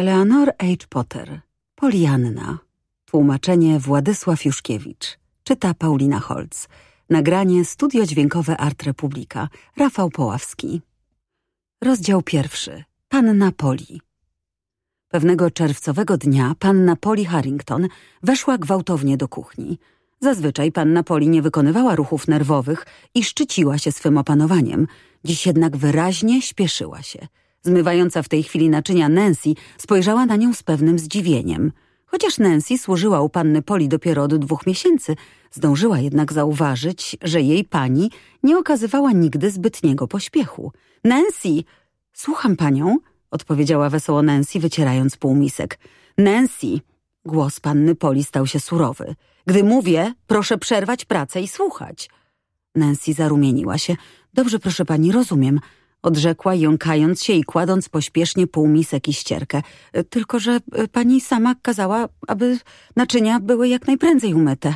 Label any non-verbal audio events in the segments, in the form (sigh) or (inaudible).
Eleanor H. Potter. Polianna. Tłumaczenie Władysław Juszkiewicz. Czyta Paulina Holc. Nagranie Studio Dźwiękowe Art Republika. Rafał Poławski. Rozdział pierwszy. Panna Poli. Pewnego czerwcowego dnia panna Poli Harrington weszła gwałtownie do kuchni. Zazwyczaj panna Poli nie wykonywała ruchów nerwowych i szczyciła się swym opanowaniem. Dziś jednak wyraźnie śpieszyła się – Zmywająca w tej chwili naczynia Nancy spojrzała na nią z pewnym zdziwieniem. Chociaż Nancy służyła u panny Poli dopiero od dwóch miesięcy, zdążyła jednak zauważyć, że jej pani nie okazywała nigdy zbytniego pośpiechu. Nancy! Słucham panią, odpowiedziała wesoło Nancy, wycierając półmisek. Nancy! Głos panny Poli stał się surowy. Gdy mówię, proszę przerwać pracę i słuchać. Nancy zarumieniła się. Dobrze, proszę pani, rozumiem – odrzekła, jąkając się i kładąc pośpiesznie półmisek i ścierkę. E, tylko, że e, pani sama kazała, aby naczynia były jak najprędzej umyte.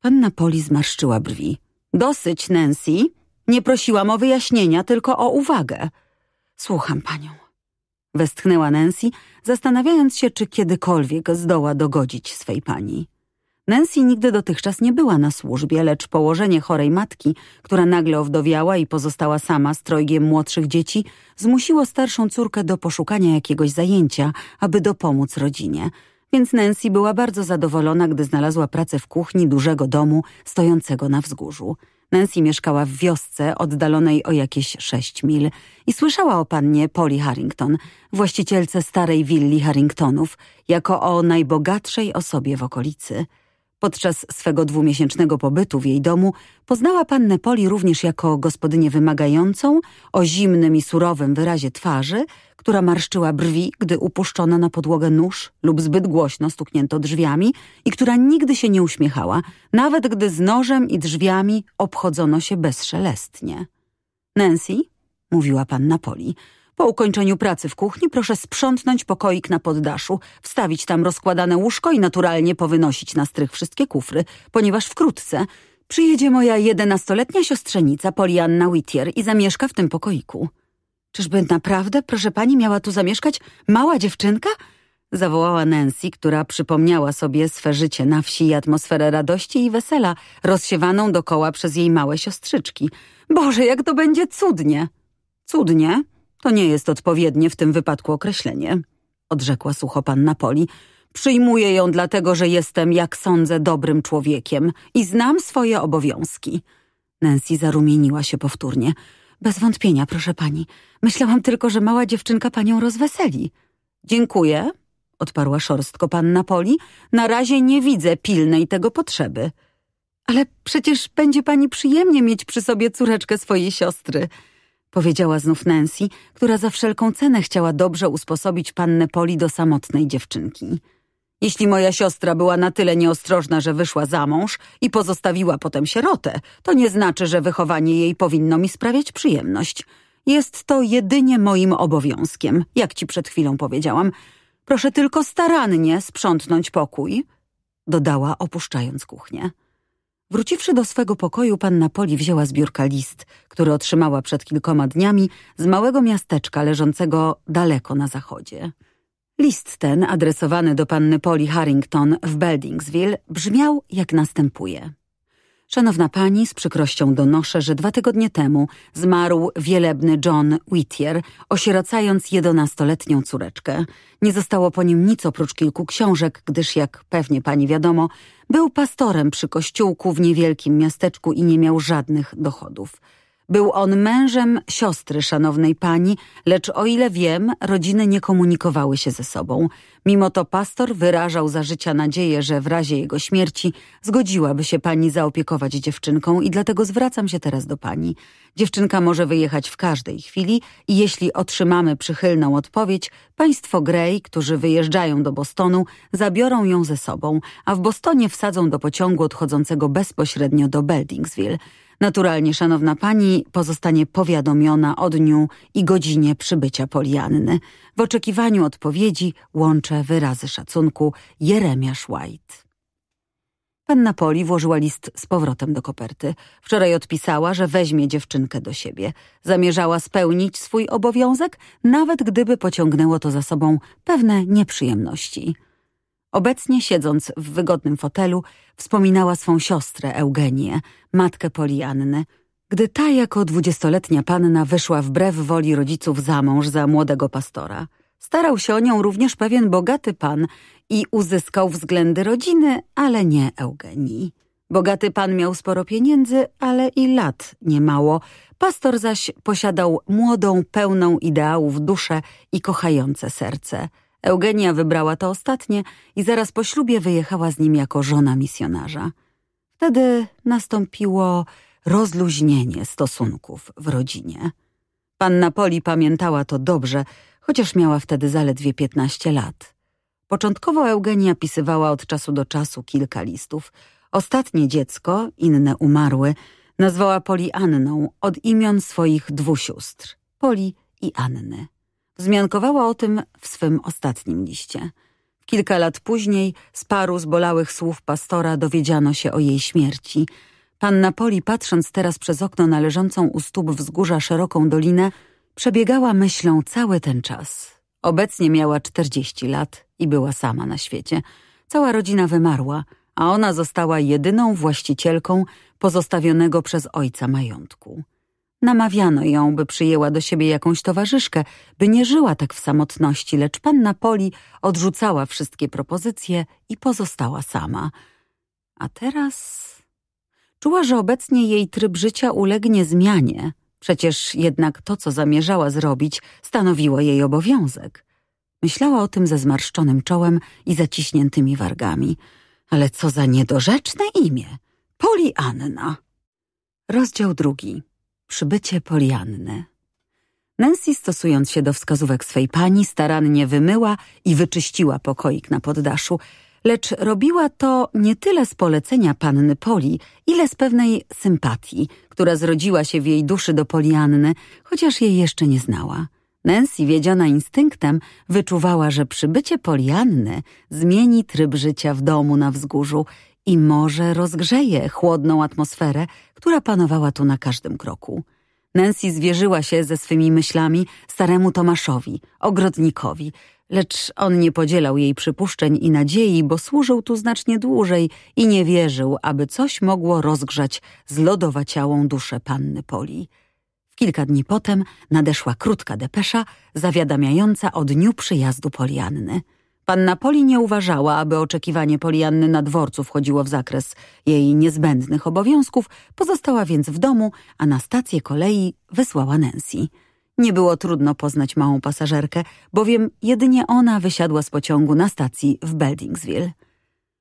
Panna Poli zmarszczyła brwi. Dosyć, Nancy. Nie prosiłam o wyjaśnienia, tylko o uwagę. Słucham panią. Westchnęła Nancy, zastanawiając się, czy kiedykolwiek zdoła dogodzić swej pani. Nancy nigdy dotychczas nie była na służbie, lecz położenie chorej matki, która nagle owdowiała i pozostała sama z trojgiem młodszych dzieci, zmusiło starszą córkę do poszukania jakiegoś zajęcia, aby dopomóc rodzinie. Więc Nancy była bardzo zadowolona, gdy znalazła pracę w kuchni dużego domu stojącego na wzgórzu. Nancy mieszkała w wiosce oddalonej o jakieś sześć mil i słyszała o pannie Polly Harrington, właścicielce starej willi Harringtonów, jako o najbogatszej osobie w okolicy – Podczas swego dwumiesięcznego pobytu w jej domu poznała pannę Poli również jako gospodynię wymagającą, o zimnym i surowym wyrazie twarzy, która marszczyła brwi, gdy upuszczono na podłogę nóż lub zbyt głośno stuknięto drzwiami i która nigdy się nie uśmiechała, nawet gdy z nożem i drzwiami obchodzono się bezszelestnie. Nancy, mówiła panna Poli, po ukończeniu pracy w kuchni proszę sprzątnąć pokoik na poddaszu, wstawić tam rozkładane łóżko i naturalnie powynosić na strych wszystkie kufry, ponieważ wkrótce przyjedzie moja jedenastoletnia siostrzenica Polianna Whittier i zamieszka w tym pokoiku. Czyżby naprawdę, proszę pani, miała tu zamieszkać mała dziewczynka? Zawołała Nancy, która przypomniała sobie swe życie na wsi i atmosferę radości i wesela, rozsiewaną dokoła przez jej małe siostrzyczki. Boże, jak to będzie cudnie! Cudnie? To nie jest odpowiednie w tym wypadku określenie, odrzekła sucho panna Poli. Przyjmuję ją dlatego, że jestem, jak sądzę, dobrym człowiekiem i znam swoje obowiązki. Nancy zarumieniła się powtórnie. Bez wątpienia, proszę pani. Myślałam tylko, że mała dziewczynka panią rozweseli. Dziękuję, odparła szorstko panna Poli. Na razie nie widzę pilnej tego potrzeby. Ale przecież będzie pani przyjemnie mieć przy sobie córeczkę swojej siostry powiedziała znów Nancy, która za wszelką cenę chciała dobrze usposobić pannę Poli do samotnej dziewczynki. Jeśli moja siostra była na tyle nieostrożna, że wyszła za mąż i pozostawiła potem sierotę, to nie znaczy, że wychowanie jej powinno mi sprawiać przyjemność. Jest to jedynie moim obowiązkiem, jak ci przed chwilą powiedziałam. Proszę tylko starannie sprzątnąć pokój, dodała opuszczając kuchnię. Wróciwszy do swego pokoju, panna Poli wzięła z biurka list, który otrzymała przed kilkoma dniami z małego miasteczka leżącego daleko na zachodzie. List ten, adresowany do panny Poli Harrington w Beldingsville, brzmiał jak następuje – Szanowna pani, z przykrością donoszę, że dwa tygodnie temu zmarł wielebny John Whittier, osieracając jedenastoletnią córeczkę. Nie zostało po nim nic oprócz kilku książek, gdyż, jak pewnie pani wiadomo, był pastorem przy kościółku w niewielkim miasteczku i nie miał żadnych dochodów. Był on mężem siostry szanownej pani, lecz o ile wiem, rodziny nie komunikowały się ze sobą. Mimo to pastor wyrażał za życia nadzieję, że w razie jego śmierci zgodziłaby się pani zaopiekować dziewczynką i dlatego zwracam się teraz do pani. Dziewczynka może wyjechać w każdej chwili i jeśli otrzymamy przychylną odpowiedź, państwo Grey, którzy wyjeżdżają do Bostonu, zabiorą ją ze sobą, a w Bostonie wsadzą do pociągu odchodzącego bezpośrednio do Beldingsville – Naturalnie, szanowna pani, pozostanie powiadomiona o dniu i godzinie przybycia Polianny. W oczekiwaniu odpowiedzi łączę wyrazy szacunku Jeremiasz White. Panna Poli włożyła list z powrotem do koperty. Wczoraj odpisała, że weźmie dziewczynkę do siebie. Zamierzała spełnić swój obowiązek, nawet gdyby pociągnęło to za sobą pewne nieprzyjemności. Obecnie, siedząc w wygodnym fotelu, wspominała swą siostrę Eugenię, matkę Polianny, gdy ta jako dwudziestoletnia panna wyszła wbrew woli rodziców za mąż za młodego pastora. Starał się o nią również pewien bogaty pan i uzyskał względy rodziny, ale nie Eugenii. Bogaty pan miał sporo pieniędzy, ale i lat niemało. Pastor zaś posiadał młodą, pełną ideałów duszę i kochające serce – Eugenia wybrała to ostatnie i zaraz po ślubie wyjechała z nim jako żona misjonarza. Wtedy nastąpiło rozluźnienie stosunków w rodzinie. Panna Poli pamiętała to dobrze, chociaż miała wtedy zaledwie 15 lat. Początkowo Eugenia pisywała od czasu do czasu kilka listów. Ostatnie dziecko, inne umarły, nazwała Poli Anną od imion swoich dwóch sióstr, Poli i Anny. Wzmiankowała o tym w swym ostatnim liście. Kilka lat później z paru zbolałych słów pastora dowiedziano się o jej śmierci. Panna Poli, patrząc teraz przez okno na leżącą u stóp wzgórza szeroką dolinę, przebiegała myślą cały ten czas. Obecnie miała 40 lat i była sama na świecie. Cała rodzina wymarła, a ona została jedyną właścicielką pozostawionego przez ojca majątku. Namawiano ją, by przyjęła do siebie jakąś towarzyszkę, by nie żyła tak w samotności, lecz panna Poli odrzucała wszystkie propozycje i pozostała sama. A teraz czuła, że obecnie jej tryb życia ulegnie zmianie. Przecież jednak to, co zamierzała zrobić, stanowiło jej obowiązek. Myślała o tym ze zmarszczonym czołem i zaciśniętymi wargami. Ale co za niedorzeczne imię! Polianna! Rozdział drugi. Przybycie Polianny. Nancy, stosując się do wskazówek swej pani, starannie wymyła i wyczyściła pokoik na poddaszu, lecz robiła to nie tyle z polecenia panny Poli, ile z pewnej sympatii, która zrodziła się w jej duszy do Polianny, chociaż jej jeszcze nie znała. Nancy, wiedziona instynktem, wyczuwała, że przybycie Polianny zmieni tryb życia w domu na wzgórzu i może rozgrzeje chłodną atmosferę, która panowała tu na każdym kroku. Nancy zwierzyła się ze swymi myślami staremu Tomaszowi, ogrodnikowi, lecz on nie podzielał jej przypuszczeń i nadziei, bo służył tu znacznie dłużej i nie wierzył, aby coś mogło rozgrzać zlodowaciałą duszę panny Poli. W kilka dni potem nadeszła krótka depesza zawiadamiająca o dniu przyjazdu Polianny – Panna Poli nie uważała, aby oczekiwanie Polianny na dworcu wchodziło w zakres jej niezbędnych obowiązków, pozostała więc w domu, a na stację kolei wysłała Nancy. Nie było trudno poznać małą pasażerkę, bowiem jedynie ona wysiadła z pociągu na stacji w Beldingsville.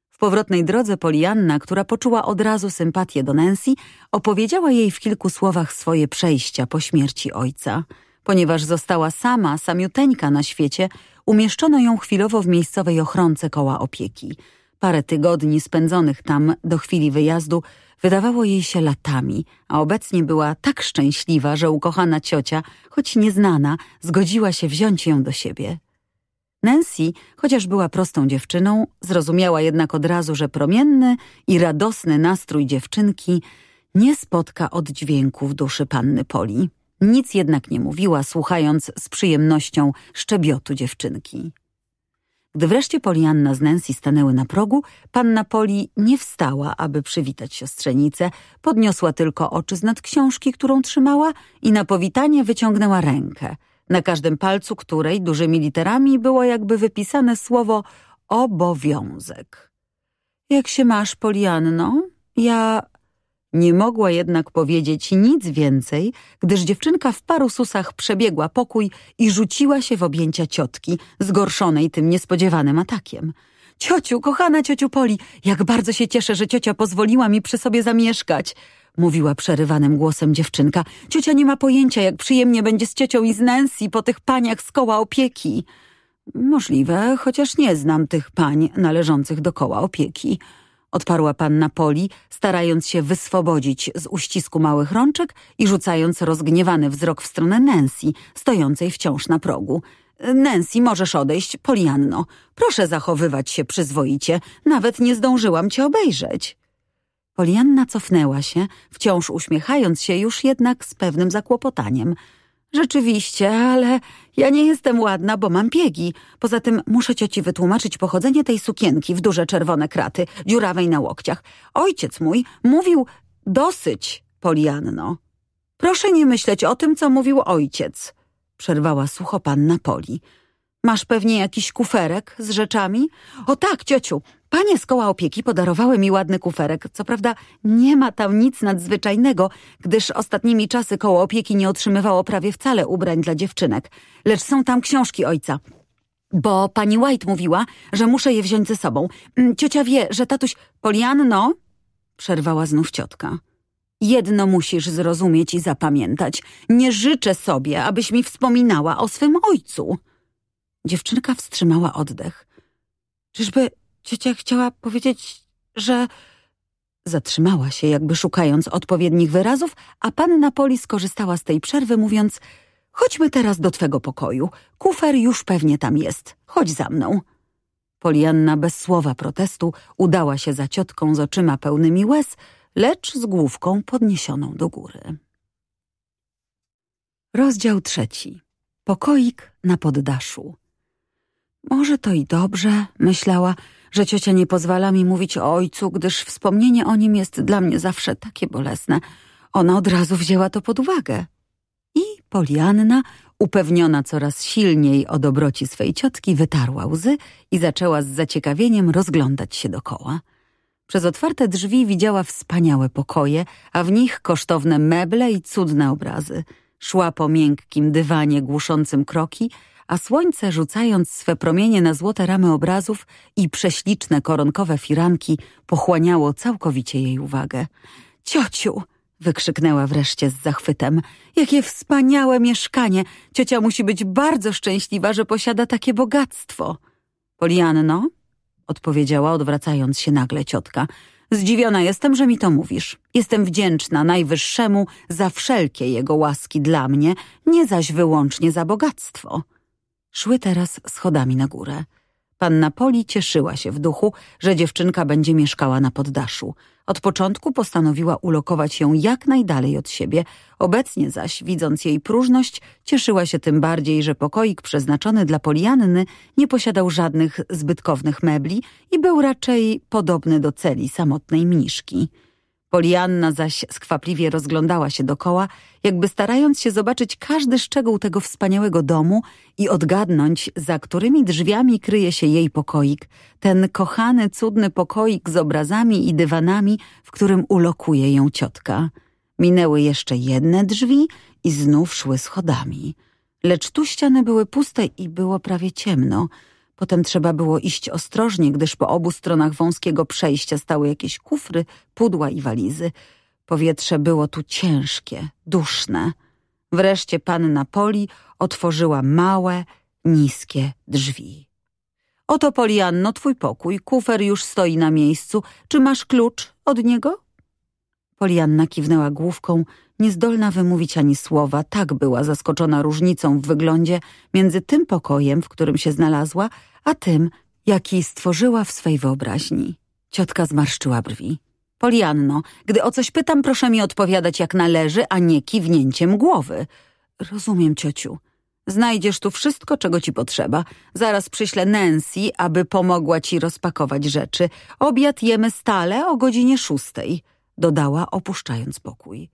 W powrotnej drodze Polianna, która poczuła od razu sympatię do Nancy, opowiedziała jej w kilku słowach swoje przejścia po śmierci ojca – Ponieważ została sama, samiuteńka na świecie, umieszczono ją chwilowo w miejscowej ochronce koła opieki. Parę tygodni spędzonych tam do chwili wyjazdu wydawało jej się latami, a obecnie była tak szczęśliwa, że ukochana ciocia, choć nieznana, zgodziła się wziąć ją do siebie. Nancy, chociaż była prostą dziewczyną, zrozumiała jednak od razu, że promienny i radosny nastrój dziewczynki nie spotka oddźwięków duszy panny Poli. Nic jednak nie mówiła, słuchając z przyjemnością szczebiotu dziewczynki. Gdy wreszcie Polianna z Nancy stanęły na progu, panna Poli nie wstała, aby przywitać siostrzenicę, podniosła tylko oczy z nad książki, którą trzymała i na powitanie wyciągnęła rękę, na każdym palcu której dużymi literami było jakby wypisane słowo obowiązek. Jak się masz, Polianno? Ja nie mogła jednak powiedzieć nic więcej, gdyż dziewczynka w paru susach przebiegła pokój i rzuciła się w objęcia ciotki, zgorszonej tym niespodziewanym atakiem. Ciociu, kochana ciociu Poli, jak bardzo się cieszę, że ciocia pozwoliła mi przy sobie zamieszkać. Mówiła przerywanym głosem dziewczynka. Ciocia nie ma pojęcia, jak przyjemnie będzie z ciocią i z Nancy po tych paniach z koła opieki. Możliwe, chociaż nie znam tych pań należących do koła opieki odparła panna Poli, starając się wyswobodzić z uścisku małych rączek i rzucając rozgniewany wzrok w stronę Nancy, stojącej wciąż na progu. Nancy, możesz odejść, Polianno. Proszę zachowywać się przyzwoicie, nawet nie zdążyłam cię obejrzeć. Polianna cofnęła się, wciąż uśmiechając się już jednak z pewnym zakłopotaniem – Rzeczywiście, ale ja nie jestem ładna, bo mam biegi. Poza tym muszę cioci wytłumaczyć pochodzenie tej sukienki w duże czerwone kraty, dziurawej na łokciach. Ojciec mój mówił dosyć, Polianno. Proszę nie myśleć o tym, co mówił ojciec, przerwała sucho panna Poli. Masz pewnie jakiś kuferek z rzeczami? O tak, ciociu. Panie z koła opieki podarowały mi ładny kuferek. Co prawda nie ma tam nic nadzwyczajnego, gdyż ostatnimi czasy koło opieki nie otrzymywało prawie wcale ubrań dla dziewczynek. Lecz są tam książki ojca. Bo pani White mówiła, że muszę je wziąć ze sobą. Mm, ciocia wie, że tatuś... Polianno, przerwała znów ciotka. Jedno musisz zrozumieć i zapamiętać. Nie życzę sobie, abyś mi wspominała o swym ojcu. Dziewczynka wstrzymała oddech. Czyżby ciocia chciała powiedzieć, że... Zatrzymała się, jakby szukając odpowiednich wyrazów, a panna Poli skorzystała z tej przerwy, mówiąc Chodźmy teraz do twego pokoju. Kufer już pewnie tam jest. Chodź za mną. Polianna bez słowa protestu udała się za ciotką z oczyma pełnymi łez, lecz z główką podniesioną do góry. Rozdział trzeci. Pokoik na poddaszu. Może to i dobrze, myślała, że ciocia nie pozwala mi mówić o ojcu, gdyż wspomnienie o nim jest dla mnie zawsze takie bolesne. Ona od razu wzięła to pod uwagę. I Polianna, upewniona coraz silniej o dobroci swej ciotki, wytarła łzy i zaczęła z zaciekawieniem rozglądać się dokoła. Przez otwarte drzwi widziała wspaniałe pokoje, a w nich kosztowne meble i cudne obrazy. Szła po miękkim dywanie głuszącym kroki, a słońce, rzucając swe promienie na złote ramy obrazów i prześliczne koronkowe firanki, pochłaniało całkowicie jej uwagę. Ciociu! wykrzyknęła wreszcie z zachwytem. Jakie wspaniałe mieszkanie! Ciocia musi być bardzo szczęśliwa, że posiada takie bogactwo. Polianno, odpowiedziała, odwracając się nagle ciotka. Zdziwiona jestem, że mi to mówisz. Jestem wdzięczna Najwyższemu za wszelkie jego łaski dla mnie, nie zaś wyłącznie za bogactwo. Szły teraz schodami na górę. Panna Poli cieszyła się w duchu, że dziewczynka będzie mieszkała na poddaszu. Od początku postanowiła ulokować ją jak najdalej od siebie. Obecnie zaś, widząc jej próżność, cieszyła się tym bardziej, że pokoik przeznaczony dla Polianny nie posiadał żadnych zbytkownych mebli i był raczej podobny do celi samotnej mniszki. Polianna zaś skwapliwie rozglądała się dokoła, jakby starając się zobaczyć każdy szczegół tego wspaniałego domu i odgadnąć, za którymi drzwiami kryje się jej pokoik, ten kochany, cudny pokoik z obrazami i dywanami, w którym ulokuje ją ciotka. Minęły jeszcze jedne drzwi i znów szły schodami. Lecz tu ściany były puste i było prawie ciemno – Potem trzeba było iść ostrożnie, gdyż po obu stronach wąskiego przejścia stały jakieś kufry, pudła i walizy. Powietrze było tu ciężkie, duszne. Wreszcie panna Poli otworzyła małe, niskie drzwi. Oto Polianno, twój pokój, kufer już stoi na miejscu. Czy masz klucz od niego? Polianna kiwnęła główką, niezdolna wymówić ani słowa, tak była zaskoczona różnicą w wyglądzie między tym pokojem, w którym się znalazła, a tym, jaki stworzyła w swej wyobraźni. Ciotka zmarszczyła brwi. Polianno, gdy o coś pytam, proszę mi odpowiadać jak należy, a nie kiwnięciem głowy. Rozumiem, ciociu. Znajdziesz tu wszystko, czego ci potrzeba. Zaraz przyślę Nancy, aby pomogła ci rozpakować rzeczy. Obiad jemy stale o godzinie szóstej dodała, opuszczając pokój.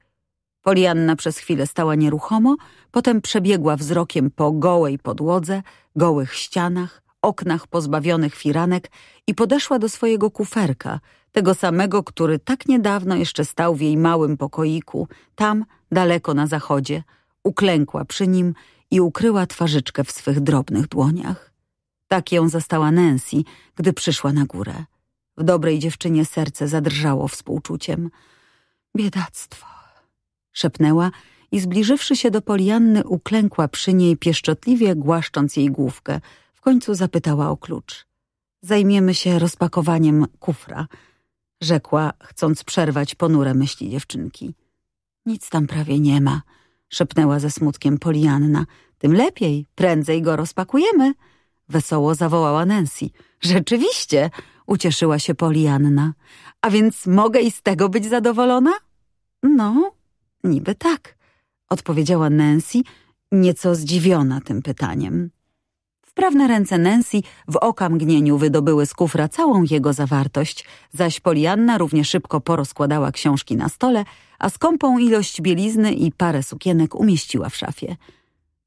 Polianna przez chwilę stała nieruchomo, potem przebiegła wzrokiem po gołej podłodze, gołych ścianach, oknach pozbawionych firanek i podeszła do swojego kuferka, tego samego, który tak niedawno jeszcze stał w jej małym pokoiku, tam, daleko na zachodzie. Uklękła przy nim i ukryła twarzyczkę w swych drobnych dłoniach. Tak ją zastała Nancy, gdy przyszła na górę. W dobrej dziewczynie serce zadrżało współczuciem. Biedactwo, szepnęła i zbliżywszy się do Polianny, uklękła przy niej pieszczotliwie, głaszcząc jej główkę. W końcu zapytała o klucz. Zajmiemy się rozpakowaniem kufra, rzekła, chcąc przerwać ponure myśli dziewczynki. Nic tam prawie nie ma, szepnęła ze smutkiem Polianna. Tym lepiej, prędzej go rozpakujemy, wesoło zawołała Nancy. Rzeczywiście! ucieszyła się Polianna. A więc mogę i z tego być zadowolona? No, niby tak, odpowiedziała Nancy, nieco zdziwiona tym pytaniem. Wprawne ręce Nancy w okamgnieniu wydobyły z kufra całą jego zawartość, zaś Polianna równie szybko porozkładała książki na stole, a skąpą ilość bielizny i parę sukienek umieściła w szafie.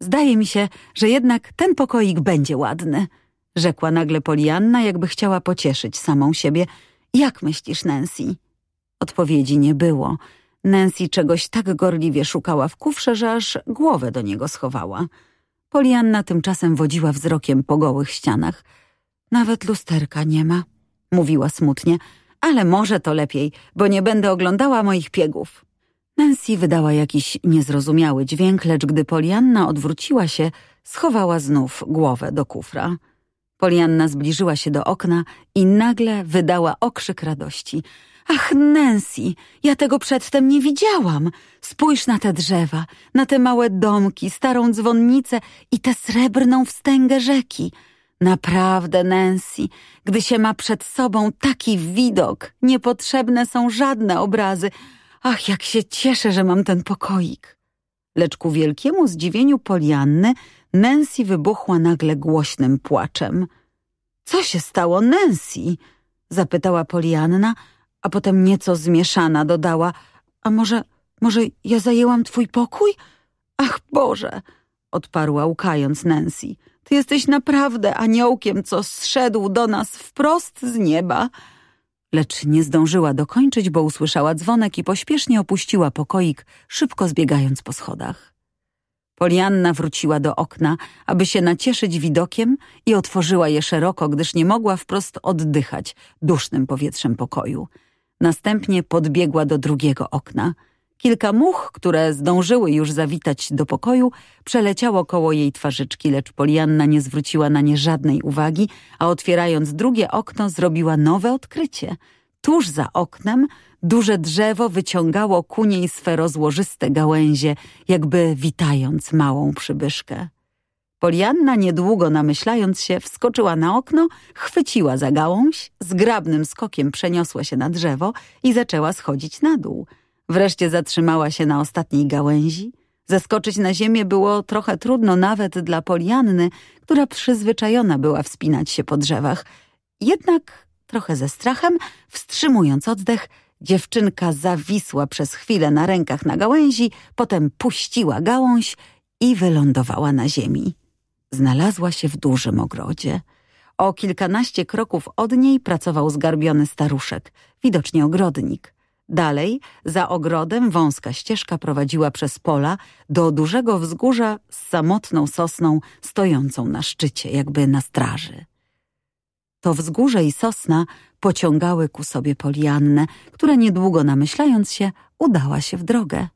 Zdaje mi się, że jednak ten pokoik będzie ładny – Rzekła nagle Polianna, jakby chciała pocieszyć samą siebie. Jak myślisz, Nancy? Odpowiedzi nie było. Nancy czegoś tak gorliwie szukała w kufrze, że aż głowę do niego schowała. Polianna tymczasem wodziła wzrokiem po gołych ścianach. Nawet lusterka nie ma, mówiła smutnie, ale może to lepiej, bo nie będę oglądała moich piegów. Nancy wydała jakiś niezrozumiały dźwięk, lecz gdy Polianna odwróciła się, schowała znów głowę do kufra. Polianna zbliżyła się do okna i nagle wydała okrzyk radości. Ach, Nancy, ja tego przedtem nie widziałam. Spójrz na te drzewa, na te małe domki, starą dzwonnicę i tę srebrną wstęgę rzeki. Naprawdę, Nancy, gdy się ma przed sobą taki widok, niepotrzebne są żadne obrazy. Ach, jak się cieszę, że mam ten pokoik. Lecz ku wielkiemu zdziwieniu Polianny Nancy wybuchła nagle głośnym płaczem. Co się stało, Nancy? zapytała Polianna, a potem nieco zmieszana dodała. A może, może ja zajęłam twój pokój? Ach Boże! odparła łkając Nancy. Ty jesteś naprawdę aniołkiem, co zszedł do nas wprost z nieba. Lecz nie zdążyła dokończyć, bo usłyszała dzwonek i pośpiesznie opuściła pokoik, szybko zbiegając po schodach. Polianna wróciła do okna, aby się nacieszyć widokiem i otworzyła je szeroko, gdyż nie mogła wprost oddychać dusznym powietrzem pokoju. Następnie podbiegła do drugiego okna. Kilka much, które zdążyły już zawitać do pokoju, przeleciało koło jej twarzyczki, lecz Polianna nie zwróciła na nie żadnej uwagi, a otwierając drugie okno zrobiła nowe odkrycie – Tuż za oknem duże drzewo wyciągało ku niej swe rozłożyste gałęzie, jakby witając małą przybyszkę. Polianna, niedługo namyślając się, wskoczyła na okno, chwyciła za gałąź, zgrabnym skokiem przeniosła się na drzewo i zaczęła schodzić na dół. Wreszcie zatrzymała się na ostatniej gałęzi. Zeskoczyć na ziemię było trochę trudno nawet dla Polianny, która przyzwyczajona była wspinać się po drzewach. Jednak Trochę ze strachem, wstrzymując oddech, dziewczynka zawisła przez chwilę na rękach na gałęzi, potem puściła gałąź i wylądowała na ziemi. Znalazła się w dużym ogrodzie. O kilkanaście kroków od niej pracował zgarbiony staruszek, widocznie ogrodnik. Dalej, za ogrodem wąska ścieżka prowadziła przez pola do dużego wzgórza z samotną sosną stojącą na szczycie, jakby na straży to wzgórze i sosna pociągały ku sobie Poliannę, która niedługo namyślając się, udała się w drogę.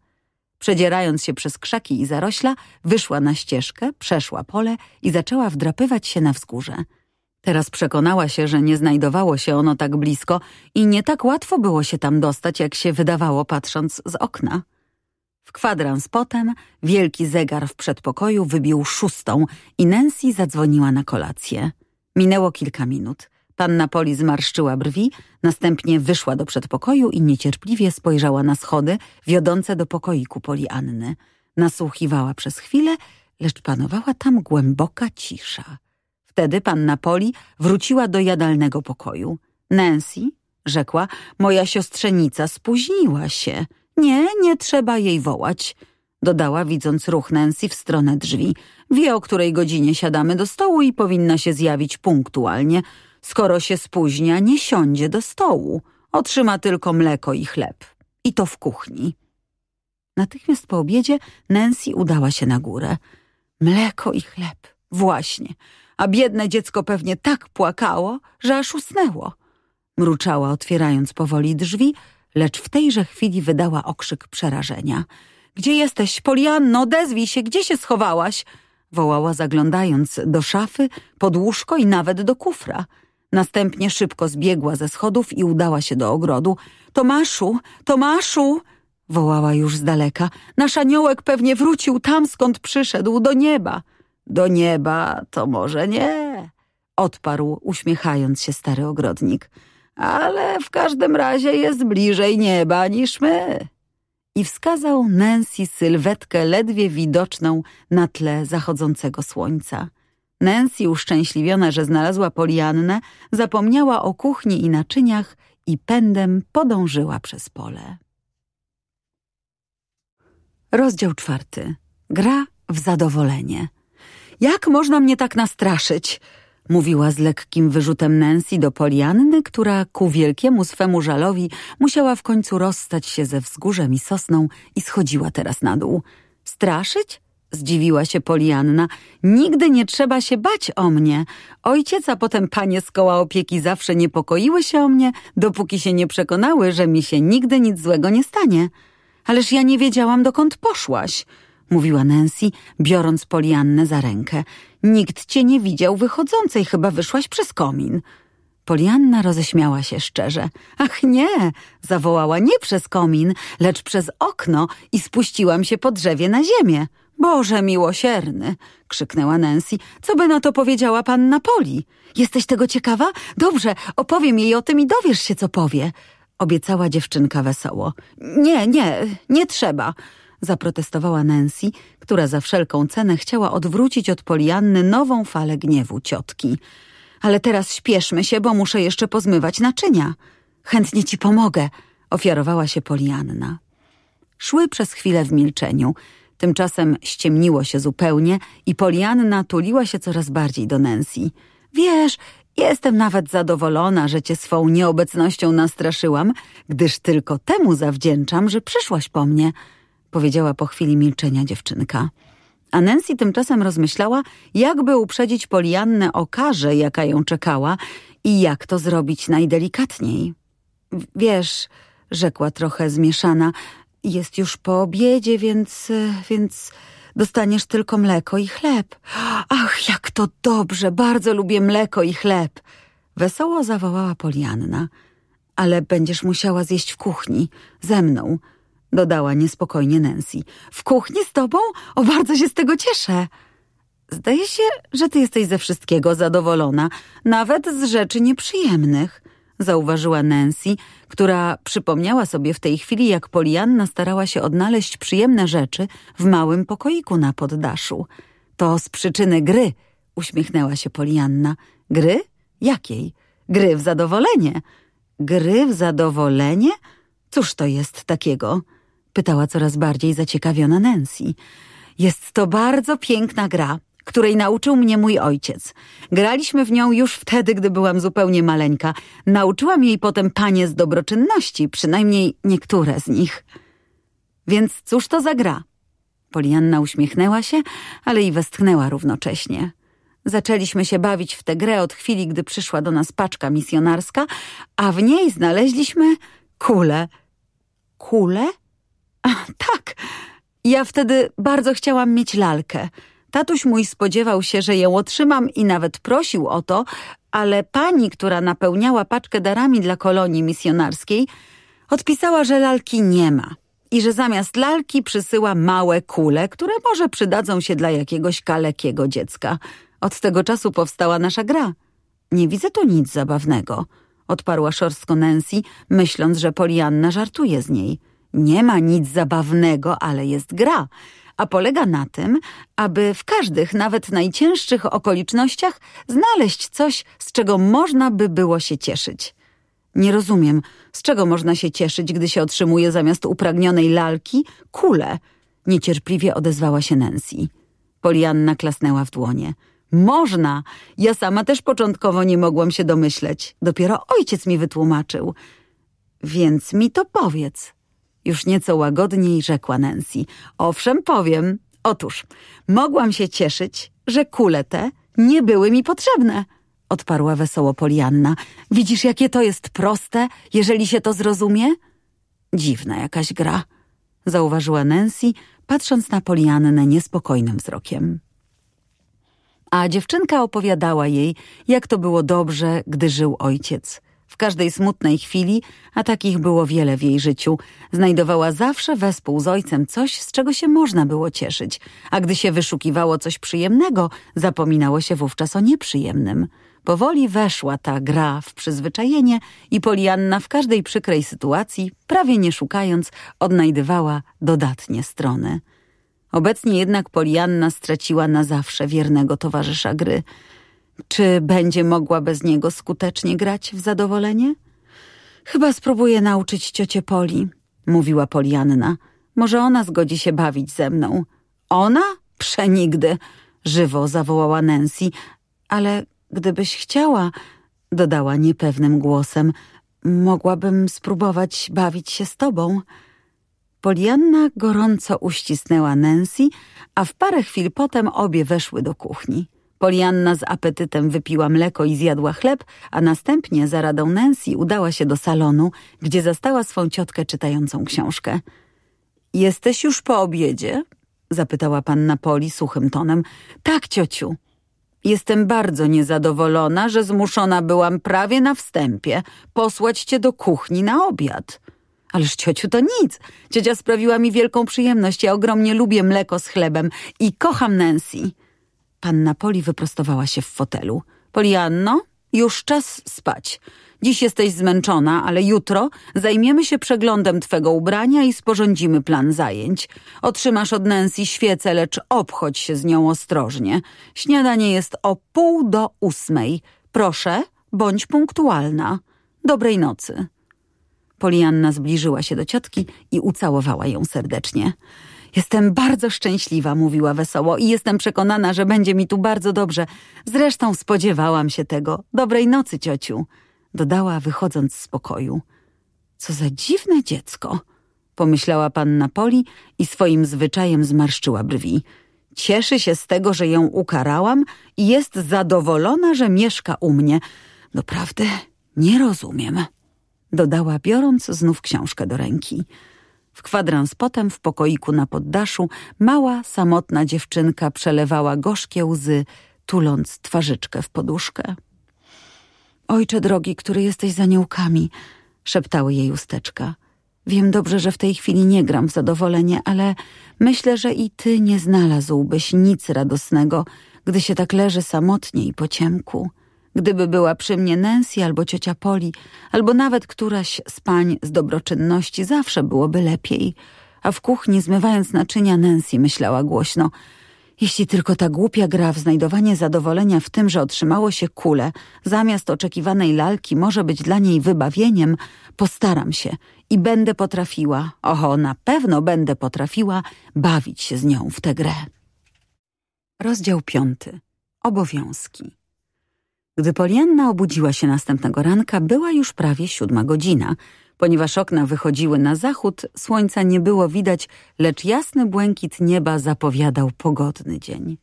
Przedzierając się przez krzaki i zarośla, wyszła na ścieżkę, przeszła pole i zaczęła wdrapywać się na wzgórze. Teraz przekonała się, że nie znajdowało się ono tak blisko i nie tak łatwo było się tam dostać, jak się wydawało patrząc z okna. W kwadrans potem wielki zegar w przedpokoju wybił szóstą i Nancy zadzwoniła na kolację. Minęło kilka minut. Panna Poli zmarszczyła brwi, następnie wyszła do przedpokoju i niecierpliwie spojrzała na schody wiodące do pokoiku Polianny. Nasłuchiwała przez chwilę, lecz panowała tam głęboka cisza. Wtedy panna Poli wróciła do jadalnego pokoju. Nancy, rzekła, moja siostrzenica spóźniła się. Nie, nie trzeba jej wołać dodała, widząc ruch Nancy w stronę drzwi. Wie, o której godzinie siadamy do stołu i powinna się zjawić punktualnie. Skoro się spóźnia, nie siądzie do stołu. Otrzyma tylko mleko i chleb. I to w kuchni. Natychmiast po obiedzie Nancy udała się na górę. Mleko i chleb. Właśnie. A biedne dziecko pewnie tak płakało, że aż usnęło. Mruczała, otwierając powoli drzwi, lecz w tejże chwili wydała okrzyk przerażenia – gdzie jesteś, Polianno? Odezwij się, gdzie się schowałaś? Wołała zaglądając do szafy, pod łóżko i nawet do kufra. Następnie szybko zbiegła ze schodów i udała się do ogrodu. Tomaszu, Tomaszu! Wołała już z daleka. Nasz aniołek pewnie wrócił tam, skąd przyszedł, do nieba. Do nieba to może nie, odparł, uśmiechając się stary ogrodnik. Ale w każdym razie jest bliżej nieba niż my i wskazał Nancy sylwetkę ledwie widoczną na tle zachodzącego słońca. Nancy, uszczęśliwiona, że znalazła Poliannę, zapomniała o kuchni i naczyniach i pędem podążyła przez pole. Rozdział czwarty. Gra w zadowolenie. Jak można mnie tak nastraszyć? mówiła z lekkim wyrzutem Nancy do Polianny, która ku wielkiemu swemu żalowi musiała w końcu rozstać się ze wzgórzem i sosną i schodziła teraz na dół. Straszyć? Zdziwiła się Polianna. Nigdy nie trzeba się bać o mnie. Ojciec, a potem panie z koła opieki zawsze niepokoiły się o mnie, dopóki się nie przekonały, że mi się nigdy nic złego nie stanie. Ależ ja nie wiedziałam, dokąd poszłaś mówiła Nancy, biorąc Poliannę za rękę. Nikt cię nie widział wychodzącej, chyba wyszłaś przez komin. Polianna roześmiała się szczerze. Ach nie, zawołała nie przez komin, lecz przez okno i spuściłam się po drzewie na ziemię. Boże miłosierny! krzyknęła Nancy. Co by na to powiedziała panna Poli? Jesteś tego ciekawa? Dobrze, opowiem jej o tym i dowiesz się, co powie. Obiecała dziewczynka wesoło. Nie, nie, nie trzeba zaprotestowała Nancy, która za wszelką cenę chciała odwrócić od Polianny nową falę gniewu ciotki. Ale teraz śpieszmy się, bo muszę jeszcze pozmywać naczynia. Chętnie ci pomogę, ofiarowała się Polianna. Szły przez chwilę w milczeniu. Tymczasem ściemniło się zupełnie i Polianna tuliła się coraz bardziej do Nancy. Wiesz, Jestem nawet zadowolona, że cię swą nieobecnością nastraszyłam, gdyż tylko temu zawdzięczam, że przyszłaś po mnie powiedziała po chwili milczenia dziewczynka. A Nancy tymczasem rozmyślała, jakby uprzedzić Poliannę o karze, jaka ją czekała i jak to zrobić najdelikatniej. Wiesz, rzekła trochę zmieszana, jest już po obiedzie, więc... więc... Dostaniesz tylko mleko i chleb. Ach, jak to dobrze! Bardzo lubię mleko i chleb! Wesoło zawołała Polianna. Ale będziesz musiała zjeść w kuchni, ze mną – dodała niespokojnie Nancy. W kuchni z tobą? O, bardzo się z tego cieszę. Zdaje się, że ty jesteś ze wszystkiego zadowolona, nawet z rzeczy nieprzyjemnych, zauważyła Nancy, która przypomniała sobie w tej chwili, jak Polianna starała się odnaleźć przyjemne rzeczy w małym pokoiku na poddaszu. To z przyczyny gry, uśmiechnęła się Polianna. Gry? Jakiej? Gry w zadowolenie. Gry w zadowolenie? Cóż to jest takiego? Pytała coraz bardziej zaciekawiona Nancy. Jest to bardzo piękna gra, której nauczył mnie mój ojciec. Graliśmy w nią już wtedy, gdy byłam zupełnie maleńka. Nauczyłam jej potem panie z dobroczynności, przynajmniej niektóre z nich. Więc cóż to za gra? Polianna uśmiechnęła się, ale i westchnęła równocześnie. Zaczęliśmy się bawić w tę grę od chwili, gdy przyszła do nas paczka misjonarska, a w niej znaleźliśmy kulę. Kulę? Tak, ja wtedy bardzo chciałam mieć lalkę. Tatuś mój spodziewał się, że ją otrzymam i nawet prosił o to, ale pani, która napełniała paczkę darami dla kolonii misjonarskiej, odpisała, że lalki nie ma i że zamiast lalki przysyła małe kule, które może przydadzą się dla jakiegoś kalekiego dziecka. Od tego czasu powstała nasza gra. Nie widzę tu nic zabawnego, odparła szorstko Nancy, myśląc, że Polianna żartuje z niej. Nie ma nic zabawnego, ale jest gra, a polega na tym, aby w każdych, nawet najcięższych okolicznościach znaleźć coś, z czego można by było się cieszyć. Nie rozumiem, z czego można się cieszyć, gdy się otrzymuje zamiast upragnionej lalki kulę. Niecierpliwie odezwała się Nancy. Polianna klasnęła w dłonie. Można! Ja sama też początkowo nie mogłam się domyśleć. Dopiero ojciec mi wytłumaczył. Więc mi to powiedz, już nieco łagodniej rzekła Nancy. Owszem, powiem. Otóż, mogłam się cieszyć, że kule te nie były mi potrzebne. Odparła wesoło Polianna. Widzisz, jakie to jest proste, jeżeli się to zrozumie? Dziwna jakaś gra, zauważyła Nancy, patrząc na Poliannę niespokojnym wzrokiem. A dziewczynka opowiadała jej, jak to było dobrze, gdy żył ojciec – każdej smutnej chwili, a takich było wiele w jej życiu, znajdowała zawsze wespół z ojcem coś, z czego się można było cieszyć, a gdy się wyszukiwało coś przyjemnego, zapominało się wówczas o nieprzyjemnym. Powoli weszła ta gra w przyzwyczajenie i Polianna w każdej przykrej sytuacji, prawie nie szukając, odnajdywała dodatnie strony. Obecnie jednak Polianna straciła na zawsze wiernego towarzysza gry – czy będzie mogła bez niego skutecznie grać w zadowolenie? Chyba spróbuję nauczyć ciocie Poli, mówiła Polianna. Może ona zgodzi się bawić ze mną. Ona? Przenigdy! Żywo zawołała Nancy. Ale gdybyś chciała, dodała niepewnym głosem, mogłabym spróbować bawić się z tobą. Polianna gorąco uścisnęła Nancy, a w parę chwil potem obie weszły do kuchni. Polianna z apetytem wypiła mleko i zjadła chleb, a następnie za radą Nancy udała się do salonu, gdzie zastała swą ciotkę czytającą książkę. Jesteś już po obiedzie? zapytała panna Poli suchym tonem. Tak, ciociu. Jestem bardzo niezadowolona, że zmuszona byłam prawie na wstępie posłać cię do kuchni na obiad. Ależ ciociu to nic. Ciocia sprawiła mi wielką przyjemność. Ja ogromnie lubię mleko z chlebem i kocham Nancy. Panna Poli wyprostowała się w fotelu. Polianno, już czas spać. Dziś jesteś zmęczona, ale jutro zajmiemy się przeglądem twego ubrania i sporządzimy plan zajęć. Otrzymasz od Nancy świecę, lecz obchodź się z nią ostrożnie. Śniadanie jest o pół do ósmej. Proszę, bądź punktualna. Dobrej nocy. Polianna zbliżyła się do ciotki i ucałowała ją serdecznie. Jestem bardzo szczęśliwa, mówiła wesoło i jestem przekonana, że będzie mi tu bardzo dobrze. Zresztą spodziewałam się tego. Dobrej nocy, ciociu, dodała, wychodząc z pokoju. Co za dziwne dziecko, pomyślała panna Poli i swoim zwyczajem zmarszczyła brwi. Cieszy się z tego, że ją ukarałam i jest zadowolona, że mieszka u mnie. Doprawdy nie rozumiem, dodała, biorąc znów książkę do ręki. W kwadrans potem w pokoiku na poddaszu mała, samotna dziewczynka przelewała gorzkie łzy, tuląc twarzyczkę w poduszkę. Ojcze drogi, który jesteś za niałkami, szeptały jej usteczka. Wiem dobrze, że w tej chwili nie gram w zadowolenie, ale myślę, że i ty nie znalazłbyś nic radosnego, gdy się tak leży samotnie i po ciemku. Gdyby była przy mnie Nancy albo ciocia Poli, albo nawet któraś z pań z dobroczynności, zawsze byłoby lepiej. A w kuchni, zmywając naczynia, Nancy myślała głośno. Jeśli tylko ta głupia gra w znajdowanie zadowolenia w tym, że otrzymało się kulę, zamiast oczekiwanej lalki może być dla niej wybawieniem, postaram się i będę potrafiła, oho, na pewno będę potrafiła bawić się z nią w tę grę. Rozdział piąty. Obowiązki. Gdy Polianna obudziła się następnego ranka, była już prawie siódma godzina. Ponieważ okna wychodziły na zachód, słońca nie było widać, lecz jasny błękit nieba zapowiadał pogodny dzień.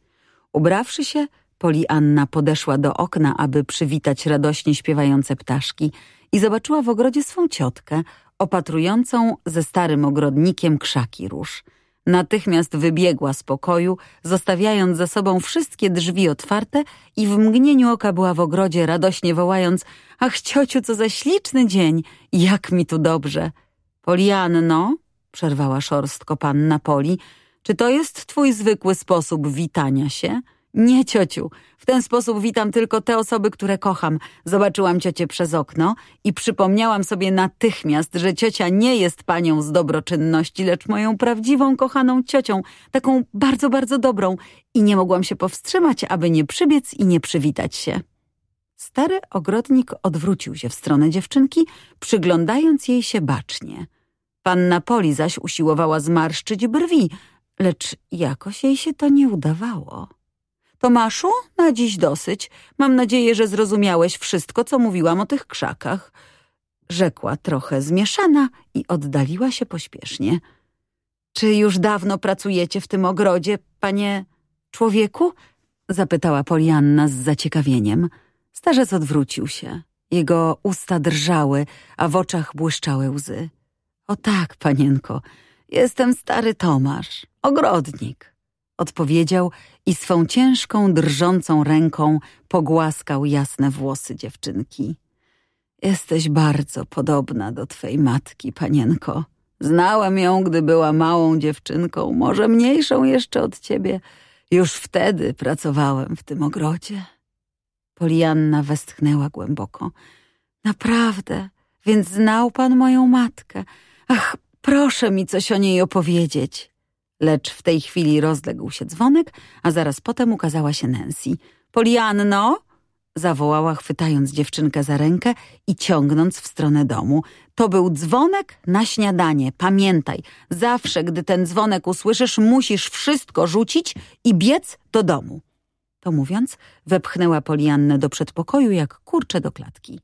Ubrawszy się, Polianna podeszła do okna, aby przywitać radośnie śpiewające ptaszki i zobaczyła w ogrodzie swą ciotkę, opatrującą ze starym ogrodnikiem krzaki róż – Natychmiast wybiegła z pokoju, zostawiając za sobą wszystkie drzwi otwarte i w mgnieniu oka była w ogrodzie, radośnie wołając — Ach, ciociu, co za śliczny dzień! Jak mi tu dobrze! — Polianno — przerwała szorstko panna Poli — czy to jest twój zwykły sposób witania się? — Nie, ciociu, w ten sposób witam tylko te osoby, które kocham. Zobaczyłam ciocię przez okno i przypomniałam sobie natychmiast, że ciocia nie jest panią z dobroczynności, lecz moją prawdziwą, kochaną ciocią, taką bardzo, bardzo dobrą i nie mogłam się powstrzymać, aby nie przybiec i nie przywitać się. Stary ogrodnik odwrócił się w stronę dziewczynki, przyglądając jej się bacznie. Panna Poli zaś usiłowała zmarszczyć brwi, lecz jakoś jej się to nie udawało. Tomaszu, na dziś dosyć. Mam nadzieję, że zrozumiałeś wszystko, co mówiłam o tych krzakach. Rzekła trochę zmieszana i oddaliła się pośpiesznie. Czy już dawno pracujecie w tym ogrodzie, panie człowieku? Zapytała Polianna z zaciekawieniem. Starzec odwrócił się. Jego usta drżały, a w oczach błyszczały łzy. O tak, panienko, jestem stary Tomasz, ogrodnik odpowiedział i swą ciężką, drżącą ręką pogłaskał jasne włosy dziewczynki. Jesteś bardzo podobna do twej matki, panienko. Znałem ją, gdy była małą dziewczynką, może mniejszą jeszcze od ciebie. Już wtedy pracowałem w tym ogrodzie. Polianna westchnęła głęboko. Naprawdę, więc znał pan moją matkę. Ach, proszę mi coś o niej opowiedzieć. Lecz w tej chwili rozległ się dzwonek, a zaraz potem ukazała się Nancy. Polianno! zawołała, chwytając dziewczynkę za rękę i ciągnąc w stronę domu. To był dzwonek na śniadanie. Pamiętaj, zawsze gdy ten dzwonek usłyszysz, musisz wszystko rzucić i biec do domu. To mówiąc, wepchnęła Poliannę do przedpokoju jak kurcze do klatki.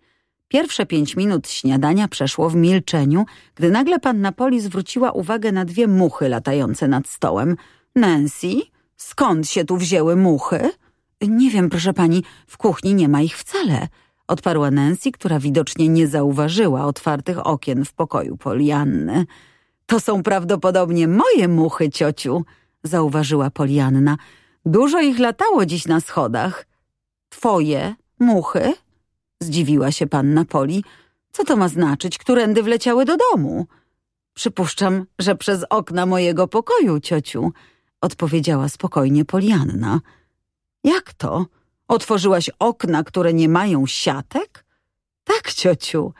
Pierwsze pięć minut śniadania przeszło w milczeniu, gdy nagle panna Poli zwróciła uwagę na dwie muchy latające nad stołem. Nancy, skąd się tu wzięły muchy? Nie wiem, proszę pani, w kuchni nie ma ich wcale, odparła Nancy, która widocznie nie zauważyła otwartych okien w pokoju Polianny. To są prawdopodobnie moje muchy, ciociu, zauważyła Polianna. Dużo ich latało dziś na schodach. Twoje muchy? Zdziwiła się panna Poli. Co to ma znaczyć, którędy wleciały do domu? Przypuszczam, że przez okna mojego pokoju, ciociu, odpowiedziała spokojnie Polianna. Jak to? Otworzyłaś okna, które nie mają siatek? Tak, ciociu.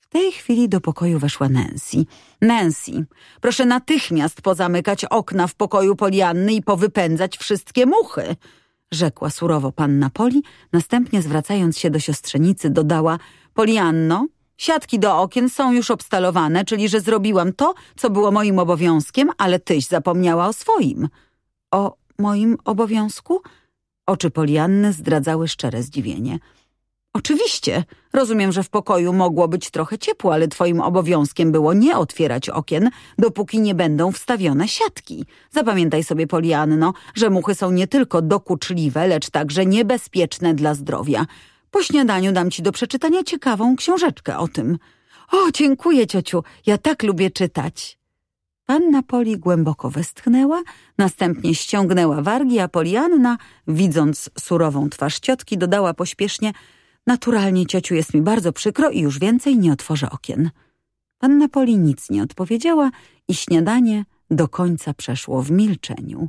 W tej chwili do pokoju weszła Nancy. Nancy, proszę natychmiast pozamykać okna w pokoju Polianny i powypędzać wszystkie muchy rzekła surowo panna Poli, następnie zwracając się do siostrzenicy dodała Polianno, siatki do okien są już obstalowane, czyli że zrobiłam to, co było moim obowiązkiem, ale tyś zapomniała o swoim. O moim obowiązku? Oczy Polianny zdradzały szczere zdziwienie – Oczywiście, rozumiem, że w pokoju mogło być trochę ciepło, ale twoim obowiązkiem było nie otwierać okien, dopóki nie będą wstawione siatki. Zapamiętaj sobie, Polianno, że muchy są nie tylko dokuczliwe, lecz także niebezpieczne dla zdrowia. Po śniadaniu dam ci do przeczytania ciekawą książeczkę o tym. O, dziękuję, ciociu, ja tak lubię czytać. Panna Poli głęboko westchnęła, następnie ściągnęła wargi, a Polianna, widząc surową twarz ciotki, dodała pośpiesznie – Naturalnie, ciociu, jest mi bardzo przykro i już więcej nie otworzę okien. Panna Poli nic nie odpowiedziała i śniadanie do końca przeszło w milczeniu.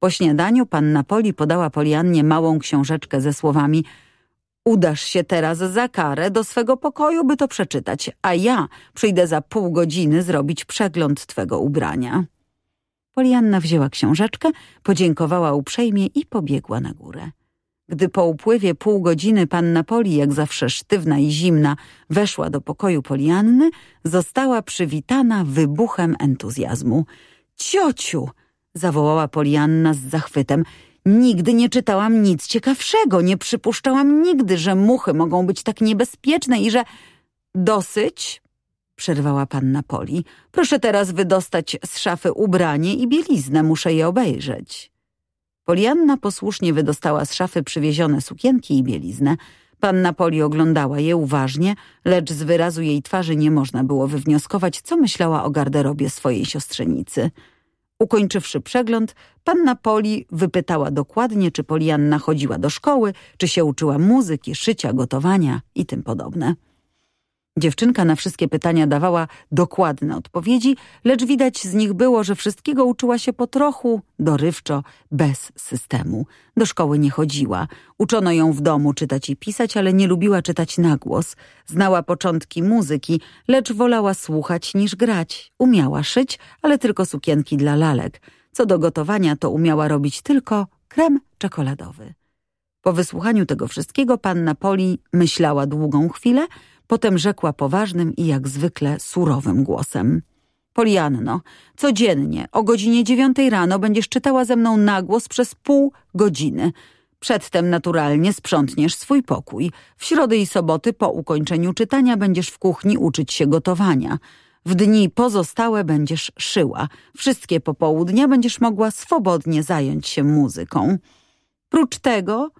Po śniadaniu panna Poli podała Poliannie małą książeczkę ze słowami Udasz się teraz za karę do swego pokoju, by to przeczytać, a ja przyjdę za pół godziny zrobić przegląd twego ubrania. Polianna wzięła książeczkę, podziękowała uprzejmie i pobiegła na górę. Gdy po upływie pół godziny panna Poli, jak zawsze sztywna i zimna, weszła do pokoju Polianny, została przywitana wybuchem entuzjazmu. Ciociu! zawołała Polianna z zachwytem. Nigdy nie czytałam nic ciekawszego, nie przypuszczałam nigdy, że muchy mogą być tak niebezpieczne i że... Dosyć, przerwała panna Poli. Proszę teraz wydostać z szafy ubranie i bieliznę, muszę je obejrzeć. Polianna posłusznie wydostała z szafy przywiezione sukienki i bieliznę. Panna Poli oglądała je uważnie, lecz z wyrazu jej twarzy nie można było wywnioskować, co myślała o garderobie swojej siostrzenicy. Ukończywszy przegląd, panna Poli wypytała dokładnie, czy Polianna chodziła do szkoły, czy się uczyła muzyki, szycia, gotowania i tym podobne. Dziewczynka na wszystkie pytania dawała dokładne odpowiedzi, lecz widać z nich było, że wszystkiego uczyła się po trochu, dorywczo, bez systemu. Do szkoły nie chodziła. Uczono ją w domu czytać i pisać, ale nie lubiła czytać na głos. Znała początki muzyki, lecz wolała słuchać niż grać. Umiała szyć, ale tylko sukienki dla lalek. Co do gotowania, to umiała robić tylko krem czekoladowy. Po wysłuchaniu tego wszystkiego panna Poli myślała długą chwilę, Potem rzekła poważnym i jak zwykle surowym głosem. Polianno, codziennie o godzinie dziewiątej rano będziesz czytała ze mną nagłos przez pół godziny. Przedtem naturalnie sprzątniesz swój pokój. W środy i soboty po ukończeniu czytania będziesz w kuchni uczyć się gotowania. W dni pozostałe będziesz szyła. Wszystkie popołudnia będziesz mogła swobodnie zająć się muzyką. Prócz tego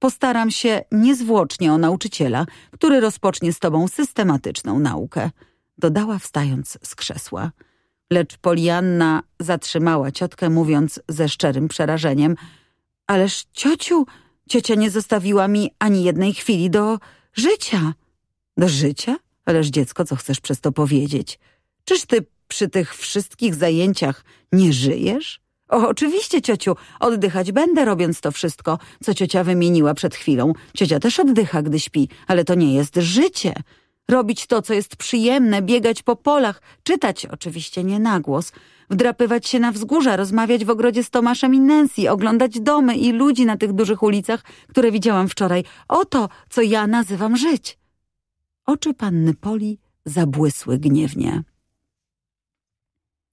Postaram się niezwłocznie o nauczyciela, który rozpocznie z tobą systematyczną naukę, dodała wstając z krzesła. Lecz Polianna zatrzymała ciotkę, mówiąc ze szczerym przerażeniem – Ależ ciociu, ciocia nie zostawiła mi ani jednej chwili do życia. Do życia? Ależ dziecko, co chcesz przez to powiedzieć? Czyż ty przy tych wszystkich zajęciach nie żyjesz? O, oczywiście, ciociu. Oddychać będę, robiąc to wszystko, co ciocia wymieniła przed chwilą. Ciocia też oddycha, gdy śpi, ale to nie jest życie. Robić to, co jest przyjemne, biegać po polach, czytać oczywiście nie na głos, wdrapywać się na wzgórza, rozmawiać w ogrodzie z Tomaszem i Nancy, oglądać domy i ludzi na tych dużych ulicach, które widziałam wczoraj. Oto, co ja nazywam żyć. Oczy panny Poli zabłysły gniewnie.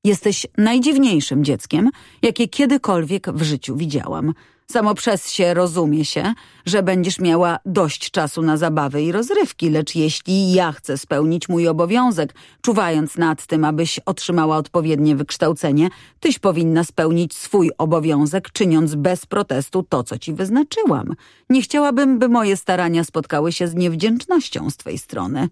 Jesteś najdziwniejszym dzieckiem, jakie kiedykolwiek w życiu widziałam. Samo przez się rozumie się, że będziesz miała dość czasu na zabawy i rozrywki, lecz jeśli ja chcę spełnić mój obowiązek, czuwając nad tym, abyś otrzymała odpowiednie wykształcenie, tyś powinna spełnić swój obowiązek, czyniąc bez protestu to, co ci wyznaczyłam. Nie chciałabym, by moje starania spotkały się z niewdzięcznością z twojej strony.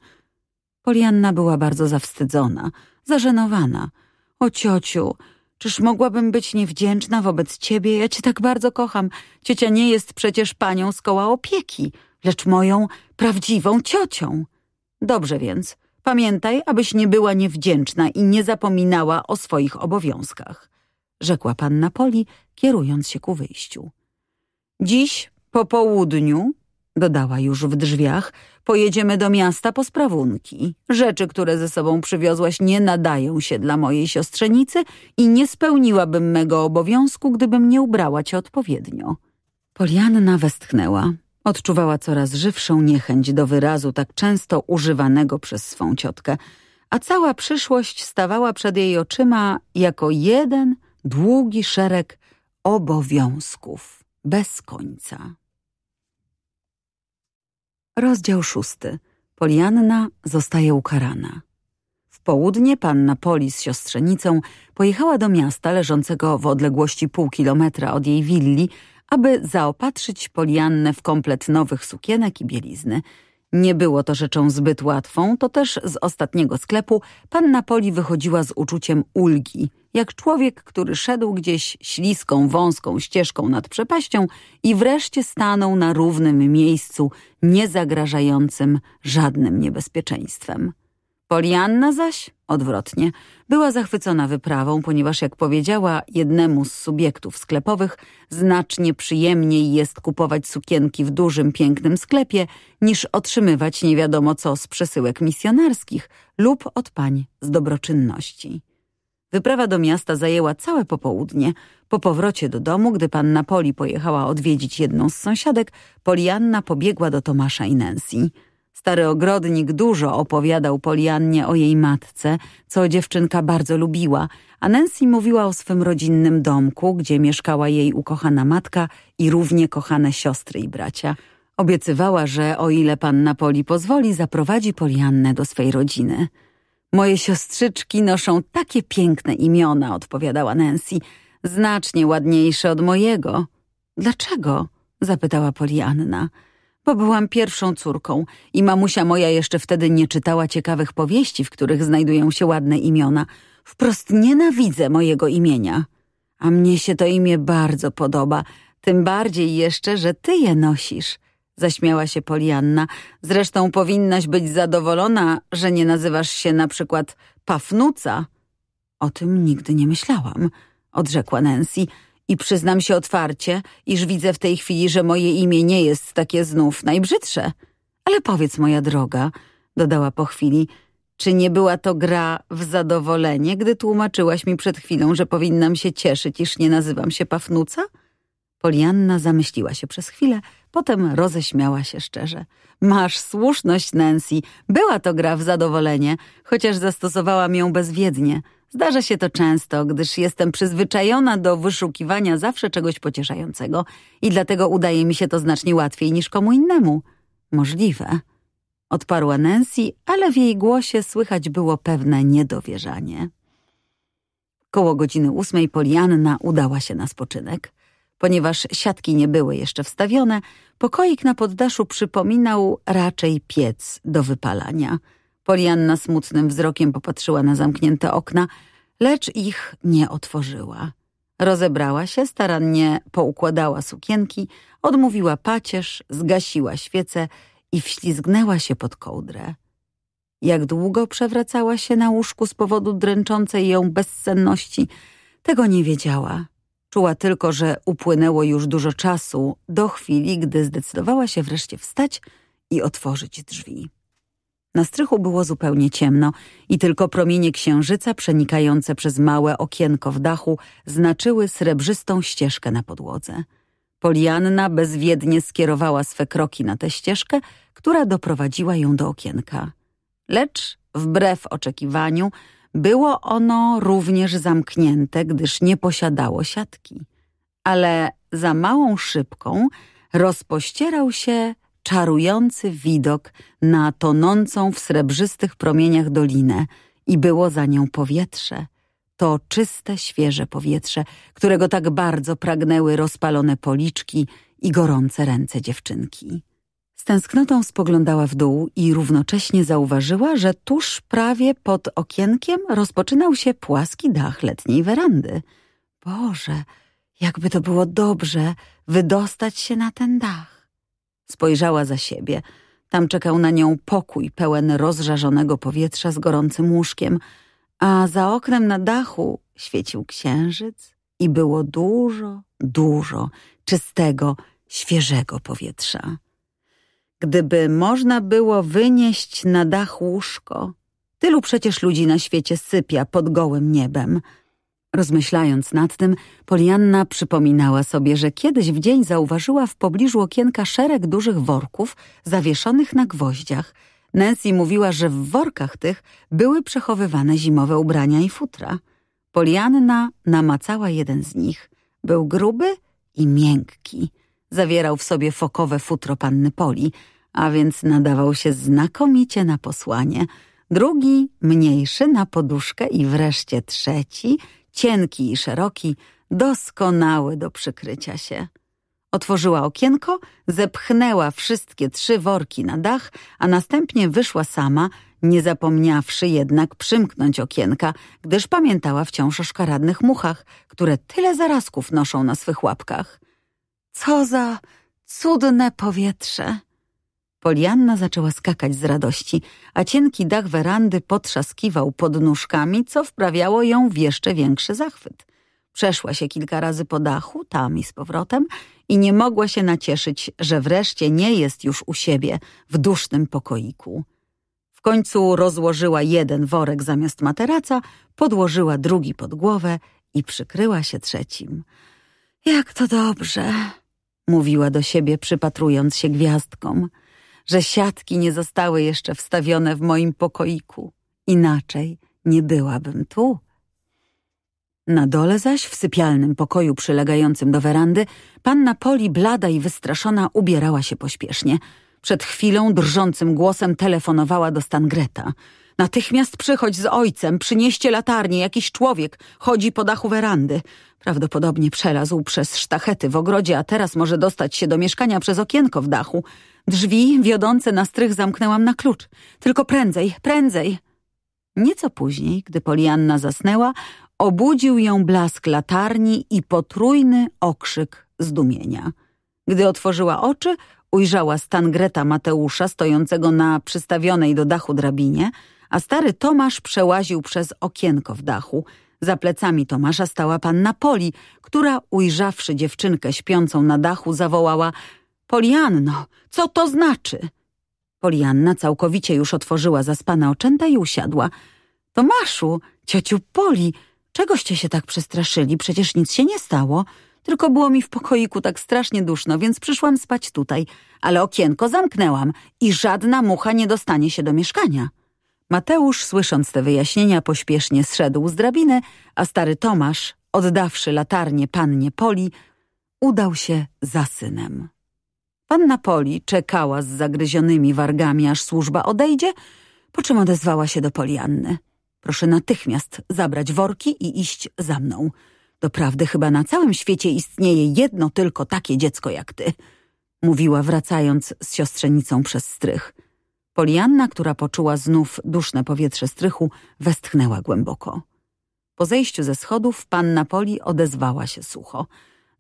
Polianna była bardzo zawstydzona, zażenowana – o ciociu, czyż mogłabym być niewdzięczna wobec ciebie? Ja cię tak bardzo kocham. Ciocia nie jest przecież panią z koła opieki, lecz moją prawdziwą ciocią. Dobrze więc, pamiętaj, abyś nie była niewdzięczna i nie zapominała o swoich obowiązkach, rzekła panna Poli, kierując się ku wyjściu. Dziś po południu Dodała już w drzwiach, pojedziemy do miasta po sprawunki. Rzeczy, które ze sobą przywiozłaś, nie nadają się dla mojej siostrzenicy i nie spełniłabym mego obowiązku, gdybym nie ubrała cię odpowiednio. Polianna westchnęła. Odczuwała coraz żywszą niechęć do wyrazu tak często używanego przez swą ciotkę, a cała przyszłość stawała przed jej oczyma jako jeden długi szereg obowiązków bez końca. Rozdział szósty. Polianna zostaje ukarana. W południe panna Poli z siostrzenicą pojechała do miasta leżącego w odległości pół kilometra od jej willi, aby zaopatrzyć Poliannę w komplet nowych sukienek i bielizny – nie było to rzeczą zbyt łatwą, to też z ostatniego sklepu panna Poli wychodziła z uczuciem ulgi, jak człowiek, który szedł gdzieś śliską, wąską ścieżką nad przepaścią i wreszcie stanął na równym miejscu, nie zagrażającym żadnym niebezpieczeństwem. Polianna zaś, odwrotnie, była zachwycona wyprawą, ponieważ jak powiedziała jednemu z subiektów sklepowych, znacznie przyjemniej jest kupować sukienki w dużym, pięknym sklepie, niż otrzymywać nie wiadomo co z przesyłek misjonarskich lub od pań z dobroczynności. Wyprawa do miasta zajęła całe popołudnie. Po powrocie do domu, gdy panna Poli pojechała odwiedzić jedną z sąsiadek, Polianna pobiegła do Tomasza i Nancy – Stary ogrodnik dużo opowiadał Poliannie o jej matce, co dziewczynka bardzo lubiła, a Nancy mówiła o swym rodzinnym domku, gdzie mieszkała jej ukochana matka i równie kochane siostry i bracia. Obiecywała, że o ile panna Poli pozwoli, zaprowadzi Poliannę do swej rodziny. Moje siostrzyczki noszą takie piękne imiona, odpowiadała Nancy, znacznie ładniejsze od mojego. Dlaczego? zapytała Polianna bo byłam pierwszą córką i mamusia moja jeszcze wtedy nie czytała ciekawych powieści, w których znajdują się ładne imiona. Wprost nienawidzę mojego imienia. A mnie się to imię bardzo podoba, tym bardziej jeszcze, że ty je nosisz. Zaśmiała się Polianna. Zresztą powinnaś być zadowolona, że nie nazywasz się na przykład Pafnuca. O tym nigdy nie myślałam, odrzekła Nancy i przyznam się otwarcie, iż widzę w tej chwili, że moje imię nie jest takie znów najbrzydsze. Ale powiedz, moja droga, dodała po chwili, czy nie była to gra w zadowolenie, gdy tłumaczyłaś mi przed chwilą, że powinnam się cieszyć, iż nie nazywam się Pafnuca? Polianna zamyśliła się przez chwilę, potem roześmiała się szczerze. Masz słuszność, Nancy. Była to gra w zadowolenie, chociaż zastosowałam ją bezwiednie. Zdarza się to często, gdyż jestem przyzwyczajona do wyszukiwania zawsze czegoś pocieszającego i dlatego udaje mi się to znacznie łatwiej niż komu innemu. Możliwe. Odparła Nancy, ale w jej głosie słychać było pewne niedowierzanie. Koło godziny ósmej Polianna udała się na spoczynek. Ponieważ siatki nie były jeszcze wstawione, pokoik na poddaszu przypominał raczej piec do wypalania – Polianna smutnym wzrokiem popatrzyła na zamknięte okna, lecz ich nie otworzyła. Rozebrała się, starannie poukładała sukienki, odmówiła pacierz, zgasiła świecę i wślizgnęła się pod kołdrę. Jak długo przewracała się na łóżku z powodu dręczącej ją bezsenności, tego nie wiedziała. Czuła tylko, że upłynęło już dużo czasu, do chwili, gdy zdecydowała się wreszcie wstać i otworzyć drzwi. Na strychu było zupełnie ciemno i tylko promienie księżyca przenikające przez małe okienko w dachu znaczyły srebrzystą ścieżkę na podłodze. Polianna bezwiednie skierowała swe kroki na tę ścieżkę, która doprowadziła ją do okienka. Lecz, wbrew oczekiwaniu, było ono również zamknięte, gdyż nie posiadało siatki. Ale za małą szybką rozpościerał się czarujący widok na tonącą w srebrzystych promieniach dolinę i było za nią powietrze. To czyste, świeże powietrze, którego tak bardzo pragnęły rozpalone policzki i gorące ręce dziewczynki. Z tęsknotą spoglądała w dół i równocześnie zauważyła, że tuż prawie pod okienkiem rozpoczynał się płaski dach letniej werandy. Boże, jakby to było dobrze wydostać się na ten dach. Spojrzała za siebie. Tam czekał na nią pokój pełen rozżarzonego powietrza z gorącym łóżkiem, a za oknem na dachu świecił księżyc i było dużo, dużo czystego, świeżego powietrza. Gdyby można było wynieść na dach łóżko, tylu przecież ludzi na świecie sypia pod gołym niebem – Rozmyślając nad tym, Polianna przypominała sobie, że kiedyś w dzień zauważyła w pobliżu okienka szereg dużych worków zawieszonych na gwoździach. Nancy mówiła, że w workach tych były przechowywane zimowe ubrania i futra. Polianna namacała jeden z nich. Był gruby i miękki. Zawierał w sobie fokowe futro panny Poli, a więc nadawał się znakomicie na posłanie – drugi mniejszy na poduszkę i wreszcie trzeci, cienki i szeroki, doskonały do przykrycia się. Otworzyła okienko, zepchnęła wszystkie trzy worki na dach, a następnie wyszła sama, nie zapomniawszy jednak przymknąć okienka, gdyż pamiętała wciąż o szkaradnych muchach, które tyle zarazków noszą na swych łapkach. Co za cudne powietrze! Polianna zaczęła skakać z radości, a cienki dach werandy potrzaskiwał pod nóżkami, co wprawiało ją w jeszcze większy zachwyt. Przeszła się kilka razy po dachu, tam i z powrotem, i nie mogła się nacieszyć, że wreszcie nie jest już u siebie, w dusznym pokoiku. W końcu rozłożyła jeden worek zamiast materaca, podłożyła drugi pod głowę i przykryła się trzecim. Jak to dobrze, mówiła do siebie, przypatrując się gwiazdkom że siatki nie zostały jeszcze wstawione w moim pokoiku. Inaczej nie byłabym tu. Na dole zaś, w sypialnym pokoju przylegającym do werandy, panna Poli, blada i wystraszona, ubierała się pośpiesznie. Przed chwilą drżącym głosem telefonowała do Stangreta – Natychmiast przychodź z ojcem, przynieście latarnię, jakiś człowiek chodzi po dachu werandy. Prawdopodobnie przelazł przez sztachety w ogrodzie, a teraz może dostać się do mieszkania przez okienko w dachu. Drzwi wiodące na strych zamknęłam na klucz. Tylko prędzej, prędzej! Nieco później, gdy Polianna zasnęła, obudził ją blask latarni i potrójny okrzyk zdumienia. Gdy otworzyła oczy, ujrzała stan Greta Mateusza stojącego na przystawionej do dachu drabinie – a stary Tomasz przełaził przez okienko w dachu. Za plecami Tomasza stała panna Poli, która ujrzawszy dziewczynkę śpiącą na dachu zawołała Polianno, co to znaczy? Polianna całkowicie już otworzyła zaspane oczęta i usiadła. Tomaszu, ciociu Poli, czegoście się tak przestraszyli? Przecież nic się nie stało. Tylko było mi w pokoiku tak strasznie duszno, więc przyszłam spać tutaj. Ale okienko zamknęłam i żadna mucha nie dostanie się do mieszkania. Mateusz, słysząc te wyjaśnienia, pośpiesznie zszedł z drabiny, a stary Tomasz, oddawszy latarnię pannie Poli, udał się za synem. Panna Poli czekała z zagryzionymi wargami, aż służba odejdzie, po czym odezwała się do Polianny. Proszę natychmiast zabrać worki i iść za mną. Doprawdy chyba na całym świecie istnieje jedno tylko takie dziecko jak ty, mówiła wracając z siostrzenicą przez strych. Polianna, która poczuła znów duszne powietrze strychu, westchnęła głęboko. Po zejściu ze schodów panna Poli odezwała się sucho.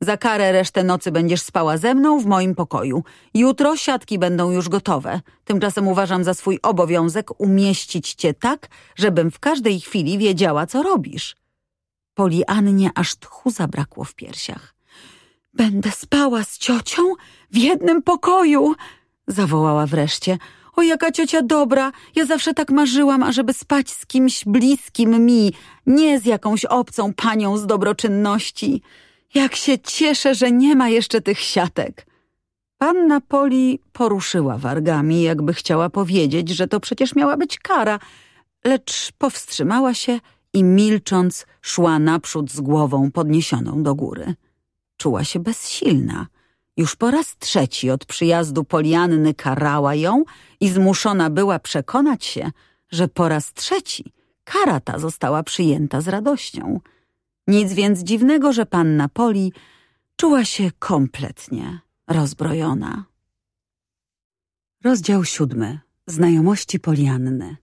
Za karę resztę nocy będziesz spała ze mną w moim pokoju. Jutro siatki będą już gotowe. Tymczasem uważam za swój obowiązek umieścić cię tak, żebym w każdej chwili wiedziała, co robisz. Poliannie aż tchu zabrakło w piersiach. Będę spała z ciocią w jednym pokoju, zawołała wreszcie. O, jaka ciocia dobra! Ja zawsze tak marzyłam, ażeby spać z kimś bliskim mi, nie z jakąś obcą panią z dobroczynności. Jak się cieszę, że nie ma jeszcze tych siatek. Panna Poli poruszyła wargami, jakby chciała powiedzieć, że to przecież miała być kara, lecz powstrzymała się i milcząc szła naprzód z głową podniesioną do góry. Czuła się bezsilna. Już po raz trzeci od przyjazdu Polianny karała ją i zmuszona była przekonać się, że po raz trzeci kara ta została przyjęta z radością. Nic więc dziwnego, że panna Poli czuła się kompletnie rozbrojona. Rozdział siódmy. Znajomości Polianny.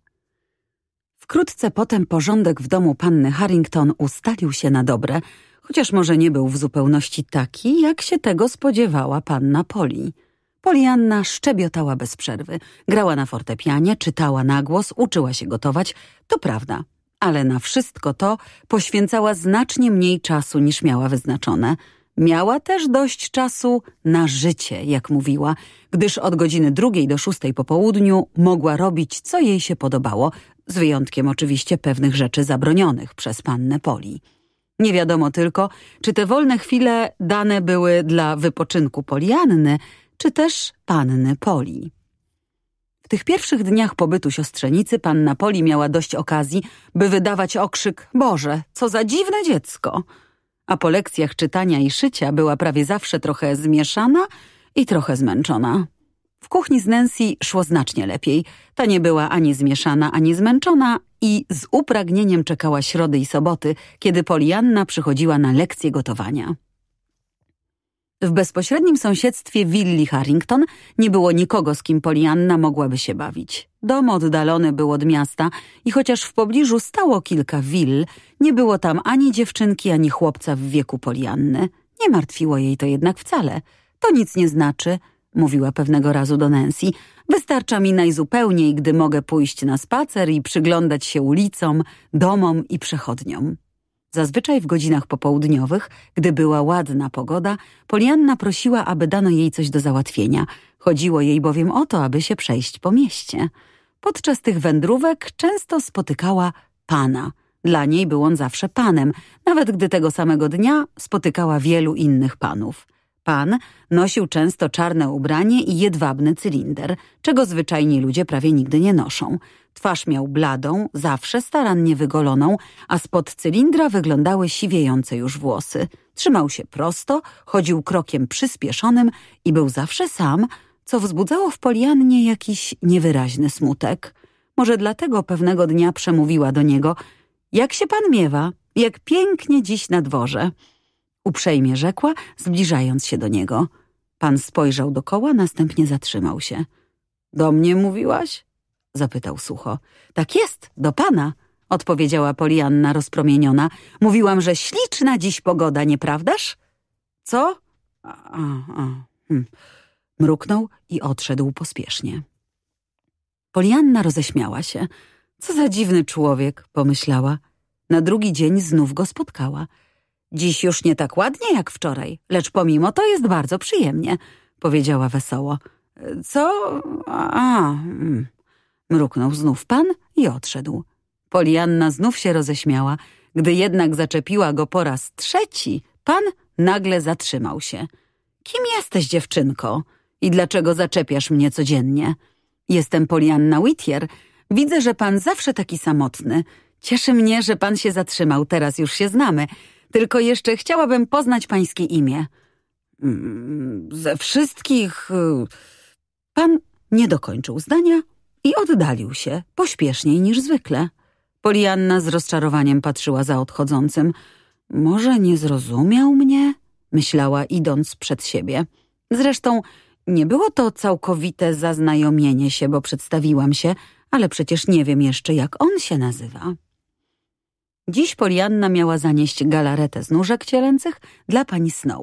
Wkrótce potem porządek w domu panny Harrington ustalił się na dobre – chociaż może nie był w zupełności taki, jak się tego spodziewała panna Poli. Polianna szczebiotała bez przerwy. Grała na fortepianie, czytała na głos, uczyła się gotować. To prawda, ale na wszystko to poświęcała znacznie mniej czasu niż miała wyznaczone. Miała też dość czasu na życie, jak mówiła, gdyż od godziny drugiej do szóstej po południu mogła robić, co jej się podobało, z wyjątkiem oczywiście pewnych rzeczy zabronionych przez pannę Poli. Nie wiadomo tylko, czy te wolne chwile dane były dla wypoczynku Polianny, czy też panny Poli. W tych pierwszych dniach pobytu siostrzenicy panna Poli miała dość okazji, by wydawać okrzyk Boże, co za dziwne dziecko! A po lekcjach czytania i szycia była prawie zawsze trochę zmieszana i trochę zmęczona. W kuchni z Nancy szło znacznie lepiej. Ta nie była ani zmieszana, ani zmęczona i z upragnieniem czekała środy i soboty, kiedy Polianna przychodziła na lekcje gotowania. W bezpośrednim sąsiedztwie willi Harrington nie było nikogo, z kim Polianna mogłaby się bawić. Dom oddalony był od miasta i chociaż w pobliżu stało kilka will, nie było tam ani dziewczynki, ani chłopca w wieku Polianny. Nie martwiło jej to jednak wcale. To nic nie znaczy – mówiła pewnego razu do Nancy. Wystarcza mi najzupełniej, gdy mogę pójść na spacer i przyglądać się ulicom, domom i przechodniom. Zazwyczaj w godzinach popołudniowych, gdy była ładna pogoda, Polianna prosiła, aby dano jej coś do załatwienia. Chodziło jej bowiem o to, aby się przejść po mieście. Podczas tych wędrówek często spotykała pana. Dla niej był on zawsze panem, nawet gdy tego samego dnia spotykała wielu innych panów. Pan nosił często czarne ubranie i jedwabny cylinder, czego zwyczajni ludzie prawie nigdy nie noszą. Twarz miał bladą, zawsze starannie wygoloną, a spod cylindra wyglądały siwiejące już włosy. Trzymał się prosto, chodził krokiem przyspieszonym i był zawsze sam, co wzbudzało w Poliannie jakiś niewyraźny smutek. Może dlatego pewnego dnia przemówiła do niego – jak się pan miewa, jak pięknie dziś na dworze uprzejmie rzekła, zbliżając się do niego. Pan spojrzał dokoła, następnie zatrzymał się. Do mnie mówiłaś? zapytał sucho. Tak jest, do pana, odpowiedziała Polianna rozpromieniona. Mówiłam, że śliczna dziś pogoda, nieprawdaż? Co? A, a, hm. Mruknął i odszedł pospiesznie. Polianna roześmiała się. Co za dziwny człowiek, pomyślała. Na drugi dzień znów go spotkała. Dziś już nie tak ładnie jak wczoraj, lecz pomimo to jest bardzo przyjemnie, powiedziała wesoło. Co? A, mm. mruknął znów pan i odszedł. Polianna znów się roześmiała. Gdy jednak zaczepiła go po raz trzeci, pan nagle zatrzymał się. Kim jesteś, dziewczynko? I dlaczego zaczepiasz mnie codziennie? Jestem Polianna Whittier. Widzę, że pan zawsze taki samotny. Cieszy mnie, że pan się zatrzymał, teraz już się znamy. Tylko jeszcze chciałabym poznać pańskie imię. Mm, ze wszystkich... Y, pan nie dokończył zdania i oddalił się, pośpieszniej niż zwykle. Polianna z rozczarowaniem patrzyła za odchodzącym. Może nie zrozumiał mnie? Myślała, idąc przed siebie. Zresztą nie było to całkowite zaznajomienie się, bo przedstawiłam się, ale przecież nie wiem jeszcze, jak on się nazywa. Dziś Polianna miała zanieść galaretę z nóżek cielęcych dla pani Snow.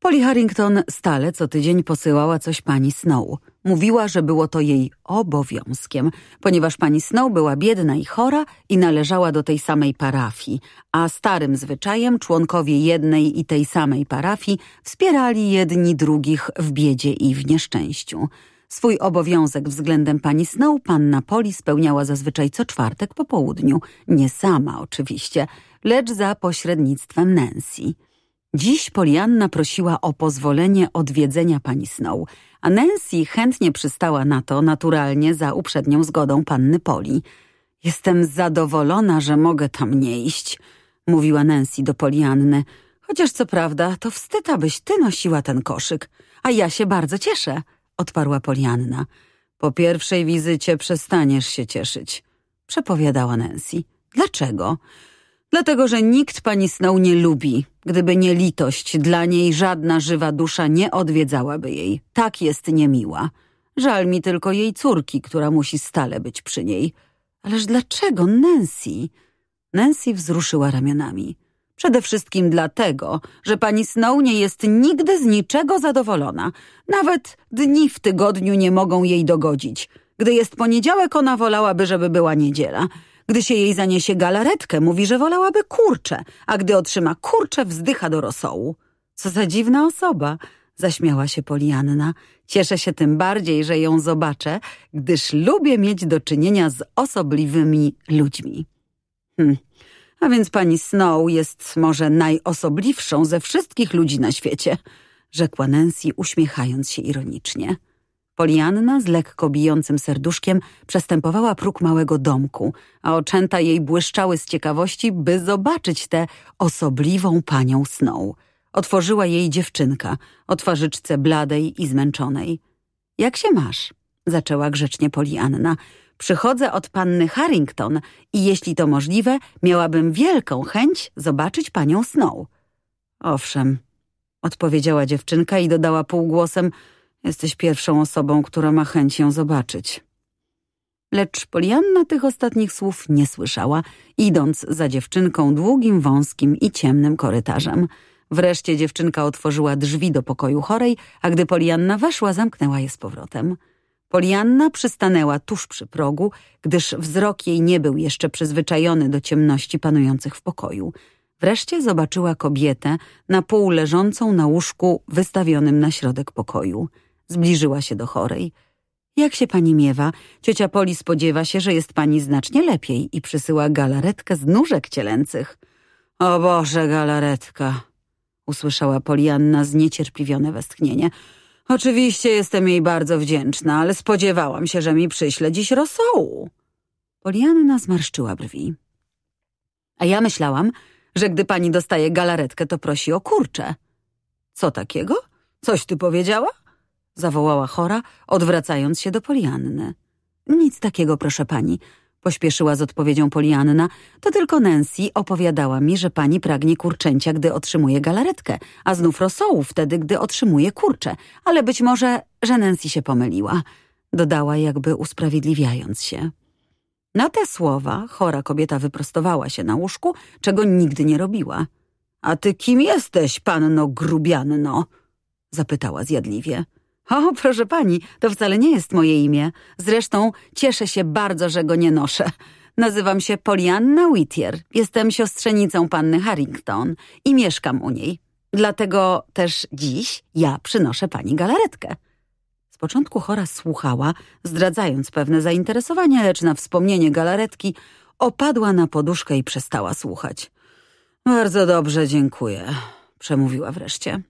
Polly Harrington stale co tydzień posyłała coś pani Snow. Mówiła, że było to jej obowiązkiem, ponieważ pani Snow była biedna i chora i należała do tej samej parafii, a starym zwyczajem członkowie jednej i tej samej parafii wspierali jedni drugich w biedzie i w nieszczęściu. Swój obowiązek względem pani Snow panna Poli spełniała zazwyczaj co czwartek po południu. Nie sama oczywiście, lecz za pośrednictwem Nancy. Dziś Polianna prosiła o pozwolenie odwiedzenia pani Snow, a Nancy chętnie przystała na to naturalnie za uprzednią zgodą panny Poli. Jestem zadowolona, że mogę tam nie iść, mówiła Nancy do Polianny. Chociaż co prawda, to wstyd, abyś ty nosiła ten koszyk, a ja się bardzo cieszę odparła Polianna. Po pierwszej wizycie przestaniesz się cieszyć, przepowiadała Nancy. Dlaczego? Dlatego, że nikt pani Snow nie lubi. Gdyby nie litość, dla niej żadna żywa dusza nie odwiedzałaby jej. Tak jest niemiła. Żal mi tylko jej córki, która musi stale być przy niej. Ależ dlaczego Nancy? Nancy wzruszyła ramionami. Przede wszystkim dlatego, że pani Snow nie jest nigdy z niczego zadowolona. Nawet dni w tygodniu nie mogą jej dogodzić. Gdy jest poniedziałek, ona wolałaby, żeby była niedziela. Gdy się jej zaniesie galaretkę, mówi, że wolałaby kurcze, a gdy otrzyma kurcze, wzdycha do rosołu. Co za dziwna osoba, zaśmiała się Polianna. Cieszę się tym bardziej, że ją zobaczę, gdyż lubię mieć do czynienia z osobliwymi ludźmi. Hmm. A więc pani Snow jest może najosobliwszą ze wszystkich ludzi na świecie, rzekła Nancy, uśmiechając się ironicznie. Polianna z lekko bijącym serduszkiem przestępowała próg małego domku, a oczęta jej błyszczały z ciekawości, by zobaczyć tę osobliwą panią Snow. Otworzyła jej dziewczynka, o twarzyczce bladej i zmęczonej. – Jak się masz? – zaczęła grzecznie Polianna – Przychodzę od panny Harrington i jeśli to możliwe, miałabym wielką chęć zobaczyć panią Snow. Owszem, odpowiedziała dziewczynka i dodała półgłosem, jesteś pierwszą osobą, która ma chęć ją zobaczyć. Lecz Polianna tych ostatnich słów nie słyszała, idąc za dziewczynką długim, wąskim i ciemnym korytarzem. Wreszcie dziewczynka otworzyła drzwi do pokoju chorej, a gdy Polianna weszła, zamknęła je z powrotem. Polianna przystanęła tuż przy progu, gdyż wzrok jej nie był jeszcze przyzwyczajony do ciemności panujących w pokoju. Wreszcie zobaczyła kobietę na pół leżącą na łóżku wystawionym na środek pokoju. Zbliżyła się do chorej. Jak się pani miewa? Ciocia Poli spodziewa się, że jest pani znacznie lepiej i przysyła galaretkę z nóżek cielęcych. O Boże, galaretka! Usłyszała Polianna zniecierpliwione westchnienie. Oczywiście jestem jej bardzo wdzięczna, ale spodziewałam się, że mi przyśle dziś rosołu. Polianna zmarszczyła brwi. A ja myślałam, że gdy pani dostaje galaretkę, to prosi o kurcze. Co takiego? Coś ty powiedziała? Zawołała chora, odwracając się do Polianny. Nic takiego, proszę pani. Pośpieszyła z odpowiedzią Polianna. To tylko Nancy opowiadała mi, że pani pragnie kurczęcia, gdy otrzymuje galaretkę, a znów rosołu wtedy, gdy otrzymuje kurcze. Ale być może, że Nancy się pomyliła. Dodała jakby usprawiedliwiając się. Na te słowa chora kobieta wyprostowała się na łóżku, czego nigdy nie robiła. A ty kim jesteś, panno grubianno? Zapytała zjadliwie. O, proszę pani, to wcale nie jest moje imię. Zresztą cieszę się bardzo, że go nie noszę. Nazywam się Polianna Whittier. Jestem siostrzenicą panny Harrington i mieszkam u niej. Dlatego też dziś ja przynoszę pani galaretkę. Z początku chora słuchała, zdradzając pewne zainteresowanie, lecz na wspomnienie galaretki opadła na poduszkę i przestała słuchać. Bardzo dobrze, dziękuję, przemówiła wreszcie.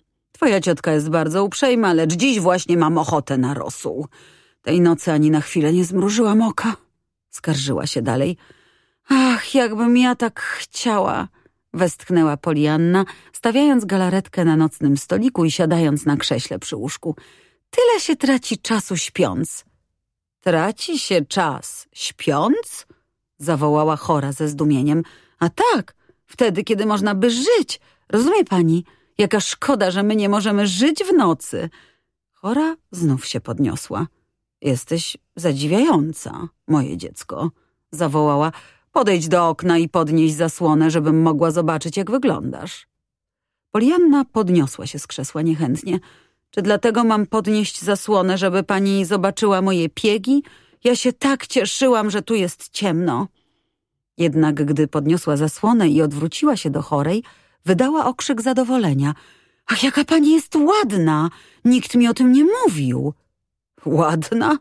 Twoja ciotka jest bardzo uprzejma, lecz dziś właśnie mam ochotę na rosół. Tej nocy ani na chwilę nie zmrużyłam oka. Skarżyła się dalej. Ach, jakbym ja tak chciała, westchnęła Polianna, stawiając galaretkę na nocnym stoliku i siadając na krześle przy łóżku. Tyle się traci czasu śpiąc. Traci się czas śpiąc? Zawołała chora ze zdumieniem. A tak, wtedy, kiedy można by żyć. Rozumie pani? Jaka szkoda, że my nie możemy żyć w nocy. Chora znów się podniosła. Jesteś zadziwiająca, moje dziecko, zawołała. Podejdź do okna i podnieś zasłonę, żebym mogła zobaczyć, jak wyglądasz. Polianna podniosła się z krzesła niechętnie. Czy dlatego mam podnieść zasłonę, żeby pani zobaczyła moje piegi? Ja się tak cieszyłam, że tu jest ciemno. Jednak gdy podniosła zasłonę i odwróciła się do chorej, Wydała okrzyk zadowolenia. Ach, jaka pani jest ładna! Nikt mi o tym nie mówił. Ładna?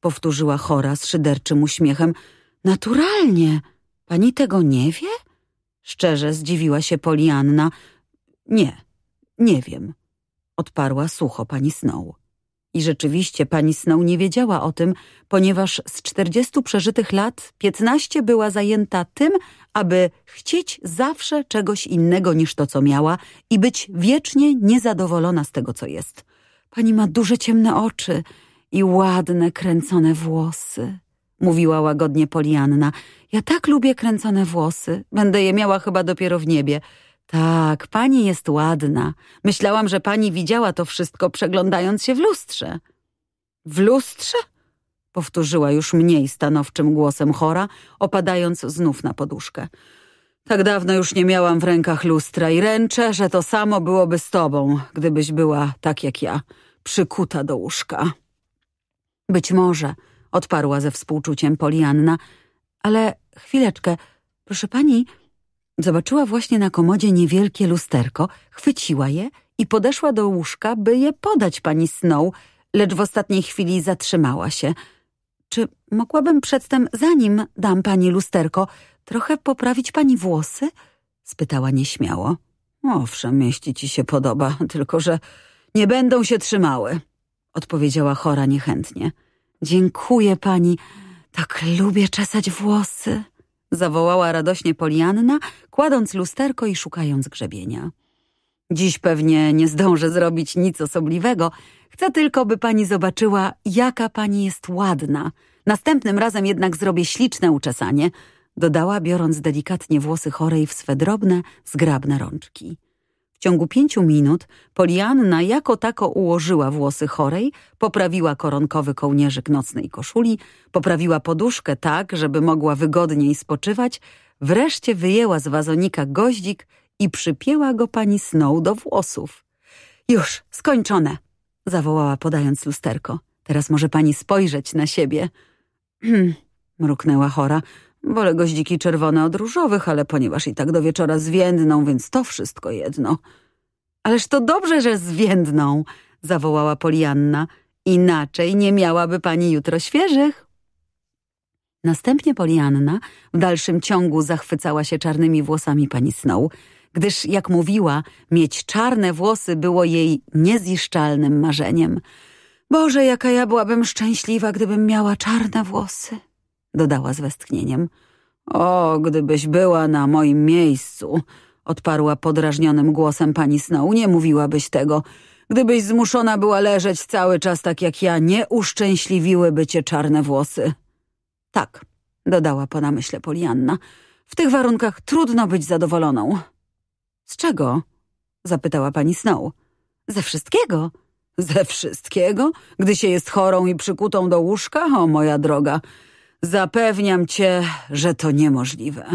Powtórzyła chora z szyderczym uśmiechem. Naturalnie. Pani tego nie wie? Szczerze zdziwiła się Polianna. Nie, nie wiem. Odparła sucho pani Snow. I rzeczywiście pani Snow nie wiedziała o tym, ponieważ z czterdziestu przeżytych lat piętnaście była zajęta tym, aby chcieć zawsze czegoś innego niż to, co miała i być wiecznie niezadowolona z tego, co jest. Pani ma duże ciemne oczy i ładne, kręcone włosy, mówiła łagodnie Polianna. Ja tak lubię kręcone włosy. Będę je miała chyba dopiero w niebie. Tak, pani jest ładna. Myślałam, że pani widziała to wszystko, przeglądając się w lustrze. W lustrze? Powtórzyła już mniej stanowczym głosem chora, opadając znów na poduszkę. Tak dawno już nie miałam w rękach lustra i ręczę, że to samo byłoby z tobą, gdybyś była tak jak ja, przykuta do łóżka. Być może, odparła ze współczuciem Polianna, ale chwileczkę, proszę pani... Zobaczyła właśnie na komodzie niewielkie lusterko, chwyciła je i podeszła do łóżka, by je podać pani Snow, lecz w ostatniej chwili zatrzymała się – czy mogłabym przedtem, zanim dam pani lusterko, trochę poprawić pani włosy? spytała nieśmiało. Owszem, jeśli ci się podoba, (laughs) tylko że nie będą się trzymały, odpowiedziała chora niechętnie. Dziękuję pani, tak lubię czesać włosy, zawołała radośnie Polianna, kładąc lusterko i szukając grzebienia. Dziś pewnie nie zdążę zrobić nic osobliwego. Chcę tylko, by pani zobaczyła, jaka pani jest ładna. Następnym razem jednak zrobię śliczne uczesanie, dodała, biorąc delikatnie włosy chorej w swe drobne, zgrabne rączki. W ciągu pięciu minut Polianna jako tako ułożyła włosy chorej, poprawiła koronkowy kołnierzyk nocnej koszuli, poprawiła poduszkę tak, żeby mogła wygodniej spoczywać, wreszcie wyjęła z wazonika goździk i przypięła go pani Snow do włosów. Już, skończone! zawołała podając lusterko. Teraz może pani spojrzeć na siebie. Hmm, mruknęła chora. Wolę goździki czerwone od różowych, ale ponieważ i tak do wieczora zwiędną, więc to wszystko jedno. Ależ to dobrze, że zwiędną, zawołała Polianna. Inaczej nie miałaby pani jutro świeżych. Następnie Polianna w dalszym ciągu zachwycała się czarnymi włosami pani Snow gdyż, jak mówiła, mieć czarne włosy było jej nieziszczalnym marzeniem. Boże, jaka ja byłabym szczęśliwa, gdybym miała czarne włosy, dodała z westchnieniem. O, gdybyś była na moim miejscu, odparła podrażnionym głosem pani Snow, nie mówiłabyś tego. Gdybyś zmuszona była leżeć cały czas tak jak ja, nie uszczęśliwiłyby cię czarne włosy. Tak, dodała po namyśle Polianna. W tych warunkach trudno być zadowoloną. Z czego? zapytała pani Snow. Ze wszystkiego. Ze wszystkiego? Gdy się jest chorą i przykutą do łóżka? O, moja droga, zapewniam cię, że to niemożliwe.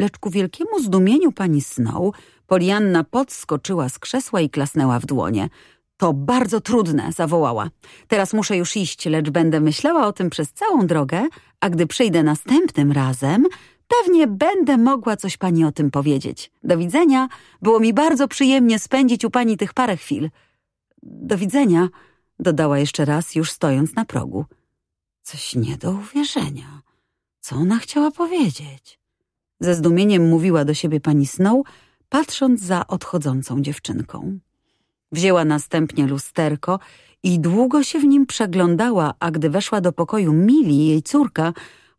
Lecz ku wielkiemu zdumieniu pani Snow, Polianna podskoczyła z krzesła i klasnęła w dłonie. To bardzo trudne, zawołała. Teraz muszę już iść, lecz będę myślała o tym przez całą drogę, a gdy przyjdę następnym razem, Pewnie będę mogła coś pani o tym powiedzieć. Do widzenia. Było mi bardzo przyjemnie spędzić u pani tych parę chwil. Do widzenia, dodała jeszcze raz, już stojąc na progu. Coś nie do uwierzenia. Co ona chciała powiedzieć? Ze zdumieniem mówiła do siebie pani Snow, patrząc za odchodzącą dziewczynką. Wzięła następnie lusterko i długo się w nim przeglądała, a gdy weszła do pokoju Mili, jej córka,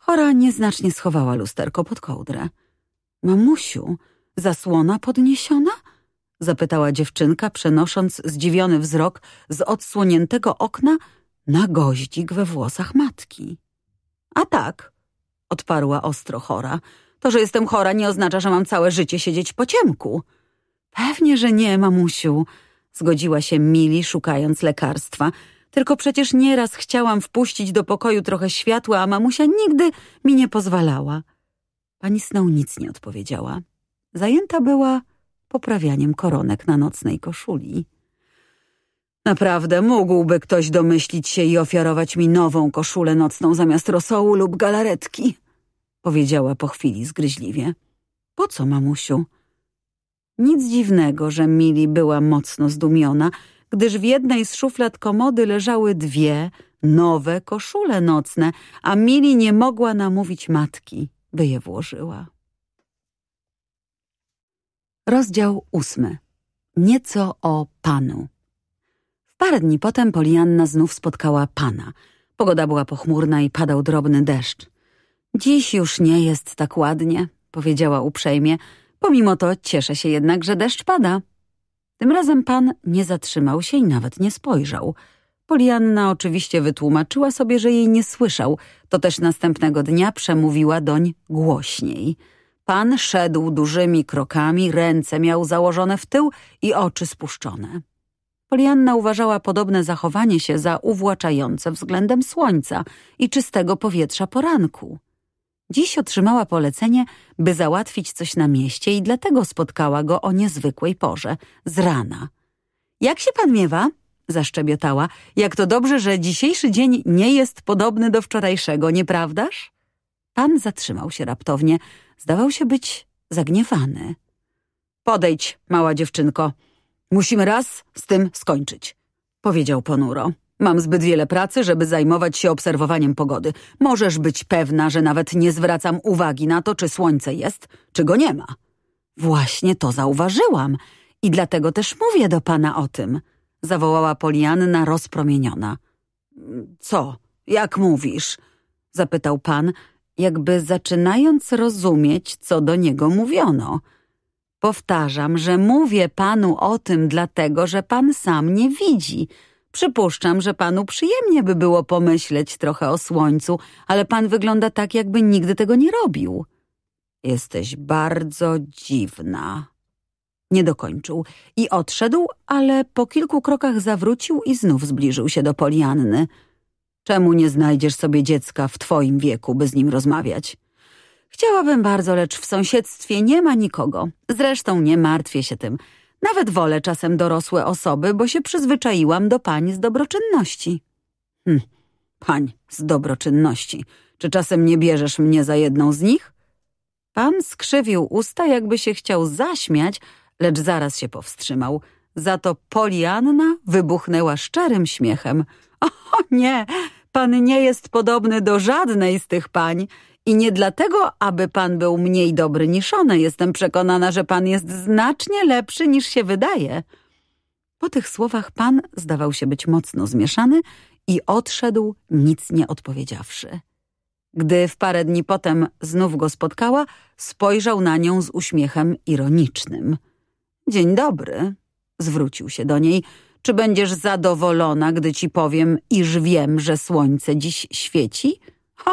Chora nieznacznie schowała lusterko pod kołdrę. Mamusiu, zasłona podniesiona? Zapytała dziewczynka, przenosząc zdziwiony wzrok z odsłoniętego okna na goździk we włosach matki. A tak, odparła ostro chora. To, że jestem chora, nie oznacza, że mam całe życie siedzieć po ciemku. Pewnie, że nie, mamusiu, zgodziła się Mili, szukając lekarstwa. Tylko przecież nieraz chciałam wpuścić do pokoju trochę światła, a mamusia nigdy mi nie pozwalała. Pani Snow nic nie odpowiedziała. Zajęta była poprawianiem koronek na nocnej koszuli. Naprawdę mógłby ktoś domyślić się i ofiarować mi nową koszulę nocną zamiast rosołu lub galaretki, powiedziała po chwili zgryźliwie. Po co, mamusiu? Nic dziwnego, że Mili była mocno zdumiona, gdyż w jednej z szuflad komody leżały dwie nowe koszule nocne, a Mili nie mogła namówić matki, by je włożyła. Rozdział ósmy. Nieco o panu. W parę dni potem Polianna znów spotkała pana. Pogoda była pochmurna i padał drobny deszcz. Dziś już nie jest tak ładnie, powiedziała uprzejmie. Pomimo to cieszę się jednak, że deszcz pada. Tym razem pan nie zatrzymał się i nawet nie spojrzał. Polianna oczywiście wytłumaczyła sobie, że jej nie słyszał, to też następnego dnia przemówiła doń głośniej. Pan szedł dużymi krokami, ręce miał założone w tył i oczy spuszczone. Polianna uważała podobne zachowanie się za uwłaczające względem słońca i czystego powietrza poranku. Dziś otrzymała polecenie, by załatwić coś na mieście i dlatego spotkała go o niezwykłej porze, z rana. Jak się pan miewa? zaszczebiotała. Jak to dobrze, że dzisiejszy dzień nie jest podobny do wczorajszego, nieprawdaż? Pan zatrzymał się raptownie. Zdawał się być zagniewany. Podejdź, mała dziewczynko. Musimy raz z tym skończyć, powiedział ponuro. Mam zbyt wiele pracy, żeby zajmować się obserwowaniem pogody. Możesz być pewna, że nawet nie zwracam uwagi na to, czy słońce jest, czy go nie ma. Właśnie to zauważyłam i dlatego też mówię do pana o tym, zawołała Polianna rozpromieniona. Co? Jak mówisz? zapytał pan, jakby zaczynając rozumieć, co do niego mówiono. Powtarzam, że mówię panu o tym dlatego, że pan sam nie widzi – Przypuszczam, że panu przyjemnie by było pomyśleć trochę o słońcu, ale pan wygląda tak, jakby nigdy tego nie robił. Jesteś bardzo dziwna. Nie dokończył i odszedł, ale po kilku krokach zawrócił i znów zbliżył się do Polianny. Czemu nie znajdziesz sobie dziecka w twoim wieku, by z nim rozmawiać? Chciałabym bardzo, lecz w sąsiedztwie nie ma nikogo. Zresztą nie martwię się tym – nawet wolę czasem dorosłe osoby, bo się przyzwyczaiłam do pań z dobroczynności. Hm, pań z dobroczynności. Czy czasem nie bierzesz mnie za jedną z nich? Pan skrzywił usta, jakby się chciał zaśmiać, lecz zaraz się powstrzymał. Za to Polianna wybuchnęła szczerym śmiechem. (laughs) O nie, pan nie jest podobny do żadnej z tych pań. I nie dlatego, aby pan był mniej dobry niż one. Jestem przekonana, że pan jest znacznie lepszy niż się wydaje. Po tych słowach pan zdawał się być mocno zmieszany i odszedł, nic nie odpowiedziawszy. Gdy w parę dni potem znów go spotkała, spojrzał na nią z uśmiechem ironicznym. Dzień dobry, zwrócił się do niej. Czy będziesz zadowolona, gdy ci powiem, iż wiem, że słońce dziś świeci? Ho,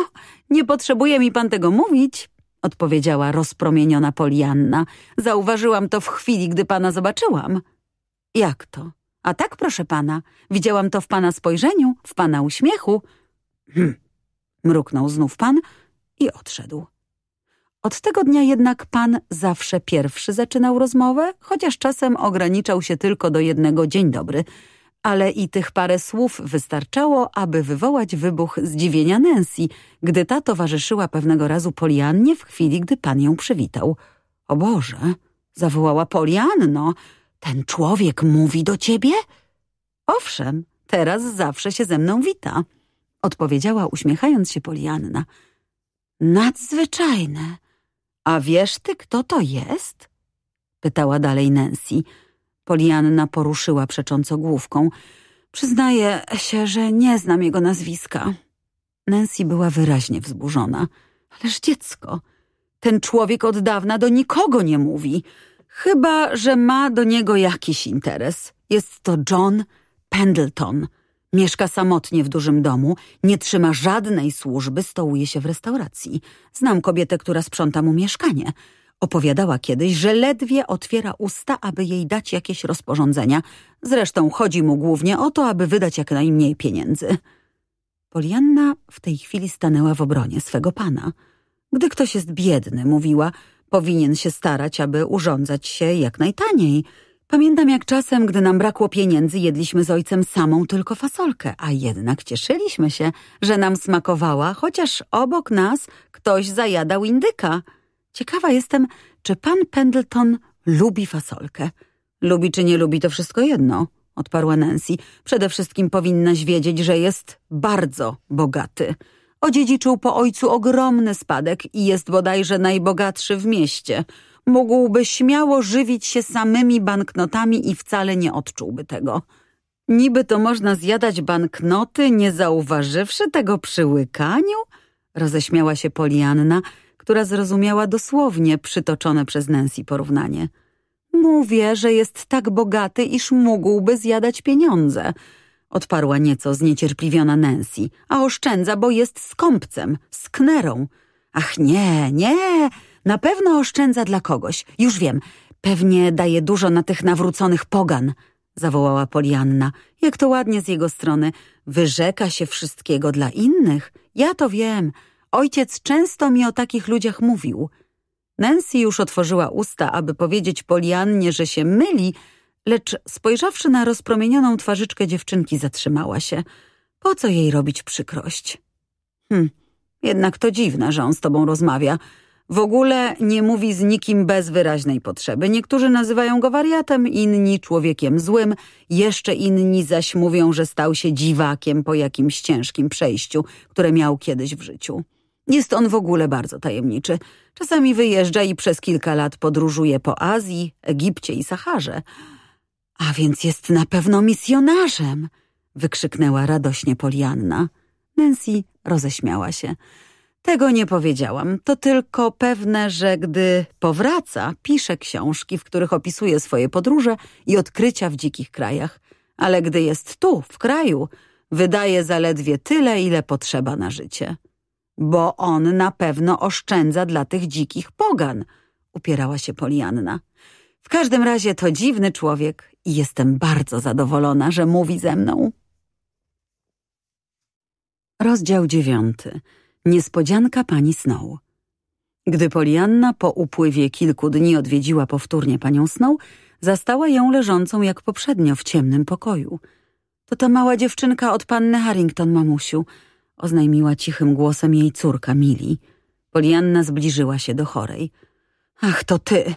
nie potrzebuje mi pan tego mówić, odpowiedziała rozpromieniona Polianna. Zauważyłam to w chwili, gdy pana zobaczyłam. Jak to? A tak, proszę pana, widziałam to w pana spojrzeniu, w pana uśmiechu. Hm. Mruknął znów pan i odszedł. Od tego dnia jednak pan zawsze pierwszy zaczynał rozmowę, chociaż czasem ograniczał się tylko do jednego dzień dobry – ale i tych parę słów wystarczało, aby wywołać wybuch zdziwienia Nancy, gdy ta towarzyszyła pewnego razu Poliannie w chwili, gdy pan ją przywitał. — O Boże! — zawołała Polianno. — Ten człowiek mówi do ciebie? — Owszem, teraz zawsze się ze mną wita — odpowiedziała uśmiechając się Polianna. — Nadzwyczajne! A wiesz ty, kto to jest? — pytała dalej Nancy — Polianna poruszyła przecząco główką. Przyznaję się, że nie znam jego nazwiska. Nancy była wyraźnie wzburzona. Ależ dziecko, ten człowiek od dawna do nikogo nie mówi. Chyba, że ma do niego jakiś interes. Jest to John Pendleton. Mieszka samotnie w dużym domu, nie trzyma żadnej służby, stołuje się w restauracji. Znam kobietę, która sprząta mu mieszkanie. Opowiadała kiedyś, że ledwie otwiera usta, aby jej dać jakieś rozporządzenia. Zresztą chodzi mu głównie o to, aby wydać jak najmniej pieniędzy. Polianna w tej chwili stanęła w obronie swego pana. Gdy ktoś jest biedny, mówiła, powinien się starać, aby urządzać się jak najtaniej. Pamiętam jak czasem, gdy nam brakło pieniędzy, jedliśmy z ojcem samą tylko fasolkę, a jednak cieszyliśmy się, że nam smakowała, chociaż obok nas ktoś zajadał indyka. Ciekawa jestem, czy pan Pendleton lubi fasolkę. Lubi czy nie lubi, to wszystko jedno, odparła Nancy. Przede wszystkim powinnaś wiedzieć, że jest bardzo bogaty. Odziedziczył po ojcu ogromny spadek i jest bodajże najbogatszy w mieście. Mógłby śmiało żywić się samymi banknotami i wcale nie odczułby tego. Niby to można zjadać banknoty, nie zauważywszy tego przy łykaniu? Roześmiała się Polianna – która zrozumiała dosłownie przytoczone przez Nancy porównanie. Mówię, że jest tak bogaty, iż mógłby zjadać pieniądze, odparła nieco zniecierpliwiona Nancy, a oszczędza, bo jest skąpcem, sknerą. Ach nie, nie, na pewno oszczędza dla kogoś, już wiem, pewnie daje dużo na tych nawróconych pogan, zawołała Polianna. Jak to ładnie z jego strony, wyrzeka się wszystkiego dla innych, ja to wiem – Ojciec często mi o takich ludziach mówił. Nancy już otworzyła usta, aby powiedzieć Poliannie, że się myli, lecz spojrzawszy na rozpromienioną twarzyczkę dziewczynki, zatrzymała się. Po co jej robić przykrość? Hm, jednak to dziwne, że on z tobą rozmawia. W ogóle nie mówi z nikim bez wyraźnej potrzeby. Niektórzy nazywają go wariatem, inni człowiekiem złym, jeszcze inni zaś mówią, że stał się dziwakiem po jakimś ciężkim przejściu, które miał kiedyś w życiu. Jest on w ogóle bardzo tajemniczy. Czasami wyjeżdża i przez kilka lat podróżuje po Azji, Egipcie i Saharze. A więc jest na pewno misjonarzem! wykrzyknęła radośnie Polianna. Nancy roześmiała się. Tego nie powiedziałam, to tylko pewne, że gdy powraca, pisze książki, w których opisuje swoje podróże i odkrycia w dzikich krajach. Ale gdy jest tu, w kraju, wydaje zaledwie tyle, ile potrzeba na życie. Bo on na pewno oszczędza dla tych dzikich pogan, upierała się Polianna. W każdym razie to dziwny człowiek i jestem bardzo zadowolona, że mówi ze mną. Rozdział dziewiąty. Niespodzianka pani Snow. Gdy Polianna po upływie kilku dni odwiedziła powtórnie panią Snow, zastała ją leżącą jak poprzednio w ciemnym pokoju. To ta mała dziewczynka od panny Harrington, mamusiu, oznajmiła cichym głosem jej córka Mili. Polianna zbliżyła się do chorej. Ach, to ty!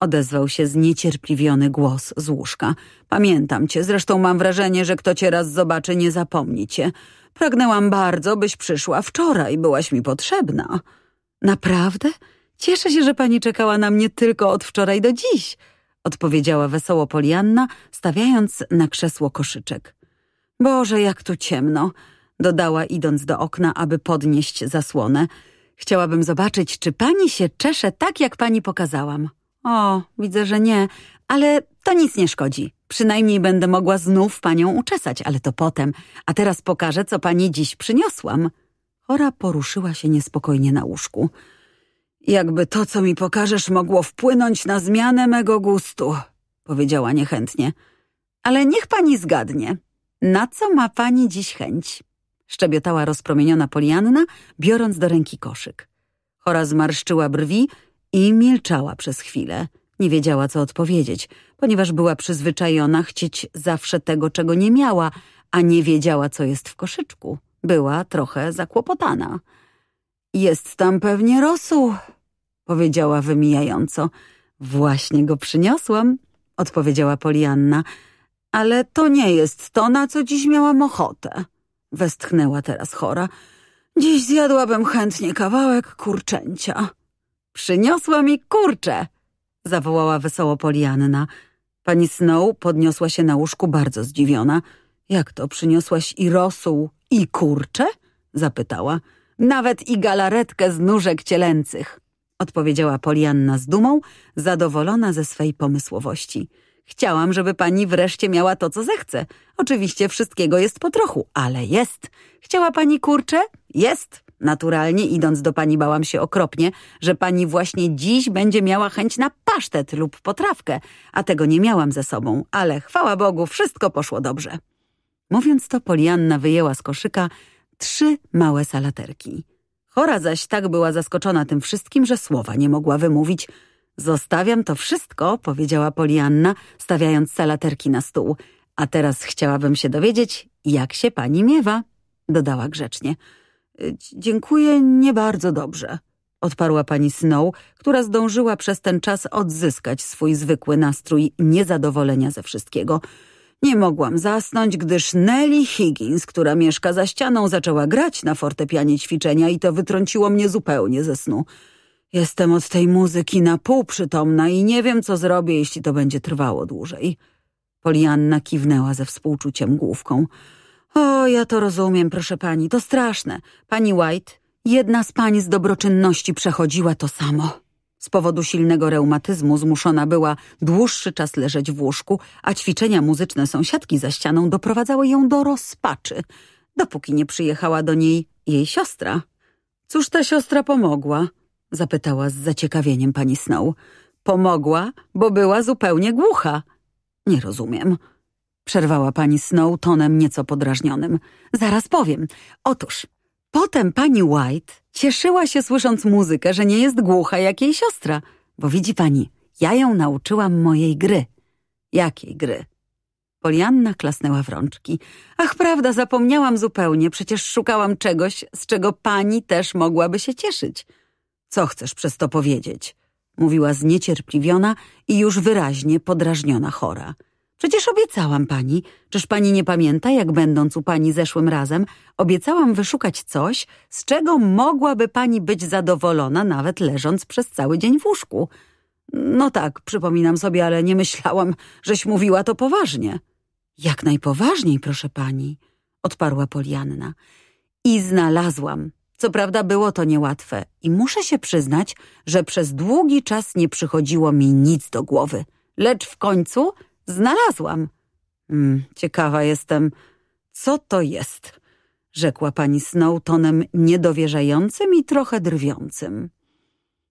odezwał się zniecierpliwiony głos z łóżka. Pamiętam cię, zresztą mam wrażenie, że kto cię raz zobaczy, nie zapomni cię. Pragnęłam bardzo, byś przyszła wczoraj, byłaś mi potrzebna. Naprawdę? Cieszę się, że pani czekała na mnie tylko od wczoraj do dziś, odpowiedziała wesoło Polianna, stawiając na krzesło koszyczek. Boże, jak tu ciemno dodała idąc do okna, aby podnieść zasłonę. Chciałabym zobaczyć, czy pani się czesze tak, jak pani pokazałam. O, widzę, że nie, ale to nic nie szkodzi. Przynajmniej będę mogła znów panią uczesać, ale to potem. A teraz pokażę, co pani dziś przyniosłam. Chora poruszyła się niespokojnie na łóżku. Jakby to, co mi pokażesz, mogło wpłynąć na zmianę mego gustu, powiedziała niechętnie. Ale niech pani zgadnie, na co ma pani dziś chęć? szczebiotała rozpromieniona Polianna, biorąc do ręki koszyk. Chora zmarszczyła brwi i milczała przez chwilę. Nie wiedziała, co odpowiedzieć, ponieważ była przyzwyczajona chcieć zawsze tego, czego nie miała, a nie wiedziała, co jest w koszyczku. Była trochę zakłopotana. Jest tam pewnie rosół, powiedziała wymijająco. Właśnie go przyniosłam, odpowiedziała Polianna, ale to nie jest to, na co dziś miałam ochotę westchnęła teraz chora. Dziś zjadłabym chętnie kawałek kurczęcia. Przyniosła mi kurcze! zawołała wesoło Polianna. Pani Snow podniosła się na łóżku bardzo zdziwiona. Jak to, przyniosłaś i rosół, i kurcze? zapytała. Nawet i galaretkę z nóżek cielęcych, odpowiedziała Polianna z dumą, zadowolona ze swej pomysłowości. Chciałam, żeby pani wreszcie miała to, co zechce. Oczywiście wszystkiego jest po trochu, ale jest. Chciała pani kurcze? Jest. Naturalnie idąc do pani bałam się okropnie, że pani właśnie dziś będzie miała chęć na pasztet lub potrawkę, a tego nie miałam ze sobą, ale chwała Bogu, wszystko poszło dobrze. Mówiąc to, Polianna wyjęła z koszyka trzy małe salaterki. Chora zaś tak była zaskoczona tym wszystkim, że słowa nie mogła wymówić – Zostawiam to wszystko, powiedziała Polianna, stawiając salaterki na stół. A teraz chciałabym się dowiedzieć, jak się pani miewa, dodała grzecznie. Y, dziękuję nie bardzo dobrze, odparła pani Snow, która zdążyła przez ten czas odzyskać swój zwykły nastrój niezadowolenia ze wszystkiego. Nie mogłam zasnąć, gdyż Nelly Higgins, która mieszka za ścianą, zaczęła grać na fortepianie ćwiczenia i to wytrąciło mnie zupełnie ze snu. Jestem od tej muzyki na pół przytomna i nie wiem, co zrobię, jeśli to będzie trwało dłużej. Polianna kiwnęła ze współczuciem główką. O, ja to rozumiem, proszę pani, to straszne. Pani White, jedna z pań z dobroczynności przechodziła to samo. Z powodu silnego reumatyzmu zmuszona była dłuższy czas leżeć w łóżku, a ćwiczenia muzyczne sąsiadki za ścianą doprowadzały ją do rozpaczy, dopóki nie przyjechała do niej jej siostra. Cóż ta siostra pomogła? Zapytała z zaciekawieniem pani Snow. Pomogła, bo była zupełnie głucha. Nie rozumiem. Przerwała pani Snow tonem nieco podrażnionym. Zaraz powiem. Otóż, potem pani White cieszyła się słysząc muzykę, że nie jest głucha jak jej siostra. Bo widzi pani, ja ją nauczyłam mojej gry. Jakiej gry? Polianna klasnęła w rączki. Ach, prawda, zapomniałam zupełnie. Przecież szukałam czegoś, z czego pani też mogłaby się cieszyć. Co chcesz przez to powiedzieć? Mówiła zniecierpliwiona i już wyraźnie podrażniona chora. Przecież obiecałam pani. Czyż pani nie pamięta, jak będąc u pani zeszłym razem, obiecałam wyszukać coś, z czego mogłaby pani być zadowolona, nawet leżąc przez cały dzień w łóżku? No tak, przypominam sobie, ale nie myślałam, żeś mówiła to poważnie. Jak najpoważniej, proszę pani, odparła Polianna. I znalazłam. Co prawda było to niełatwe i muszę się przyznać, że przez długi czas nie przychodziło mi nic do głowy. Lecz w końcu znalazłam. Hmm, ciekawa jestem, co to jest, rzekła pani Snow tonem niedowierzającym i trochę drwiącym.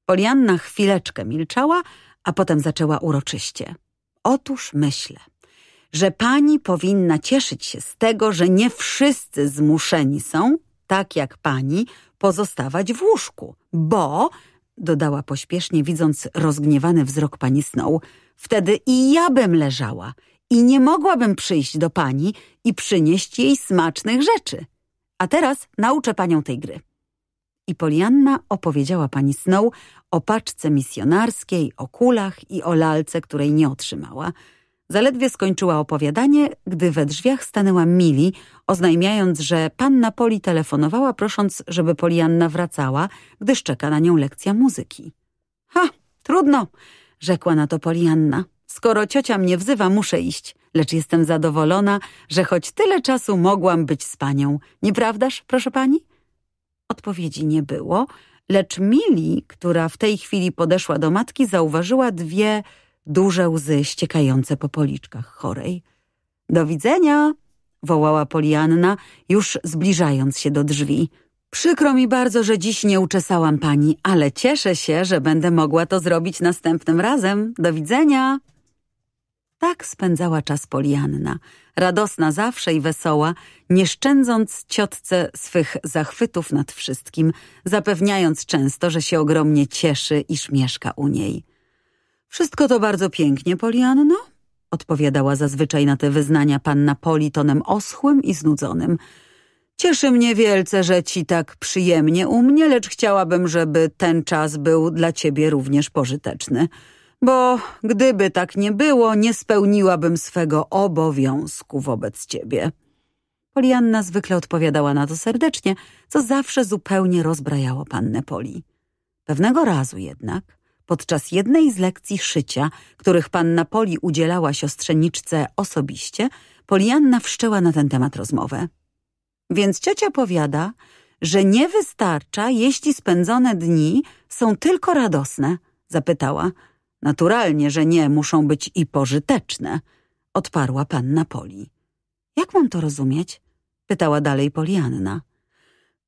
Polianna chwileczkę milczała, a potem zaczęła uroczyście. Otóż myślę, że pani powinna cieszyć się z tego, że nie wszyscy zmuszeni są tak jak pani, pozostawać w łóżku, bo, dodała pośpiesznie, widząc rozgniewany wzrok pani Snow, wtedy i ja bym leżała i nie mogłabym przyjść do pani i przynieść jej smacznych rzeczy. A teraz nauczę panią tej gry. I Polianna opowiedziała pani Snow o paczce misjonarskiej, o kulach i o lalce, której nie otrzymała – Zaledwie skończyła opowiadanie, gdy we drzwiach stanęła Mili, oznajmiając, że panna Poli telefonowała, prosząc, żeby Polianna wracała, gdyż czeka na nią lekcja muzyki. Ha, trudno, rzekła na to Polianna. Skoro ciocia mnie wzywa, muszę iść, lecz jestem zadowolona, że choć tyle czasu mogłam być z panią. Nieprawdaż, proszę pani? Odpowiedzi nie było, lecz Mili, która w tej chwili podeszła do matki, zauważyła dwie duże łzy ściekające po policzkach chorej. Do widzenia! wołała Polianna, już zbliżając się do drzwi. Przykro mi bardzo, że dziś nie uczesałam pani, ale cieszę się, że będę mogła to zrobić następnym razem. Do widzenia! Tak spędzała czas Polianna, radosna zawsze i wesoła, nie szczędząc ciotce swych zachwytów nad wszystkim, zapewniając często, że się ogromnie cieszy, iż mieszka u niej. Wszystko to bardzo pięknie, Polianno, odpowiadała zazwyczaj na te wyznania panna Poli tonem oschłym i znudzonym. Cieszy mnie wielce, że ci tak przyjemnie u mnie, lecz chciałabym, żeby ten czas był dla ciebie również pożyteczny. Bo gdyby tak nie było, nie spełniłabym swego obowiązku wobec ciebie. Polianna zwykle odpowiadała na to serdecznie, co zawsze zupełnie rozbrajało pannę Poli. Pewnego razu jednak Podczas jednej z lekcji szycia, których panna Poli udzielała siostrzeniczce osobiście, Polianna wszczęła na ten temat rozmowę. Więc ciocia powiada, że nie wystarcza, jeśli spędzone dni są tylko radosne, zapytała. Naturalnie, że nie, muszą być i pożyteczne, odparła panna Poli. Jak mam to rozumieć? pytała dalej Polianna.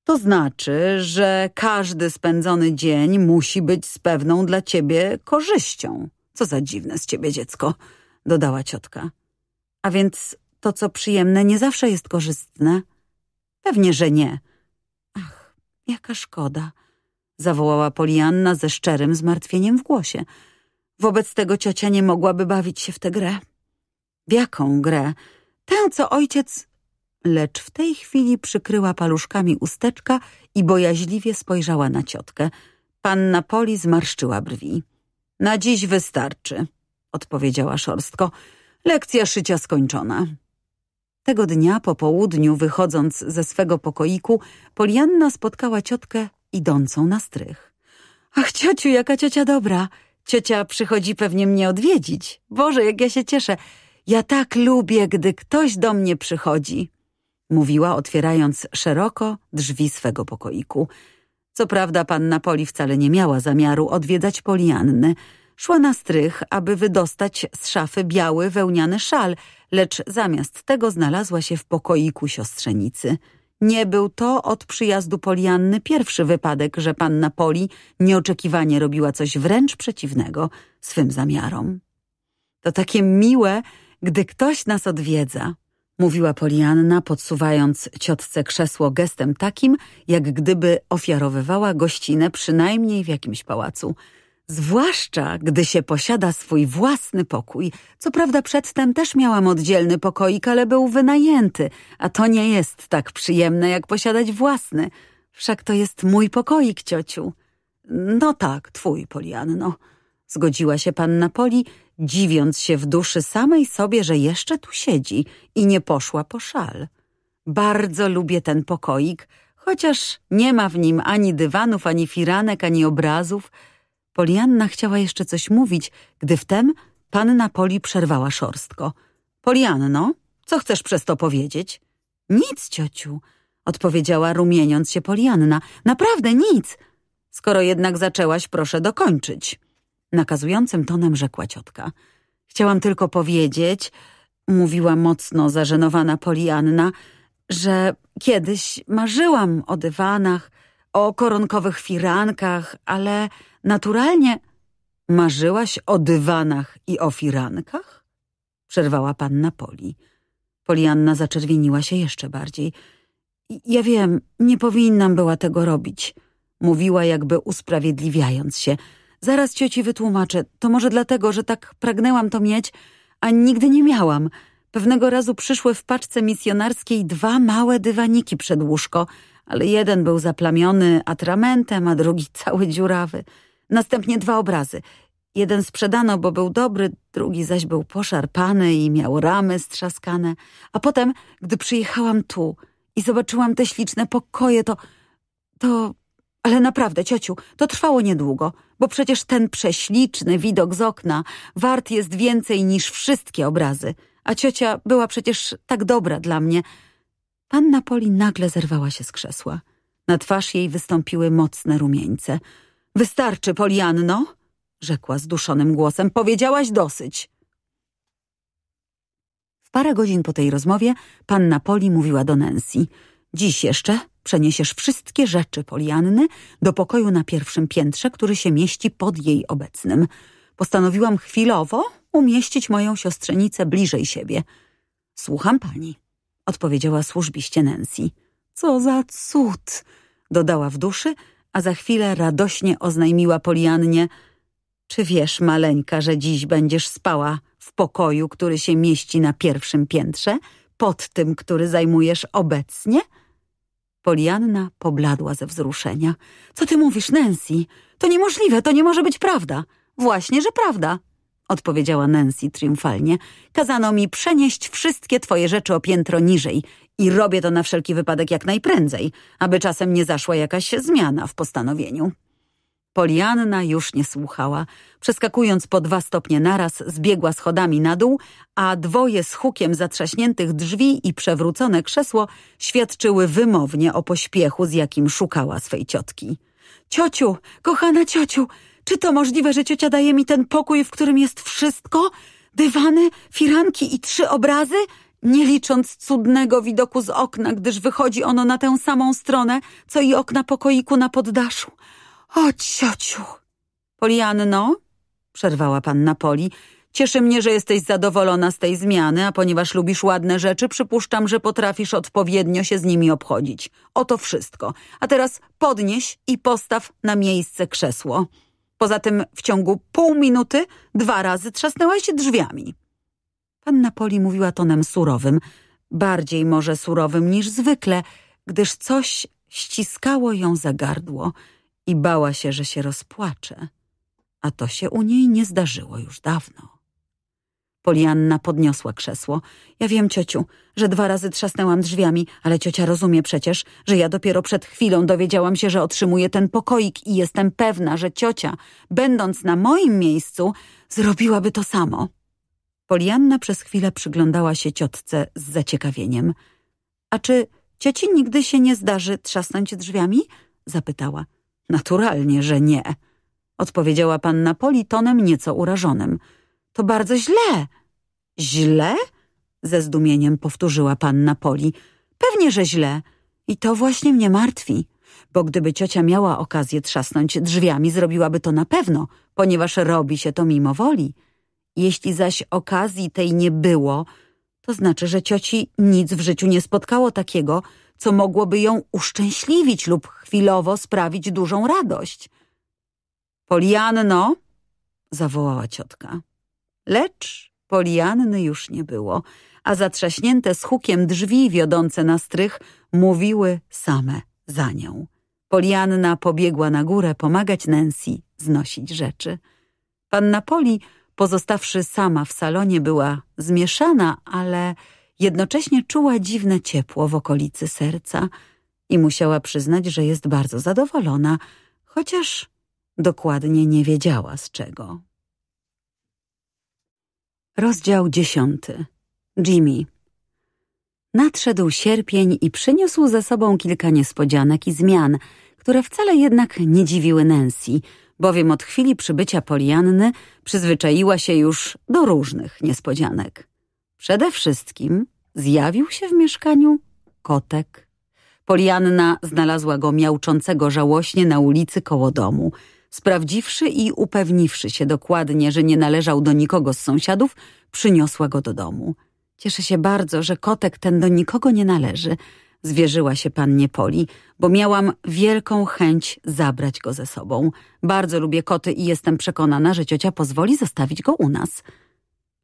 To znaczy, że każdy spędzony dzień musi być z pewną dla ciebie korzyścią. Co za dziwne z ciebie dziecko, dodała ciotka. A więc to, co przyjemne, nie zawsze jest korzystne? Pewnie, że nie. Ach, jaka szkoda, zawołała Polianna ze szczerym zmartwieniem w głosie. Wobec tego ciocia nie mogłaby bawić się w tę grę. W jaką grę? Tę, co ojciec lecz w tej chwili przykryła paluszkami usteczka i bojaźliwie spojrzała na ciotkę. Panna Poli zmarszczyła brwi. Na dziś wystarczy, odpowiedziała szorstko. Lekcja szycia skończona. Tego dnia po południu, wychodząc ze swego pokoiku, Polianna spotkała ciotkę idącą na strych. Ach, ciociu, jaka ciocia dobra! Ciocia przychodzi pewnie mnie odwiedzić. Boże, jak ja się cieszę! Ja tak lubię, gdy ktoś do mnie przychodzi mówiła, otwierając szeroko drzwi swego pokoiku. Co prawda panna Poli wcale nie miała zamiaru odwiedzać Polianny. Szła na strych, aby wydostać z szafy biały wełniany szal, lecz zamiast tego znalazła się w pokoiku siostrzenicy. Nie był to od przyjazdu Polianny pierwszy wypadek, że panna Poli nieoczekiwanie robiła coś wręcz przeciwnego swym zamiarom. To takie miłe, gdy ktoś nas odwiedza, mówiła Polianna, podsuwając ciotce krzesło gestem takim, jak gdyby ofiarowywała gościnę przynajmniej w jakimś pałacu. Zwłaszcza, gdy się posiada swój własny pokój. Co prawda przedtem też miałam oddzielny pokoik, ale był wynajęty, a to nie jest tak przyjemne, jak posiadać własny. Wszak to jest mój pokoik, ciociu. No tak, twój, Polianno. Zgodziła się panna Poli dziwiąc się w duszy samej sobie, że jeszcze tu siedzi i nie poszła po szal. Bardzo lubię ten pokoik, chociaż nie ma w nim ani dywanów, ani firanek, ani obrazów. Polianna chciała jeszcze coś mówić, gdy wtem panna Poli przerwała szorstko. Polianno, co chcesz przez to powiedzieć? Nic, ciociu, odpowiedziała rumieniąc się Polianna. Naprawdę nic. Skoro jednak zaczęłaś, proszę dokończyć nakazującym tonem rzekła ciotka. Chciałam tylko powiedzieć, mówiła mocno zażenowana Polianna, że kiedyś marzyłam o dywanach, o koronkowych firankach, ale naturalnie... Marzyłaś o dywanach i o firankach? Przerwała panna Poli. Polianna zaczerwieniła się jeszcze bardziej. Ja wiem, nie powinnam była tego robić. Mówiła jakby usprawiedliwiając się – Zaraz cioci wytłumaczę. To może dlatego, że tak pragnęłam to mieć, a nigdy nie miałam. Pewnego razu przyszły w paczce misjonarskiej dwa małe dywaniki przed łóżko, ale jeden był zaplamiony atramentem, a drugi (laughs) cały dziurawy. Następnie dwa obrazy. Jeden sprzedano, bo był dobry, drugi zaś był poszarpany i miał ramy strzaskane. A potem, gdy przyjechałam tu i zobaczyłam te śliczne pokoje, to... to... Ale naprawdę, ciociu, to trwało niedługo – bo przecież ten prześliczny widok z okna wart jest więcej niż wszystkie obrazy, a ciocia była przecież tak dobra dla mnie. Panna Poli nagle zerwała się z krzesła. Na twarz jej wystąpiły mocne rumieńce. Wystarczy, Polianno, rzekła zduszonym głosem. Powiedziałaś dosyć. W parę godzin po tej rozmowie panna Poli mówiła do Nancy. Dziś jeszcze przeniesiesz wszystkie rzeczy Polianny do pokoju na pierwszym piętrze, który się mieści pod jej obecnym. Postanowiłam chwilowo umieścić moją siostrzenicę bliżej siebie. Słucham pani, odpowiedziała służbiście Nancy. Co za cud, dodała w duszy, a za chwilę radośnie oznajmiła Poliannie. Czy wiesz, maleńka, że dziś będziesz spała w pokoju, który się mieści na pierwszym piętrze, pod tym, który zajmujesz obecnie? Polianna pobladła ze wzruszenia. Co ty mówisz, Nancy? To niemożliwe, to nie może być prawda. Właśnie, że prawda, odpowiedziała Nancy triumfalnie. Kazano mi przenieść wszystkie twoje rzeczy o piętro niżej i robię to na wszelki wypadek jak najprędzej, aby czasem nie zaszła jakaś zmiana w postanowieniu. Polianna już nie słuchała. Przeskakując po dwa stopnie naraz, zbiegła schodami na dół, a dwoje z hukiem zatrzaśniętych drzwi i przewrócone krzesło świadczyły wymownie o pośpiechu, z jakim szukała swej ciotki. Ciociu, kochana ciociu, czy to możliwe, że ciocia daje mi ten pokój, w którym jest wszystko? Dywany, firanki i trzy obrazy? Nie licząc cudnego widoku z okna, gdyż wychodzi ono na tę samą stronę, co i okna pokoiku na poddaszu – o, ciociu! Polianno, przerwała panna Poli, cieszy mnie, że jesteś zadowolona z tej zmiany, a ponieważ lubisz ładne rzeczy, przypuszczam, że potrafisz odpowiednio się z nimi obchodzić. Oto wszystko. A teraz podnieś i postaw na miejsce krzesło. Poza tym w ciągu pół minuty dwa razy trzasnęłaś drzwiami. Panna Poli mówiła tonem surowym, bardziej może surowym niż zwykle, gdyż coś ściskało ją za gardło – i bała się, że się rozpłacze, a to się u niej nie zdarzyło już dawno. Polianna podniosła krzesło. Ja wiem, ciociu, że dwa razy trzasnęłam drzwiami, ale ciocia rozumie przecież, że ja dopiero przed chwilą dowiedziałam się, że otrzymuję ten pokoik i jestem pewna, że ciocia, będąc na moim miejscu, zrobiłaby to samo. Polianna przez chwilę przyglądała się ciotce z zaciekawieniem. A czy cioci nigdy się nie zdarzy trzasnąć drzwiami? zapytała. Naturalnie, że nie, odpowiedziała panna Poli tonem nieco urażonym. To bardzo źle. Źle? Ze zdumieniem powtórzyła panna Poli. Pewnie, że źle. I to właśnie mnie martwi bo gdyby ciocia miała okazję trzasnąć drzwiami, zrobiłaby to na pewno, ponieważ robi się to mimo woli. Jeśli zaś okazji tej nie było, to znaczy, że cioci nic w życiu nie spotkało takiego, co mogłoby ją uszczęśliwić lub chwilowo sprawić dużą radość. Polianno, zawołała ciotka. Lecz Polianny już nie było, a zatrzaśnięte z hukiem drzwi wiodące na strych mówiły same za nią. Polianna pobiegła na górę pomagać Nancy znosić rzeczy. Panna Poli, pozostawszy sama w salonie, była zmieszana, ale Jednocześnie czuła dziwne ciepło w okolicy serca i musiała przyznać, że jest bardzo zadowolona, chociaż dokładnie nie wiedziała z czego. Rozdział dziesiąty. Jimmy. Nadszedł sierpień i przyniósł ze sobą kilka niespodzianek i zmian, które wcale jednak nie dziwiły Nancy, bowiem od chwili przybycia Polianny przyzwyczaiła się już do różnych niespodzianek. Przede wszystkim zjawił się w mieszkaniu kotek. Polianna znalazła go miałczącego żałośnie na ulicy koło domu. Sprawdziwszy i upewniwszy się dokładnie, że nie należał do nikogo z sąsiadów, przyniosła go do domu. Cieszę się bardzo, że kotek ten do nikogo nie należy, zwierzyła się pannie Poli, bo miałam wielką chęć zabrać go ze sobą. Bardzo lubię koty i jestem przekonana, że ciocia pozwoli zostawić go u nas –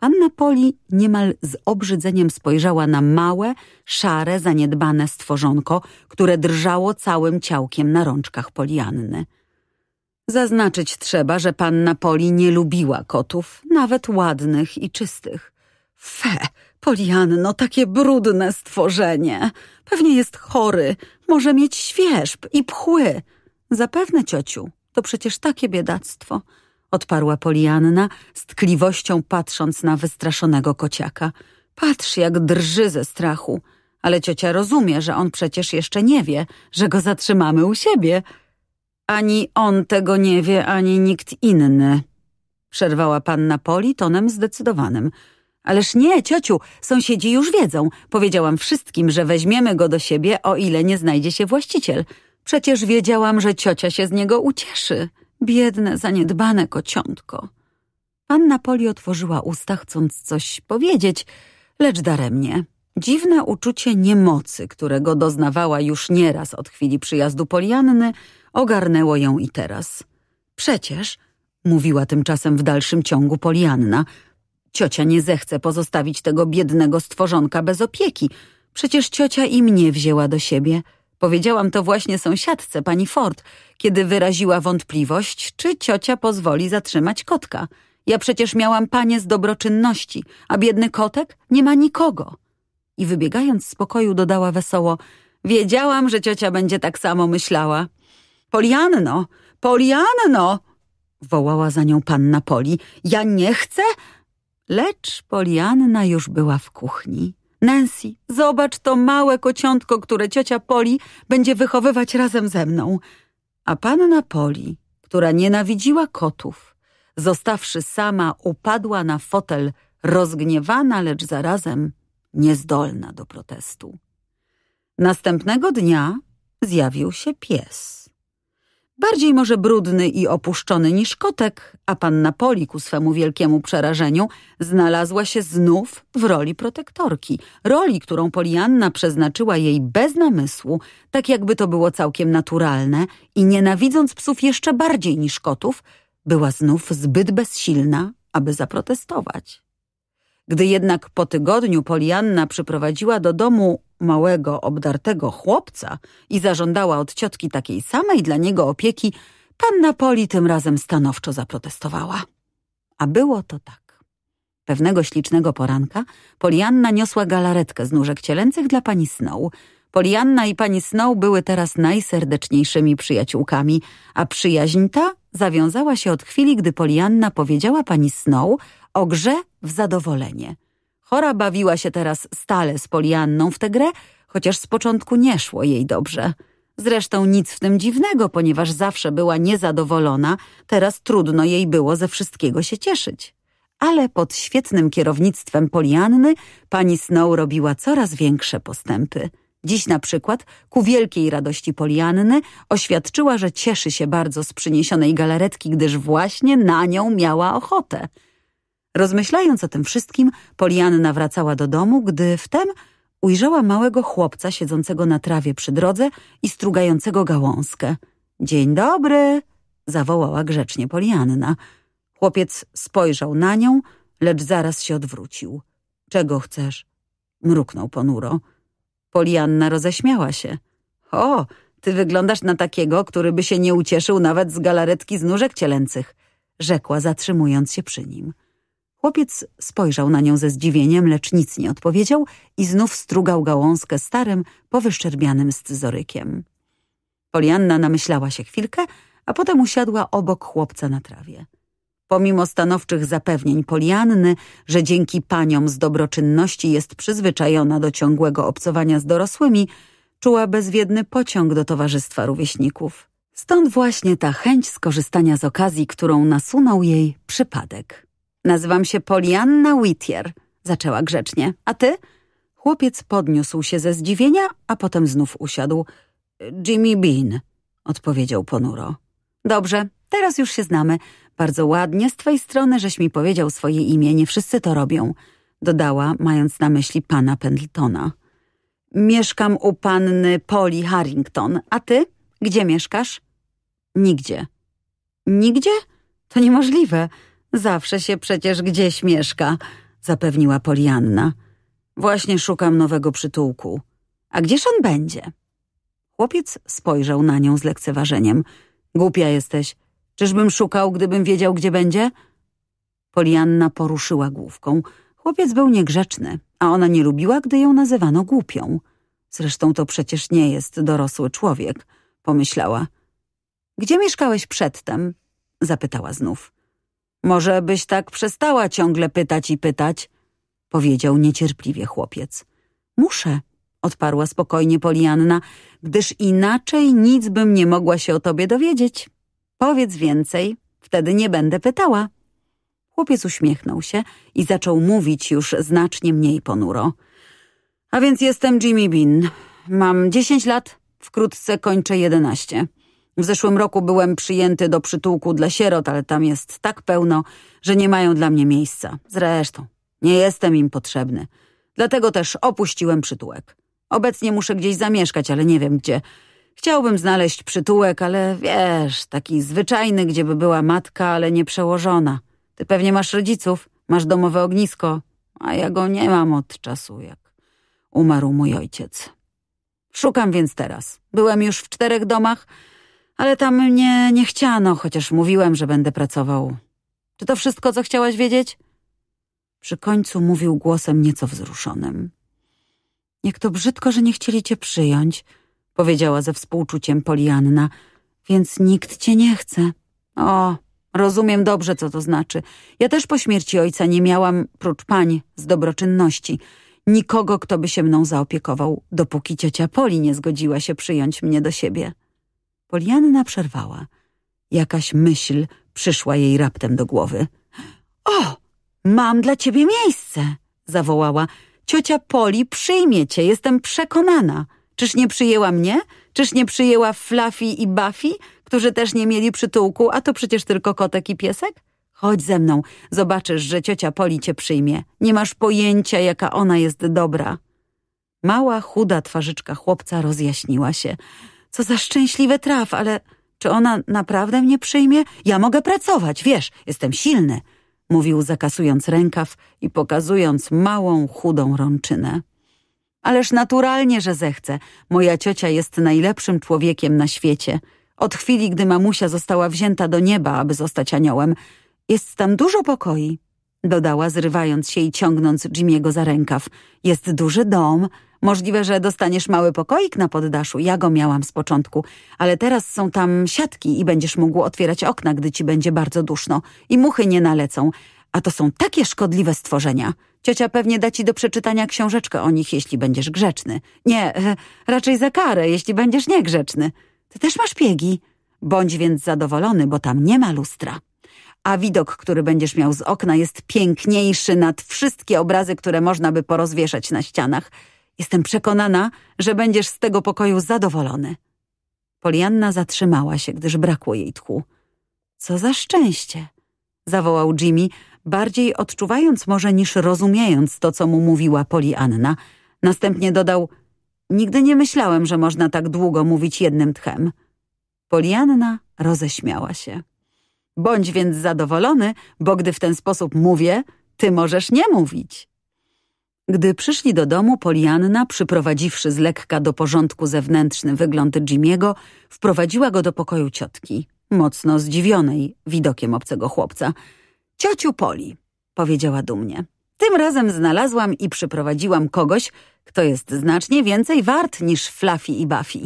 Anna Poli niemal z obrzydzeniem spojrzała na małe, szare, zaniedbane stworzonko, które drżało całym ciałkiem na rączkach Polianny. Zaznaczyć trzeba, że panna Poli nie lubiła kotów, nawet ładnych i czystych. Fe, Polianno, takie brudne stworzenie. Pewnie jest chory, może mieć świeżb i pchły. Zapewne, ciociu, to przecież takie biedactwo – odparła Polianna, z tkliwością patrząc na wystraszonego kociaka. Patrz, jak drży ze strachu. Ale ciocia rozumie, że on przecież jeszcze nie wie, że go zatrzymamy u siebie. Ani on tego nie wie, ani nikt inny. Przerwała panna Poli tonem zdecydowanym. Ależ nie, ciociu, sąsiedzi już wiedzą. Powiedziałam wszystkim, że weźmiemy go do siebie, o ile nie znajdzie się właściciel. Przecież wiedziałam, że ciocia się z niego ucieszy. Biedne, zaniedbane kociątko. Panna Poli otworzyła usta, chcąc coś powiedzieć, lecz daremnie. Dziwne uczucie niemocy, którego doznawała już nieraz od chwili przyjazdu Polianny, ogarnęło ją i teraz. Przecież, mówiła tymczasem w dalszym ciągu Polianna, ciocia nie zechce pozostawić tego biednego stworzonka bez opieki. Przecież ciocia i mnie wzięła do siebie – Powiedziałam to właśnie sąsiadce, pani Ford, kiedy wyraziła wątpliwość, czy ciocia pozwoli zatrzymać kotka. Ja przecież miałam panie z dobroczynności, a biedny kotek nie ma nikogo. I wybiegając z pokoju dodała wesoło, wiedziałam, że ciocia będzie tak samo myślała. Polianno, Polianno! wołała za nią panna Poli. Ja nie chcę! Lecz Polianna już była w kuchni. Nancy, zobacz to małe kociątko, które ciocia Poli będzie wychowywać razem ze mną. A panna Poli, która nienawidziła kotów, zostawszy sama, upadła na fotel, rozgniewana, lecz zarazem niezdolna do protestu. Następnego dnia zjawił się pies. Bardziej może brudny i opuszczony niż kotek, a panna Poli ku swemu wielkiemu przerażeniu znalazła się znów w roli protektorki. Roli, którą Polianna przeznaczyła jej bez namysłu, tak jakby to było całkiem naturalne i nienawidząc psów jeszcze bardziej niż kotów, była znów zbyt bezsilna, aby zaprotestować. Gdy jednak po tygodniu Polianna przyprowadziła do domu małego, obdartego chłopca i zażądała od ciotki takiej samej dla niego opieki, panna Poli tym razem stanowczo zaprotestowała. A było to tak. Pewnego ślicznego poranka Polianna niosła galaretkę z nóżek cielęcych dla pani Snow. Polianna i pani Snow były teraz najserdeczniejszymi przyjaciółkami, a przyjaźń ta zawiązała się od chwili, gdy Polianna powiedziała pani Snow o grze w zadowolenie. Chora bawiła się teraz stale z Polianną w tę grę, chociaż z początku nie szło jej dobrze. Zresztą nic w tym dziwnego, ponieważ zawsze była niezadowolona, teraz trudno jej było ze wszystkiego się cieszyć. Ale pod świetnym kierownictwem Polianny pani Snow robiła coraz większe postępy. Dziś na przykład, ku wielkiej radości Polianny, oświadczyła, że cieszy się bardzo z przyniesionej galaretki, gdyż właśnie na nią miała ochotę – Rozmyślając o tym wszystkim, Polianna wracała do domu, gdy wtem ujrzała małego chłopca siedzącego na trawie przy drodze i strugającego gałązkę. Dzień dobry! zawołała grzecznie Polianna. Chłopiec spojrzał na nią, lecz zaraz się odwrócił. Czego chcesz? mruknął ponuro. Polianna roześmiała się. O, ty wyglądasz na takiego, który by się nie ucieszył nawet z galaretki z nóżek cielęcych, rzekła zatrzymując się przy nim. Chłopiec spojrzał na nią ze zdziwieniem, lecz nic nie odpowiedział i znów strugał gałązkę starym, powyszczerbianym scyzorykiem. Polianna namyślała się chwilkę, a potem usiadła obok chłopca na trawie. Pomimo stanowczych zapewnień Polianny, że dzięki paniom z dobroczynności jest przyzwyczajona do ciągłego obcowania z dorosłymi, czuła bezwiedny pociąg do towarzystwa rówieśników. Stąd właśnie ta chęć skorzystania z okazji, którą nasunął jej przypadek. Nazywam się Polianna Whittier, zaczęła grzecznie. A ty? Chłopiec podniósł się ze zdziwienia, a potem znów usiadł. Jimmy Bean, odpowiedział ponuro. Dobrze, teraz już się znamy. Bardzo ładnie z twojej strony, żeś mi powiedział swoje imię, nie wszyscy to robią, dodała, mając na myśli pana Pendletona. Mieszkam u panny Polly Harrington, a ty? Gdzie mieszkasz? Nigdzie. Nigdzie? To niemożliwe. Zawsze się przecież gdzieś mieszka, zapewniła Polianna. Właśnie szukam nowego przytułku. A gdzież on będzie? Chłopiec spojrzał na nią z lekceważeniem. Głupia jesteś. Czyżbym szukał, gdybym wiedział, gdzie będzie? Polianna poruszyła główką. Chłopiec był niegrzeczny, a ona nie lubiła, gdy ją nazywano głupią. Zresztą to przecież nie jest dorosły człowiek, pomyślała. Gdzie mieszkałeś przedtem? zapytała znów. Może byś tak przestała ciągle pytać i pytać? Powiedział niecierpliwie chłopiec. Muszę, odparła spokojnie Polianna, gdyż inaczej nic bym nie mogła się o tobie dowiedzieć. Powiedz więcej, wtedy nie będę pytała. Chłopiec uśmiechnął się i zaczął mówić już znacznie mniej ponuro. A więc jestem Jimmy Bean. Mam dziesięć lat, wkrótce kończę jedenaście. W zeszłym roku byłem przyjęty do przytułku dla sierot, ale tam jest tak pełno, że nie mają dla mnie miejsca. Zresztą, nie jestem im potrzebny. Dlatego też opuściłem przytułek. Obecnie muszę gdzieś zamieszkać, ale nie wiem gdzie. Chciałbym znaleźć przytułek, ale wiesz, taki zwyczajny, gdzieby była matka, ale nie przełożona. Ty pewnie masz rodziców, masz domowe ognisko, a ja go nie mam od czasu, jak umarł mój ojciec. Szukam więc teraz. Byłem już w czterech domach, ale tam mnie nie chciano, chociaż mówiłem, że będę pracował. Czy to wszystko, co chciałaś wiedzieć? Przy końcu mówił głosem nieco wzruszonym. Jak to brzydko, że nie chcieli cię przyjąć, powiedziała ze współczuciem Polianna, więc nikt cię nie chce. O, rozumiem dobrze, co to znaczy. Ja też po śmierci ojca nie miałam, prócz pań, z dobroczynności, nikogo, kto by się mną zaopiekował, dopóki ciocia Poli nie zgodziła się przyjąć mnie do siebie. Polianna przerwała. Jakaś myśl przyszła jej raptem do głowy. O, mam dla ciebie miejsce, zawołała. Ciocia Poli przyjmie cię, jestem przekonana. Czyż nie przyjęła mnie? Czyż nie przyjęła Fluffy i Buffy, którzy też nie mieli przytułku, a to przecież tylko kotek i piesek? Chodź ze mną, zobaczysz, że ciocia Poli cię przyjmie. Nie masz pojęcia, jaka ona jest dobra. Mała, chuda twarzyczka chłopca rozjaśniła się. Co za szczęśliwy traf, ale czy ona naprawdę mnie przyjmie? Ja mogę pracować, wiesz, jestem silny, mówił zakasując rękaw i pokazując małą, chudą rączynę. Ależ naturalnie, że zechcę. Moja ciocia jest najlepszym człowiekiem na świecie. Od chwili, gdy mamusia została wzięta do nieba, aby zostać aniołem, jest tam dużo pokoi, dodała, zrywając się i ciągnąc Jimiego za rękaw. Jest duży dom, Możliwe, że dostaniesz mały pokoik na poddaszu. Ja go miałam z początku, ale teraz są tam siatki i będziesz mógł otwierać okna, gdy ci będzie bardzo duszno. I muchy nie nalecą. A to są takie szkodliwe stworzenia. Ciocia pewnie da ci do przeczytania książeczkę o nich, jeśli będziesz grzeczny. Nie, (laughs) raczej za karę, jeśli będziesz niegrzeczny. Ty też masz piegi. Bądź więc zadowolony, bo tam nie ma lustra. A widok, który będziesz miał z okna jest piękniejszy nad wszystkie obrazy, które można by porozwieszać na ścianach – Jestem przekonana, że będziesz z tego pokoju zadowolony. Polianna zatrzymała się, gdyż brakło jej tchu. Co za szczęście! zawołał Jimmy, bardziej odczuwając może niż rozumiejąc to, co mu mówiła Polianna. Następnie dodał Nigdy nie myślałem, że można tak długo mówić jednym tchem. Polianna roześmiała się. Bądź więc zadowolony, bo gdy w ten sposób mówię, ty możesz nie mówić. Gdy przyszli do domu, Polianna, przyprowadziwszy z lekka do porządku zewnętrzny wygląd Jimiego, wprowadziła go do pokoju ciotki, mocno zdziwionej widokiem obcego chłopca. Ciociu Poli, powiedziała dumnie. Tym razem znalazłam i przyprowadziłam kogoś, kto jest znacznie więcej wart niż Fluffy i Buffy.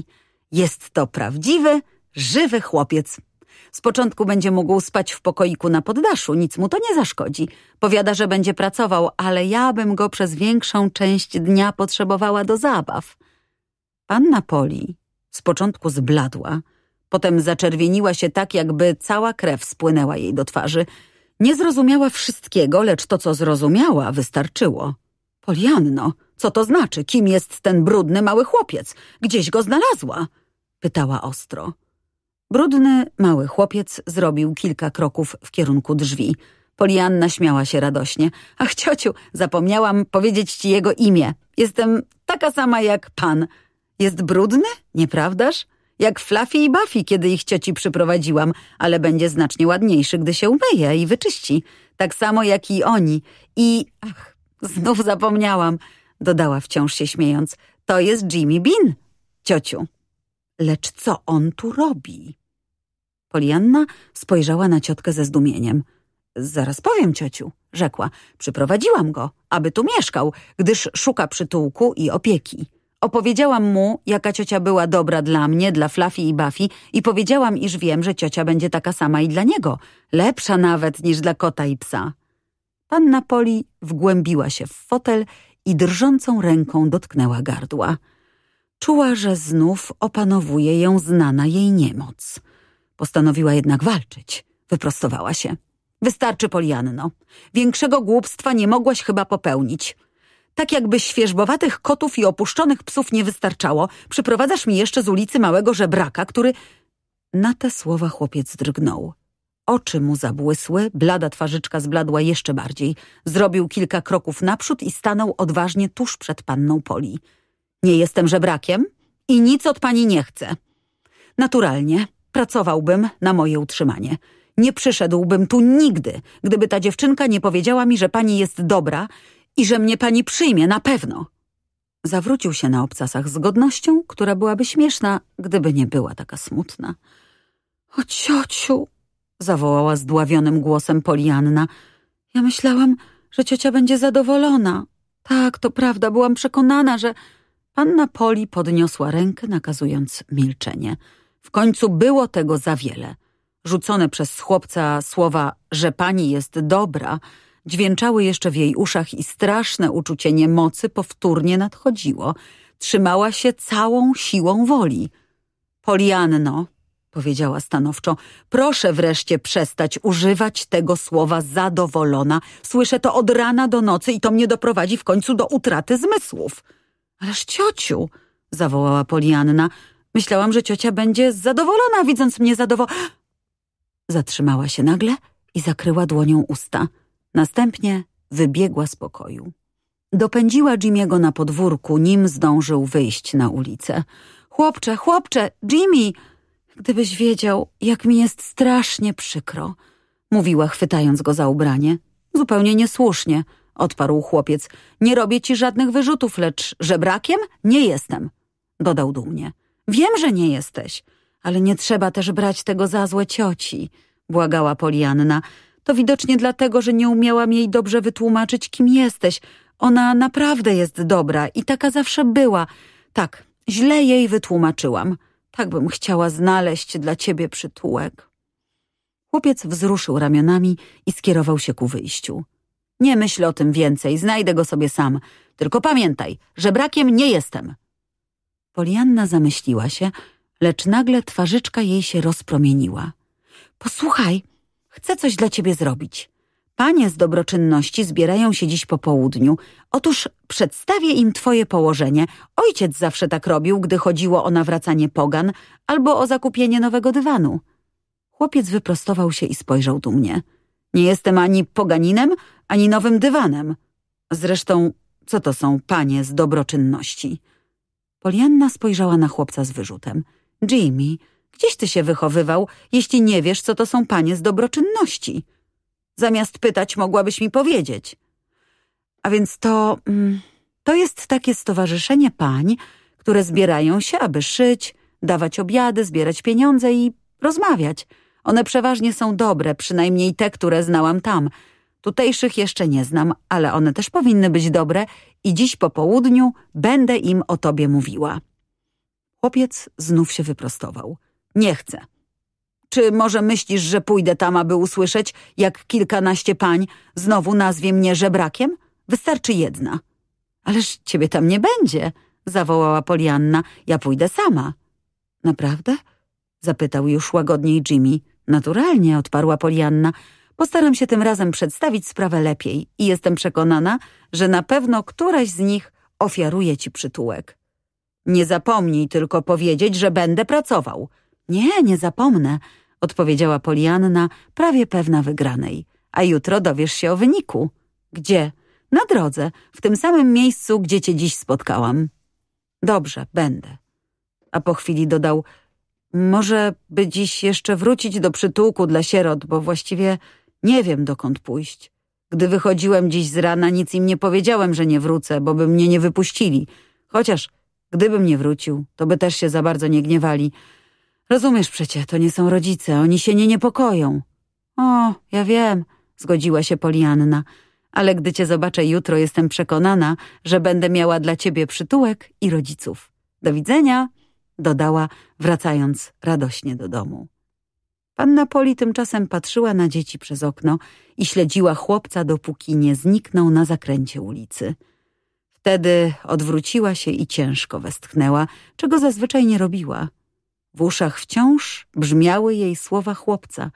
Jest to prawdziwy, żywy chłopiec. Z początku będzie mógł spać w pokoiku na poddaszu, nic mu to nie zaszkodzi. Powiada, że będzie pracował, ale ja bym go przez większą część dnia potrzebowała do zabaw. Panna Poli z początku zbladła, potem zaczerwieniła się tak, jakby cała krew spłynęła jej do twarzy. Nie zrozumiała wszystkiego, lecz to, co zrozumiała, wystarczyło. Polianno, co to znaczy? Kim jest ten brudny mały chłopiec? Gdzieś go znalazła? Pytała ostro. Brudny, mały chłopiec zrobił kilka kroków w kierunku drzwi. Polianna śmiała się radośnie. Ach, ciociu, zapomniałam powiedzieć ci jego imię. Jestem taka sama jak pan. Jest brudny, nieprawdaż? Jak Fluffy i Buffy, kiedy ich cioci przyprowadziłam, ale będzie znacznie ładniejszy, gdy się umyje i wyczyści. Tak samo jak i oni. I... ach, znów zapomniałam, dodała wciąż się śmiejąc. To jest Jimmy Bean, ciociu. Lecz co on tu robi? Polianna spojrzała na ciotkę ze zdumieniem. Zaraz powiem, ciociu, rzekła. Przyprowadziłam go, aby tu mieszkał, gdyż szuka przytułku i opieki. Opowiedziałam mu, jaka ciocia była dobra dla mnie, dla Flafi i Buffy i powiedziałam, iż wiem, że ciocia będzie taka sama i dla niego, lepsza nawet niż dla kota i psa. Panna Poli wgłębiła się w fotel i drżącą ręką dotknęła gardła. Czuła, że znów opanowuje ją znana jej niemoc. Postanowiła jednak walczyć. Wyprostowała się. Wystarczy, Polianno. Większego głupstwa nie mogłaś chyba popełnić. Tak jakby świeżbowatych kotów i opuszczonych psów nie wystarczało, przyprowadzasz mi jeszcze z ulicy małego żebraka, który... Na te słowa chłopiec drgnął. Oczy mu zabłysły, blada twarzyczka zbladła jeszcze bardziej. Zrobił kilka kroków naprzód i stanął odważnie tuż przed panną Poli. Nie jestem żebrakiem i nic od pani nie chcę. Naturalnie pracowałbym na moje utrzymanie. Nie przyszedłbym tu nigdy, gdyby ta dziewczynka nie powiedziała mi, że pani jest dobra i że mnie pani przyjmie na pewno. Zawrócił się na obcasach z godnością, która byłaby śmieszna, gdyby nie była taka smutna. O ciociu, zawołała zdławionym głosem Polianna. Ja myślałam, że ciocia będzie zadowolona. Tak, to prawda, byłam przekonana, że Panna Poli podniosła rękę, nakazując milczenie. W końcu było tego za wiele. Rzucone przez chłopca słowa, że pani jest dobra, dźwięczały jeszcze w jej uszach i straszne uczucie niemocy powtórnie nadchodziło. Trzymała się całą siłą woli. Polianno, powiedziała stanowczo, proszę wreszcie przestać używać tego słowa zadowolona. Słyszę to od rana do nocy i to mnie doprowadzi w końcu do utraty zmysłów. Ależ ciociu, zawołała Polianna. Myślałam, że ciocia będzie zadowolona, widząc mnie zadowo... Zatrzymała się nagle i zakryła dłonią usta. Następnie wybiegła z pokoju. Dopędziła Jimiego na podwórku, nim zdążył wyjść na ulicę. Chłopcze, chłopcze, Jimmy! Gdybyś wiedział, jak mi jest strasznie przykro, mówiła, chwytając go za ubranie. Zupełnie niesłusznie odparł chłopiec. Nie robię ci żadnych wyrzutów, lecz żebrakiem nie jestem, dodał dumnie. Wiem, że nie jesteś, ale nie trzeba też brać tego za złe cioci, błagała Polianna. To widocznie dlatego, że nie umiałam jej dobrze wytłumaczyć, kim jesteś. Ona naprawdę jest dobra i taka zawsze była. Tak, źle jej wytłumaczyłam. Tak bym chciała znaleźć dla ciebie przytułek. Chłopiec wzruszył ramionami i skierował się ku wyjściu. Nie myśl o tym więcej, znajdę go sobie sam. Tylko pamiętaj, że brakiem nie jestem. Polianna zamyśliła się, lecz nagle twarzyczka jej się rozpromieniła. Posłuchaj, chcę coś dla ciebie zrobić. Panie z dobroczynności zbierają się dziś po południu. Otóż przedstawię im twoje położenie. Ojciec zawsze tak robił, gdy chodziło o nawracanie pogan albo o zakupienie nowego dywanu. Chłopiec wyprostował się i spojrzał dumnie. Nie jestem ani poganinem, ani nowym dywanem. Zresztą, co to są panie z dobroczynności? Polianna spojrzała na chłopca z wyrzutem. Jimmy, gdzieś ty się wychowywał, jeśli nie wiesz, co to są panie z dobroczynności? Zamiast pytać, mogłabyś mi powiedzieć. A więc to... Mm, to jest takie stowarzyszenie pań, które zbierają się, aby szyć, dawać obiady, zbierać pieniądze i rozmawiać. One przeważnie są dobre, przynajmniej te, które znałam tam – Tutejszych jeszcze nie znam, ale one też powinny być dobre i dziś po południu będę im o tobie mówiła. Chłopiec znów się wyprostował. Nie chcę. Czy może myślisz, że pójdę tam, aby usłyszeć, jak kilkanaście pań znowu nazwie mnie żebrakiem? Wystarczy jedna. Ależ ciebie tam nie będzie, zawołała Polianna. Ja pójdę sama. Naprawdę? Zapytał już łagodniej Jimmy. Naturalnie, odparła Polianna. Postaram się tym razem przedstawić sprawę lepiej i jestem przekonana, że na pewno któraś z nich ofiaruje ci przytułek. Nie zapomnij tylko powiedzieć, że będę pracował. Nie, nie zapomnę, odpowiedziała Polianna, prawie pewna wygranej. A jutro dowiesz się o wyniku. Gdzie? Na drodze, w tym samym miejscu, gdzie cię dziś spotkałam. Dobrze, będę. A po chwili dodał, może by dziś jeszcze wrócić do przytułku dla sierot, bo właściwie nie wiem, dokąd pójść. Gdy wychodziłem dziś z rana, nic im nie powiedziałem, że nie wrócę, bo by mnie nie wypuścili. Chociaż gdybym nie wrócił, to by też się za bardzo nie gniewali. Rozumiesz przecie, to nie są rodzice, oni się nie niepokoją. O, ja wiem, zgodziła się Polianna, ale gdy cię zobaczę jutro, jestem przekonana, że będę miała dla ciebie przytułek i rodziców. Do widzenia, dodała, wracając radośnie do domu. Panna Poli tymczasem patrzyła na dzieci przez okno i śledziła chłopca, dopóki nie zniknął na zakręcie ulicy. Wtedy odwróciła się i ciężko westchnęła, czego zazwyczaj nie robiła. W uszach wciąż brzmiały jej słowa chłopca.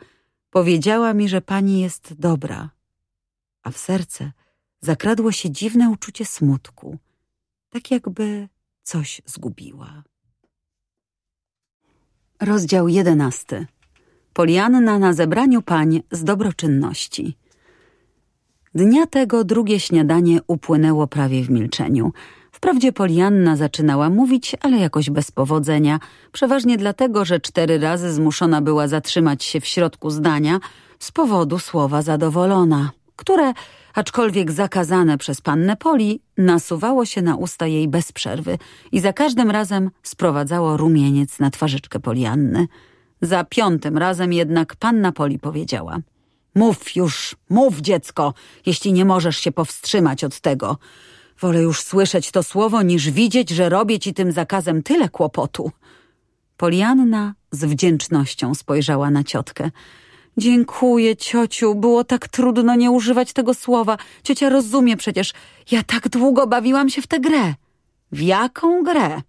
Powiedziała mi, że pani jest dobra. A w serce zakradło się dziwne uczucie smutku, tak jakby coś zgubiła. Rozdział jedenasty Polianna na zebraniu pań z dobroczynności. Dnia tego drugie śniadanie upłynęło prawie w milczeniu. Wprawdzie Polianna zaczynała mówić, ale jakoś bez powodzenia, przeważnie dlatego, że cztery razy zmuszona była zatrzymać się w środku zdania z powodu słowa zadowolona, które, aczkolwiek zakazane przez pannę Poli, nasuwało się na usta jej bez przerwy i za każdym razem sprowadzało rumieniec na twarzyczkę Polianny – za piątym razem jednak panna Poli powiedziała – Mów już, mów dziecko, jeśli nie możesz się powstrzymać od tego. Wolę już słyszeć to słowo, niż widzieć, że robię ci tym zakazem tyle kłopotu. Polianna z wdzięcznością spojrzała na ciotkę. Dziękuję, ciociu, było tak trudno nie używać tego słowa. Ciocia rozumie przecież, ja tak długo bawiłam się w tę grę. W jaką grę?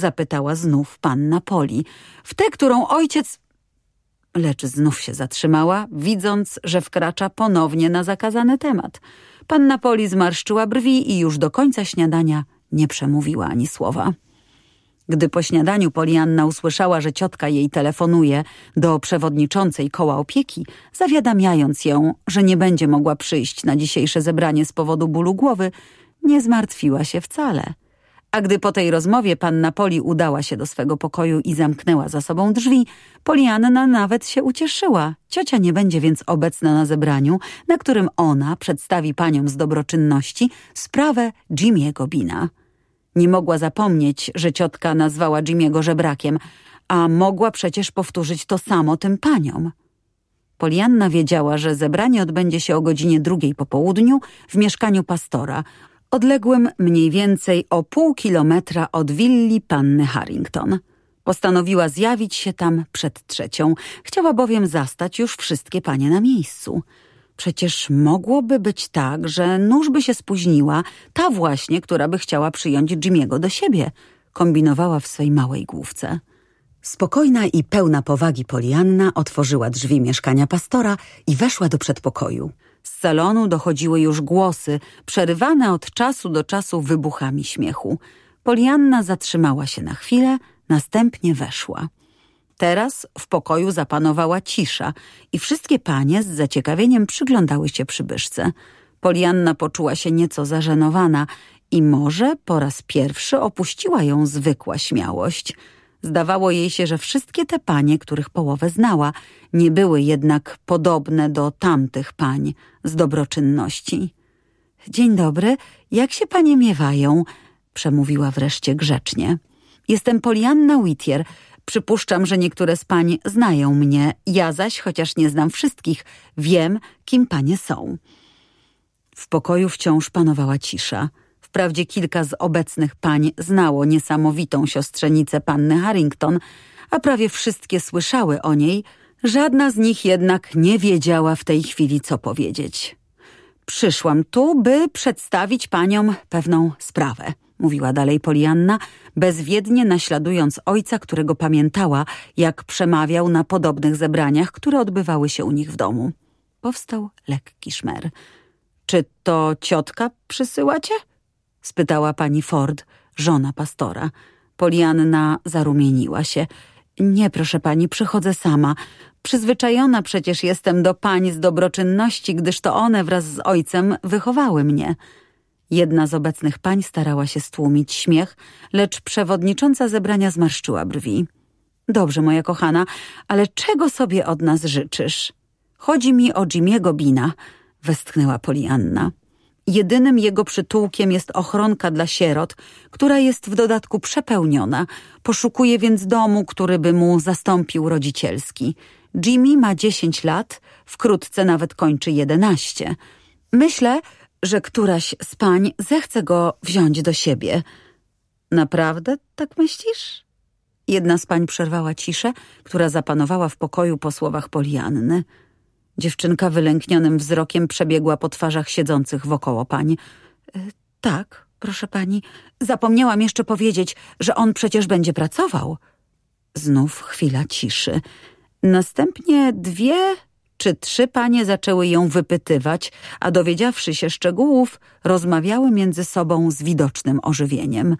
zapytała znów panna Poli. W tę, którą ojciec... Lecz znów się zatrzymała, widząc, że wkracza ponownie na zakazany temat. Panna Poli zmarszczyła brwi i już do końca śniadania nie przemówiła ani słowa. Gdy po śniadaniu Polianna usłyszała, że ciotka jej telefonuje do przewodniczącej koła opieki, zawiadamiając ją, że nie będzie mogła przyjść na dzisiejsze zebranie z powodu bólu głowy, nie zmartwiła się wcale – a gdy po tej rozmowie panna Poli udała się do swego pokoju i zamknęła za sobą drzwi, Polianna nawet się ucieszyła. Ciocia nie będzie więc obecna na zebraniu, na którym ona przedstawi paniom z dobroczynności sprawę Jimiego Bina. Nie mogła zapomnieć, że ciotka nazwała Jimiego żebrakiem, a mogła przecież powtórzyć to samo tym paniom. Polianna wiedziała, że zebranie odbędzie się o godzinie drugiej po południu w mieszkaniu pastora, odległym mniej więcej o pół kilometra od willi panny Harrington. Postanowiła zjawić się tam przed trzecią, chciała bowiem zastać już wszystkie panie na miejscu. Przecież mogłoby być tak, że nóż by się spóźniła, ta właśnie, która by chciała przyjąć Jimiego do siebie, kombinowała w swej małej główce. Spokojna i pełna powagi Polianna otworzyła drzwi mieszkania pastora i weszła do przedpokoju. Z salonu dochodziły już głosy, przerywane od czasu do czasu wybuchami śmiechu. Polianna zatrzymała się na chwilę, następnie weszła. Teraz w pokoju zapanowała cisza i wszystkie panie z zaciekawieniem przyglądały się przybyszce. Polianna poczuła się nieco zażenowana i może po raz pierwszy opuściła ją zwykła śmiałość – Zdawało jej się, że wszystkie te panie, których połowę znała, nie były jednak podobne do tamtych pań z dobroczynności. Dzień dobry, jak się panie miewają? przemówiła wreszcie grzecznie. Jestem Polianna Whittier. Przypuszczam, że niektóre z pań znają mnie, ja zaś, chociaż nie znam wszystkich, wiem, kim panie są. W pokoju wciąż panowała cisza. Wprawdzie kilka z obecnych pań znało niesamowitą siostrzenicę panny Harrington, a prawie wszystkie słyszały o niej, żadna z nich jednak nie wiedziała w tej chwili, co powiedzieć. Przyszłam tu, by przedstawić paniom pewną sprawę, mówiła dalej Polianna, bezwiednie naśladując ojca, którego pamiętała, jak przemawiał na podobnych zebraniach, które odbywały się u nich w domu. Powstał lekki szmer. Czy to ciotka przysyła cię? spytała pani Ford, żona pastora. Polianna zarumieniła się. Nie, proszę pani, przychodzę sama. Przyzwyczajona przecież jestem do pań z dobroczynności, gdyż to one wraz z ojcem wychowały mnie. Jedna z obecnych pań starała się stłumić śmiech, lecz przewodnicząca zebrania zmarszczyła brwi. Dobrze, moja kochana, ale czego sobie od nas życzysz? Chodzi mi o Jimiego Bina, westchnęła Polianna. Jedynym jego przytułkiem jest ochronka dla sierot, która jest w dodatku przepełniona, poszukuje więc domu, który by mu zastąpił rodzicielski. Jimmy ma 10 lat, wkrótce nawet kończy 11. Myślę, że któraś z pań zechce go wziąć do siebie. Naprawdę tak myślisz? Jedna z pań przerwała ciszę, która zapanowała w pokoju po słowach Polianny – Dziewczynka wylęknionym wzrokiem przebiegła po twarzach siedzących wokoło pań. E, tak, proszę pani, zapomniałam jeszcze powiedzieć, że on przecież będzie pracował. Znów chwila ciszy. Następnie dwie czy trzy panie zaczęły ją wypytywać, a dowiedziawszy się szczegółów, rozmawiały między sobą z widocznym ożywieniem –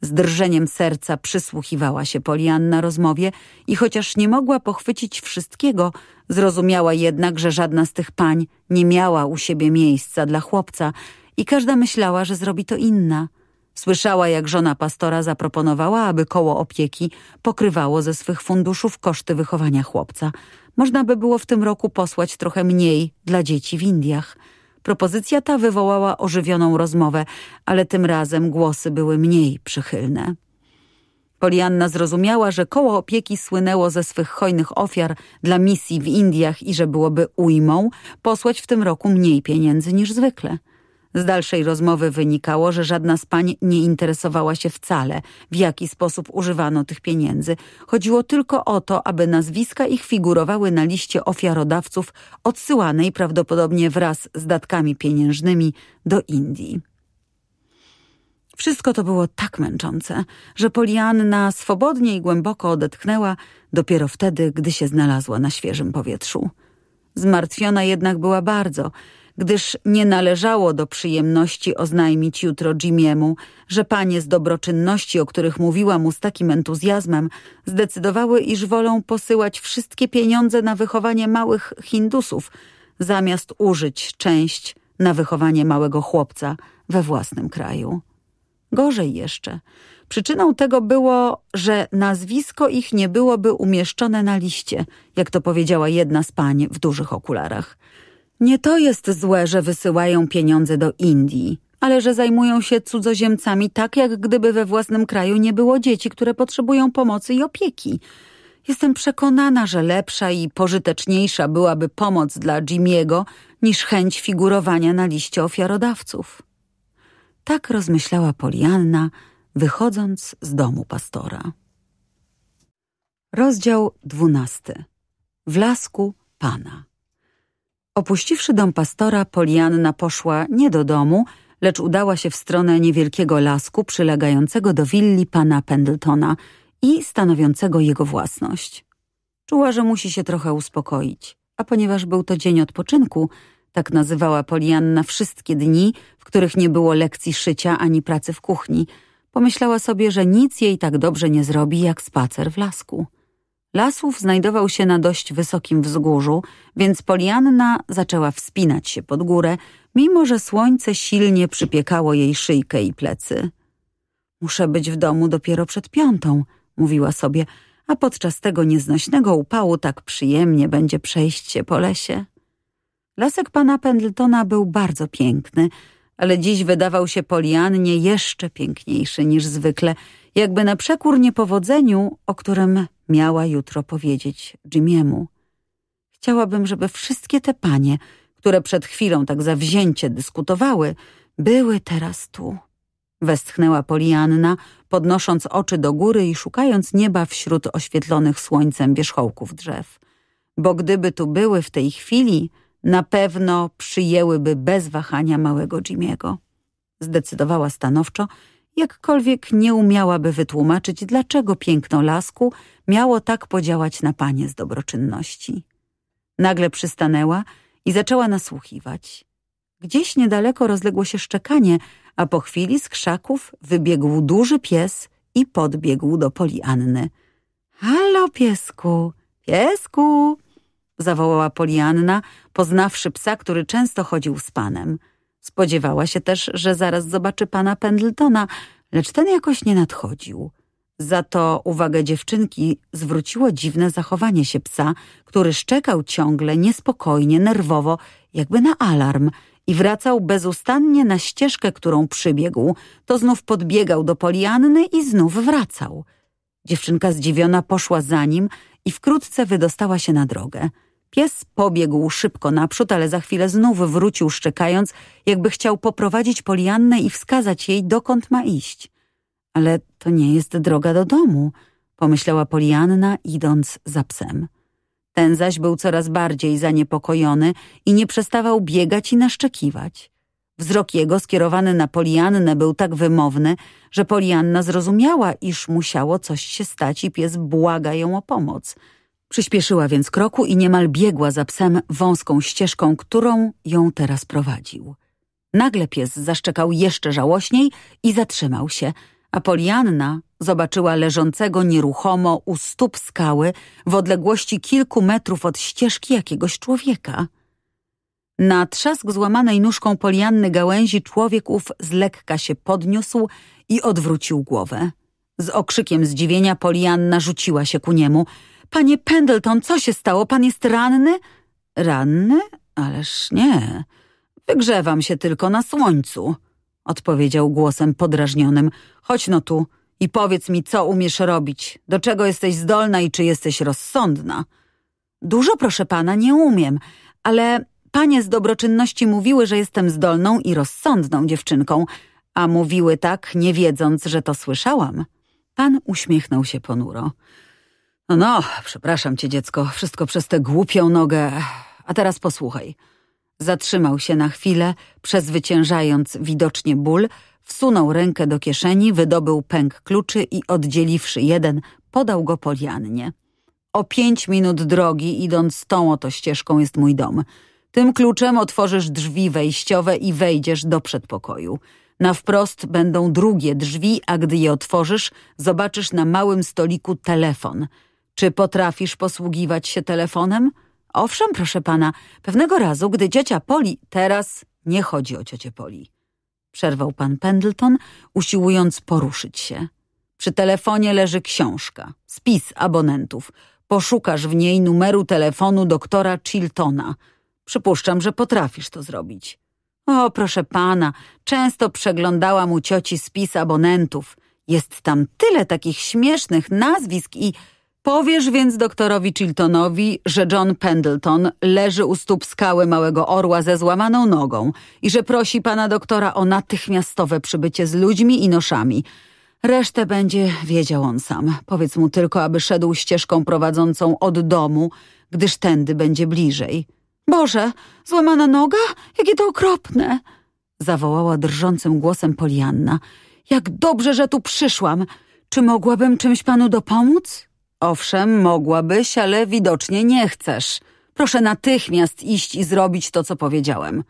z drżeniem serca przysłuchiwała się Polianna rozmowie i chociaż nie mogła pochwycić wszystkiego, zrozumiała jednak, że żadna z tych pań nie miała u siebie miejsca dla chłopca i każda myślała, że zrobi to inna. Słyszała, jak żona pastora zaproponowała, aby koło opieki pokrywało ze swych funduszów koszty wychowania chłopca. Można by było w tym roku posłać trochę mniej dla dzieci w Indiach – Propozycja ta wywołała ożywioną rozmowę, ale tym razem głosy były mniej przychylne. Polianna zrozumiała, że koło opieki słynęło ze swych hojnych ofiar dla misji w Indiach i że byłoby ujmą posłać w tym roku mniej pieniędzy niż zwykle. Z dalszej rozmowy wynikało, że żadna z pań nie interesowała się wcale, w jaki sposób używano tych pieniędzy. Chodziło tylko o to, aby nazwiska ich figurowały na liście ofiarodawców odsyłanej prawdopodobnie wraz z datkami pieniężnymi do Indii. Wszystko to było tak męczące, że Polianna swobodnie i głęboko odetchnęła dopiero wtedy, gdy się znalazła na świeżym powietrzu. Zmartwiona jednak była bardzo gdyż nie należało do przyjemności oznajmić jutro Jimiemu, że panie z dobroczynności, o których mówiła mu z takim entuzjazmem, zdecydowały, iż wolą posyłać wszystkie pieniądze na wychowanie małych Hindusów, zamiast użyć część na wychowanie małego chłopca we własnym kraju. Gorzej jeszcze. Przyczyną tego było, że nazwisko ich nie byłoby umieszczone na liście, jak to powiedziała jedna z pań w dużych okularach. Nie to jest złe, że wysyłają pieniądze do Indii, ale że zajmują się cudzoziemcami tak, jak gdyby we własnym kraju nie było dzieci, które potrzebują pomocy i opieki. Jestem przekonana, że lepsza i pożyteczniejsza byłaby pomoc dla Jimiego niż chęć figurowania na liście ofiarodawców. Tak rozmyślała Polianna, wychodząc z domu pastora. Rozdział dwunasty. W lasku Pana Opuściwszy dom pastora, Polianna poszła nie do domu, lecz udała się w stronę niewielkiego lasku przylegającego do willi pana Pendletona i stanowiącego jego własność. Czuła, że musi się trochę uspokoić, a ponieważ był to dzień odpoczynku, tak nazywała Polianna wszystkie dni, w których nie było lekcji szycia ani pracy w kuchni, pomyślała sobie, że nic jej tak dobrze nie zrobi jak spacer w lasku. Lasów znajdował się na dość wysokim wzgórzu, więc Polianna zaczęła wspinać się pod górę, mimo że słońce silnie przypiekało jej szyjkę i plecy. Muszę być w domu dopiero przed piątą, mówiła sobie, a podczas tego nieznośnego upału tak przyjemnie będzie przejść się po lesie. Lasek pana Pendletona był bardzo piękny, ale dziś wydawał się Poliannie jeszcze piękniejszy niż zwykle, jakby na przekór niepowodzeniu, o którym miała jutro powiedzieć Jimiemu. Chciałabym, żeby wszystkie te panie, które przed chwilą tak zawzięcie dyskutowały, były teraz tu. Westchnęła Polianna, podnosząc oczy do góry i szukając nieba wśród oświetlonych słońcem wierzchołków drzew. Bo gdyby tu były w tej chwili, na pewno przyjęłyby bez wahania małego Jimiego. Zdecydowała stanowczo jakkolwiek nie umiałaby wytłumaczyć, dlaczego piękno lasku miało tak podziałać na panie z dobroczynności. Nagle przystanęła i zaczęła nasłuchiwać. Gdzieś niedaleko rozległo się szczekanie, a po chwili z krzaków wybiegł duży pies i podbiegł do Polianny. Halo, piesku, piesku! zawołała Polianna, poznawszy psa, który często chodził z panem. Spodziewała się też, że zaraz zobaczy pana Pendletona, lecz ten jakoś nie nadchodził. Za to uwagę dziewczynki zwróciło dziwne zachowanie się psa, który szczekał ciągle, niespokojnie, nerwowo, jakby na alarm i wracał bezustannie na ścieżkę, którą przybiegł. To znów podbiegał do Polianny i znów wracał. Dziewczynka zdziwiona poszła za nim i wkrótce wydostała się na drogę. Pies pobiegł szybko naprzód, ale za chwilę znów wrócił szczekając, jakby chciał poprowadzić Poliannę i wskazać jej, dokąd ma iść. Ale to nie jest droga do domu, pomyślała Polianna, idąc za psem. Ten zaś był coraz bardziej zaniepokojony i nie przestawał biegać i naszczekiwać. Wzrok jego skierowany na Poliannę był tak wymowny, że Polianna zrozumiała, iż musiało coś się stać i pies błaga ją o pomoc – Przyspieszyła więc kroku i niemal biegła za psem wąską ścieżką, którą ją teraz prowadził. Nagle pies zaszczekał jeszcze żałośniej i zatrzymał się, a Polianna zobaczyła leżącego nieruchomo u stóp skały w odległości kilku metrów od ścieżki jakiegoś człowieka. Na trzask złamanej nóżką Polianny gałęzi człowiek ów z lekka się podniósł i odwrócił głowę. Z okrzykiem zdziwienia Polianna rzuciła się ku niemu – Panie Pendleton, co się stało? Pan jest ranny? Ranny? Ależ nie. Wygrzewam się tylko na słońcu, odpowiedział głosem podrażnionym. Chodź no tu i powiedz mi, co umiesz robić, do czego jesteś zdolna i czy jesteś rozsądna. Dużo, proszę pana, nie umiem, ale panie z dobroczynności mówiły, że jestem zdolną i rozsądną dziewczynką, a mówiły tak, nie wiedząc, że to słyszałam. Pan uśmiechnął się ponuro. No, przepraszam cię, dziecko, wszystko przez tę głupią nogę. A teraz posłuchaj. Zatrzymał się na chwilę, przezwyciężając widocznie ból, wsunął rękę do kieszeni, wydobył pęk kluczy i oddzieliwszy jeden, podał go Poliannie. O pięć minut drogi, idąc tą oto ścieżką, jest mój dom. Tym kluczem otworzysz drzwi wejściowe i wejdziesz do przedpokoju. Na wprost będą drugie drzwi, a gdy je otworzysz, zobaczysz na małym stoliku telefon – czy potrafisz posługiwać się telefonem? Owszem, proszę pana, pewnego razu, gdy ciocia Poli... Teraz nie chodzi o ciocię Poli. Przerwał pan Pendleton, usiłując poruszyć się. Przy telefonie leży książka, spis abonentów. Poszukasz w niej numeru telefonu doktora Chiltona. Przypuszczam, że potrafisz to zrobić. O, proszę pana, często przeglądałam u cioci spis abonentów. Jest tam tyle takich śmiesznych nazwisk i... Powiesz więc doktorowi Chiltonowi, że John Pendleton leży u stóp skały Małego Orła ze złamaną nogą i że prosi pana doktora o natychmiastowe przybycie z ludźmi i noszami. Resztę będzie wiedział on sam. Powiedz mu tylko, aby szedł ścieżką prowadzącą od domu, gdyż tędy będzie bliżej. Boże, złamana noga? Jakie to okropne! Zawołała drżącym głosem Polianna. Jak dobrze, że tu przyszłam! Czy mogłabym czymś panu dopomóc? Owszem, mogłabyś, ale widocznie nie chcesz. Proszę natychmiast iść i zrobić to, co powiedziałem,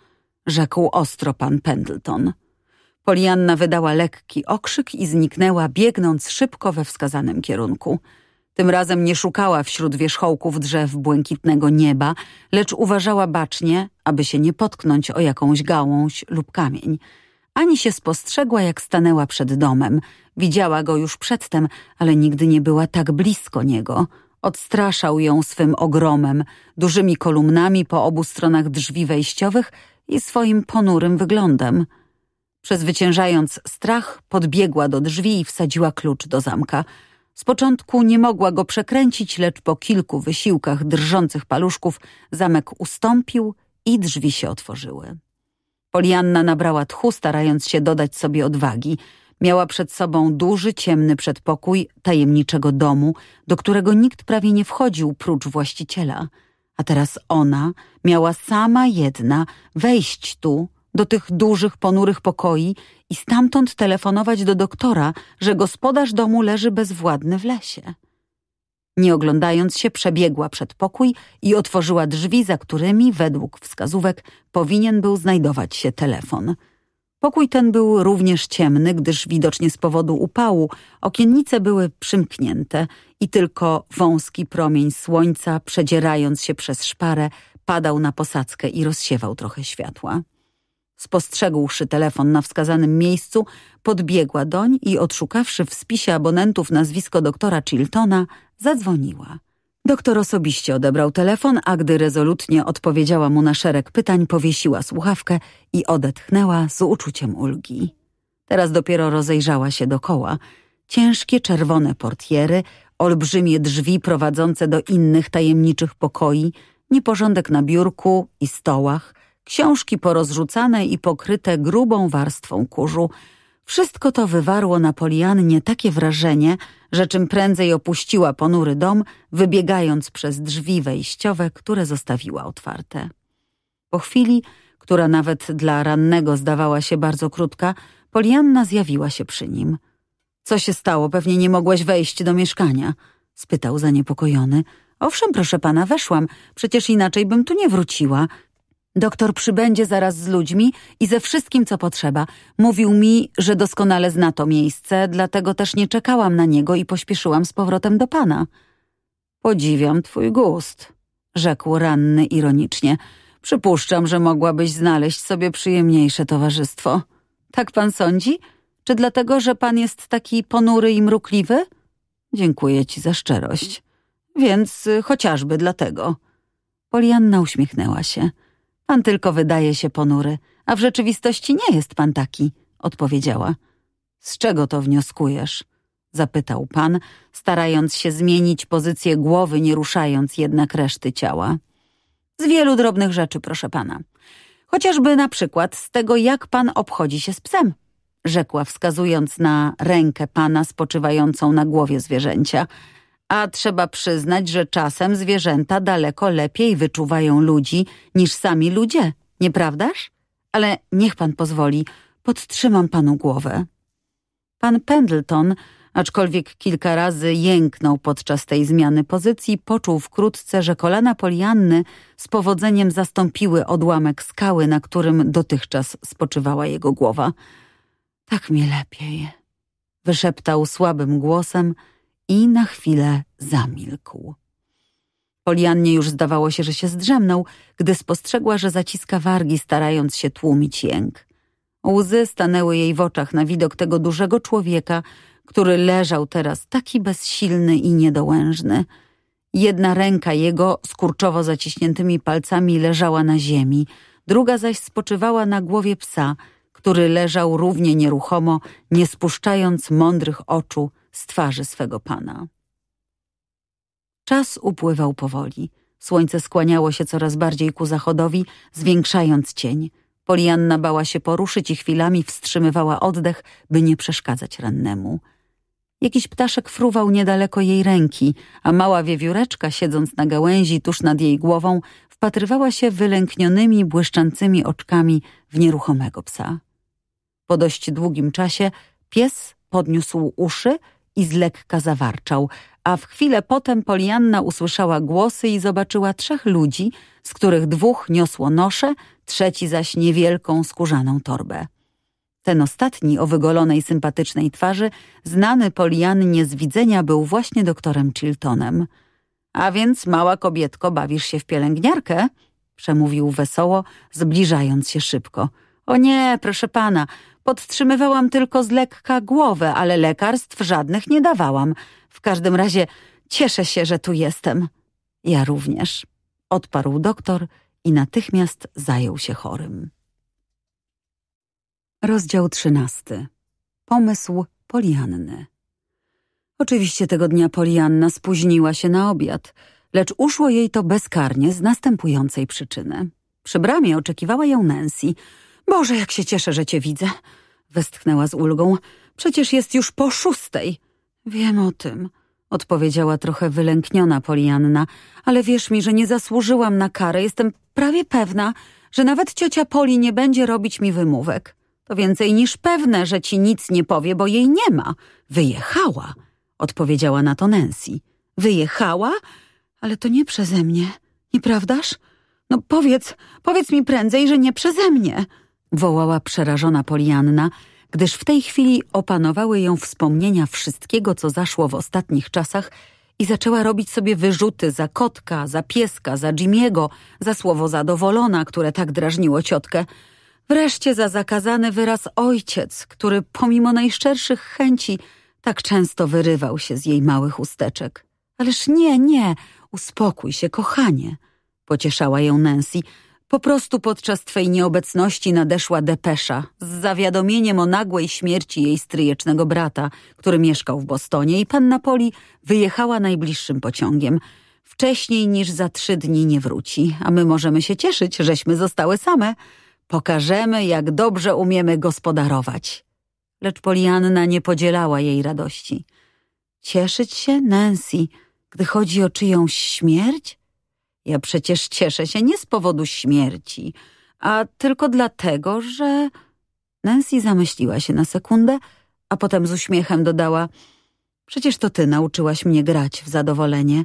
rzekł ostro pan Pendleton. Polianna wydała lekki okrzyk i zniknęła, biegnąc szybko we wskazanym kierunku. Tym razem nie szukała wśród wierzchołków drzew błękitnego nieba, lecz uważała bacznie, aby się nie potknąć o jakąś gałąź lub kamień. Ani się spostrzegła, jak stanęła przed domem. Widziała go już przedtem, ale nigdy nie była tak blisko niego. Odstraszał ją swym ogromem, dużymi kolumnami po obu stronach drzwi wejściowych i swoim ponurym wyglądem. Przezwyciężając strach, podbiegła do drzwi i wsadziła klucz do zamka. Z początku nie mogła go przekręcić, lecz po kilku wysiłkach drżących paluszków zamek ustąpił i drzwi się otworzyły. Polianna nabrała tchu, starając się dodać sobie odwagi. Miała przed sobą duży, ciemny przedpokój tajemniczego domu, do którego nikt prawie nie wchodził prócz właściciela. A teraz ona miała sama jedna wejść tu, do tych dużych, ponurych pokoi i stamtąd telefonować do doktora, że gospodarz domu leży bezwładny w lesie. Nie oglądając się, przebiegła przed pokój i otworzyła drzwi, za którymi, według wskazówek, powinien był znajdować się telefon. Pokój ten był również ciemny, gdyż widocznie z powodu upału okiennice były przymknięte i tylko wąski promień słońca, przedzierając się przez szparę, padał na posadzkę i rozsiewał trochę światła. Spostrzegłszy telefon na wskazanym miejscu, podbiegła doń i odszukawszy w spisie abonentów nazwisko doktora Chiltona, Zadzwoniła. Doktor osobiście odebrał telefon, a gdy rezolutnie odpowiedziała mu na szereg pytań, powiesiła słuchawkę i odetchnęła z uczuciem ulgi. Teraz dopiero rozejrzała się dokoła. Ciężkie czerwone portiery, olbrzymie drzwi prowadzące do innych tajemniczych pokoi, nieporządek na biurku i stołach, książki porozrzucane i pokryte grubą warstwą kurzu – wszystko to wywarło na Poliannie takie wrażenie, że czym prędzej opuściła ponury dom, wybiegając przez drzwi wejściowe, które zostawiła otwarte. Po chwili, która nawet dla rannego zdawała się bardzo krótka, Polianna zjawiła się przy nim. Co się stało? Pewnie nie mogłeś wejść do mieszkania? spytał zaniepokojony. Owszem, proszę pana, weszłam. Przecież inaczej bym tu nie wróciła, Doktor przybędzie zaraz z ludźmi i ze wszystkim, co potrzeba. Mówił mi, że doskonale zna to miejsce, dlatego też nie czekałam na niego i pośpieszyłam z powrotem do pana. Podziwiam twój gust, rzekł ranny ironicznie. Przypuszczam, że mogłabyś znaleźć sobie przyjemniejsze towarzystwo. Tak pan sądzi? Czy dlatego, że pan jest taki ponury i mrukliwy? Dziękuję ci za szczerość. Więc y, chociażby dlatego. Polianna uśmiechnęła się. Pan tylko wydaje się ponury, a w rzeczywistości nie jest pan taki, odpowiedziała. Z czego to wnioskujesz? zapytał pan, starając się zmienić pozycję głowy, nie ruszając jednak reszty ciała. Z wielu drobnych rzeczy, proszę pana. Chociażby na przykład z tego, jak pan obchodzi się z psem, rzekła, wskazując na rękę pana spoczywającą na głowie zwierzęcia. A trzeba przyznać, że czasem zwierzęta daleko lepiej wyczuwają ludzi niż sami ludzie, nieprawdaż? Ale niech pan pozwoli, podtrzymam panu głowę. Pan Pendleton, aczkolwiek kilka razy jęknął podczas tej zmiany pozycji, poczuł wkrótce, że kolana Polianny z powodzeniem zastąpiły odłamek skały, na którym dotychczas spoczywała jego głowa. Tak mi lepiej, wyszeptał słabym głosem i na chwilę zamilkł. Poliannie już zdawało się, że się zdrzemnął, gdy spostrzegła, że zaciska wargi, starając się tłumić jęk. Łzy stanęły jej w oczach na widok tego dużego człowieka, który leżał teraz taki bezsilny i niedołężny. Jedna ręka jego z kurczowo zaciśniętymi palcami leżała na ziemi, druga zaś spoczywała na głowie psa, który leżał równie nieruchomo, nie spuszczając mądrych oczu z twarzy swego pana. Czas upływał powoli. Słońce skłaniało się coraz bardziej ku zachodowi, zwiększając cień. Polianna bała się poruszyć i chwilami wstrzymywała oddech, by nie przeszkadzać rannemu. Jakiś ptaszek fruwał niedaleko jej ręki, a mała wiewióreczka, siedząc na gałęzi tuż nad jej głową, wpatrywała się wylęknionymi, błyszczącymi oczkami w nieruchomego psa. Po dość długim czasie pies podniósł uszy i z lekka zawarczał, a w chwilę potem Polianna usłyszała głosy i zobaczyła trzech ludzi, z których dwóch niosło nosze, trzeci zaś niewielką skórzaną torbę. Ten ostatni o wygolonej, sympatycznej twarzy, znany Poliannie z widzenia, był właśnie doktorem Chiltonem. A więc, mała kobietko, bawisz się w pielęgniarkę? przemówił wesoło, zbliżając się szybko. O nie, proszę pana, Podtrzymywałam tylko z lekka głowę, ale lekarstw żadnych nie dawałam. W każdym razie cieszę się, że tu jestem. Ja również, odparł doktor i natychmiast zajął się chorym. Rozdział trzynasty. Pomysł Polianny. Oczywiście tego dnia Polianna spóźniła się na obiad, lecz uszło jej to bezkarnie z następującej przyczyny. Przy bramie oczekiwała ją Nancy – Boże, jak się cieszę, że cię widzę. Westchnęła z ulgą. Przecież jest już po szóstej. Wiem o tym. Odpowiedziała trochę wylękniona Polianna. Ale wierz mi, że nie zasłużyłam na karę. Jestem prawie pewna, że nawet ciocia Poli nie będzie robić mi wymówek. To więcej niż pewne, że ci nic nie powie, bo jej nie ma. Wyjechała. Odpowiedziała na to Nancy. Wyjechała? Ale to nie przeze mnie. Nieprawdaż? No powiedz, powiedz mi prędzej, że nie przeze mnie wołała przerażona Polianna, gdyż w tej chwili opanowały ją wspomnienia wszystkiego, co zaszło w ostatnich czasach i zaczęła robić sobie wyrzuty za kotka, za pieska, za Jimiego, za słowo zadowolona, które tak drażniło ciotkę. Wreszcie za zakazany wyraz ojciec, który pomimo najszczerszych chęci tak często wyrywał się z jej małych usteczek. Ależ nie, nie, uspokój się, kochanie, pocieszała ją Nancy – po prostu podczas twej nieobecności nadeszła depesza z zawiadomieniem o nagłej śmierci jej stryjecznego brata, który mieszkał w Bostonie i panna Poli wyjechała najbliższym pociągiem. Wcześniej niż za trzy dni nie wróci, a my możemy się cieszyć, żeśmy zostały same. Pokażemy, jak dobrze umiemy gospodarować. Lecz Polianna nie podzielała jej radości. Cieszyć się, Nancy, gdy chodzi o czyjąś śmierć? Ja przecież cieszę się nie z powodu śmierci, a tylko dlatego, że... Nancy zamyśliła się na sekundę, a potem z uśmiechem dodała Przecież to ty nauczyłaś mnie grać w zadowolenie.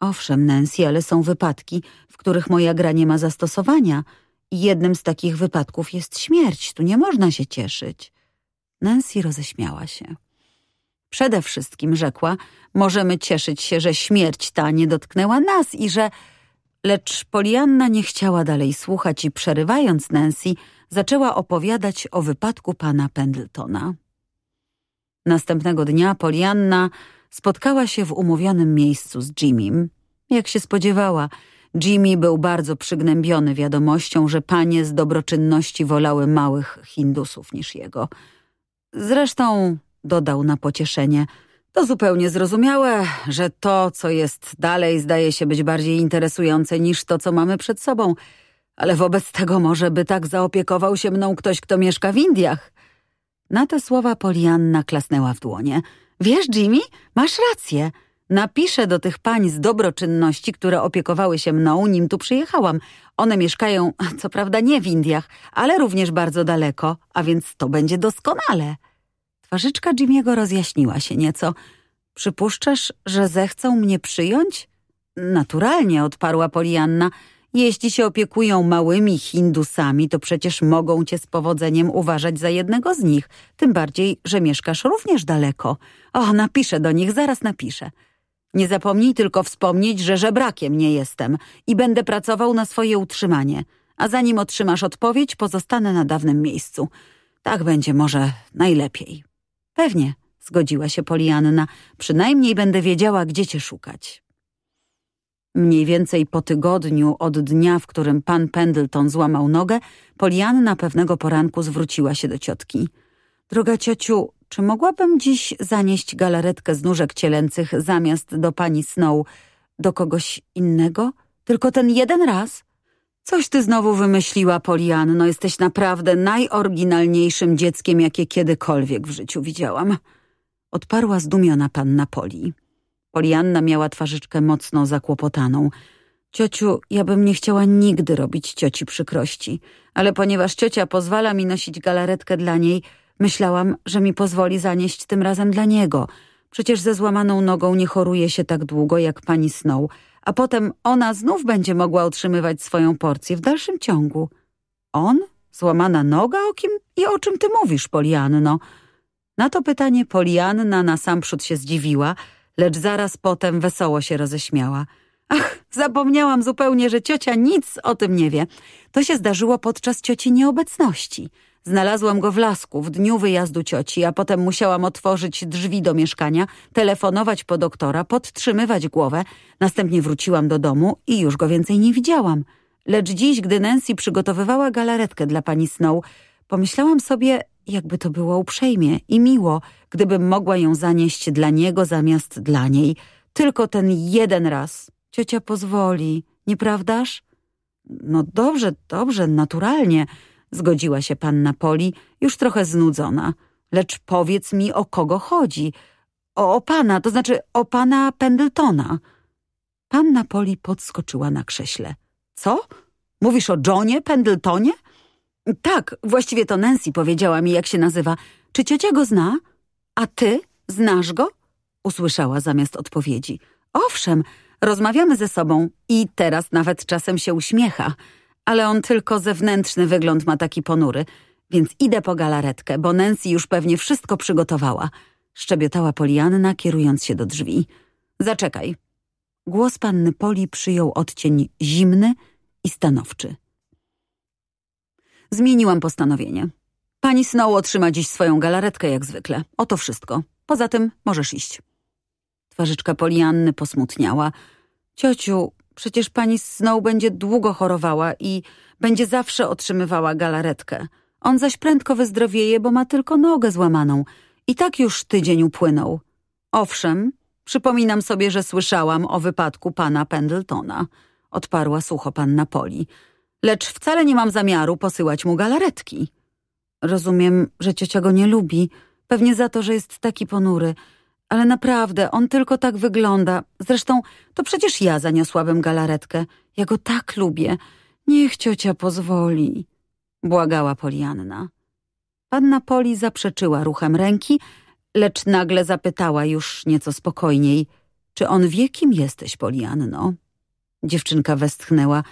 Owszem, Nancy, ale są wypadki, w których moja gra nie ma zastosowania. I jednym z takich wypadków jest śmierć. Tu nie można się cieszyć. Nancy roześmiała się. Przede wszystkim, rzekła, możemy cieszyć się, że śmierć ta nie dotknęła nas i że... Lecz Polianna nie chciała dalej słuchać i przerywając Nancy, zaczęła opowiadać o wypadku pana Pendletona. Następnego dnia Polianna spotkała się w umówionym miejscu z Jimmym. Jak się spodziewała, Jimmy był bardzo przygnębiony wiadomością, że panie z dobroczynności wolały małych Hindusów niż jego. Zresztą, dodał na pocieszenie – to zupełnie zrozumiałe, że to, co jest dalej, zdaje się być bardziej interesujące niż to, co mamy przed sobą. Ale wobec tego może by tak zaopiekował się mną ktoś, kto mieszka w Indiach. Na te słowa Polianna klasnęła w dłonie. Wiesz, Jimmy, masz rację. Napiszę do tych pań z dobroczynności, które opiekowały się mną, nim tu przyjechałam. One mieszkają, co prawda nie w Indiach, ale również bardzo daleko, a więc to będzie doskonale. Twarzyczka Jimiego rozjaśniła się nieco. Przypuszczasz, że zechcą mnie przyjąć? Naturalnie, odparła Polianna. Jeśli się opiekują małymi Hindusami, to przecież mogą cię z powodzeniem uważać za jednego z nich, tym bardziej, że mieszkasz również daleko. O, napiszę do nich, zaraz napiszę. Nie zapomnij tylko wspomnieć, że żebrakiem nie jestem i będę pracował na swoje utrzymanie, a zanim otrzymasz odpowiedź, pozostanę na dawnym miejscu. Tak będzie może najlepiej. Pewnie, zgodziła się Polianna. Przynajmniej będę wiedziała, gdzie cię szukać. Mniej więcej po tygodniu od dnia, w którym pan Pendleton złamał nogę, Polianna pewnego poranku zwróciła się do ciotki. Droga ciociu, czy mogłabym dziś zanieść galaretkę z nóżek cielęcych zamiast do pani Snow, do kogoś innego? Tylko ten jeden raz? Coś ty znowu wymyśliła, Polianno. Jesteś naprawdę najoryginalniejszym dzieckiem, jakie kiedykolwiek w życiu widziałam. Odparła zdumiona panna Poli. Polianna miała twarzyczkę mocno zakłopotaną. Ciociu, ja bym nie chciała nigdy robić cioci przykrości, ale ponieważ ciocia pozwala mi nosić galaretkę dla niej, myślałam, że mi pozwoli zanieść tym razem dla niego. Przecież ze złamaną nogą nie choruje się tak długo jak pani Snow – a potem ona znów będzie mogła otrzymywać swoją porcję w dalszym ciągu. On? Złamana noga? O kim i o czym ty mówisz, Polianno? Na to pytanie Polianna nasamprzód się zdziwiła, lecz zaraz potem wesoło się roześmiała. Ach, zapomniałam zupełnie, że ciocia nic o tym nie wie. To się zdarzyło podczas cioci nieobecności – Znalazłam go w lasku w dniu wyjazdu cioci, a potem musiałam otworzyć drzwi do mieszkania, telefonować po doktora, podtrzymywać głowę. Następnie wróciłam do domu i już go więcej nie widziałam. Lecz dziś, gdy Nancy przygotowywała galaretkę dla pani Snow, pomyślałam sobie, jakby to było uprzejmie i miło, gdybym mogła ją zanieść dla niego zamiast dla niej. Tylko ten jeden raz. Ciocia pozwoli, nieprawdaż? No dobrze, dobrze, naturalnie – Zgodziła się panna Poli, już trochę znudzona. Lecz powiedz mi, o kogo chodzi. O, o pana, to znaczy o pana Pendletona. Panna Poli podskoczyła na krześle. Co? Mówisz o Johnie Pendletonie? Tak, właściwie to Nancy powiedziała mi, jak się nazywa. Czy ciocia go zna? A ty? Znasz go? Usłyszała zamiast odpowiedzi. Owszem, rozmawiamy ze sobą i teraz nawet czasem się uśmiecha – ale on tylko zewnętrzny wygląd ma taki ponury, więc idę po galaretkę, bo Nancy już pewnie wszystko przygotowała. Szczebiotała Polianna, kierując się do drzwi. Zaczekaj. Głos panny Poli przyjął odcień zimny i stanowczy. Zmieniłam postanowienie. Pani Snow otrzyma dziś swoją galaretkę jak zwykle. Oto wszystko. Poza tym możesz iść. Twarzyczka Polianny posmutniała. Ciociu, Przecież pani Snow będzie długo chorowała i będzie zawsze otrzymywała galaretkę. On zaś prędko wyzdrowieje, bo ma tylko nogę złamaną. I tak już tydzień upłynął. Owszem, przypominam sobie, że słyszałam o wypadku pana Pendletona. Odparła sucho panna Poli. Lecz wcale nie mam zamiaru posyłać mu galaretki. Rozumiem, że ciocia go nie lubi. Pewnie za to, że jest taki ponury – ale naprawdę, on tylko tak wygląda. Zresztą to przecież ja zaniosłabym galaretkę. Ja go tak lubię. Niech ciocia pozwoli. Błagała Polianna. Panna Poli zaprzeczyła ruchem ręki, lecz nagle zapytała już nieco spokojniej. Czy on wie, kim jesteś, Polianno? Dziewczynka westchnęła.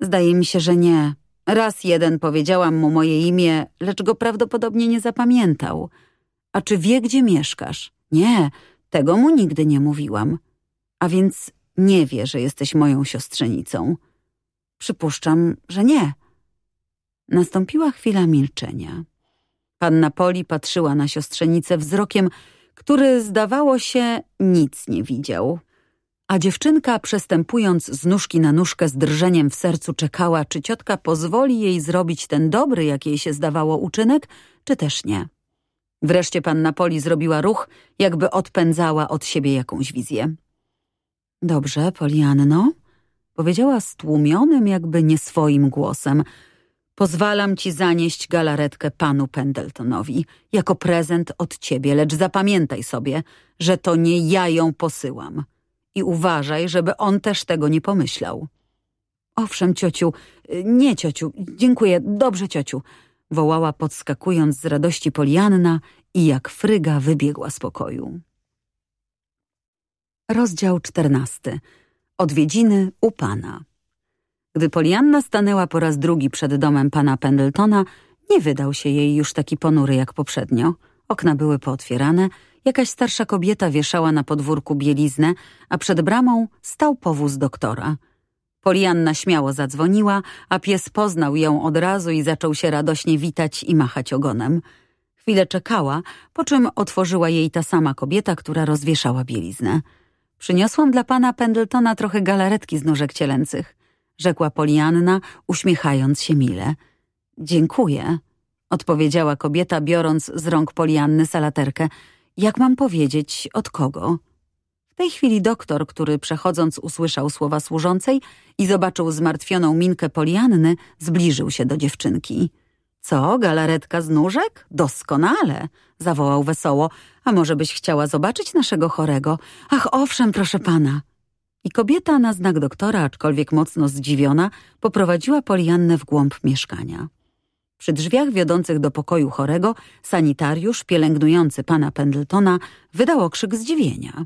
Zdaje mi się, że nie. Raz jeden powiedziałam mu moje imię, lecz go prawdopodobnie nie zapamiętał. A czy wie, gdzie mieszkasz? Nie, tego mu nigdy nie mówiłam. A więc nie wie, że jesteś moją siostrzenicą. Przypuszczam, że nie. Nastąpiła chwila milczenia. Panna Poli patrzyła na siostrzenicę wzrokiem, który zdawało się nic nie widział. A dziewczynka, przestępując z nóżki na nóżkę z drżeniem w sercu, czekała, czy ciotka pozwoli jej zrobić ten dobry, jak jej się zdawało, uczynek, czy też nie. Wreszcie panna Poli zrobiła ruch, jakby odpędzała od siebie jakąś wizję. Dobrze, Polianno, powiedziała stłumionym, jakby nie swoim głosem. Pozwalam ci zanieść galaretkę panu Pendletonowi jako prezent od ciebie, lecz zapamiętaj sobie, że to nie ja ją posyłam. I uważaj, żeby on też tego nie pomyślał. Owszem, ciociu, nie ciociu, dziękuję, dobrze ciociu – wołała podskakując z radości Polianna i jak fryga wybiegła z pokoju. Rozdział czternasty. Odwiedziny u pana. Gdy Polianna stanęła po raz drugi przed domem pana Pendletona, nie wydał się jej już taki ponury jak poprzednio. Okna były pootwierane, jakaś starsza kobieta wieszała na podwórku bieliznę, a przed bramą stał powóz doktora – Polianna śmiało zadzwoniła, a pies poznał ją od razu i zaczął się radośnie witać i machać ogonem. Chwilę czekała, po czym otworzyła jej ta sama kobieta, która rozwieszała bieliznę. Przyniosłam dla pana Pendletona trochę galaretki z nóżek cielęcych, rzekła Polianna, uśmiechając się mile. Dziękuję, odpowiedziała kobieta, biorąc z rąk Polianny salaterkę. Jak mam powiedzieć, od kogo? W tej chwili doktor, który przechodząc usłyszał słowa służącej i zobaczył zmartwioną minkę Polianny, zbliżył się do dziewczynki. Co, galaretka z nóżek? Doskonale! zawołał wesoło. A może byś chciała zobaczyć naszego chorego? Ach, owszem, proszę pana! I kobieta na znak doktora, aczkolwiek mocno zdziwiona, poprowadziła Poliannę w głąb mieszkania. Przy drzwiach wiodących do pokoju chorego sanitariusz pielęgnujący pana Pendletona wydał okrzyk zdziwienia.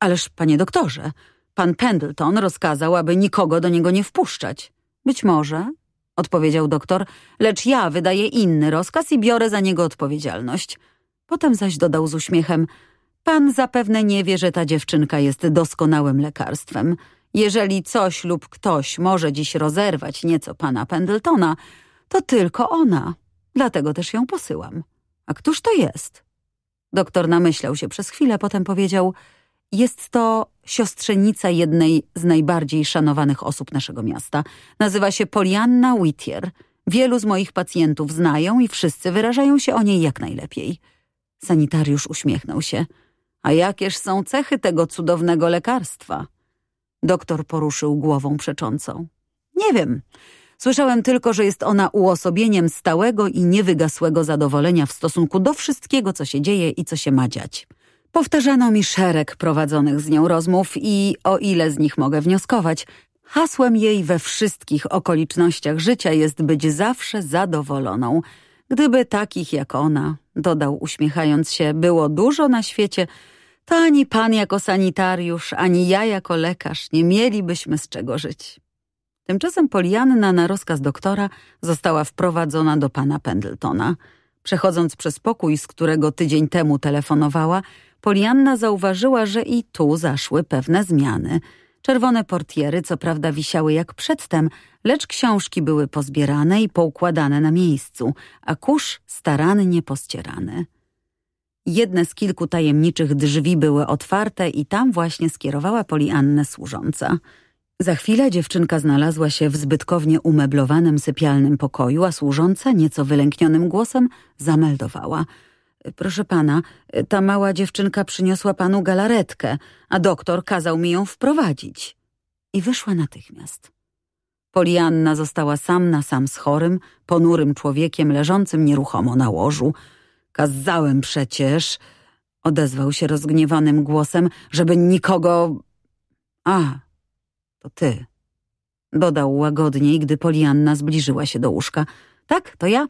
Ależ, panie doktorze, pan Pendleton rozkazał, aby nikogo do niego nie wpuszczać. Być może, odpowiedział doktor, lecz ja wydaję inny rozkaz i biorę za niego odpowiedzialność. Potem zaś dodał z uśmiechem, pan zapewne nie wie, że ta dziewczynka jest doskonałym lekarstwem. Jeżeli coś lub ktoś może dziś rozerwać nieco pana Pendletona, to tylko ona. Dlatego też ją posyłam. A któż to jest? Doktor namyślał się przez chwilę, potem powiedział – jest to siostrzenica jednej z najbardziej szanowanych osób naszego miasta. Nazywa się Polianna Whittier. Wielu z moich pacjentów znają i wszyscy wyrażają się o niej jak najlepiej. Sanitariusz uśmiechnął się. A jakież są cechy tego cudownego lekarstwa? Doktor poruszył głową przeczącą. Nie wiem. Słyszałem tylko, że jest ona uosobieniem stałego i niewygasłego zadowolenia w stosunku do wszystkiego, co się dzieje i co się ma dziać. Powtarzano mi szereg prowadzonych z nią rozmów i, o ile z nich mogę wnioskować, hasłem jej we wszystkich okolicznościach życia jest być zawsze zadowoloną. Gdyby takich jak ona, dodał uśmiechając się, było dużo na świecie, to ani pan jako sanitariusz, ani ja jako lekarz nie mielibyśmy z czego żyć. Tymczasem Polianna na rozkaz doktora została wprowadzona do pana Pendletona. Przechodząc przez pokój, z którego tydzień temu telefonowała, Polianna zauważyła, że i tu zaszły pewne zmiany. Czerwone portiery co prawda wisiały jak przedtem, lecz książki były pozbierane i poukładane na miejscu, a kurz starannie pościerany. Jedne z kilku tajemniczych drzwi były otwarte i tam właśnie skierowała Poliannę służąca. Za chwilę dziewczynka znalazła się w zbytkownie umeblowanym sypialnym pokoju, a służąca nieco wylęknionym głosem zameldowała – Proszę pana, ta mała dziewczynka przyniosła panu galaretkę, a doktor kazał mi ją wprowadzić. I wyszła natychmiast. Polianna została sam na sam z chorym, ponurym człowiekiem leżącym nieruchomo na łożu. Kazałem przecież, odezwał się rozgniewanym głosem, żeby nikogo. A, to ty, dodał łagodniej, gdy Polianna zbliżyła się do łóżka. Tak, to ja,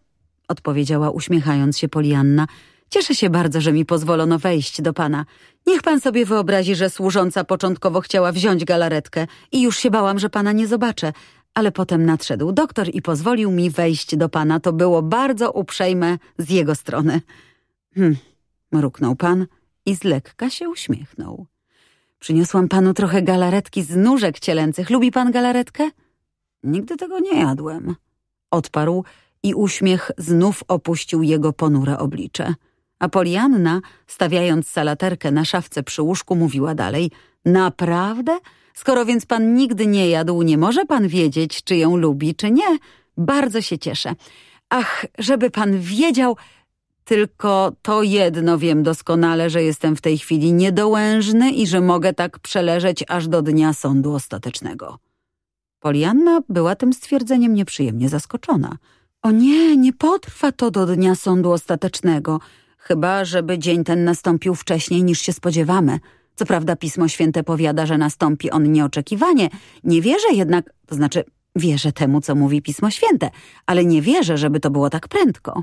odpowiedziała uśmiechając się Polianna. Cieszę się bardzo, że mi pozwolono wejść do pana. Niech pan sobie wyobrazi, że służąca początkowo chciała wziąć galaretkę i już się bałam, że pana nie zobaczę, ale potem nadszedł doktor i pozwolił mi wejść do pana. To było bardzo uprzejme z jego strony. Hm, mruknął pan i z lekka się uśmiechnął. Przyniosłam panu trochę galaretki z nóżek cielęcych. Lubi pan galaretkę? Nigdy tego nie jadłem. Odparł i uśmiech znów opuścił jego ponure oblicze. A Polianna, stawiając salaterkę na szafce przy łóżku, mówiła dalej – naprawdę? Skoro więc pan nigdy nie jadł, nie może pan wiedzieć, czy ją lubi, czy nie. Bardzo się cieszę. Ach, żeby pan wiedział, tylko to jedno wiem doskonale, że jestem w tej chwili niedołężny i że mogę tak przeleżeć aż do dnia sądu ostatecznego. Polianna była tym stwierdzeniem nieprzyjemnie zaskoczona. O nie, nie potrwa to do dnia sądu ostatecznego. Chyba, żeby dzień ten nastąpił wcześniej niż się spodziewamy. Co prawda Pismo Święte powiada, że nastąpi on nieoczekiwanie. Nie wierzę jednak, to znaczy wierzę temu, co mówi Pismo Święte, ale nie wierzę, żeby to było tak prędko.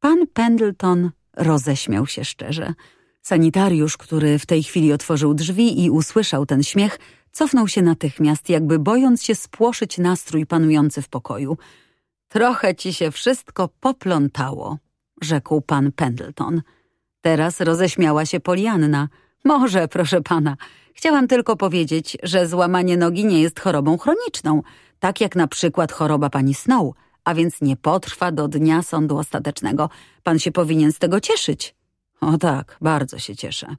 Pan Pendleton roześmiał się szczerze. Sanitariusz, który w tej chwili otworzył drzwi i usłyszał ten śmiech, cofnął się natychmiast, jakby bojąc się spłoszyć nastrój panujący w pokoju. Trochę ci się wszystko poplątało, rzekł pan Pendleton. Teraz roześmiała się Polianna. Może, proszę pana. Chciałam tylko powiedzieć, że złamanie nogi nie jest chorobą chroniczną, tak jak na przykład choroba pani Snow, a więc nie potrwa do dnia sądu ostatecznego. Pan się powinien z tego cieszyć. O tak, bardzo się cieszę,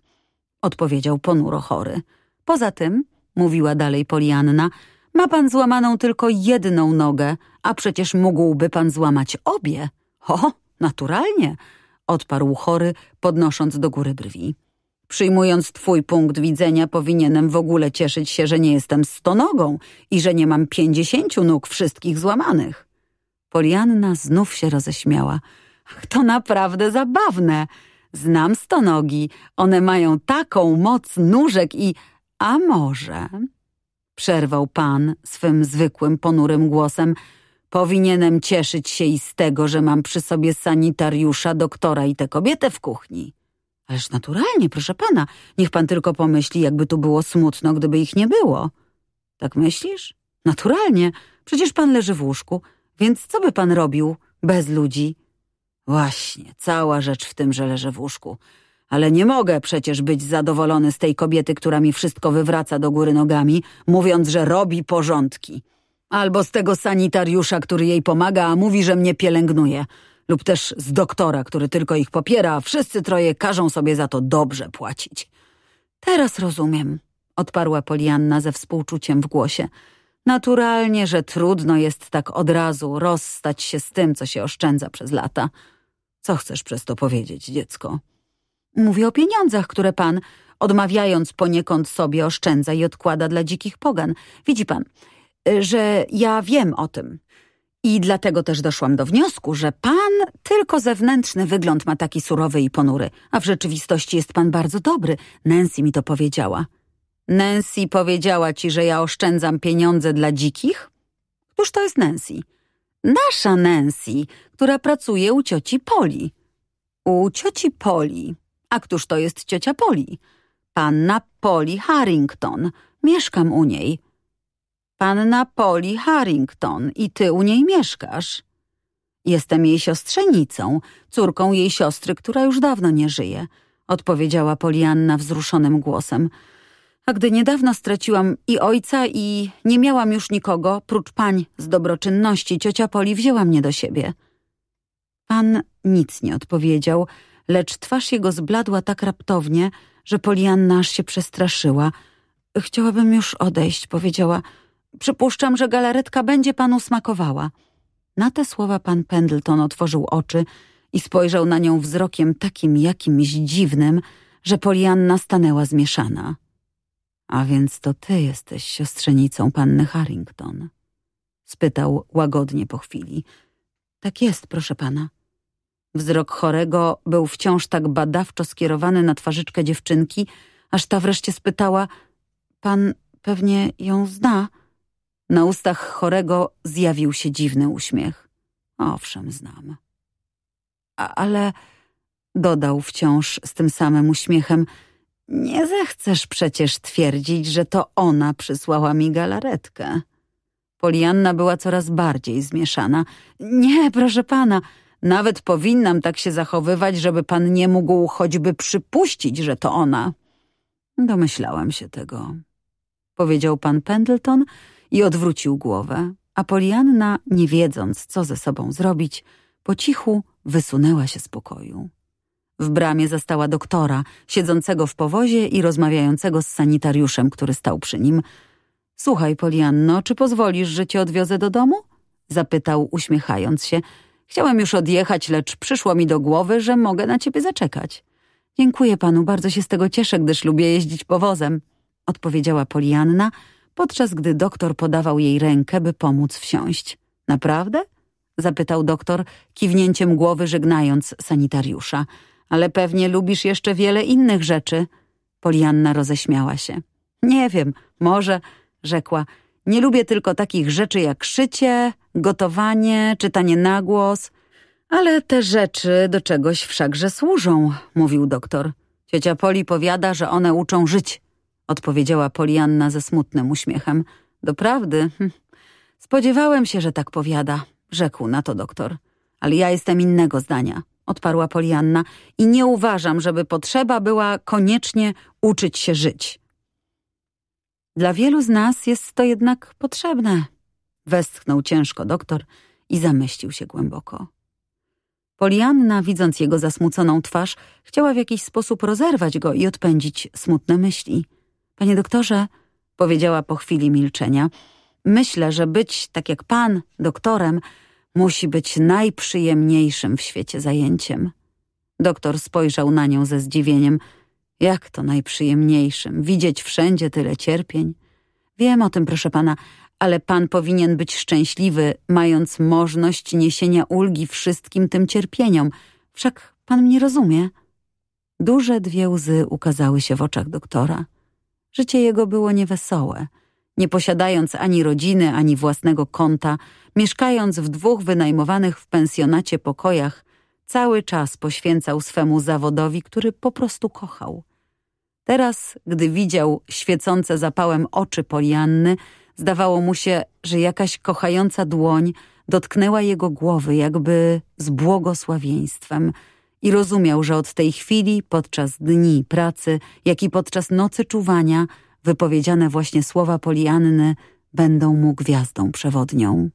odpowiedział ponuro chory. Poza tym, mówiła dalej Polianna, ma pan złamaną tylko jedną nogę, a przecież mógłby pan złamać obie. O, Naturalnie, odparł chory, podnosząc do góry brwi. Przyjmując twój punkt widzenia, powinienem w ogóle cieszyć się, że nie jestem stonogą i że nie mam pięćdziesięciu nóg wszystkich złamanych. Polianna znów się roześmiała. Ach, to naprawdę zabawne. Znam stonogi. One mają taką moc nóżek i... A może... Przerwał pan swym zwykłym, ponurym głosem. Powinienem cieszyć się i z tego, że mam przy sobie sanitariusza, doktora i tę kobietę w kuchni. Ależ naturalnie, proszę pana. Niech pan tylko pomyśli, jakby tu było smutno, gdyby ich nie było. Tak myślisz? Naturalnie. Przecież pan leży w łóżku. Więc co by pan robił bez ludzi? Właśnie, cała rzecz w tym, że leżę w łóżku. Ale nie mogę przecież być zadowolony z tej kobiety, która mi wszystko wywraca do góry nogami, mówiąc, że robi porządki. Albo z tego sanitariusza, który jej pomaga, a mówi, że mnie pielęgnuje. Lub też z doktora, który tylko ich popiera, a wszyscy troje każą sobie za to dobrze płacić. Teraz rozumiem, odparła Polianna ze współczuciem w głosie. Naturalnie, że trudno jest tak od razu rozstać się z tym, co się oszczędza przez lata. Co chcesz przez to powiedzieć, dziecko? Mówię o pieniądzach, które pan, odmawiając poniekąd sobie, oszczędza i odkłada dla dzikich pogan. Widzi pan, że ja wiem o tym. I dlatego też doszłam do wniosku, że pan tylko zewnętrzny wygląd ma taki surowy i ponury, a w rzeczywistości jest pan bardzo dobry. Nancy mi to powiedziała. Nancy powiedziała ci, że ja oszczędzam pieniądze dla dzikich? Któż to jest Nancy? Nasza Nancy, która pracuje u cioci Poli. U cioci Poli. A któż to jest ciocia Poli? Panna Poli Harrington. Mieszkam u niej. Panna Polly Harrington i ty u niej mieszkasz. Jestem jej siostrzenicą, córką jej siostry, która już dawno nie żyje, odpowiedziała Polianna wzruszonym głosem. A gdy niedawno straciłam i ojca, i nie miałam już nikogo, prócz pań z dobroczynności, ciocia Poli wzięła mnie do siebie. Pan nic nie odpowiedział, lecz twarz jego zbladła tak raptownie, że Polianna aż się przestraszyła. Chciałabym już odejść, powiedziała – Przypuszczam, że galaretka będzie panu smakowała. Na te słowa pan Pendleton otworzył oczy i spojrzał na nią wzrokiem takim jakimś dziwnym, że Polianna stanęła zmieszana. A więc to ty jesteś siostrzenicą panny Harrington? spytał łagodnie po chwili. Tak jest, proszę pana. Wzrok chorego był wciąż tak badawczo skierowany na twarzyczkę dziewczynki, aż ta wreszcie spytała: Pan pewnie ją zna? Na ustach chorego zjawił się dziwny uśmiech. Owszem, znam. A, ale, dodał wciąż z tym samym uśmiechem, nie zechcesz przecież twierdzić, że to ona przysłała mi galaretkę. Polianna była coraz bardziej zmieszana. Nie, proszę pana, nawet powinnam tak się zachowywać, żeby pan nie mógł choćby przypuścić, że to ona. Domyślałam się tego, powiedział pan Pendleton, i odwrócił głowę, a Polianna, nie wiedząc, co ze sobą zrobić, po cichu wysunęła się z pokoju. W bramie zastała doktora, siedzącego w powozie i rozmawiającego z sanitariuszem, który stał przy nim. Słuchaj, Polianno, czy pozwolisz, że cię odwiozę do domu? Zapytał, uśmiechając się. Chciałem już odjechać, lecz przyszło mi do głowy, że mogę na ciebie zaczekać. Dziękuję panu, bardzo się z tego cieszę, gdyż lubię jeździć powozem, odpowiedziała Polianna podczas gdy doktor podawał jej rękę, by pomóc wsiąść. Naprawdę? zapytał doktor, kiwnięciem głowy żegnając sanitariusza. Ale pewnie lubisz jeszcze wiele innych rzeczy. Polianna roześmiała się. Nie wiem, może, rzekła. Nie lubię tylko takich rzeczy jak szycie, gotowanie, czytanie na głos. Ale te rzeczy do czegoś wszakże służą, mówił doktor. Ciocia Poli powiada, że one uczą żyć odpowiedziała Polianna ze smutnym uśmiechem. Doprawdy, hm, spodziewałem się, że tak powiada, rzekł na to doktor. Ale ja jestem innego zdania, odparła Polianna i nie uważam, żeby potrzeba była koniecznie uczyć się żyć. Dla wielu z nas jest to jednak potrzebne, westchnął ciężko doktor i zamyślił się głęboko. Polianna, widząc jego zasmuconą twarz, chciała w jakiś sposób rozerwać go i odpędzić smutne myśli – Panie doktorze, powiedziała po chwili milczenia, myślę, że być tak jak pan, doktorem, musi być najprzyjemniejszym w świecie zajęciem. Doktor spojrzał na nią ze zdziwieniem. Jak to najprzyjemniejszym? Widzieć wszędzie tyle cierpień? Wiem o tym, proszę pana, ale pan powinien być szczęśliwy, mając możność niesienia ulgi wszystkim tym cierpieniom. Wszak pan mnie rozumie. Duże dwie łzy ukazały się w oczach doktora. Życie jego było niewesołe. Nie posiadając ani rodziny, ani własnego konta, mieszkając w dwóch wynajmowanych w pensjonacie pokojach, cały czas poświęcał swemu zawodowi, który po prostu kochał. Teraz, gdy widział świecące zapałem oczy Polianny, zdawało mu się, że jakaś kochająca dłoń dotknęła jego głowy jakby z błogosławieństwem – i rozumiał, że od tej chwili, podczas dni pracy, jak i podczas nocy czuwania, wypowiedziane właśnie słowa Polianny będą mu gwiazdą przewodnią.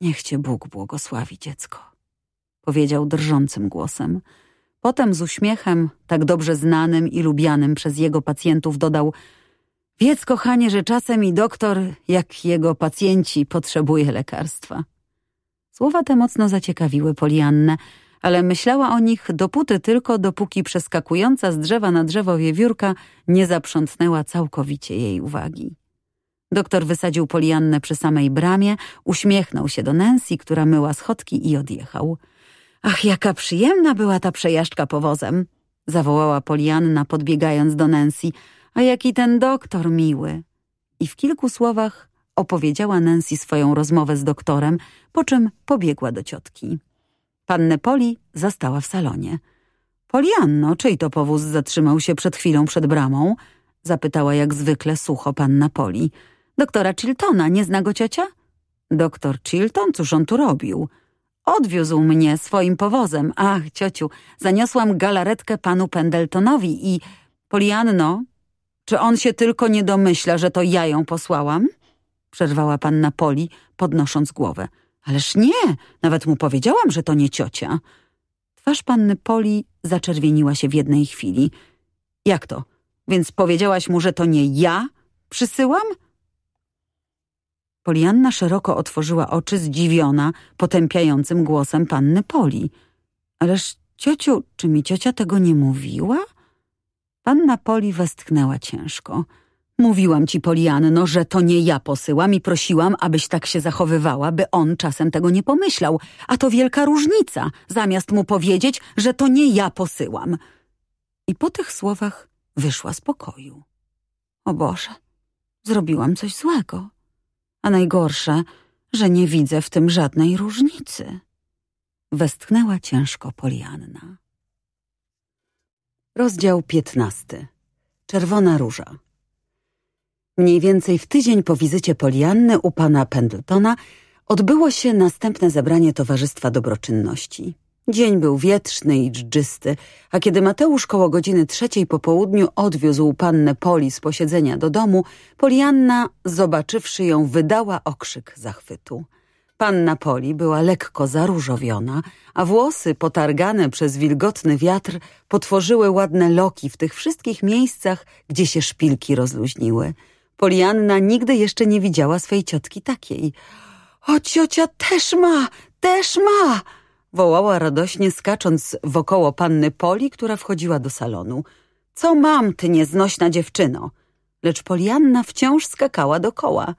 Niech cię Bóg błogosławi, dziecko, powiedział drżącym głosem. Potem z uśmiechem, tak dobrze znanym i lubianym przez jego pacjentów, dodał Wiedz, kochanie, że czasem i doktor, jak jego pacjenci, potrzebuje lekarstwa. Słowa te mocno zaciekawiły Poliannę, ale myślała o nich dopóty tylko, dopóki przeskakująca z drzewa na drzewo wiewiórka nie zaprzątnęła całkowicie jej uwagi. Doktor wysadził Poliannę przy samej bramie, uśmiechnął się do Nancy, która myła schodki i odjechał. Ach, jaka przyjemna była ta przejażdżka powozem, zawołała Polianna, podbiegając do Nancy. A jaki ten doktor miły. I w kilku słowach opowiedziała Nancy swoją rozmowę z doktorem, po czym pobiegła do ciotki. Pannę Poli zastała w salonie. Polianno, czyj to powóz zatrzymał się przed chwilą przed bramą? Zapytała jak zwykle sucho panna Poli. Doktora Chiltona, nie zna go ciocia? Doktor Chilton, cóż on tu robił? Odwiózł mnie swoim powozem. Ach, ciociu, zaniosłam galaretkę panu Pendeltonowi i... Polianno, czy on się tylko nie domyśla, że to ja ją posłałam? Przerwała panna Poli, podnosząc głowę. Ależ nie, nawet mu powiedziałam, że to nie ciocia. Twarz panny Poli zaczerwieniła się w jednej chwili. Jak to? Więc powiedziałaś mu, że to nie ja przysyłam? Polianna szeroko otworzyła oczy, zdziwiona potępiającym głosem panny Poli. Ależ ciociu, czy mi ciocia tego nie mówiła? Panna Poli westchnęła ciężko. Mówiłam ci, Polianno, że to nie ja posyłam i prosiłam, abyś tak się zachowywała, by on czasem tego nie pomyślał. A to wielka różnica, zamiast mu powiedzieć, że to nie ja posyłam. I po tych słowach wyszła z pokoju. O Boże, zrobiłam coś złego. A najgorsze, że nie widzę w tym żadnej różnicy. Westchnęła ciężko Polianna. Rozdział piętnasty. Czerwona róża. Mniej więcej w tydzień po wizycie Polianny u pana Pendletona odbyło się następne zebranie Towarzystwa Dobroczynności. Dzień był wietrzny i dżdżysty, a kiedy Mateusz koło godziny trzeciej po południu odwiózł pannę Poli z posiedzenia do domu, Polianna, zobaczywszy ją, wydała okrzyk zachwytu. Panna Poli była lekko zaróżowiona, a włosy potargane przez wilgotny wiatr potworzyły ładne loki w tych wszystkich miejscach, gdzie się szpilki rozluźniły – Polianna nigdy jeszcze nie widziała swej ciotki takiej. O, ciocia też ma, też ma! Wołała radośnie, skacząc wokoło panny Poli, która wchodziła do salonu. Co mam, ty nieznośna dziewczyno? Lecz Polianna wciąż skakała dokoła.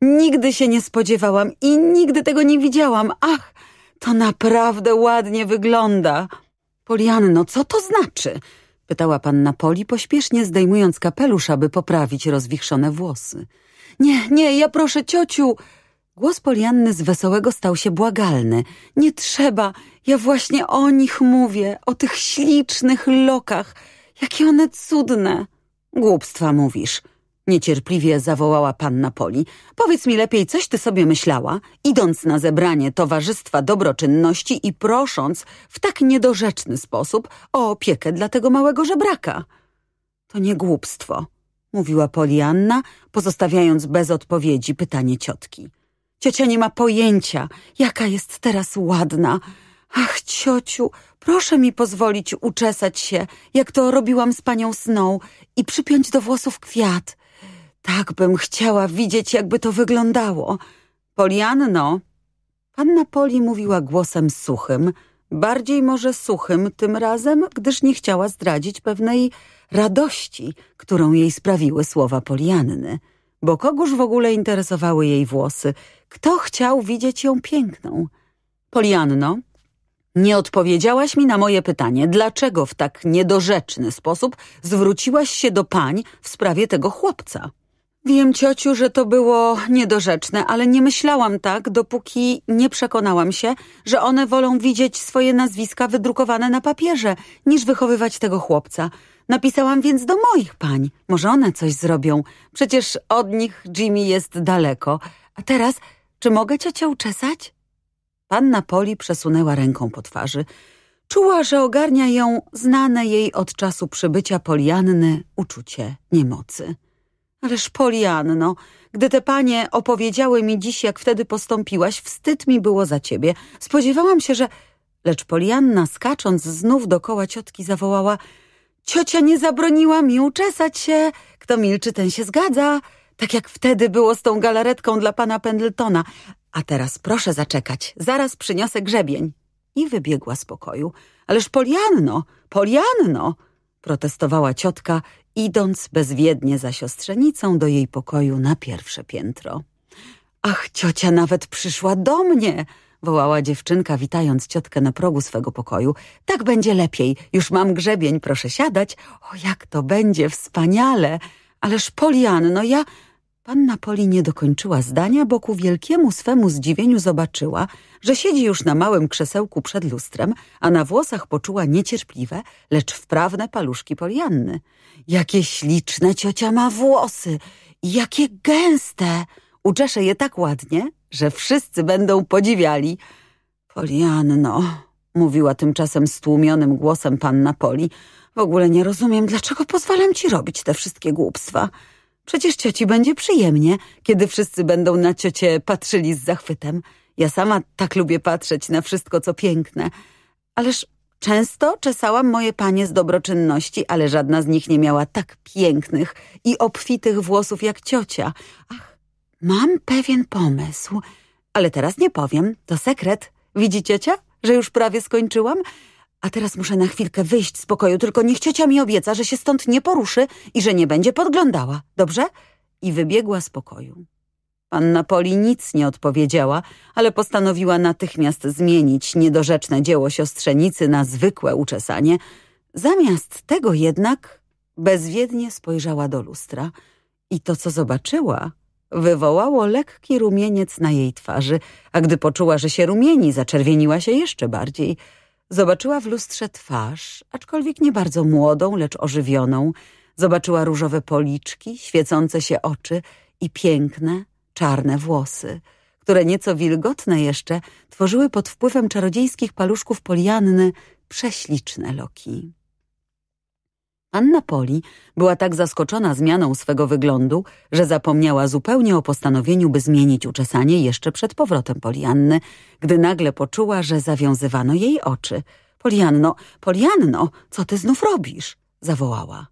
Nigdy się nie spodziewałam i nigdy tego nie widziałam. Ach, to naprawdę ładnie wygląda. Polianno, co to znaczy? Pytała panna Poli, pośpiesznie zdejmując kapelusz, aby poprawić rozwichrzone włosy. Nie, nie, ja proszę ciociu! Głos Polianny z wesołego stał się błagalny. Nie trzeba, ja właśnie o nich mówię, o tych ślicznych lokach. Jakie one cudne! Głupstwa mówisz – Niecierpliwie zawołała panna Poli. Powiedz mi lepiej, coś ty sobie myślała, idąc na zebranie Towarzystwa Dobroczynności i prosząc w tak niedorzeczny sposób o opiekę dla tego małego żebraka. To nie głupstwo, mówiła Polianna, pozostawiając bez odpowiedzi pytanie ciotki. Ciocia nie ma pojęcia, jaka jest teraz ładna. Ach, ciociu, proszę mi pozwolić uczesać się, jak to robiłam z panią Snow i przypiąć do włosów kwiat. Tak bym chciała widzieć, jakby to wyglądało. Polianno! Panna Poli mówiła głosem suchym, bardziej może suchym tym razem, gdyż nie chciała zdradzić pewnej radości, którą jej sprawiły słowa Polianny. Bo kogóż w ogóle interesowały jej włosy? Kto chciał widzieć ją piękną? Polianno, nie odpowiedziałaś mi na moje pytanie, dlaczego w tak niedorzeczny sposób zwróciłaś się do pań w sprawie tego chłopca? Wiem, ciociu, że to było niedorzeczne, ale nie myślałam tak, dopóki nie przekonałam się, że one wolą widzieć swoje nazwiska wydrukowane na papierze, niż wychowywać tego chłopca. Napisałam więc do moich pań. Może one coś zrobią. Przecież od nich Jimmy jest daleko. A teraz, czy mogę ciocia uczesać? Panna Poli przesunęła ręką po twarzy. Czuła, że ogarnia ją znane jej od czasu przybycia Polianny uczucie niemocy. Ależ Polianno, gdy te panie opowiedziały mi dziś, jak wtedy postąpiłaś, wstyd mi było za ciebie. Spodziewałam się, że... Lecz Polianna, skacząc znów dokoła ciotki, zawołała Ciocia nie zabroniła mi uczesać się. Kto milczy, ten się zgadza. Tak jak wtedy było z tą galaretką dla pana Pendletona. A teraz proszę zaczekać, zaraz przyniosę grzebień. I wybiegła z pokoju. Ależ Polianno, Polianno! Protestowała ciotka idąc bezwiednie za siostrzenicą do jej pokoju na pierwsze piętro. Ach, ciocia nawet przyszła do mnie! wołała dziewczynka, witając ciotkę na progu swego pokoju. Tak będzie lepiej, już mam grzebień, proszę siadać. O, jak to będzie wspaniale! Ależ Polianno, ja Panna Poli nie dokończyła zdania, bo ku wielkiemu swemu zdziwieniu zobaczyła, że siedzi już na małym krzesełku przed lustrem, a na włosach poczuła niecierpliwe, lecz wprawne paluszki Polianny. Jakie śliczne ciocia ma włosy! Jakie gęste! Uczeszę je tak ładnie, że wszyscy będą podziwiali. Polianno, mówiła tymczasem stłumionym głosem panna Poli, w ogóle nie rozumiem, dlaczego pozwalam ci robić te wszystkie głupstwa. Przecież cioci będzie przyjemnie, kiedy wszyscy będą na ciocie patrzyli z zachwytem. Ja sama tak lubię patrzeć na wszystko, co piękne. Ależ często czesałam moje panie z dobroczynności, ale żadna z nich nie miała tak pięknych i obfitych włosów jak ciocia. Ach, mam pewien pomysł, ale teraz nie powiem, to sekret. Widzi ciocia, że już prawie skończyłam? A teraz muszę na chwilkę wyjść z pokoju, tylko niech ciocia mi obieca, że się stąd nie poruszy i że nie będzie podglądała, dobrze? I wybiegła z pokoju. Panna Poli nic nie odpowiedziała, ale postanowiła natychmiast zmienić niedorzeczne dzieło siostrzenicy na zwykłe uczesanie. Zamiast tego jednak bezwiednie spojrzała do lustra i to, co zobaczyła, wywołało lekki rumieniec na jej twarzy, a gdy poczuła, że się rumieni, zaczerwieniła się jeszcze bardziej – Zobaczyła w lustrze twarz, aczkolwiek nie bardzo młodą, lecz ożywioną. Zobaczyła różowe policzki, świecące się oczy i piękne, czarne włosy, które nieco wilgotne jeszcze tworzyły pod wpływem czarodziejskich paluszków polianny prześliczne loki. Anna Poli była tak zaskoczona zmianą swego wyglądu, że zapomniała zupełnie o postanowieniu, by zmienić uczesanie jeszcze przed powrotem Polianny, gdy nagle poczuła, że zawiązywano jej oczy. Polianno, Polianno, co ty znów robisz? zawołała.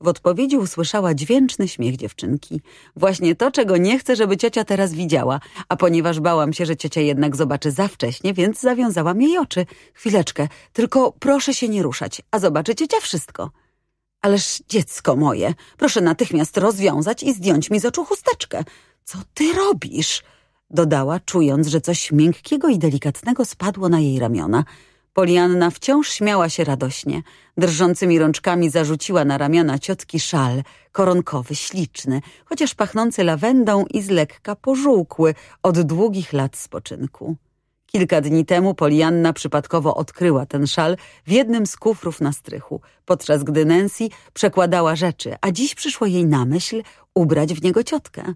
W odpowiedzi usłyszała dźwięczny śmiech dziewczynki. Właśnie to, czego nie chcę, żeby ciocia teraz widziała, a ponieważ bałam się, że ciocia jednak zobaczy za wcześnie, więc zawiązałam jej oczy. Chwileczkę, tylko proszę się nie ruszać, a zobaczy ciocia wszystko. Ależ dziecko moje, proszę natychmiast rozwiązać i zdjąć mi z oczu chusteczkę. Co ty robisz? Dodała, czując, że coś miękkiego i delikatnego spadło na jej ramiona. Polianna wciąż śmiała się radośnie. Drżącymi rączkami zarzuciła na ramiona ciotki szal, koronkowy, śliczny, chociaż pachnący lawendą i z lekka pożółkły od długich lat spoczynku. Kilka dni temu Polianna przypadkowo odkryła ten szal w jednym z kufrów na strychu, podczas gdy Nancy przekładała rzeczy, a dziś przyszło jej na myśl ubrać w niego ciotkę.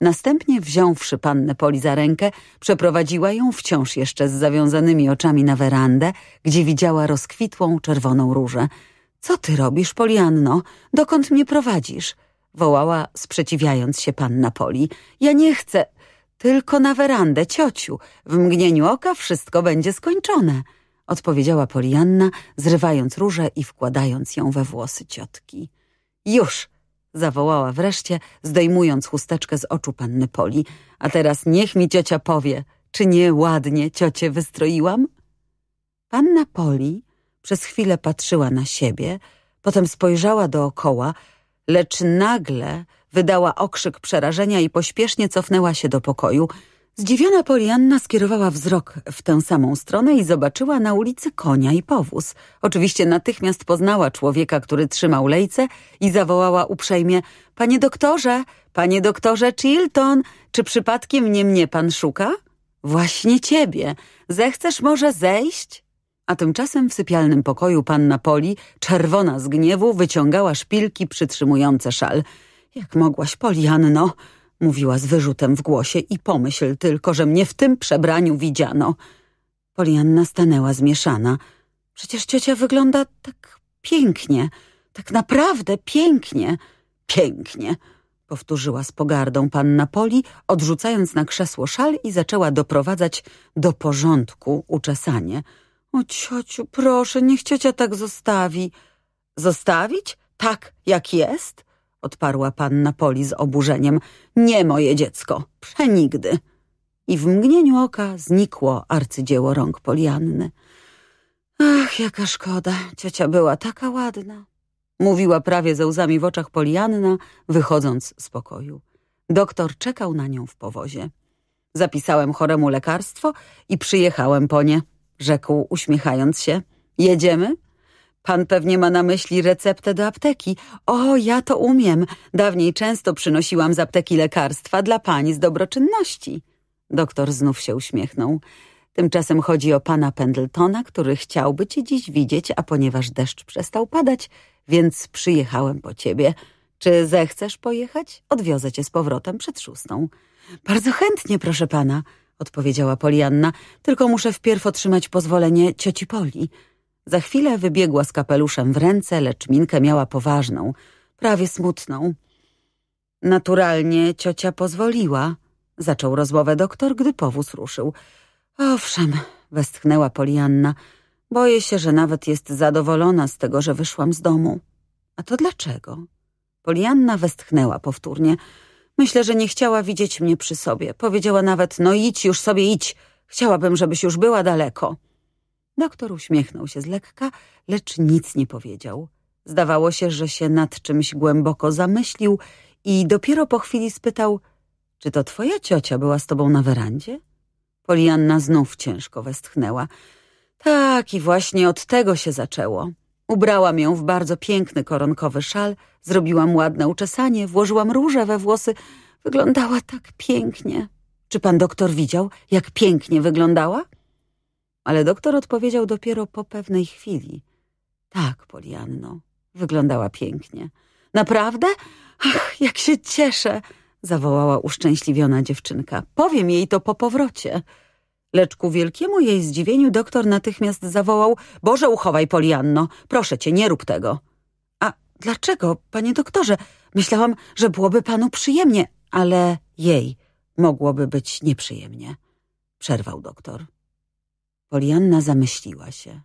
Następnie wziąwszy pannę Poli za rękę, przeprowadziła ją wciąż jeszcze z zawiązanymi oczami na werandę, gdzie widziała rozkwitłą czerwoną różę. Co ty robisz, Polianno? Dokąd mnie prowadzisz? Wołała, sprzeciwiając się panna Poli. Ja nie chcę... Tylko na werandę, ciociu. W mgnieniu oka wszystko będzie skończone. Odpowiedziała Polianna, zrywając różę i wkładając ją we włosy ciotki. Już! Zawołała wreszcie, zdejmując chusteczkę z oczu panny Poli. A teraz niech mi ciocia powie, czy nie ładnie ciocie wystroiłam? Panna Poli przez chwilę patrzyła na siebie, potem spojrzała dookoła, lecz nagle Wydała okrzyk przerażenia i pośpiesznie cofnęła się do pokoju. Zdziwiona Polianna skierowała wzrok w tę samą stronę i zobaczyła na ulicy konia i powóz. Oczywiście natychmiast poznała człowieka, który trzymał lejce i zawołała uprzejmie – Panie doktorze, panie doktorze Chilton, czy przypadkiem nie mnie pan szuka? – Właśnie ciebie. Zechcesz może zejść? A tymczasem w sypialnym pokoju panna Poli, czerwona z gniewu, wyciągała szpilki przytrzymujące szal – jak mogłaś, Polianno? Mówiła z wyrzutem w głosie i pomyśl tylko, że mnie w tym przebraniu widziano. Polianna stanęła zmieszana. Przecież ciocia wygląda tak pięknie, tak naprawdę pięknie. Pięknie, powtórzyła z pogardą panna Poli, odrzucając na krzesło szal i zaczęła doprowadzać do porządku uczesanie. O ciociu, proszę, niech ciocia tak zostawi. Zostawić? Tak, jak jest? odparła panna Poli z oburzeniem. Nie moje dziecko, przenigdy. I w mgnieniu oka znikło arcydzieło rąk Polianny. Ach, jaka szkoda, ciocia była taka ładna. Mówiła prawie ze łzami w oczach Polianna, wychodząc z pokoju. Doktor czekał na nią w powozie. Zapisałem choremu lekarstwo i przyjechałem po nie, rzekł uśmiechając się. Jedziemy? Pan pewnie ma na myśli receptę do apteki. O, ja to umiem. Dawniej często przynosiłam z apteki lekarstwa dla pani z dobroczynności. Doktor znów się uśmiechnął. Tymczasem chodzi o pana Pendletona, który chciałby cię dziś widzieć, a ponieważ deszcz przestał padać, więc przyjechałem po ciebie. Czy zechcesz pojechać? Odwiozę cię z powrotem przed szóstą. Bardzo chętnie, proszę pana, odpowiedziała Polianna, tylko muszę wpierw otrzymać pozwolenie cioci Poli. Za chwilę wybiegła z kapeluszem w ręce, lecz minkę miała poważną, prawie smutną. Naturalnie ciocia pozwoliła, zaczął rozmowę doktor, gdy powóz ruszył. Owszem, westchnęła Polianna, boję się, że nawet jest zadowolona z tego, że wyszłam z domu. A to dlaczego? Polianna westchnęła powtórnie. Myślę, że nie chciała widzieć mnie przy sobie. Powiedziała nawet, no idź już sobie, idź. Chciałabym, żebyś już była daleko. Doktor uśmiechnął się z lekka, lecz nic nie powiedział. Zdawało się, że się nad czymś głęboko zamyślił i dopiero po chwili spytał, czy to twoja ciocia była z tobą na werandzie? Polianna znów ciężko westchnęła. Tak, i właśnie od tego się zaczęło. Ubrałam ją w bardzo piękny koronkowy szal, zrobiłam ładne uczesanie, włożyłam róże we włosy. Wyglądała tak pięknie. Czy pan doktor widział, jak pięknie wyglądała? ale doktor odpowiedział dopiero po pewnej chwili. Tak, Polianno, wyglądała pięknie. Naprawdę? Ach, jak się cieszę! zawołała uszczęśliwiona dziewczynka. Powiem jej to po powrocie. Lecz ku wielkiemu jej zdziwieniu doktor natychmiast zawołał Boże uchowaj, Polianno, proszę cię, nie rób tego. A dlaczego, panie doktorze? Myślałam, że byłoby panu przyjemnie, ale jej mogłoby być nieprzyjemnie. Przerwał doktor. Polianna zamyśliła się.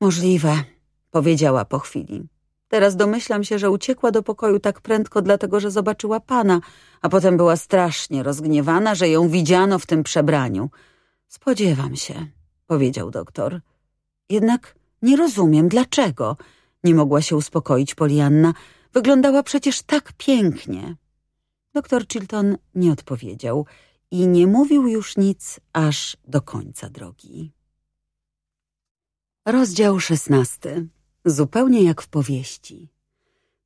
Możliwe, powiedziała po chwili. Teraz domyślam się, że uciekła do pokoju tak prędko dlatego, że zobaczyła pana, a potem była strasznie rozgniewana, że ją widziano w tym przebraniu. Spodziewam się, powiedział doktor. Jednak nie rozumiem, dlaczego. Nie mogła się uspokoić Polianna. Wyglądała przecież tak pięknie. Doktor Chilton nie odpowiedział i nie mówił już nic aż do końca drogi. Rozdział szesnasty. Zupełnie jak w powieści.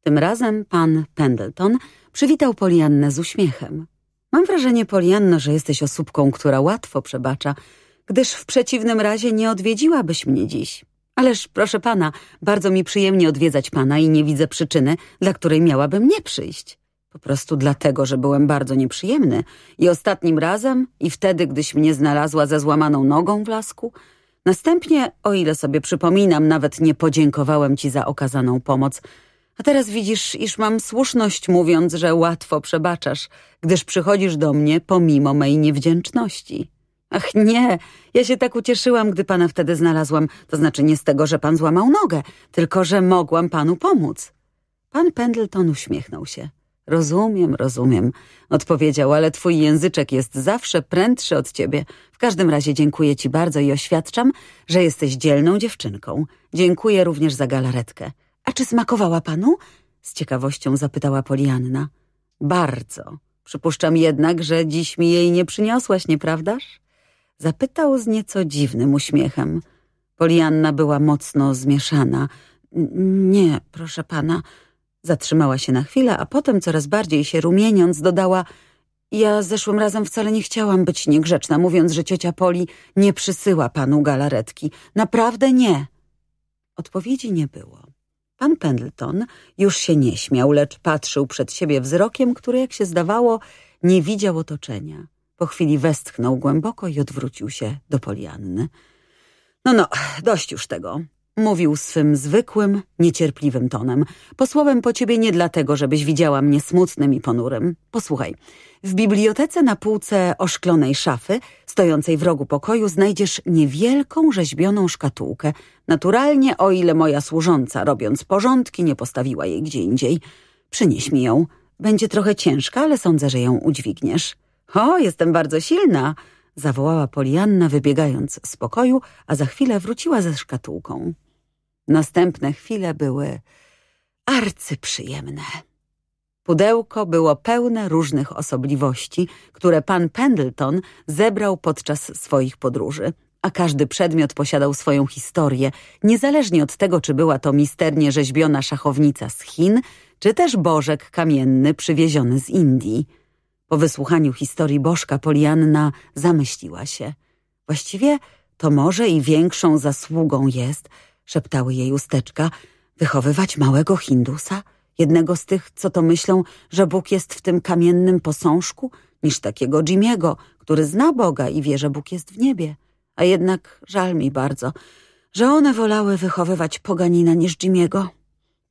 Tym razem pan Pendleton przywitał Poliannę z uśmiechem. Mam wrażenie, Polianno, że jesteś osóbką, która łatwo przebacza, gdyż w przeciwnym razie nie odwiedziłabyś mnie dziś. Ależ, proszę pana, bardzo mi przyjemnie odwiedzać pana i nie widzę przyczyny, dla której miałabym nie przyjść. Po prostu dlatego, że byłem bardzo nieprzyjemny. I ostatnim razem, i wtedy, gdyś mnie znalazła ze złamaną nogą w lasku. Następnie, o ile sobie przypominam, nawet nie podziękowałem ci za okazaną pomoc. A teraz widzisz, iż mam słuszność mówiąc, że łatwo przebaczasz, gdyż przychodzisz do mnie pomimo mej niewdzięczności. Ach nie, ja się tak ucieszyłam, gdy pana wtedy znalazłam. To znaczy nie z tego, że pan złamał nogę, tylko że mogłam panu pomóc. Pan Pendleton uśmiechnął się. Rozumiem, rozumiem, odpowiedział, ale twój języczek jest zawsze prędszy od ciebie. W każdym razie dziękuję ci bardzo i oświadczam, że jesteś dzielną dziewczynką. Dziękuję również za galaretkę. A czy smakowała panu? Z ciekawością zapytała Polianna. Bardzo. Przypuszczam jednak, że dziś mi jej nie przyniosłaś, nieprawdaż? Zapytał z nieco dziwnym uśmiechem. Polianna była mocno zmieszana. Nie, proszę pana, Zatrzymała się na chwilę, a potem coraz bardziej się rumieniąc dodała ja zeszłym razem wcale nie chciałam być niegrzeczna, mówiąc, że ciocia Poli nie przysyła panu galaretki. Naprawdę nie. Odpowiedzi nie było. Pan Pendleton już się nie śmiał, lecz patrzył przed siebie wzrokiem, który, jak się zdawało, nie widział otoczenia. Po chwili westchnął głęboko i odwrócił się do Polianny. No, no, dość już tego. Mówił swym zwykłym, niecierpliwym tonem. Posłałem po ciebie nie dlatego, żebyś widziała mnie smutnym i ponurym. Posłuchaj, w bibliotece na półce oszklonej szafy, stojącej w rogu pokoju, znajdziesz niewielką rzeźbioną szkatułkę. Naturalnie, o ile moja służąca, robiąc porządki, nie postawiła jej gdzie indziej. Przynieś mi ją. Będzie trochę ciężka, ale sądzę, że ją udźwigniesz. O, jestem bardzo silna! zawołała Polianna, wybiegając z pokoju, a za chwilę wróciła ze szkatułką. Następne chwile były arcyprzyjemne. Pudełko było pełne różnych osobliwości, które pan Pendleton zebrał podczas swoich podróży, a każdy przedmiot posiadał swoją historię, niezależnie od tego, czy była to misternie rzeźbiona szachownica z Chin, czy też bożek kamienny przywieziony z Indii. Po wysłuchaniu historii Bożka Polianna zamyśliła się. Właściwie to może i większą zasługą jest – szeptały jej usteczka, wychowywać małego Hindusa? Jednego z tych, co to myślą, że Bóg jest w tym kamiennym posążku? Niż takiego Jimiego, który zna Boga i wie, że Bóg jest w niebie. A jednak żal mi bardzo, że one wolały wychowywać poganina niż Jimiego.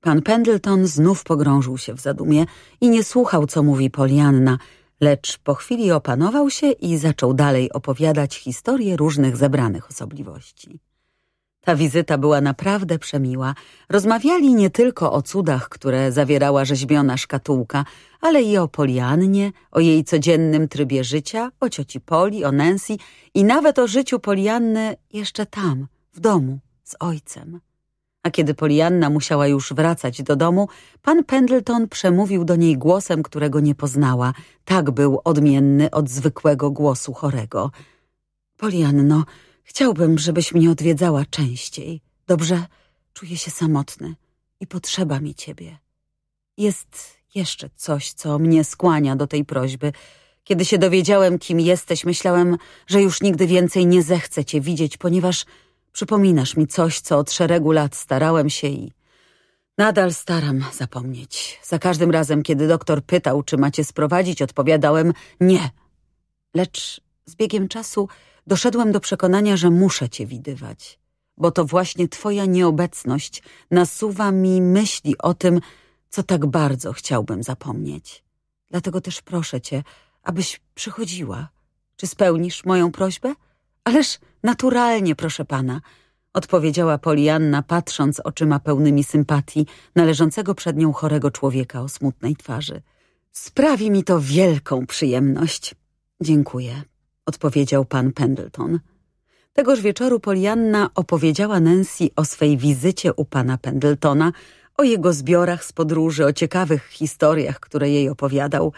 Pan Pendleton znów pogrążył się w zadumie i nie słuchał, co mówi Polianna, lecz po chwili opanował się i zaczął dalej opowiadać historię różnych zebranych osobliwości. Ta wizyta była naprawdę przemiła. Rozmawiali nie tylko o cudach, które zawierała rzeźbiona szkatułka, ale i o Poliannie, o jej codziennym trybie życia, o cioci Poli, o Nancy i nawet o życiu Polianny jeszcze tam, w domu, z ojcem. A kiedy Polianna musiała już wracać do domu, pan Pendleton przemówił do niej głosem, którego nie poznała. Tak był odmienny od zwykłego głosu chorego. Polianno, Chciałbym, żebyś mnie odwiedzała częściej. Dobrze? Czuję się samotny i potrzeba mi ciebie. Jest jeszcze coś, co mnie skłania do tej prośby. Kiedy się dowiedziałem, kim jesteś, myślałem, że już nigdy więcej nie zechcę cię widzieć, ponieważ przypominasz mi coś, co od szeregu lat starałem się i nadal staram zapomnieć. Za każdym razem, kiedy doktor pytał, czy macie sprowadzić, odpowiadałem nie. Lecz z biegiem czasu doszedłem do przekonania, że muszę cię widywać, bo to właśnie twoja nieobecność nasuwa mi myśli o tym, co tak bardzo chciałbym zapomnieć. Dlatego też proszę cię, abyś przychodziła. Czy spełnisz moją prośbę? Ależ naturalnie, proszę pana, odpowiedziała Polianna, patrząc oczyma pełnymi sympatii należącego przed nią chorego człowieka o smutnej twarzy. Sprawi mi to wielką przyjemność. Dziękuję odpowiedział pan Pendleton. Tegoż wieczoru Polianna opowiedziała Nancy o swej wizycie u pana Pendletona, o jego zbiorach z podróży, o ciekawych historiach, które jej opowiadał.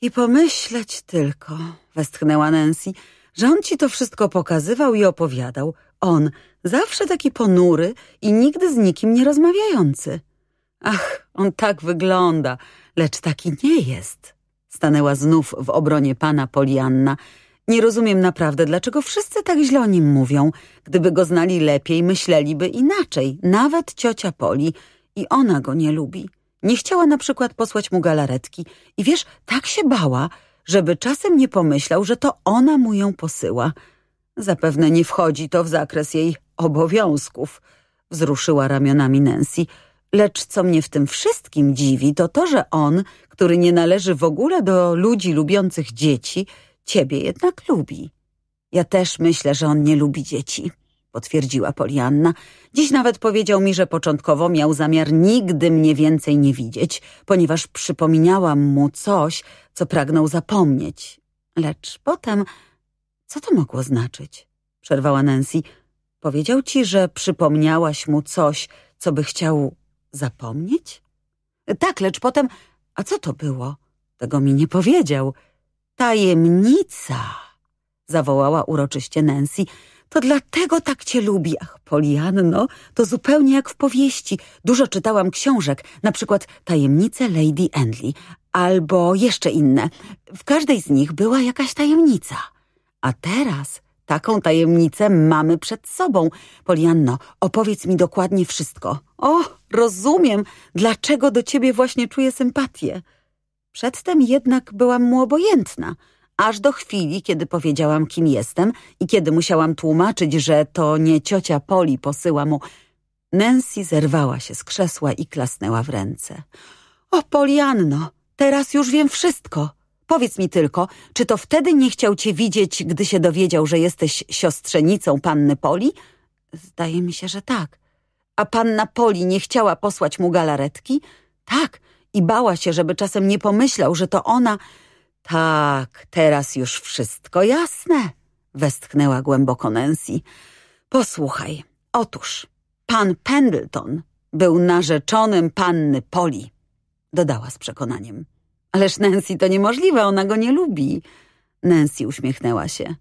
I pomyśleć tylko, westchnęła Nancy, że on ci to wszystko pokazywał i opowiadał. On, zawsze taki ponury i nigdy z nikim nie rozmawiający. Ach, on tak wygląda, lecz taki nie jest. Stanęła znów w obronie pana Polianna nie rozumiem naprawdę, dlaczego wszyscy tak źle o nim mówią. Gdyby go znali lepiej, myśleliby inaczej, nawet ciocia Poli. I ona go nie lubi. Nie chciała na przykład posłać mu galaretki. I wiesz, tak się bała, żeby czasem nie pomyślał, że to ona mu ją posyła. Zapewne nie wchodzi to w zakres jej obowiązków, wzruszyła ramionami Nancy. Lecz co mnie w tym wszystkim dziwi, to to, że on, który nie należy w ogóle do ludzi lubiących dzieci, Ciebie jednak lubi. Ja też myślę, że on nie lubi dzieci, potwierdziła Polianna. Dziś nawet powiedział mi, że początkowo miał zamiar nigdy mnie więcej nie widzieć, ponieważ przypominałam mu coś, co pragnął zapomnieć. Lecz potem... Co to mogło znaczyć? Przerwała Nancy. Powiedział ci, że przypomniałaś mu coś, co by chciał zapomnieć? Tak, lecz potem... A co to było? Tego mi nie powiedział. Tajemnica! zawołała uroczyście Nancy. To dlatego tak cię lubi. Ach, Polianno, to zupełnie jak w powieści. Dużo czytałam książek, na przykład Tajemnice Lady Endley, albo jeszcze inne. W każdej z nich była jakaś tajemnica. A teraz taką tajemnicę mamy przed sobą. Polianno, opowiedz mi dokładnie wszystko. O, rozumiem, dlaczego do ciebie właśnie czuję sympatię. Przedtem jednak byłam mu obojętna, aż do chwili, kiedy powiedziałam, kim jestem i kiedy musiałam tłumaczyć, że to nie ciocia Poli posyła mu. Nancy zerwała się z krzesła i klasnęła w ręce. O, Polianno, teraz już wiem wszystko. Powiedz mi tylko, czy to wtedy nie chciał cię widzieć, gdy się dowiedział, że jesteś siostrzenicą panny Poli? Zdaje mi się, że tak. A panna Poli nie chciała posłać mu galaretki? Tak, i bała się, żeby czasem nie pomyślał, że to ona... Tak, teraz już wszystko jasne, westchnęła głęboko Nancy. Posłuchaj, otóż pan Pendleton był narzeczonym panny Poli, dodała z przekonaniem. Ależ Nancy to niemożliwe, ona go nie lubi. Nancy uśmiechnęła się.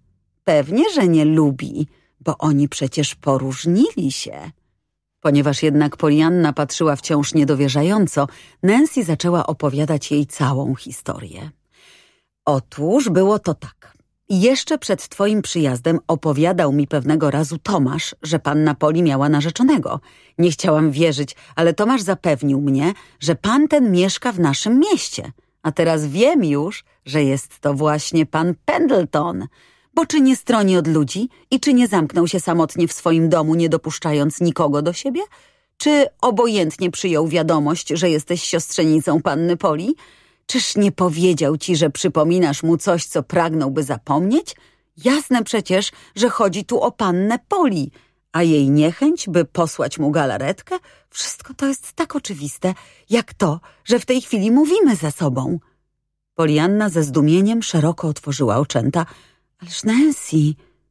Pewnie, że nie lubi, bo oni przecież poróżnili się. Ponieważ jednak Polianna patrzyła wciąż niedowierzająco, Nancy zaczęła opowiadać jej całą historię. Otóż było to tak. Jeszcze przed twoim przyjazdem opowiadał mi pewnego razu Tomasz, że panna Poli miała narzeczonego. Nie chciałam wierzyć, ale Tomasz zapewnił mnie, że pan ten mieszka w naszym mieście. A teraz wiem już, że jest to właśnie pan Pendleton – bo czy nie stroni od ludzi i czy nie zamknął się samotnie w swoim domu, nie dopuszczając nikogo do siebie? Czy obojętnie przyjął wiadomość, że jesteś siostrzenicą panny Poli? Czyż nie powiedział ci, że przypominasz mu coś, co pragnąłby zapomnieć? Jasne przecież, że chodzi tu o pannę Poli, a jej niechęć, by posłać mu galaretkę? Wszystko to jest tak oczywiste, jak to, że w tej chwili mówimy ze sobą. Polianna ze zdumieniem szeroko otworzyła oczęta – Ależ Nancy,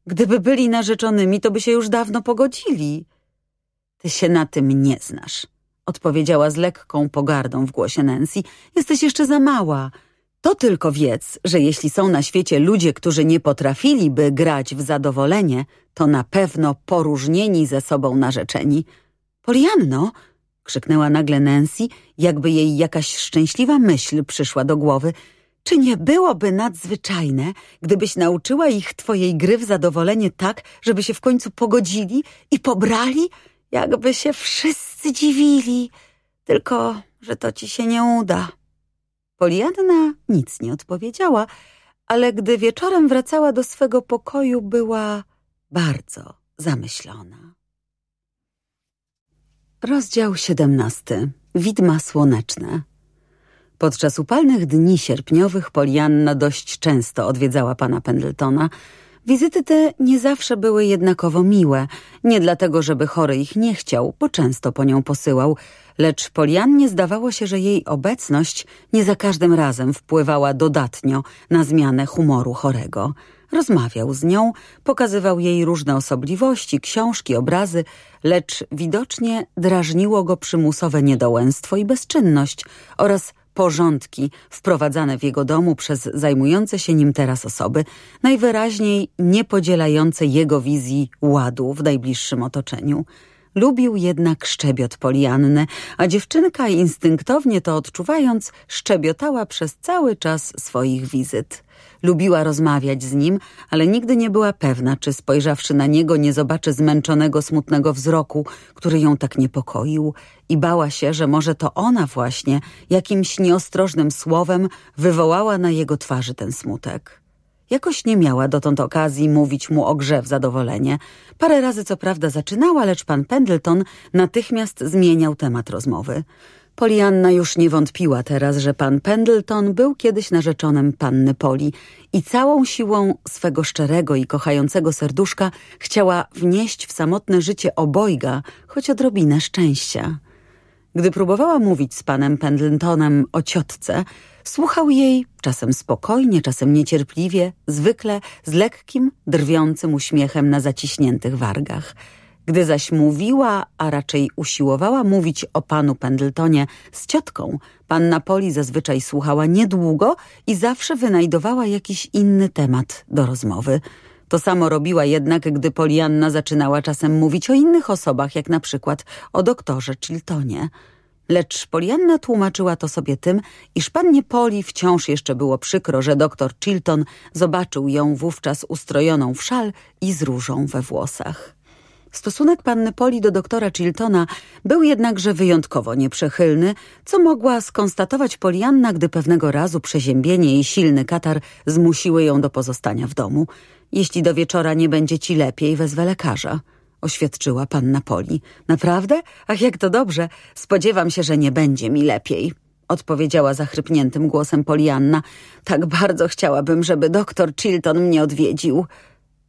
gdyby byli narzeczonymi, to by się już dawno pogodzili. Ty się na tym nie znasz, odpowiedziała z lekką pogardą w głosie Nancy. Jesteś jeszcze za mała. To tylko wiedz, że jeśli są na świecie ludzie, którzy nie potrafiliby grać w zadowolenie, to na pewno poróżnieni ze sobą narzeczeni. Polianno! krzyknęła nagle Nancy, jakby jej jakaś szczęśliwa myśl przyszła do głowy – czy nie byłoby nadzwyczajne, gdybyś nauczyła ich twojej gry w zadowolenie tak, żeby się w końcu pogodzili i pobrali, jakby się wszyscy dziwili, tylko że to ci się nie uda? Poliadna nic nie odpowiedziała, ale gdy wieczorem wracała do swego pokoju, była bardzo zamyślona. Rozdział 17. Widma słoneczne. Podczas upalnych dni sierpniowych Polianna dość często odwiedzała pana Pendletona. Wizyty te nie zawsze były jednakowo miłe, nie dlatego, żeby chory ich nie chciał, bo często po nią posyłał, lecz Poliannie zdawało się, że jej obecność nie za każdym razem wpływała dodatnio na zmianę humoru chorego. Rozmawiał z nią, pokazywał jej różne osobliwości, książki, obrazy, lecz widocznie drażniło go przymusowe niedołęstwo i bezczynność oraz porządki wprowadzane w jego domu przez zajmujące się nim teraz osoby, najwyraźniej nie podzielające jego wizji ładu w najbliższym otoczeniu. Lubił jednak szczebiot Poliannę, a dziewczynka instynktownie to odczuwając, szczebiotała przez cały czas swoich wizyt. Lubiła rozmawiać z nim, ale nigdy nie była pewna, czy spojrzawszy na niego nie zobaczy zmęczonego, smutnego wzroku, który ją tak niepokoił i bała się, że może to ona właśnie jakimś nieostrożnym słowem wywołała na jego twarzy ten smutek. Jakoś nie miała dotąd okazji mówić mu o grze w zadowolenie. Parę razy co prawda zaczynała, lecz pan Pendleton natychmiast zmieniał temat rozmowy – Polianna już nie wątpiła teraz, że pan Pendleton był kiedyś narzeczonym panny Poli i całą siłą swego szczerego i kochającego serduszka chciała wnieść w samotne życie obojga choć odrobinę szczęścia. Gdy próbowała mówić z panem Pendletonem o ciotce, słuchał jej czasem spokojnie, czasem niecierpliwie, zwykle z lekkim, drwiącym uśmiechem na zaciśniętych wargach – gdy zaś mówiła, a raczej usiłowała mówić o panu Pendletonie z ciotką, panna Poli zazwyczaj słuchała niedługo i zawsze wynajdowała jakiś inny temat do rozmowy. To samo robiła jednak, gdy Polianna zaczynała czasem mówić o innych osobach, jak na przykład o doktorze Chiltonie. Lecz Polianna tłumaczyła to sobie tym, iż pannie Poli wciąż jeszcze było przykro, że doktor Chilton zobaczył ją wówczas ustrojoną w szal i z różą we włosach. Stosunek panny Poli do doktora Chiltona był jednakże wyjątkowo nieprzechylny, co mogła skonstatować Polianna, gdy pewnego razu przeziębienie i silny katar zmusiły ją do pozostania w domu. Jeśli do wieczora nie będzie ci lepiej, wezwę lekarza oświadczyła panna Poli. Naprawdę? Ach, jak to dobrze. Spodziewam się, że nie będzie mi lepiej. Odpowiedziała zachrypniętym głosem Polianna. Tak bardzo chciałabym, żeby doktor Chilton mnie odwiedził.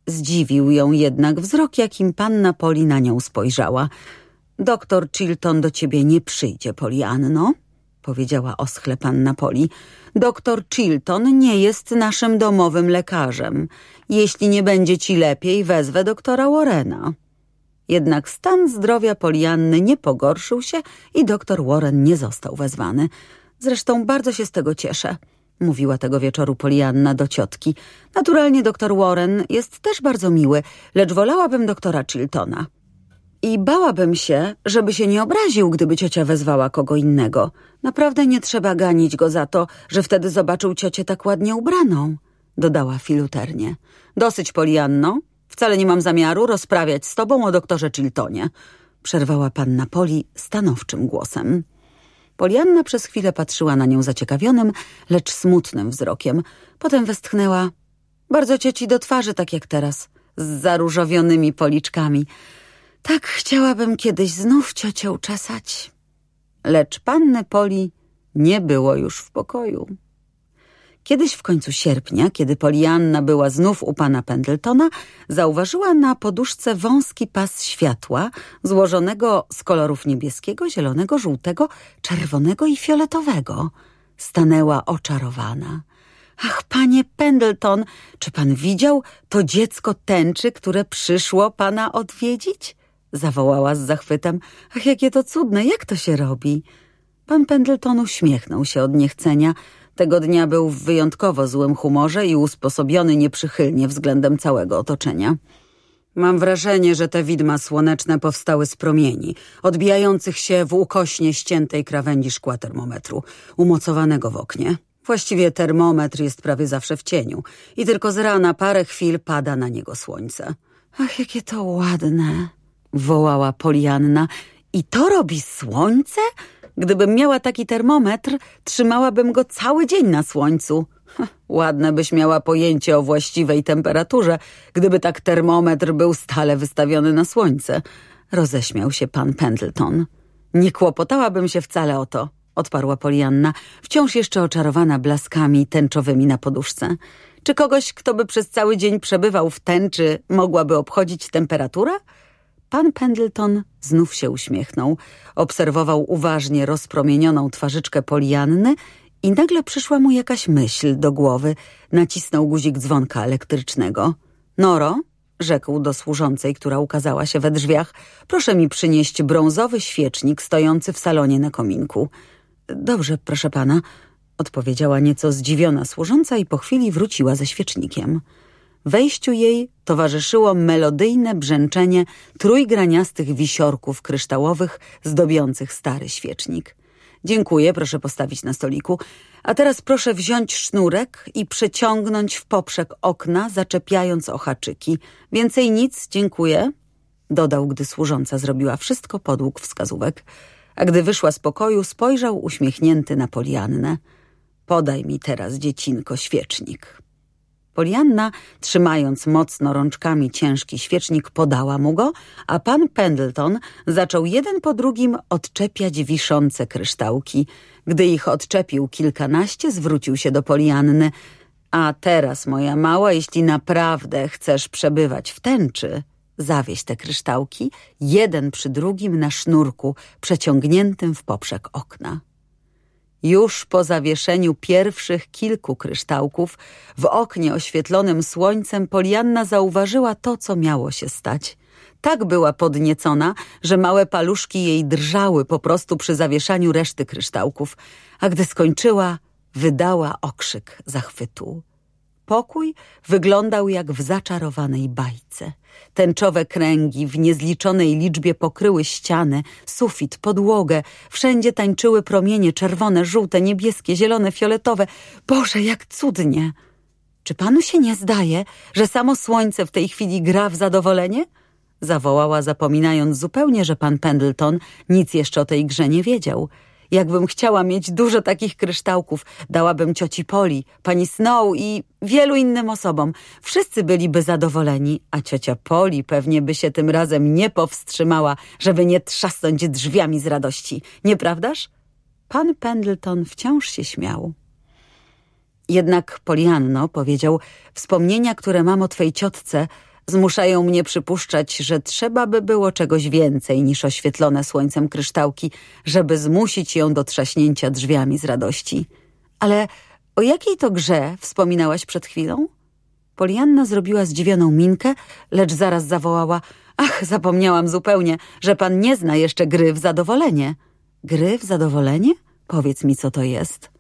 Zdziwił ją jednak wzrok, jakim panna Poli na nią spojrzała. Doktor Chilton do ciebie nie przyjdzie, Polianno, powiedziała oschle panna Poli. Doktor Chilton nie jest naszym domowym lekarzem. Jeśli nie będzie ci lepiej, wezwę doktora Warrena. Jednak stan zdrowia Polianny nie pogorszył się i doktor Warren nie został wezwany. Zresztą bardzo się z tego cieszę mówiła tego wieczoru Polianna do ciotki. Naturalnie doktor Warren jest też bardzo miły, lecz wolałabym doktora Chiltona. I bałabym się, żeby się nie obraził, gdyby ciocia wezwała kogo innego. Naprawdę nie trzeba ganić go za to, że wtedy zobaczył ciocię tak ładnie ubraną, dodała filuternie. Dosyć, Polianno. Wcale nie mam zamiaru rozprawiać z tobą o doktorze Chiltonie, przerwała panna Poli stanowczym głosem. Polianna przez chwilę patrzyła na nią zaciekawionym, lecz smutnym wzrokiem. Potem westchnęła. Bardzo cieci do twarzy, tak jak teraz, z zaróżowionymi policzkami. Tak chciałabym kiedyś znów ciocię uczesać. Lecz pannę Poli nie było już w pokoju. Kiedyś w końcu sierpnia, kiedy Polianna była znów u pana Pendletona, zauważyła na poduszce wąski pas światła złożonego z kolorów niebieskiego, zielonego, żółtego, czerwonego i fioletowego. Stanęła oczarowana. Ach, panie Pendleton, czy pan widział to dziecko tęczy, które przyszło pana odwiedzić? Zawołała z zachwytem. Ach, jakie to cudne, jak to się robi? Pan Pendleton uśmiechnął się od niechcenia. Tego dnia był w wyjątkowo złym humorze i usposobiony nieprzychylnie względem całego otoczenia. Mam wrażenie, że te widma słoneczne powstały z promieni, odbijających się w ukośnie ściętej krawędzi szkła termometru, umocowanego w oknie. Właściwie termometr jest prawie zawsze w cieniu i tylko z rana parę chwil pada na niego słońce. Ach, jakie to ładne, wołała Polianna. I to robi słońce? Gdybym miała taki termometr, trzymałabym go cały dzień na słońcu. ładne byś miała pojęcie o właściwej temperaturze, gdyby tak termometr był stale wystawiony na słońce. Roześmiał się pan Pendleton. Nie kłopotałabym się wcale o to, odparła Polianna, wciąż jeszcze oczarowana blaskami tęczowymi na poduszce. Czy kogoś, kto by przez cały dzień przebywał w tęczy, mogłaby obchodzić temperatura? Pan Pendleton znów się uśmiechnął. Obserwował uważnie rozpromienioną twarzyczkę Polianny i nagle przyszła mu jakaś myśl do głowy. Nacisnął guzik dzwonka elektrycznego. Noro, rzekł do służącej, która ukazała się we drzwiach, proszę mi przynieść brązowy świecznik stojący w salonie na kominku. Dobrze, proszę pana, odpowiedziała nieco zdziwiona służąca i po chwili wróciła ze świecznikiem. Wejściu jej towarzyszyło melodyjne brzęczenie trójgraniastych wisiorków kryształowych zdobiących stary świecznik. Dziękuję, proszę postawić na stoliku. A teraz proszę wziąć sznurek i przeciągnąć w poprzek okna, zaczepiając o haczyki. Więcej nic, dziękuję, dodał, gdy służąca zrobiła wszystko podług wskazówek. A gdy wyszła z pokoju, spojrzał uśmiechnięty na Poliannę. Podaj mi teraz, dziecinko, świecznik. Polianna, trzymając mocno rączkami ciężki świecznik, podała mu go, a pan Pendleton zaczął jeden po drugim odczepiać wiszące kryształki. Gdy ich odczepił kilkanaście, zwrócił się do Polianny. A teraz, moja mała, jeśli naprawdę chcesz przebywać w tęczy, zawieź te kryształki jeden przy drugim na sznurku przeciągniętym w poprzek okna. Już po zawieszeniu pierwszych kilku kryształków w oknie oświetlonym słońcem Polianna zauważyła to, co miało się stać. Tak była podniecona, że małe paluszki jej drżały po prostu przy zawieszaniu reszty kryształków, a gdy skończyła, wydała okrzyk zachwytu pokój wyglądał jak w zaczarowanej bajce. Tęczowe kręgi w niezliczonej liczbie pokryły ściany, sufit, podłogę. Wszędzie tańczyły promienie czerwone, żółte, niebieskie, zielone, fioletowe. Boże, jak cudnie! Czy panu się nie zdaje, że samo słońce w tej chwili gra w zadowolenie? Zawołała, zapominając zupełnie, że pan Pendleton nic jeszcze o tej grze nie wiedział – Jakbym chciała mieć dużo takich kryształków, dałabym cioci Poli, pani Snow i wielu innym osobom. Wszyscy byliby zadowoleni, a ciocia Poli pewnie by się tym razem nie powstrzymała, żeby nie trzasnąć drzwiami z radości. Nieprawdaż? Pan Pendleton wciąż się śmiał. Jednak Polianno powiedział, wspomnienia, które mam o twej ciotce – Zmuszają mnie przypuszczać, że trzeba by było czegoś więcej niż oświetlone słońcem kryształki, żeby zmusić ją do trzaśnięcia drzwiami z radości. Ale o jakiej to grze wspominałaś przed chwilą? Polianna zrobiła zdziwioną minkę, lecz zaraz zawołała Ach, zapomniałam zupełnie, że pan nie zna jeszcze gry w zadowolenie. Gry w zadowolenie? Powiedz mi, co to jest.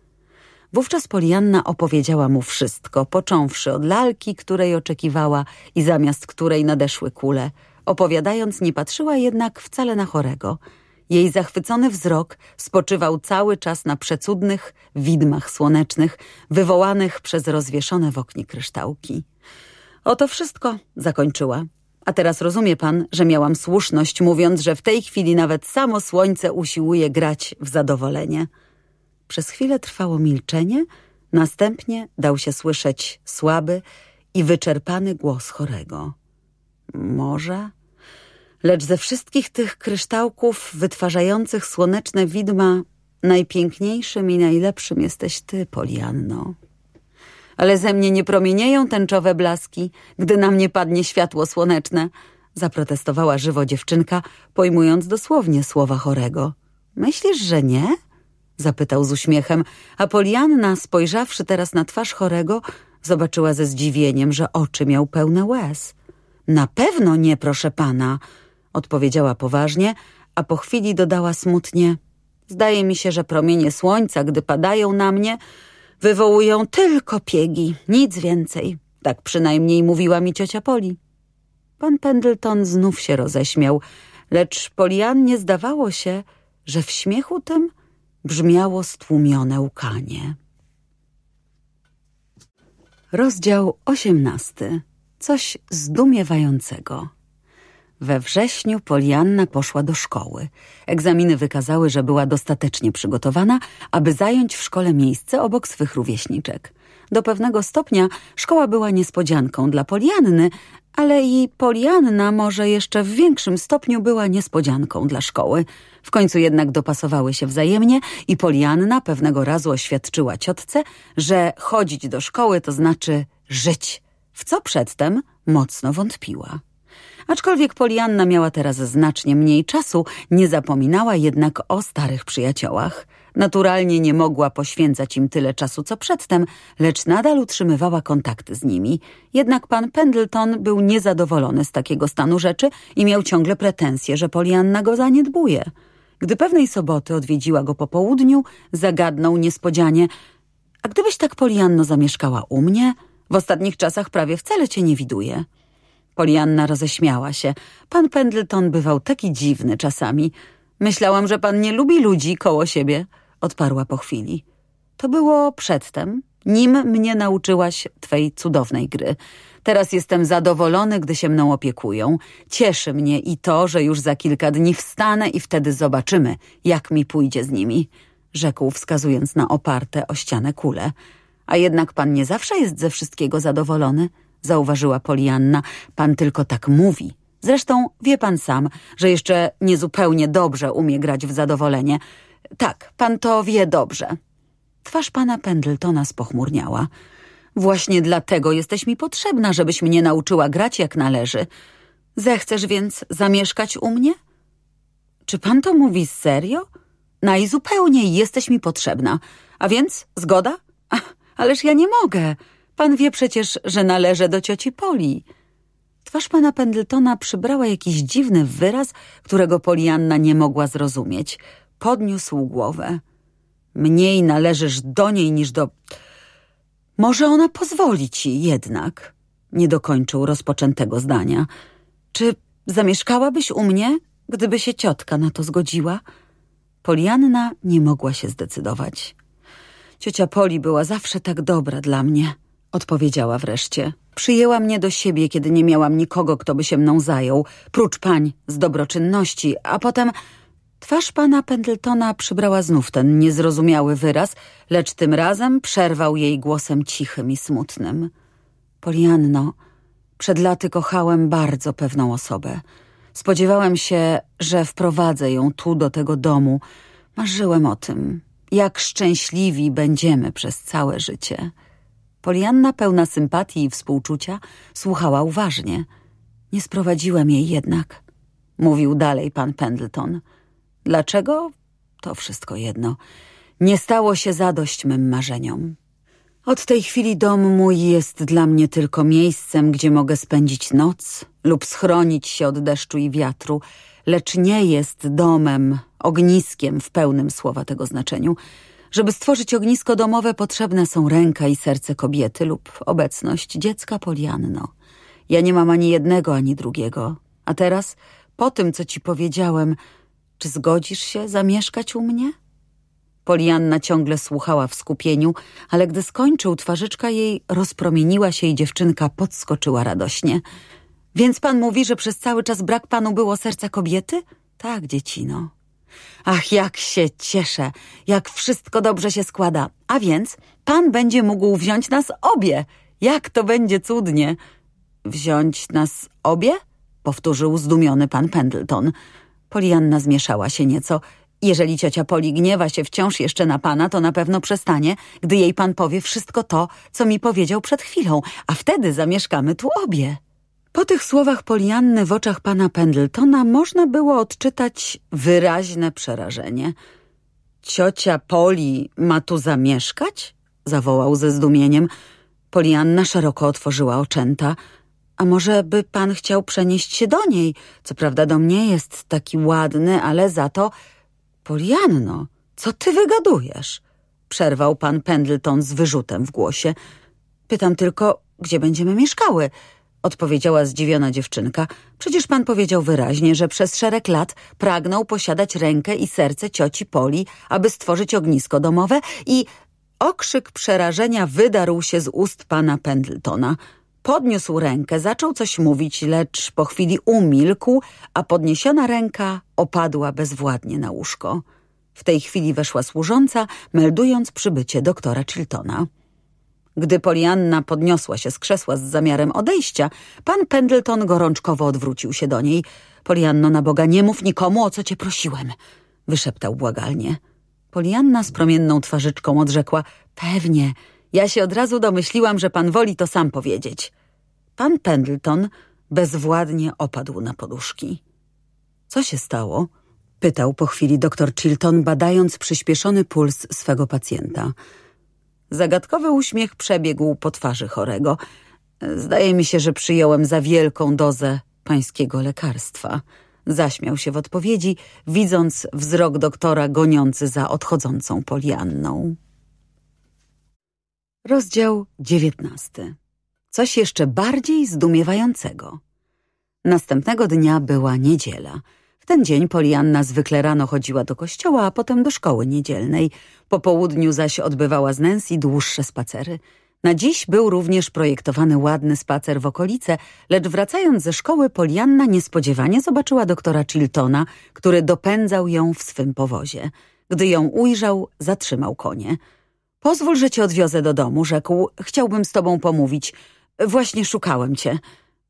Wówczas Polianna opowiedziała mu wszystko, począwszy od lalki, której oczekiwała i zamiast której nadeszły kule. Opowiadając, nie patrzyła jednak wcale na chorego. Jej zachwycony wzrok spoczywał cały czas na przecudnych widmach słonecznych, wywołanych przez rozwieszone w oknie kryształki. Oto wszystko, zakończyła. A teraz rozumie pan, że miałam słuszność, mówiąc, że w tej chwili nawet samo słońce usiłuje grać w zadowolenie. Przez chwilę trwało milczenie, następnie dał się słyszeć słaby i wyczerpany głos chorego. Może? Lecz ze wszystkich tych kryształków wytwarzających słoneczne widma najpiękniejszym i najlepszym jesteś ty, Polianno. Ale ze mnie nie promienieją tęczowe blaski, gdy na mnie padnie światło słoneczne, zaprotestowała żywo dziewczynka, pojmując dosłownie słowa chorego. Myślisz, że nie? Zapytał z uśmiechem, a Polianna, spojrzawszy teraz na twarz chorego, zobaczyła ze zdziwieniem, że oczy miał pełne łez. Na pewno nie, proszę pana, odpowiedziała poważnie, a po chwili dodała smutnie. Zdaje mi się, że promienie słońca, gdy padają na mnie, wywołują tylko piegi, nic więcej. Tak przynajmniej mówiła mi ciocia Poli. Pan Pendleton znów się roześmiał, lecz Poliannie zdawało się, że w śmiechu tym brzmiało stłumione łkanie. Rozdział osiemnasty. Coś zdumiewającego. We wrześniu Polianna poszła do szkoły. Egzaminy wykazały, że była dostatecznie przygotowana, aby zająć w szkole miejsce obok swych rówieśniczek. Do pewnego stopnia szkoła była niespodzianką dla Polianny, ale i Polianna może jeszcze w większym stopniu była niespodzianką dla szkoły – w końcu jednak dopasowały się wzajemnie i Polianna pewnego razu oświadczyła ciotce, że chodzić do szkoły to znaczy żyć, w co przedtem mocno wątpiła. Aczkolwiek Polianna miała teraz znacznie mniej czasu, nie zapominała jednak o starych przyjaciołach. Naturalnie nie mogła poświęcać im tyle czasu co przedtem, lecz nadal utrzymywała kontakty z nimi. Jednak pan Pendleton był niezadowolony z takiego stanu rzeczy i miał ciągle pretensje, że Polianna go zaniedbuje. Gdy pewnej soboty odwiedziła go po południu, zagadnął niespodzianie. A gdybyś tak, Polianno, zamieszkała u mnie? W ostatnich czasach prawie wcale cię nie widuję. Polianna roześmiała się. Pan Pendleton bywał taki dziwny czasami. Myślałam, że pan nie lubi ludzi koło siebie, odparła po chwili. To było przedtem, nim mnie nauczyłaś twej cudownej gry – Teraz jestem zadowolony, gdy się mną opiekują. Cieszy mnie i to, że już za kilka dni wstanę i wtedy zobaczymy, jak mi pójdzie z nimi, rzekł wskazując na oparte o ścianę kule. A jednak pan nie zawsze jest ze wszystkiego zadowolony, zauważyła Polianna. Pan tylko tak mówi. Zresztą wie pan sam, że jeszcze niezupełnie dobrze umie grać w zadowolenie. Tak, pan to wie dobrze. Twarz pana Pendletona spochmurniała. Właśnie dlatego jesteś mi potrzebna, żebyś mnie nauczyła grać jak należy. Zechcesz więc zamieszkać u mnie? Czy pan to mówi serio? Najzupełniej jesteś mi potrzebna. A więc zgoda? Ach, ależ ja nie mogę. Pan wie przecież, że należę do cioci Poli. Twarz pana Pendletona przybrała jakiś dziwny wyraz, którego Polianna nie mogła zrozumieć. Podniósł głowę. Mniej należysz do niej niż do... Może ona pozwoli ci jednak, nie dokończył rozpoczętego zdania. Czy zamieszkałabyś u mnie, gdyby się ciotka na to zgodziła? Polianna nie mogła się zdecydować. Ciocia Poli była zawsze tak dobra dla mnie, odpowiedziała wreszcie. Przyjęła mnie do siebie, kiedy nie miałam nikogo, kto by się mną zajął, prócz pań z dobroczynności, a potem Twarz pana Pendletona przybrała znów ten niezrozumiały wyraz, lecz tym razem przerwał jej głosem cichym i smutnym. Polianno, przed laty kochałem bardzo pewną osobę. Spodziewałem się, że wprowadzę ją tu do tego domu. Marzyłem o tym, jak szczęśliwi będziemy przez całe życie. Polianna, pełna sympatii i współczucia, słuchała uważnie. Nie sprowadziłem jej jednak, mówił dalej pan Pendleton – Dlaczego? To wszystko jedno. Nie stało się zadość mym marzeniom. Od tej chwili dom mój jest dla mnie tylko miejscem, gdzie mogę spędzić noc lub schronić się od deszczu i wiatru, lecz nie jest domem, ogniskiem w pełnym słowa tego znaczeniu. Żeby stworzyć ognisko domowe, potrzebne są ręka i serce kobiety lub obecność dziecka polianno. Ja nie mam ani jednego, ani drugiego. A teraz, po tym, co ci powiedziałem, czy zgodzisz się zamieszkać u mnie? Polianna ciągle słuchała w skupieniu, ale gdy skończył, twarzyczka jej rozpromieniła się i dziewczynka podskoczyła radośnie. Więc pan mówi, że przez cały czas brak panu było serca kobiety? Tak, dziecino. Ach, jak się cieszę, jak wszystko dobrze się składa. A więc pan będzie mógł wziąć nas obie. Jak to będzie cudnie. Wziąć nas obie? Powtórzył zdumiony pan Pendleton. Polianna zmieszała się nieco. Jeżeli ciocia Poli gniewa się wciąż jeszcze na pana, to na pewno przestanie, gdy jej pan powie wszystko to, co mi powiedział przed chwilą, a wtedy zamieszkamy tu obie. Po tych słowach Polianny w oczach pana Pendletona można było odczytać wyraźne przerażenie. Ciocia Poli ma tu zamieszkać? Zawołał ze zdumieniem. Polianna szeroko otworzyła oczęta. A może by pan chciał przenieść się do niej? Co prawda do mnie jest taki ładny, ale za to... Polianno, co ty wygadujesz? Przerwał pan Pendleton z wyrzutem w głosie. Pytam tylko, gdzie będziemy mieszkały? Odpowiedziała zdziwiona dziewczynka. Przecież pan powiedział wyraźnie, że przez szereg lat pragnął posiadać rękę i serce cioci Poli, aby stworzyć ognisko domowe i... Okrzyk przerażenia wydarł się z ust pana Pendletona – Podniósł rękę, zaczął coś mówić, lecz po chwili umilkł, a podniesiona ręka opadła bezwładnie na łóżko. W tej chwili weszła służąca, meldując przybycie doktora Chiltona. Gdy Polianna podniosła się z krzesła z zamiarem odejścia, pan Pendleton gorączkowo odwrócił się do niej. Polianno, na Boga, nie mów nikomu, o co cię prosiłem, wyszeptał błagalnie. Polianna z promienną twarzyczką odrzekła, pewnie, ja się od razu domyśliłam, że pan woli to sam powiedzieć. Pan Pendleton bezwładnie opadł na poduszki. Co się stało? Pytał po chwili doktor Chilton, badając przyspieszony puls swego pacjenta. Zagadkowy uśmiech przebiegł po twarzy chorego. Zdaje mi się, że przyjąłem za wielką dozę pańskiego lekarstwa. Zaśmiał się w odpowiedzi, widząc wzrok doktora goniący za odchodzącą polianną. Rozdział dziewiętnasty. Coś jeszcze bardziej zdumiewającego. Następnego dnia była niedziela. W ten dzień Polianna zwykle rano chodziła do kościoła, a potem do szkoły niedzielnej. Po południu zaś odbywała z Nancy dłuższe spacery. Na dziś był również projektowany ładny spacer w okolice, lecz wracając ze szkoły Polianna niespodziewanie zobaczyła doktora Chiltona, który dopędzał ją w swym powozie. Gdy ją ujrzał, zatrzymał konie – Pozwól, że cię odwiozę do domu, rzekł. Chciałbym z tobą pomówić. Właśnie szukałem cię.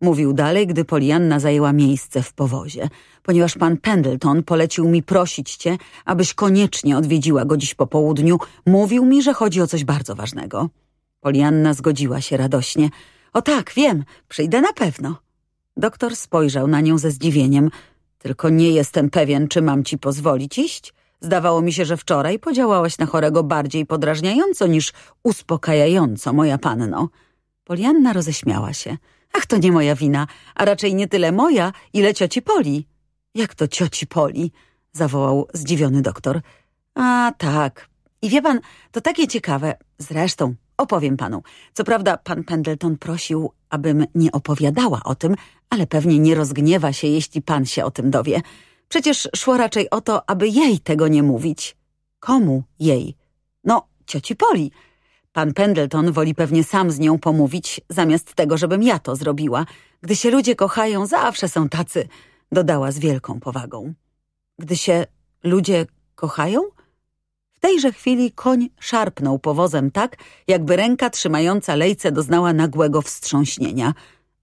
Mówił dalej, gdy Polianna zajęła miejsce w powozie. Ponieważ pan Pendleton polecił mi prosić cię, abyś koniecznie odwiedziła go dziś po południu, mówił mi, że chodzi o coś bardzo ważnego. Polianna zgodziła się radośnie. O tak, wiem, przyjdę na pewno. Doktor spojrzał na nią ze zdziwieniem. Tylko nie jestem pewien, czy mam ci pozwolić iść. Zdawało mi się, że wczoraj podziałałaś na chorego bardziej podrażniająco niż uspokajająco, moja panno. Polianna roześmiała się. Ach, to nie moja wina, a raczej nie tyle moja, ile cioci Poli. Jak to cioci Poli? Zawołał zdziwiony doktor. A tak. I wie pan, to takie ciekawe. Zresztą, opowiem panu. Co prawda pan Pendleton prosił, abym nie opowiadała o tym, ale pewnie nie rozgniewa się, jeśli pan się o tym dowie. Przecież szło raczej o to, aby jej tego nie mówić. Komu jej? No, cioci Poli. Pan Pendleton woli pewnie sam z nią pomówić, zamiast tego, żebym ja to zrobiła. Gdy się ludzie kochają, zawsze są tacy, dodała z wielką powagą. Gdy się ludzie kochają? W tejże chwili koń szarpnął powozem tak, jakby ręka trzymająca lejce doznała nagłego wstrząśnienia.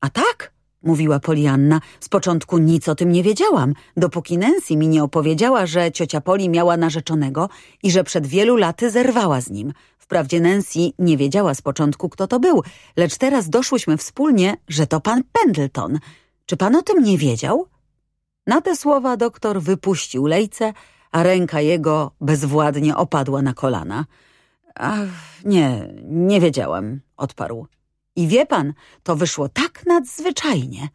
A tak? mówiła Polianna. Z początku nic o tym nie wiedziałam, dopóki Nancy mi nie opowiedziała, że ciocia Poli miała narzeczonego i że przed wielu laty zerwała z nim. Wprawdzie Nancy nie wiedziała z początku, kto to był, lecz teraz doszłyśmy wspólnie, że to pan Pendleton. Czy pan o tym nie wiedział? Na te słowa doktor wypuścił lejce, a ręka jego bezwładnie opadła na kolana. Ach, nie, nie wiedziałem, odparł. I wie pan, to wyszło tak nadzwyczajnie.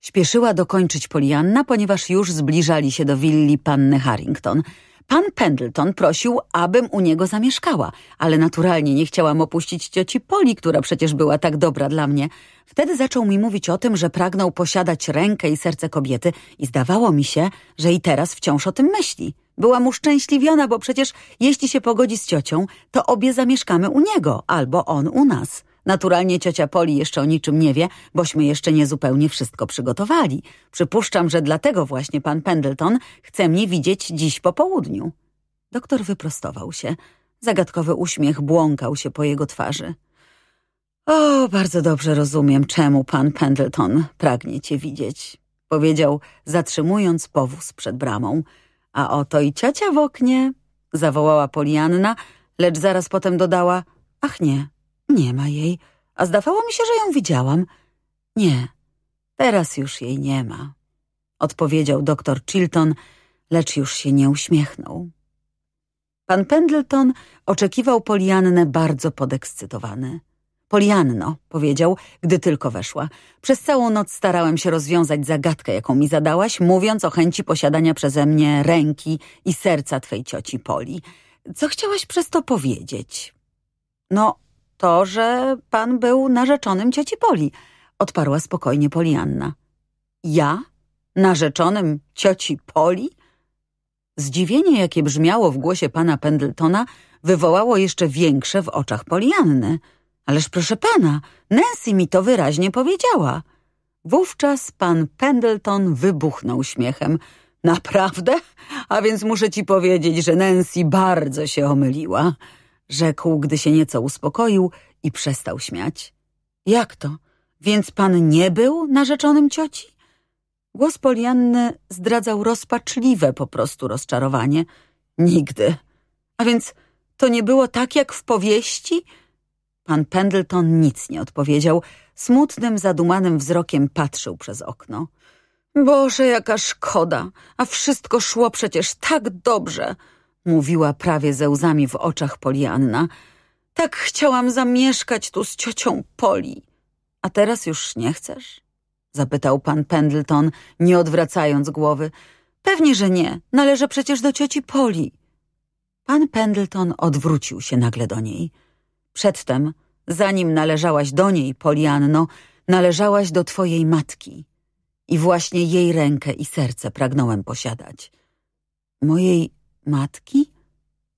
Śpieszyła dokończyć Polianna, ponieważ już zbliżali się do willi panny Harrington. Pan Pendleton prosił, abym u niego zamieszkała, ale naturalnie nie chciałam opuścić cioci Poli, która przecież była tak dobra dla mnie. Wtedy zaczął mi mówić o tym, że pragnął posiadać rękę i serce kobiety i zdawało mi się, że i teraz wciąż o tym myśli. Byłam uszczęśliwiona, bo przecież jeśli się pogodzi z ciocią, to obie zamieszkamy u niego albo on u nas. Naturalnie ciocia Poli jeszcze o niczym nie wie, bośmy jeszcze nie zupełnie wszystko przygotowali. Przypuszczam, że dlatego właśnie pan Pendleton chce mnie widzieć dziś po południu. Doktor wyprostował się. Zagadkowy uśmiech błąkał się po jego twarzy. O, bardzo dobrze rozumiem, czemu pan Pendleton pragnie cię widzieć, powiedział, zatrzymując powóz przed bramą. A oto i ciocia w oknie, zawołała Polianna, lecz zaraz potem dodała, ach nie, nie ma jej, a zdawało mi się, że ją widziałam. Nie, teraz już jej nie ma, odpowiedział doktor Chilton, lecz już się nie uśmiechnął. Pan Pendleton oczekiwał Poliannę bardzo podekscytowany. Polianno, powiedział, gdy tylko weszła. Przez całą noc starałem się rozwiązać zagadkę, jaką mi zadałaś, mówiąc o chęci posiadania przeze mnie ręki i serca twej cioci Poli. Co chciałaś przez to powiedzieć? No, to, że pan był narzeczonym cioci Poli, odparła spokojnie Polianna. Ja? Narzeczonym cioci Poli? Zdziwienie, jakie brzmiało w głosie pana Pendletona, wywołało jeszcze większe w oczach Polianny. Ależ proszę pana, Nancy mi to wyraźnie powiedziała. Wówczas pan Pendleton wybuchnął śmiechem. Naprawdę? A więc muszę ci powiedzieć, że Nancy bardzo się omyliła. Rzekł, gdy się nieco uspokoił i przestał śmiać. Jak to? Więc pan nie był narzeczonym cioci? Głos Polianny zdradzał rozpaczliwe po prostu rozczarowanie. Nigdy. A więc to nie było tak jak w powieści? Pan Pendleton nic nie odpowiedział. Smutnym, zadumanym wzrokiem patrzył przez okno. Boże, jaka szkoda, a wszystko szło przecież tak dobrze mówiła prawie ze łzami w oczach Polianna. Tak chciałam zamieszkać tu z ciocią Poli. A teraz już nie chcesz? Zapytał pan Pendleton, nie odwracając głowy. Pewnie, że nie. Należy przecież do cioci Poli. Pan Pendleton odwrócił się nagle do niej. Przedtem, zanim należałaś do niej, Polianno, należałaś do twojej matki. I właśnie jej rękę i serce pragnąłem posiadać. Mojej Matki?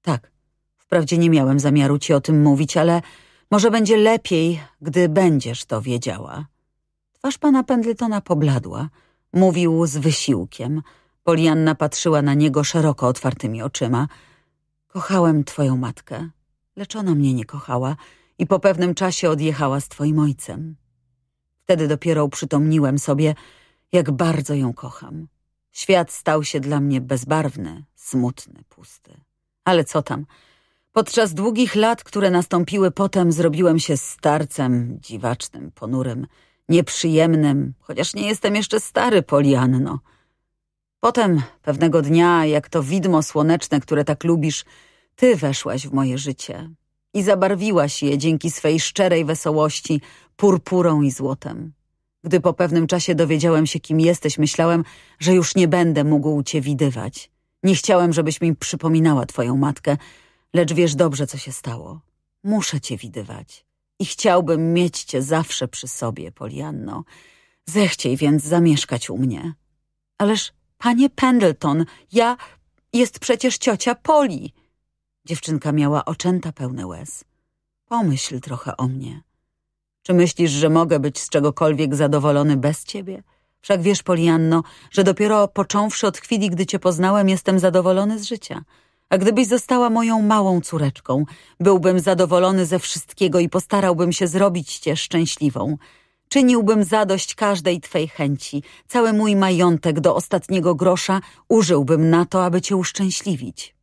Tak. Wprawdzie nie miałem zamiaru ci o tym mówić, ale może będzie lepiej, gdy będziesz to wiedziała. Twarz pana Pendletona pobladła. Mówił z wysiłkiem. Polianna patrzyła na niego szeroko otwartymi oczyma. Kochałem twoją matkę, lecz ona mnie nie kochała i po pewnym czasie odjechała z twoim ojcem. Wtedy dopiero uprzytomniłem sobie, jak bardzo ją kocham. Świat stał się dla mnie bezbarwny, smutny, pusty. Ale co tam? Podczas długich lat, które nastąpiły potem, zrobiłem się starcem dziwacznym, ponurym, nieprzyjemnym, chociaż nie jestem jeszcze stary, Polianno. Potem, pewnego dnia, jak to widmo słoneczne, które tak lubisz, ty weszłaś w moje życie i zabarwiłaś je dzięki swej szczerej wesołości purpurą i złotem. Gdy po pewnym czasie dowiedziałem się, kim jesteś, myślałem, że już nie będę mógł cię widywać. Nie chciałem, żebyś mi przypominała twoją matkę, lecz wiesz dobrze, co się stało. Muszę cię widywać i chciałbym mieć cię zawsze przy sobie, Polianno. Zechciej więc zamieszkać u mnie. Ależ, panie Pendleton, ja... jest przecież ciocia Poli. Dziewczynka miała oczęta pełne łez. Pomyśl trochę o mnie. Czy myślisz, że mogę być z czegokolwiek zadowolony bez ciebie? Wszak wiesz, Polianno, że dopiero począwszy od chwili, gdy cię poznałem, jestem zadowolony z życia. A gdybyś została moją małą córeczką, byłbym zadowolony ze wszystkiego i postarałbym się zrobić cię szczęśliwą. Czyniłbym zadość każdej twej chęci. Cały mój majątek do ostatniego grosza użyłbym na to, aby cię uszczęśliwić.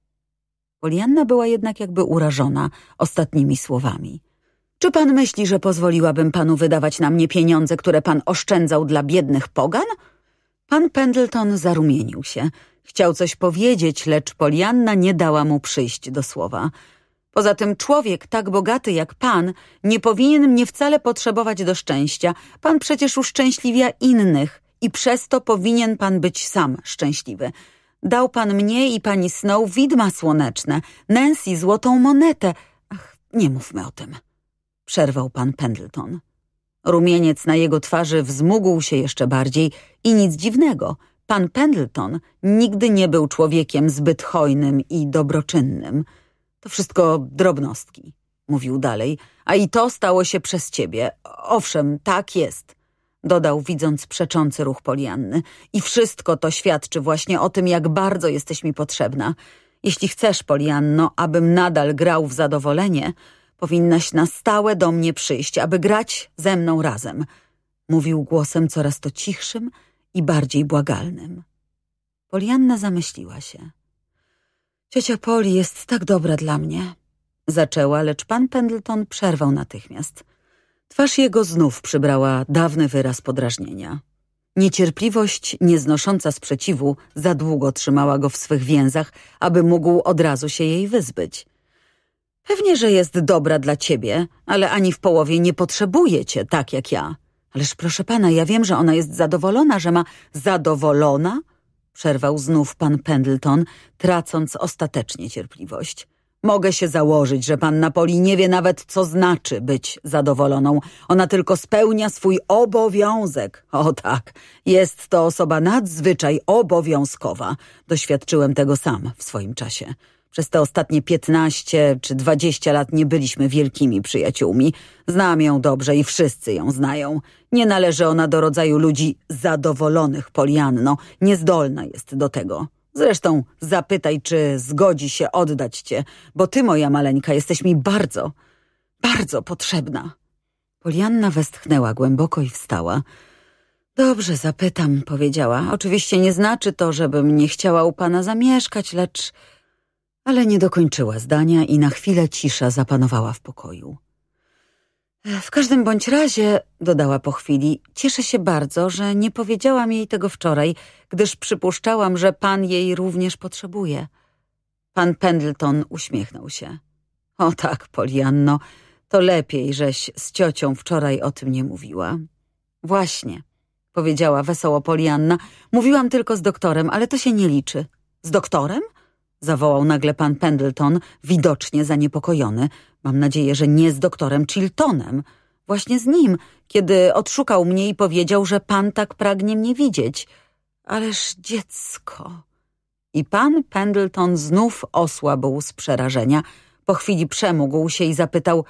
Polianna była jednak jakby urażona ostatnimi słowami. Czy pan myśli, że pozwoliłabym panu wydawać na mnie pieniądze, które pan oszczędzał dla biednych pogan? Pan Pendleton zarumienił się. Chciał coś powiedzieć, lecz Polianna nie dała mu przyjść do słowa. Poza tym człowiek tak bogaty jak pan nie powinien mnie wcale potrzebować do szczęścia. Pan przecież uszczęśliwia innych i przez to powinien pan być sam szczęśliwy. Dał pan mnie i pani Snow widma słoneczne, Nancy złotą monetę. Ach, nie mówmy o tym przerwał pan Pendleton. Rumieniec na jego twarzy wzmógł się jeszcze bardziej i nic dziwnego. Pan Pendleton nigdy nie był człowiekiem zbyt hojnym i dobroczynnym. To wszystko drobnostki, mówił dalej, a i to stało się przez ciebie. Owszem, tak jest, dodał widząc przeczący ruch Polianny. I wszystko to świadczy właśnie o tym, jak bardzo jesteś mi potrzebna. Jeśli chcesz, Polianno, abym nadal grał w zadowolenie – Powinnaś na stałe do mnie przyjść, aby grać ze mną razem. Mówił głosem coraz to cichszym i bardziej błagalnym. Polianna zamyśliła się. Ciocia Poli jest tak dobra dla mnie. Zaczęła, lecz pan Pendleton przerwał natychmiast. Twarz jego znów przybrała dawny wyraz podrażnienia. Niecierpliwość, nieznosząca sprzeciwu, za długo trzymała go w swych więzach, aby mógł od razu się jej wyzbyć. Pewnie, że jest dobra dla ciebie, ale ani w połowie nie potrzebuje cię tak jak ja. Ależ proszę pana, ja wiem, że ona jest zadowolona, że ma zadowolona? Przerwał znów pan Pendleton, tracąc ostatecznie cierpliwość. Mogę się założyć, że panna Poli nie wie nawet, co znaczy być zadowoloną. Ona tylko spełnia swój obowiązek. O tak, jest to osoba nadzwyczaj obowiązkowa. Doświadczyłem tego sam w swoim czasie. Przez te ostatnie 15 czy 20 lat nie byliśmy wielkimi przyjaciółmi. Znam ją dobrze i wszyscy ją znają. Nie należy ona do rodzaju ludzi zadowolonych, Polianno. Niezdolna jest do tego. Zresztą zapytaj, czy zgodzi się oddać cię, bo ty, moja maleńka, jesteś mi bardzo, bardzo potrzebna. Polianna westchnęła głęboko i wstała. Dobrze, zapytam, powiedziała. Oczywiście nie znaczy to, żebym nie chciała u pana zamieszkać, lecz ale nie dokończyła zdania i na chwilę cisza zapanowała w pokoju. W każdym bądź razie, dodała po chwili, cieszę się bardzo, że nie powiedziałam jej tego wczoraj, gdyż przypuszczałam, że pan jej również potrzebuje. Pan Pendleton uśmiechnął się. O tak, Polianno, to lepiej, żeś z ciocią wczoraj o tym nie mówiła. Właśnie, powiedziała wesoło Polianna, mówiłam tylko z doktorem, ale to się nie liczy. Z doktorem? Zawołał nagle pan Pendleton, widocznie zaniepokojony. Mam nadzieję, że nie z doktorem Chiltonem. Właśnie z nim, kiedy odszukał mnie i powiedział, że pan tak pragnie mnie widzieć. Ależ dziecko... I pan Pendleton znów osłabł z przerażenia. Po chwili przemógł się i zapytał,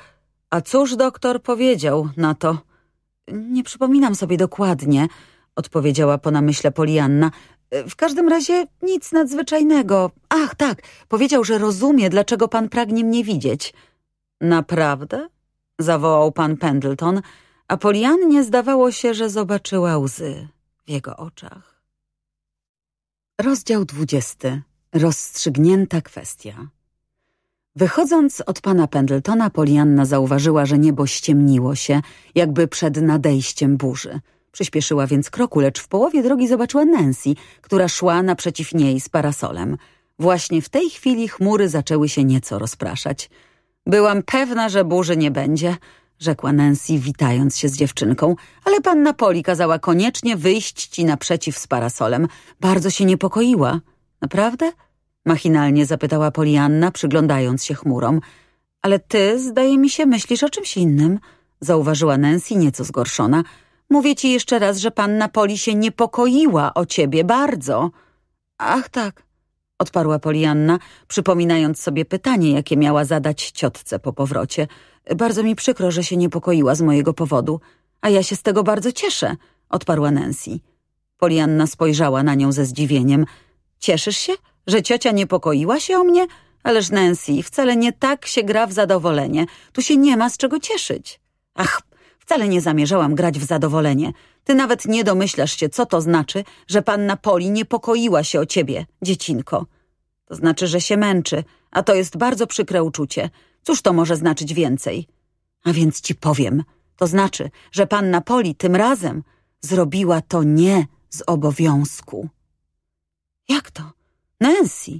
a cóż doktor powiedział na to? Nie przypominam sobie dokładnie, odpowiedziała po namyśle Polianna. E, w każdym razie nic nadzwyczajnego. Ach, tak, powiedział, że rozumie, dlaczego pan pragnie mnie widzieć. Naprawdę? zawołał pan Pendleton, a Poliannie zdawało się, że zobaczyła łzy w jego oczach. Rozdział dwudziesty. Rozstrzygnięta kwestia. Wychodząc od pana Pendletona, Polianna zauważyła, że niebo ściemniło się, jakby przed nadejściem burzy – Przyspieszyła więc kroku, lecz w połowie drogi zobaczyła Nancy, która szła naprzeciw niej z parasolem. Właśnie w tej chwili chmury zaczęły się nieco rozpraszać. Byłam pewna, że burzy nie będzie, rzekła Nancy, witając się z dziewczynką, ale panna Poli kazała koniecznie wyjść ci naprzeciw z parasolem. Bardzo się niepokoiła. Naprawdę? Machinalnie zapytała Polianna, przyglądając się chmurom. Ale ty, zdaje mi się, myślisz o czymś innym, zauważyła Nancy nieco zgorszona – Mówię ci jeszcze raz, że panna Poli się niepokoiła o ciebie bardzo. Ach tak, odparła Polianna, przypominając sobie pytanie, jakie miała zadać ciotce po powrocie. Bardzo mi przykro, że się niepokoiła z mojego powodu, a ja się z tego bardzo cieszę, odparła Nancy. Polianna spojrzała na nią ze zdziwieniem. Cieszysz się, że ciocia niepokoiła się o mnie? Ależ Nancy, wcale nie tak się gra w zadowolenie. Tu się nie ma z czego cieszyć. Ach, Wcale nie zamierzałam grać w zadowolenie. Ty nawet nie domyślasz się, co to znaczy, że panna Poli niepokoiła się o ciebie, dziecinko. To znaczy, że się męczy, a to jest bardzo przykre uczucie. Cóż to może znaczyć więcej? A więc ci powiem. To znaczy, że panna Poli tym razem zrobiła to nie z obowiązku. Jak to? Nancy!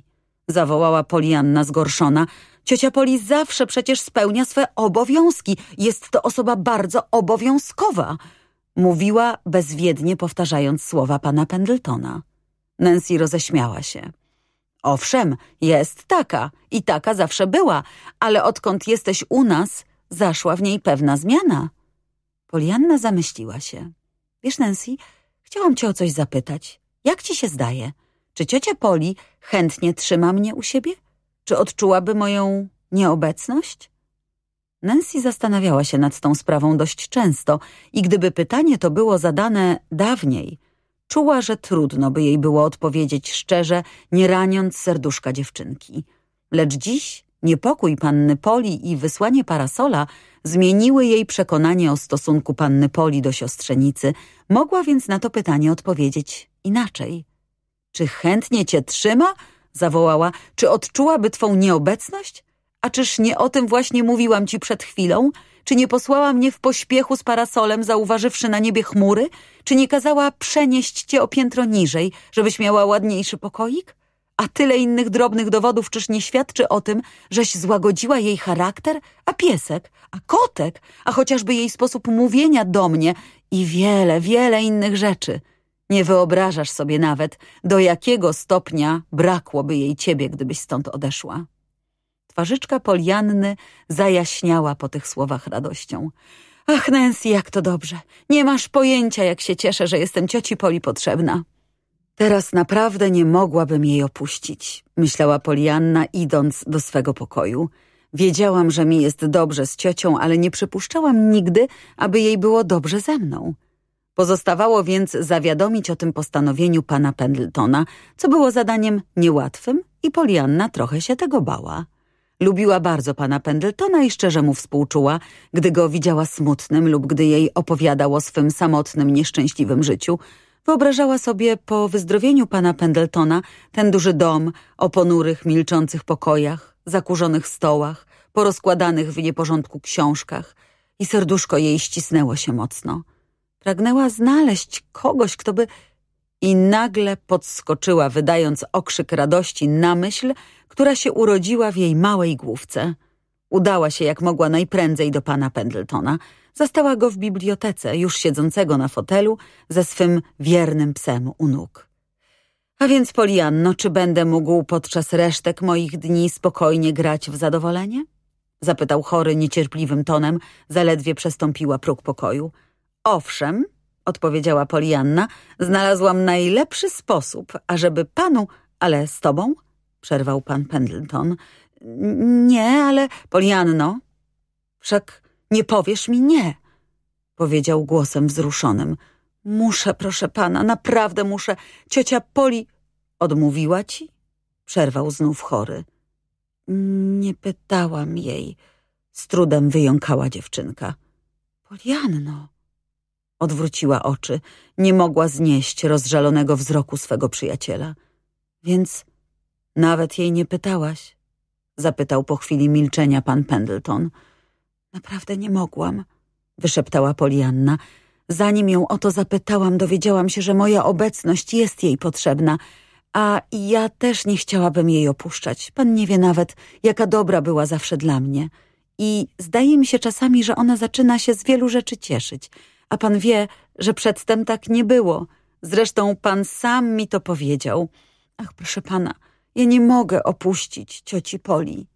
zawołała Polianna zgorszona, Ciocia Poli zawsze przecież spełnia swe obowiązki. Jest to osoba bardzo obowiązkowa. Mówiła bezwiednie, powtarzając słowa pana Pendletona. Nancy roześmiała się. Owszem, jest taka i taka zawsze była, ale odkąd jesteś u nas, zaszła w niej pewna zmiana. Polianna zamyśliła się. Wiesz, Nancy, chciałam cię o coś zapytać. Jak ci się zdaje? Czy ciocia Poli chętnie trzyma mnie u siebie? Czy odczułaby moją nieobecność? Nancy zastanawiała się nad tą sprawą dość często i gdyby pytanie to było zadane dawniej, czuła, że trudno by jej było odpowiedzieć szczerze, nie raniąc serduszka dziewczynki. Lecz dziś niepokój panny Poli i wysłanie parasola zmieniły jej przekonanie o stosunku panny Poli do siostrzenicy, mogła więc na to pytanie odpowiedzieć inaczej. Czy chętnie cię trzyma? zawołała, czy odczułaby twą nieobecność? A czyż nie o tym właśnie mówiłam ci przed chwilą? Czy nie posłała mnie w pośpiechu z parasolem, zauważywszy na niebie chmury? Czy nie kazała przenieść cię o piętro niżej, żebyś miała ładniejszy pokoik? A tyle innych drobnych dowodów czyż nie świadczy o tym, żeś złagodziła jej charakter? A piesek, a kotek, a chociażby jej sposób mówienia do mnie i wiele, wiele innych rzeczy – nie wyobrażasz sobie nawet, do jakiego stopnia brakłoby jej ciebie, gdybyś stąd odeszła. Twarzyczka Polianny zajaśniała po tych słowach radością. Ach, Nancy, jak to dobrze. Nie masz pojęcia, jak się cieszę, że jestem cioci Poli potrzebna. Teraz naprawdę nie mogłabym jej opuścić, myślała Polianna, idąc do swego pokoju. Wiedziałam, że mi jest dobrze z ciocią, ale nie przypuszczałam nigdy, aby jej było dobrze ze mną. Pozostawało więc zawiadomić o tym postanowieniu pana Pendletona, co było zadaniem niełatwym i Polianna trochę się tego bała. Lubiła bardzo pana Pendletona i szczerze mu współczuła, gdy go widziała smutnym lub gdy jej opowiadał o swym samotnym, nieszczęśliwym życiu. Wyobrażała sobie po wyzdrowieniu pana Pendletona ten duży dom o ponurych, milczących pokojach, zakurzonych stołach, porozkładanych w nieporządku książkach i serduszko jej ścisnęło się mocno – Pragnęła znaleźć kogoś, kto by... I nagle podskoczyła, wydając okrzyk radości na myśl, która się urodziła w jej małej główce. Udała się jak mogła najprędzej do pana Pendletona. Zastała go w bibliotece, już siedzącego na fotelu, ze swym wiernym psem u nóg. A więc, Polianno, czy będę mógł podczas resztek moich dni spokojnie grać w zadowolenie? Zapytał chory niecierpliwym tonem, zaledwie przestąpiła próg pokoju – Owszem, odpowiedziała Polianna, znalazłam najlepszy sposób, ażeby panu, ale z tobą, przerwał pan Pendleton. Nie, ale Polianno, wszak nie powiesz mi nie, powiedział głosem wzruszonym. Muszę, proszę pana, naprawdę muszę. Ciocia Poli odmówiła ci? Przerwał znów chory. Nie pytałam jej. Z trudem wyjąkała dziewczynka. Polianno, Odwróciła oczy, nie mogła znieść rozżalonego wzroku swego przyjaciela. Więc nawet jej nie pytałaś? Zapytał po chwili milczenia pan Pendleton. Naprawdę nie mogłam, wyszeptała Polianna. Zanim ją o to zapytałam, dowiedziałam się, że moja obecność jest jej potrzebna, a ja też nie chciałabym jej opuszczać. Pan nie wie nawet, jaka dobra była zawsze dla mnie. I zdaje mi się czasami, że ona zaczyna się z wielu rzeczy cieszyć – a pan wie, że przedtem tak nie było. Zresztą pan sam mi to powiedział. Ach, proszę pana, ja nie mogę opuścić cioci Poli.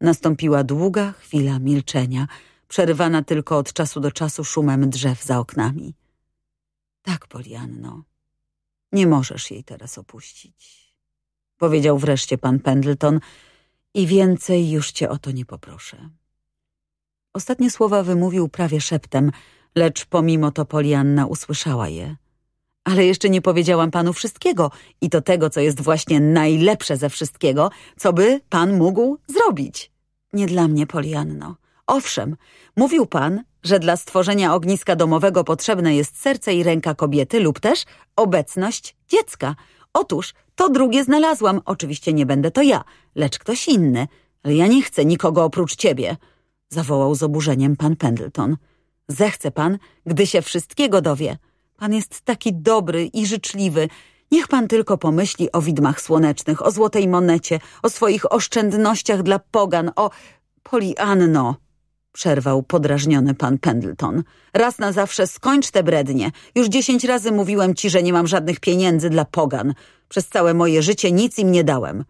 Nastąpiła długa chwila milczenia, przerywana tylko od czasu do czasu szumem drzew za oknami. Tak, Polianno, nie możesz jej teraz opuścić, powiedział wreszcie pan Pendleton i więcej już cię o to nie poproszę. Ostatnie słowa wymówił prawie szeptem – lecz pomimo to Polianna usłyszała je. Ale jeszcze nie powiedziałam panu wszystkiego i to tego, co jest właśnie najlepsze ze wszystkiego, co by pan mógł zrobić. Nie dla mnie, Polianno. Owszem, mówił pan, że dla stworzenia ogniska domowego potrzebne jest serce i ręka kobiety lub też obecność dziecka. Otóż to drugie znalazłam. Oczywiście nie będę to ja, lecz ktoś inny. Ale ja nie chcę nikogo oprócz ciebie, zawołał z oburzeniem pan Pendleton. Zechce pan, gdy się wszystkiego dowie. Pan jest taki dobry i życzliwy. Niech pan tylko pomyśli o widmach słonecznych, o złotej monecie, o swoich oszczędnościach dla pogan, o... Polianno, przerwał podrażniony pan Pendleton. Raz na zawsze skończ te brednie. Już dziesięć razy mówiłem ci, że nie mam żadnych pieniędzy dla pogan. Przez całe moje życie nic im nie dałem.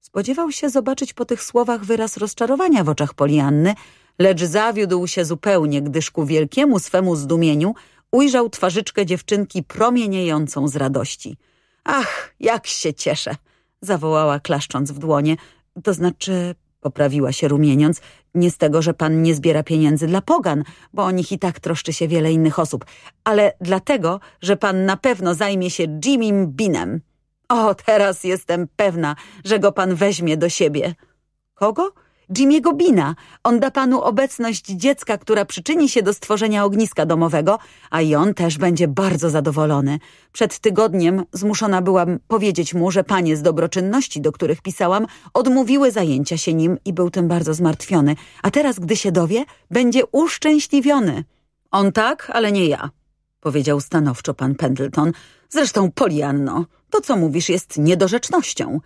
Spodziewał się zobaczyć po tych słowach wyraz rozczarowania w oczach Polianny, Lecz zawiódł się zupełnie, gdyż ku wielkiemu swemu zdumieniu ujrzał twarzyczkę dziewczynki promieniejącą z radości. Ach, jak się cieszę! zawołała klaszcząc w dłonie. To znaczy, poprawiła się rumieniąc, nie z tego, że pan nie zbiera pieniędzy dla pogan, bo o nich i tak troszczy się wiele innych osób, ale dlatego, że pan na pewno zajmie się Jimim Binem. O, teraz jestem pewna, że go pan weźmie do siebie. Kogo? Jimiego Bina. On da panu obecność dziecka, która przyczyni się do stworzenia ogniska domowego, a i on też będzie bardzo zadowolony. Przed tygodniem zmuszona byłam powiedzieć mu, że panie z dobroczynności, do których pisałam, odmówiły zajęcia się nim i był tym bardzo zmartwiony. A teraz, gdy się dowie, będzie uszczęśliwiony. On tak, ale nie ja, powiedział stanowczo pan Pendleton. Zresztą, Polianno, to co mówisz jest niedorzecznością.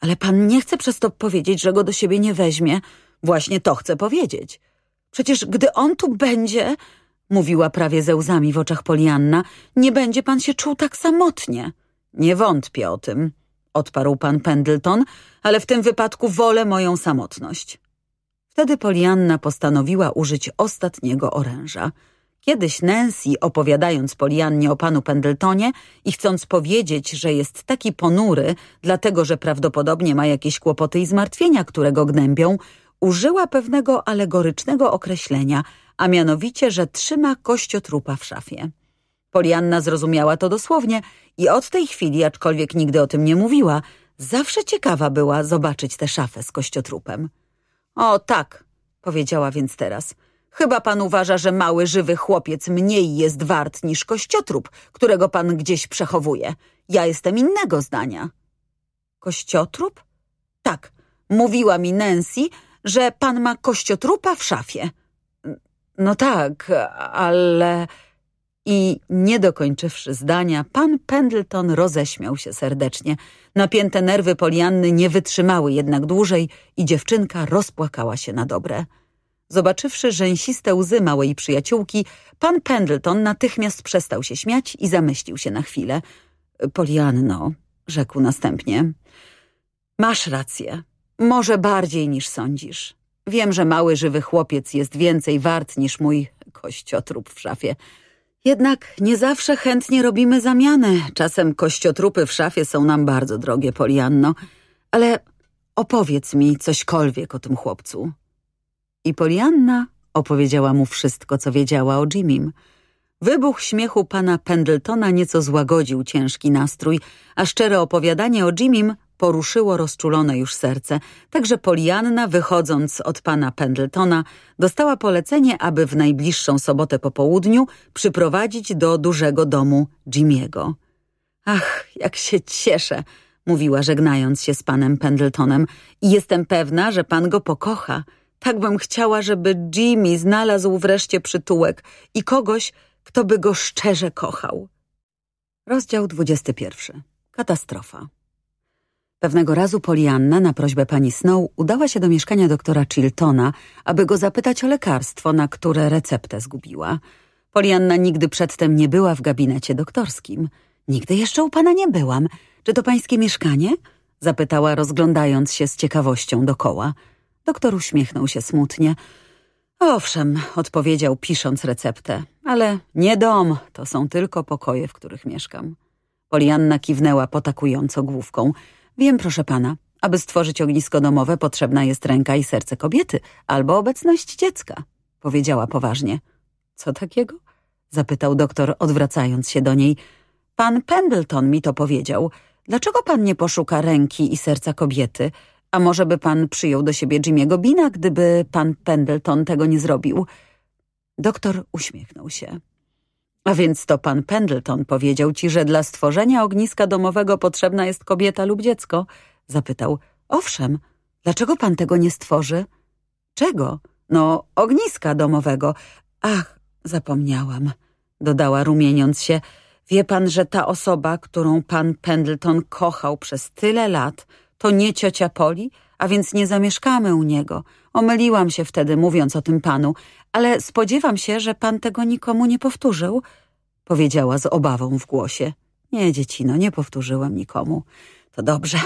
Ale pan nie chce przez to powiedzieć, że go do siebie nie weźmie. Właśnie to chcę powiedzieć. Przecież gdy on tu będzie, mówiła prawie ze łzami w oczach Polianna, nie będzie pan się czuł tak samotnie. Nie wątpię o tym, odparł pan Pendleton, ale w tym wypadku wolę moją samotność. Wtedy Polianna postanowiła użyć ostatniego oręża – Kiedyś Nancy, opowiadając Poliannie o panu Pendletonie i chcąc powiedzieć, że jest taki ponury, dlatego że prawdopodobnie ma jakieś kłopoty i zmartwienia, które go gnębią, użyła pewnego alegorycznego określenia, a mianowicie, że trzyma kościotrupa w szafie. Polianna zrozumiała to dosłownie i od tej chwili, aczkolwiek nigdy o tym nie mówiła, zawsze ciekawa była zobaczyć tę szafę z kościotrupem. O tak, powiedziała więc teraz – Chyba pan uważa, że mały żywy chłopiec mniej jest wart niż kościotrup, którego pan gdzieś przechowuje. Ja jestem innego zdania. Kościotrup? Tak, mówiła mi Nancy, że pan ma kościotrupa w szafie. No tak, ale... I nie dokończywszy zdania, pan Pendleton roześmiał się serdecznie. Napięte nerwy Polianny nie wytrzymały jednak dłużej i dziewczynka rozpłakała się na dobre. Zobaczywszy rzęsiste łzy małej przyjaciółki, pan Pendleton natychmiast przestał się śmiać i zamyślił się na chwilę. Polianno, rzekł następnie, masz rację. Może bardziej niż sądzisz. Wiem, że mały żywy chłopiec jest więcej wart niż mój kościotrup w szafie. Jednak nie zawsze chętnie robimy zamianę. Czasem kościotrupy w szafie są nam bardzo drogie, Polianno. Ale opowiedz mi cośkolwiek o tym chłopcu. I Polianna opowiedziała mu wszystko, co wiedziała o Jimim. Wybuch śmiechu pana Pendletona nieco złagodził ciężki nastrój, a szczere opowiadanie o Jimim poruszyło rozczulone już serce, także Polianna, wychodząc od pana Pendletona, dostała polecenie, aby w najbliższą sobotę po południu przyprowadzić do dużego domu Jimiego. Ach, jak się cieszę, mówiła żegnając się z panem Pendletonem. Jestem pewna, że pan go pokocha – tak bym chciała, żeby Jimmy znalazł wreszcie przytułek i kogoś, kto by go szczerze kochał. Rozdział 21. Katastrofa. Pewnego razu Polianna na prośbę pani Snow udała się do mieszkania doktora Chiltona, aby go zapytać o lekarstwo, na które receptę zgubiła. Polianna nigdy przedtem nie była w gabinecie doktorskim. Nigdy jeszcze u pana nie byłam. Czy to pańskie mieszkanie? Zapytała, rozglądając się z ciekawością dokoła. Doktor uśmiechnął się smutnie. Owszem, odpowiedział pisząc receptę, ale nie dom, to są tylko pokoje, w których mieszkam. Polianna kiwnęła potakująco główką. Wiem, proszę pana, aby stworzyć ognisko domowe potrzebna jest ręka i serce kobiety albo obecność dziecka, powiedziała poważnie. Co takiego? zapytał doktor, odwracając się do niej. Pan Pendleton mi to powiedział. Dlaczego pan nie poszuka ręki i serca kobiety? A może by pan przyjął do siebie Jimmy'ego Bina, gdyby pan Pendleton tego nie zrobił? Doktor uśmiechnął się. A więc to pan Pendleton powiedział ci, że dla stworzenia ogniska domowego potrzebna jest kobieta lub dziecko? Zapytał. Owszem, dlaczego pan tego nie stworzy? Czego? No, ogniska domowego. Ach, zapomniałam, dodała rumieniąc się. Wie pan, że ta osoba, którą pan Pendleton kochał przez tyle lat, to nie ciocia Poli, a więc nie zamieszkamy u niego. Omyliłam się wtedy, mówiąc o tym panu, ale spodziewam się, że pan tego nikomu nie powtórzył, powiedziała z obawą w głosie. Nie, dziecino, nie powtórzyłam nikomu. To dobrze,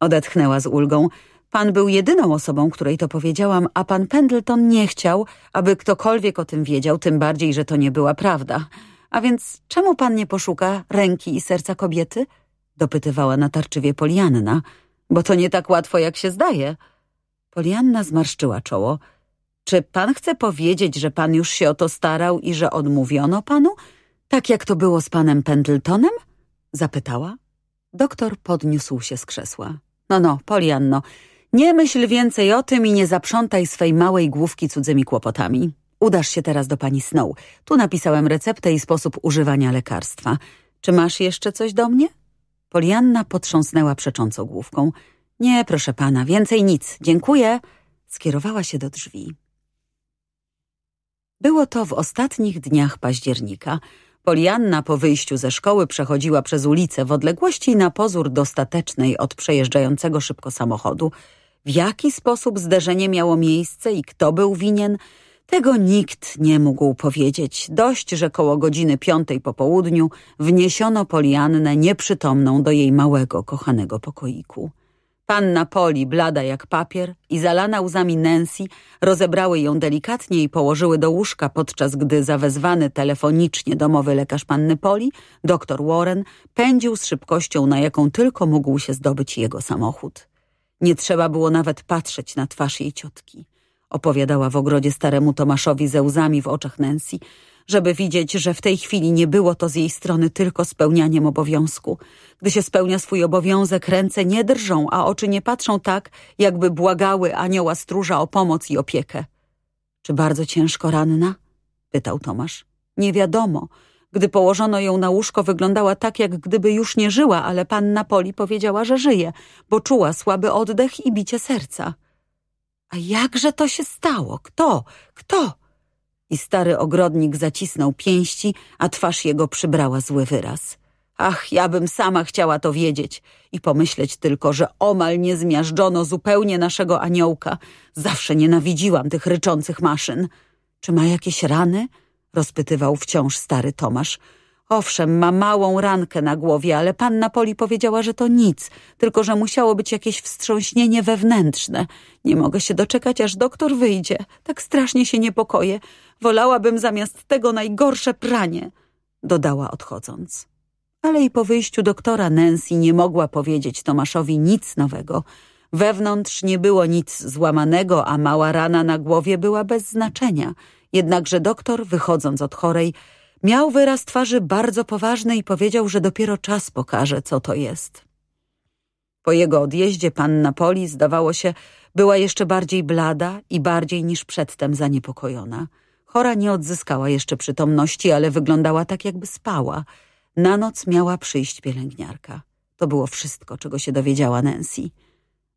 odetchnęła z ulgą. Pan był jedyną osobą, której to powiedziałam, a pan Pendleton nie chciał, aby ktokolwiek o tym wiedział, tym bardziej, że to nie była prawda. A więc czemu pan nie poszuka ręki i serca kobiety? Dopytywała natarczywie Polianna bo to nie tak łatwo, jak się zdaje. Polianna zmarszczyła czoło. Czy pan chce powiedzieć, że pan już się o to starał i że odmówiono panu? Tak jak to było z panem Pendletonem? Zapytała. Doktor podniósł się z krzesła. No, no, Polianno, nie myśl więcej o tym i nie zaprzątaj swej małej główki cudzymi kłopotami. Udasz się teraz do pani Snow. Tu napisałem receptę i sposób używania lekarstwa. Czy masz jeszcze coś do mnie? Polianna potrząsnęła przecząco główką. Nie, proszę pana, więcej nic. Dziękuję. Skierowała się do drzwi. Było to w ostatnich dniach października. Polianna po wyjściu ze szkoły przechodziła przez ulicę w odległości na pozór dostatecznej od przejeżdżającego szybko samochodu. W jaki sposób zderzenie miało miejsce i kto był winien – tego nikt nie mógł powiedzieć. Dość, że koło godziny piątej po południu wniesiono Poliannę nieprzytomną do jej małego, kochanego pokoiku. Panna Poli, blada jak papier i zalana łzami Nancy, rozebrały ją delikatnie i położyły do łóżka, podczas gdy zawezwany telefonicznie domowy lekarz panny Poli, doktor Warren, pędził z szybkością, na jaką tylko mógł się zdobyć jego samochód. Nie trzeba było nawet patrzeć na twarz jej ciotki opowiadała w ogrodzie staremu Tomaszowi ze łzami w oczach Nancy, żeby widzieć, że w tej chwili nie było to z jej strony tylko spełnianiem obowiązku. Gdy się spełnia swój obowiązek, ręce nie drżą, a oczy nie patrzą tak, jakby błagały anioła stróża o pomoc i opiekę. Czy bardzo ciężko ranna? pytał Tomasz. Nie wiadomo. Gdy położono ją na łóżko, wyglądała tak, jak gdyby już nie żyła, ale panna Poli powiedziała, że żyje, bo czuła słaby oddech i bicie serca. A jakże to się stało? Kto? Kto? I stary ogrodnik zacisnął pięści, a twarz jego przybrała zły wyraz. Ach, ja bym sama chciała to wiedzieć i pomyśleć tylko, że omal nie zmiażdżono zupełnie naszego aniołka. Zawsze nienawidziłam tych ryczących maszyn. Czy ma jakieś rany? Rozpytywał wciąż stary Tomasz. Owszem, ma małą rankę na głowie, ale panna Poli powiedziała, że to nic, tylko że musiało być jakieś wstrząśnienie wewnętrzne. Nie mogę się doczekać, aż doktor wyjdzie. Tak strasznie się niepokoję. Wolałabym zamiast tego najgorsze pranie, dodała odchodząc. Ale i po wyjściu doktora Nancy nie mogła powiedzieć Tomaszowi nic nowego. Wewnątrz nie było nic złamanego, a mała rana na głowie była bez znaczenia. Jednakże doktor, wychodząc od chorej, Miał wyraz twarzy bardzo poważny i powiedział, że dopiero czas pokaże, co to jest. Po jego odjeździe panna Poli, zdawało się, była jeszcze bardziej blada i bardziej niż przedtem zaniepokojona. Chora nie odzyskała jeszcze przytomności, ale wyglądała tak, jakby spała. Na noc miała przyjść pielęgniarka. To było wszystko, czego się dowiedziała Nancy.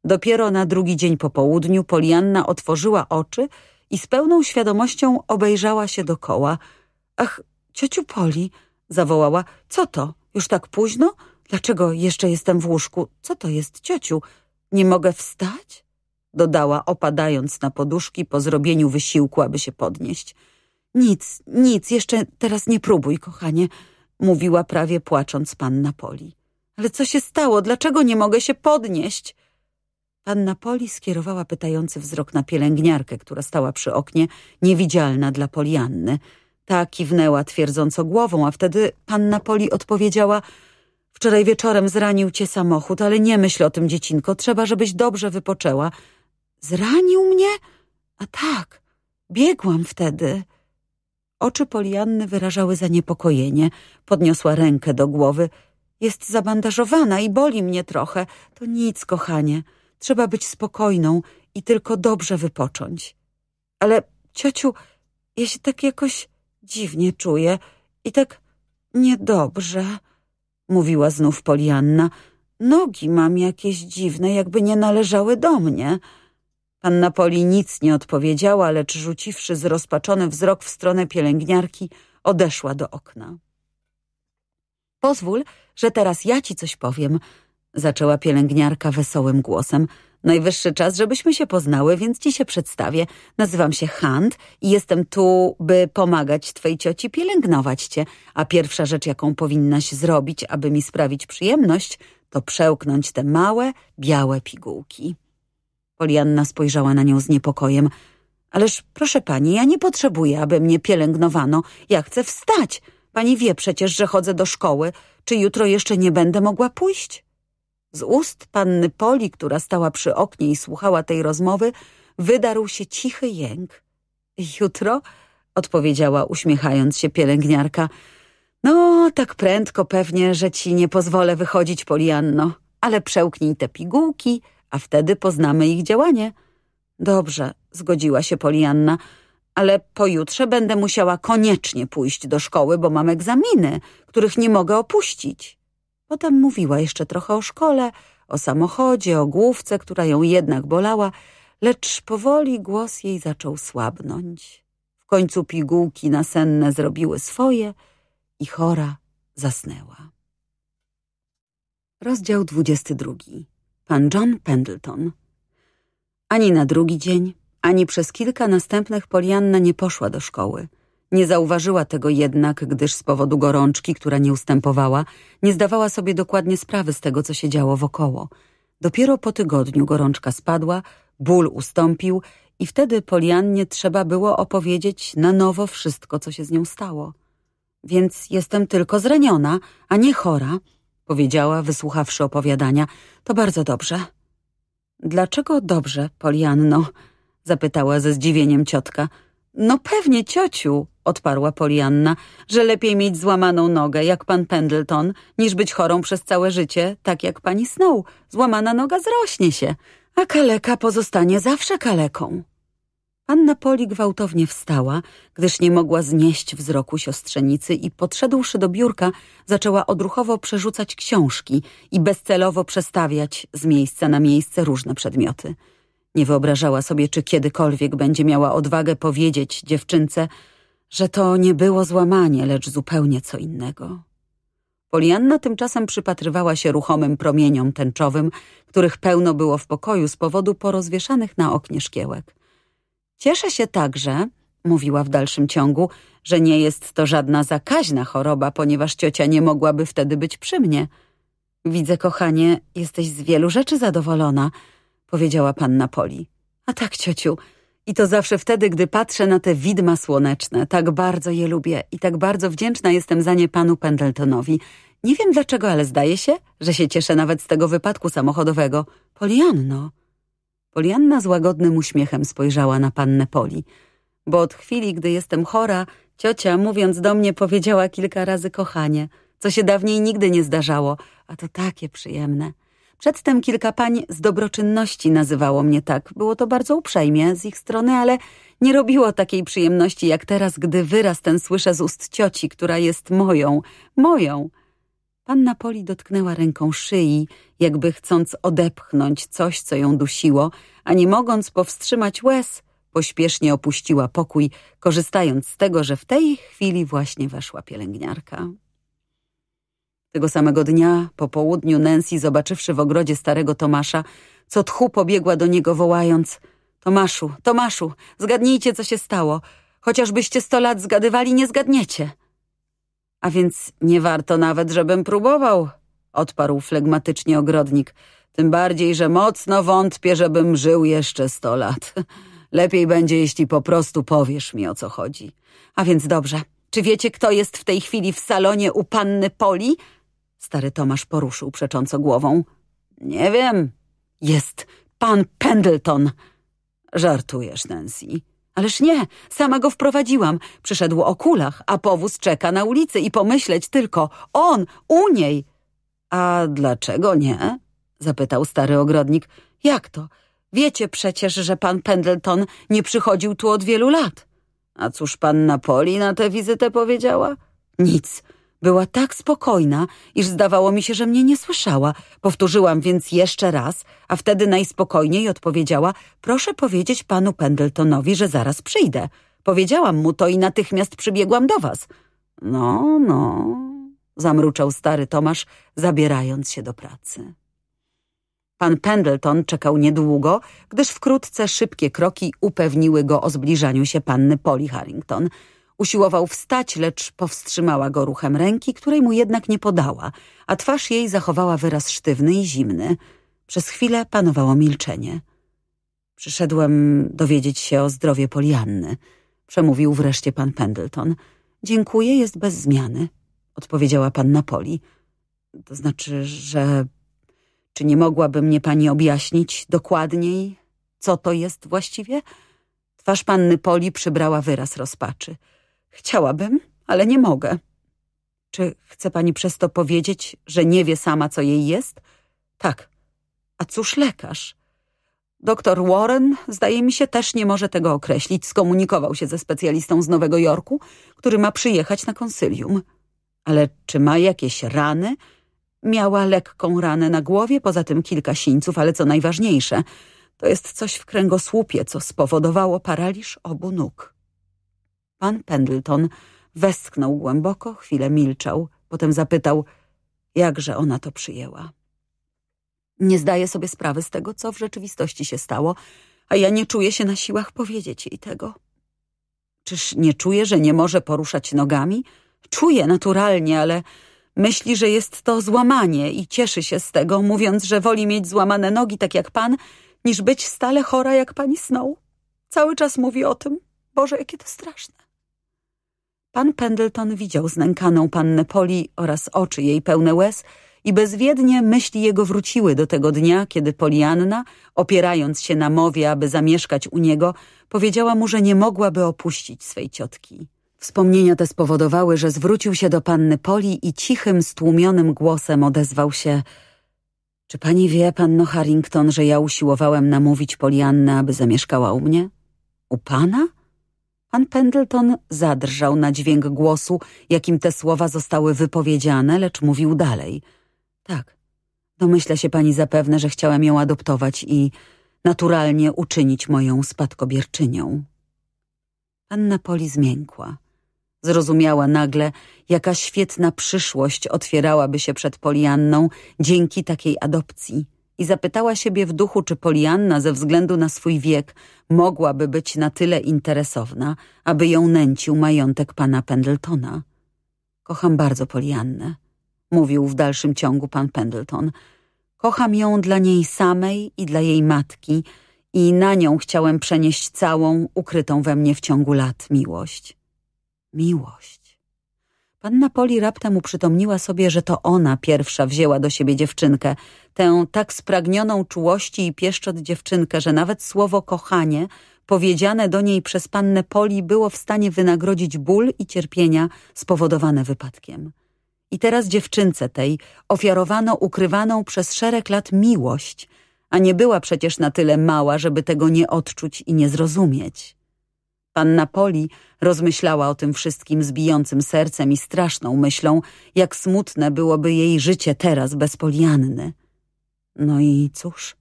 Dopiero na drugi dzień po południu Polianna otworzyła oczy i z pełną świadomością obejrzała się dokoła. Ach, Ciociu Poli, zawołała, co to? Już tak późno? Dlaczego jeszcze jestem w łóżku? Co to jest, ciociu? Nie mogę wstać? Dodała, opadając na poduszki po zrobieniu wysiłku, aby się podnieść. Nic, nic, jeszcze teraz nie próbuj, kochanie, mówiła prawie płacząc panna Poli. Ale co się stało? Dlaczego nie mogę się podnieść? Panna Poli skierowała pytający wzrok na pielęgniarkę, która stała przy oknie, niewidzialna dla Polianny. Ta kiwnęła twierdząco głową, a wtedy panna Poli odpowiedziała Wczoraj wieczorem zranił cię samochód, ale nie myśl o tym, dziecinko. Trzeba, żebyś dobrze wypoczęła. Zranił mnie? A tak, biegłam wtedy. Oczy Polianny wyrażały zaniepokojenie. Podniosła rękę do głowy. Jest zabandażowana i boli mnie trochę. To nic, kochanie. Trzeba być spokojną i tylko dobrze wypocząć. Ale, ciociu, ja się tak jakoś dziwnie czuję i tak niedobrze, mówiła znów Polianna. Nogi mam jakieś dziwne, jakby nie należały do mnie. Panna Poli nic nie odpowiedziała, lecz rzuciwszy zrozpaczony wzrok w stronę pielęgniarki, odeszła do okna. Pozwól, że teraz ja ci coś powiem, zaczęła pielęgniarka wesołym głosem – Najwyższy czas, żebyśmy się poznały, więc ci się przedstawię. Nazywam się Hand i jestem tu, by pomagać twojej cioci pielęgnować cię, a pierwsza rzecz, jaką powinnaś zrobić, aby mi sprawić przyjemność, to przełknąć te małe, białe pigułki. Polianna spojrzała na nią z niepokojem. Ależ proszę pani, ja nie potrzebuję, aby mnie pielęgnowano. Ja chcę wstać. Pani wie przecież, że chodzę do szkoły. Czy jutro jeszcze nie będę mogła pójść? Z ust panny Poli, która stała przy oknie i słuchała tej rozmowy, wydarł się cichy jęk. Jutro? odpowiedziała uśmiechając się pielęgniarka. No, tak prędko pewnie, że ci nie pozwolę wychodzić, Polianno, ale przełknij te pigułki, a wtedy poznamy ich działanie. Dobrze, zgodziła się Polianna, ale pojutrze będę musiała koniecznie pójść do szkoły, bo mam egzaminy, których nie mogę opuścić. Potem mówiła jeszcze trochę o szkole, o samochodzie, o główce, która ją jednak bolała, lecz powoli głos jej zaczął słabnąć. W końcu pigułki nasenne zrobiły swoje i chora zasnęła. Rozdział 22. Pan John Pendleton. Ani na drugi dzień, ani przez kilka następnych Polianna nie poszła do szkoły – nie zauważyła tego jednak, gdyż z powodu gorączki, która nie ustępowała, nie zdawała sobie dokładnie sprawy z tego, co się działo wokoło. Dopiero po tygodniu gorączka spadła, ból ustąpił i wtedy Poliannie trzeba było opowiedzieć na nowo wszystko, co się z nią stało. Więc jestem tylko zraniona, a nie chora, powiedziała, wysłuchawszy opowiadania. To bardzo dobrze. Dlaczego dobrze, Polianno? zapytała ze zdziwieniem ciotka. No pewnie, ciociu, odparła Polianna, że lepiej mieć złamaną nogę, jak pan Pendleton, niż być chorą przez całe życie, tak jak pani Snow. Złamana noga zrośnie się, a kaleka pozostanie zawsze kaleką. Anna Poli gwałtownie wstała, gdyż nie mogła znieść wzroku siostrzenicy i podszedłszy do biurka, zaczęła odruchowo przerzucać książki i bezcelowo przestawiać z miejsca na miejsce różne przedmioty. Nie wyobrażała sobie, czy kiedykolwiek będzie miała odwagę powiedzieć dziewczynce, że to nie było złamanie, lecz zupełnie co innego. Polianna tymczasem przypatrywała się ruchomym promieniom tęczowym, których pełno było w pokoju z powodu porozwieszanych na oknie szkiełek. Cieszę się także, mówiła w dalszym ciągu, że nie jest to żadna zakaźna choroba, ponieważ ciocia nie mogłaby wtedy być przy mnie. Widzę, kochanie, jesteś z wielu rzeczy zadowolona – powiedziała panna Poli. A tak, ciociu, i to zawsze wtedy, gdy patrzę na te widma słoneczne. Tak bardzo je lubię i tak bardzo wdzięczna jestem za nie panu Pendletonowi. Nie wiem dlaczego, ale zdaje się, że się cieszę nawet z tego wypadku samochodowego. Polianno. Polianna z łagodnym uśmiechem spojrzała na pannę Poli. Bo od chwili, gdy jestem chora, ciocia, mówiąc do mnie, powiedziała kilka razy kochanie, co się dawniej nigdy nie zdarzało, a to takie przyjemne. Przedtem kilka pań z dobroczynności nazywało mnie tak. Było to bardzo uprzejmie z ich strony, ale nie robiło takiej przyjemności jak teraz, gdy wyraz ten słyszę z ust cioci, która jest moją, moją. Panna Poli dotknęła ręką szyi, jakby chcąc odepchnąć coś, co ją dusiło, a nie mogąc powstrzymać łez, pośpiesznie opuściła pokój, korzystając z tego, że w tej chwili właśnie weszła pielęgniarka. Tego samego dnia, po południu, Nancy, zobaczywszy w ogrodzie starego Tomasza, co tchu pobiegła do niego, wołając Tomaszu, Tomaszu, zgadnijcie, co się stało. Chociażbyście sto lat zgadywali, nie zgadniecie. A więc nie warto nawet, żebym próbował, odparł flegmatycznie ogrodnik. Tym bardziej, że mocno wątpię, żebym żył jeszcze sto lat. (laughs) Lepiej będzie, jeśli po prostu powiesz mi, o co chodzi. A więc dobrze. Czy wiecie, kto jest w tej chwili w salonie u panny Poli? Stary Tomasz poruszył przecząco głową. Nie wiem. Jest pan Pendleton. Żartujesz, Nancy. Ależ nie, sama go wprowadziłam. Przyszedł o kulach, a powóz czeka na ulicy i pomyśleć tylko on, u niej. A dlaczego nie? Zapytał stary ogrodnik. Jak to? Wiecie przecież, że pan Pendleton nie przychodził tu od wielu lat. A cóż panna Poli na tę wizytę powiedziała? Nic. Była tak spokojna, iż zdawało mi się, że mnie nie słyszała. Powtórzyłam więc jeszcze raz, a wtedy najspokojniej odpowiedziała proszę powiedzieć panu Pendletonowi, że zaraz przyjdę. Powiedziałam mu to i natychmiast przybiegłam do was. No, no, zamruczał stary Tomasz, zabierając się do pracy. Pan Pendleton czekał niedługo, gdyż wkrótce szybkie kroki upewniły go o zbliżaniu się panny Polly Harrington – Usiłował wstać, lecz powstrzymała go ruchem ręki, której mu jednak nie podała, a twarz jej zachowała wyraz sztywny i zimny. Przez chwilę panowało milczenie. Przyszedłem dowiedzieć się o zdrowie Polianny, przemówił wreszcie pan Pendleton. Dziękuję, jest bez zmiany, odpowiedziała panna Poli. To znaczy, że... Czy nie mogłaby mnie pani objaśnić dokładniej, co to jest właściwie? Twarz panny Poli przybrała wyraz rozpaczy – Chciałabym, ale nie mogę. Czy chce pani przez to powiedzieć, że nie wie sama, co jej jest? Tak. A cóż lekarz? Doktor Warren, zdaje mi się, też nie może tego określić. Skomunikował się ze specjalistą z Nowego Jorku, który ma przyjechać na konsylium. Ale czy ma jakieś rany? Miała lekką ranę na głowie, poza tym kilka sińców, ale co najważniejsze, to jest coś w kręgosłupie, co spowodowało paraliż obu nóg. Pan Pendleton westchnął głęboko, chwilę milczał, potem zapytał, jakże ona to przyjęła. Nie zdaję sobie sprawy z tego, co w rzeczywistości się stało, a ja nie czuję się na siłach powiedzieć jej tego. Czyż nie czuje, że nie może poruszać nogami? Czuje naturalnie, ale myśli, że jest to złamanie i cieszy się z tego, mówiąc, że woli mieć złamane nogi tak jak pan, niż być stale chora jak pani Snow. Cały czas mówi o tym. Boże, jakie to straszne. Pan Pendleton widział znękaną pannę Poli oraz oczy jej pełne łez i bezwiednie myśli jego wróciły do tego dnia, kiedy Polianna, opierając się na mowie, aby zamieszkać u niego, powiedziała mu, że nie mogłaby opuścić swej ciotki. Wspomnienia te spowodowały, że zwrócił się do panny Poli i cichym, stłumionym głosem odezwał się Czy pani wie, panno Harrington, że ja usiłowałem namówić Poliannę, aby zamieszkała u mnie? U pana? – Pan Pendleton zadrżał na dźwięk głosu, jakim te słowa zostały wypowiedziane, lecz mówił dalej. Tak, domyśla się pani zapewne, że chciałem ją adoptować i naturalnie uczynić moją spadkobierczynią. Anna Poli zmiękła. Zrozumiała nagle, jaka świetna przyszłość otwierałaby się przed Polianną dzięki takiej adopcji – i zapytała siebie w duchu, czy Polianna ze względu na swój wiek mogłaby być na tyle interesowna, aby ją nęcił majątek pana Pendletona. Kocham bardzo Poliannę, mówił w dalszym ciągu pan Pendleton. Kocham ją dla niej samej i dla jej matki i na nią chciałem przenieść całą, ukrytą we mnie w ciągu lat miłość. Miłość. Panna Poli raptem uprzytomniła sobie, że to ona pierwsza wzięła do siebie dziewczynkę, tę tak spragnioną czułości i pieszczot dziewczynkę, że nawet słowo kochanie powiedziane do niej przez pannę Poli było w stanie wynagrodzić ból i cierpienia spowodowane wypadkiem. I teraz dziewczynce tej ofiarowano ukrywaną przez szereg lat miłość, a nie była przecież na tyle mała, żeby tego nie odczuć i nie zrozumieć. Panna Poli rozmyślała o tym wszystkim z bijącym sercem i straszną myślą, jak smutne byłoby jej życie teraz bez Polianny. No i cóż?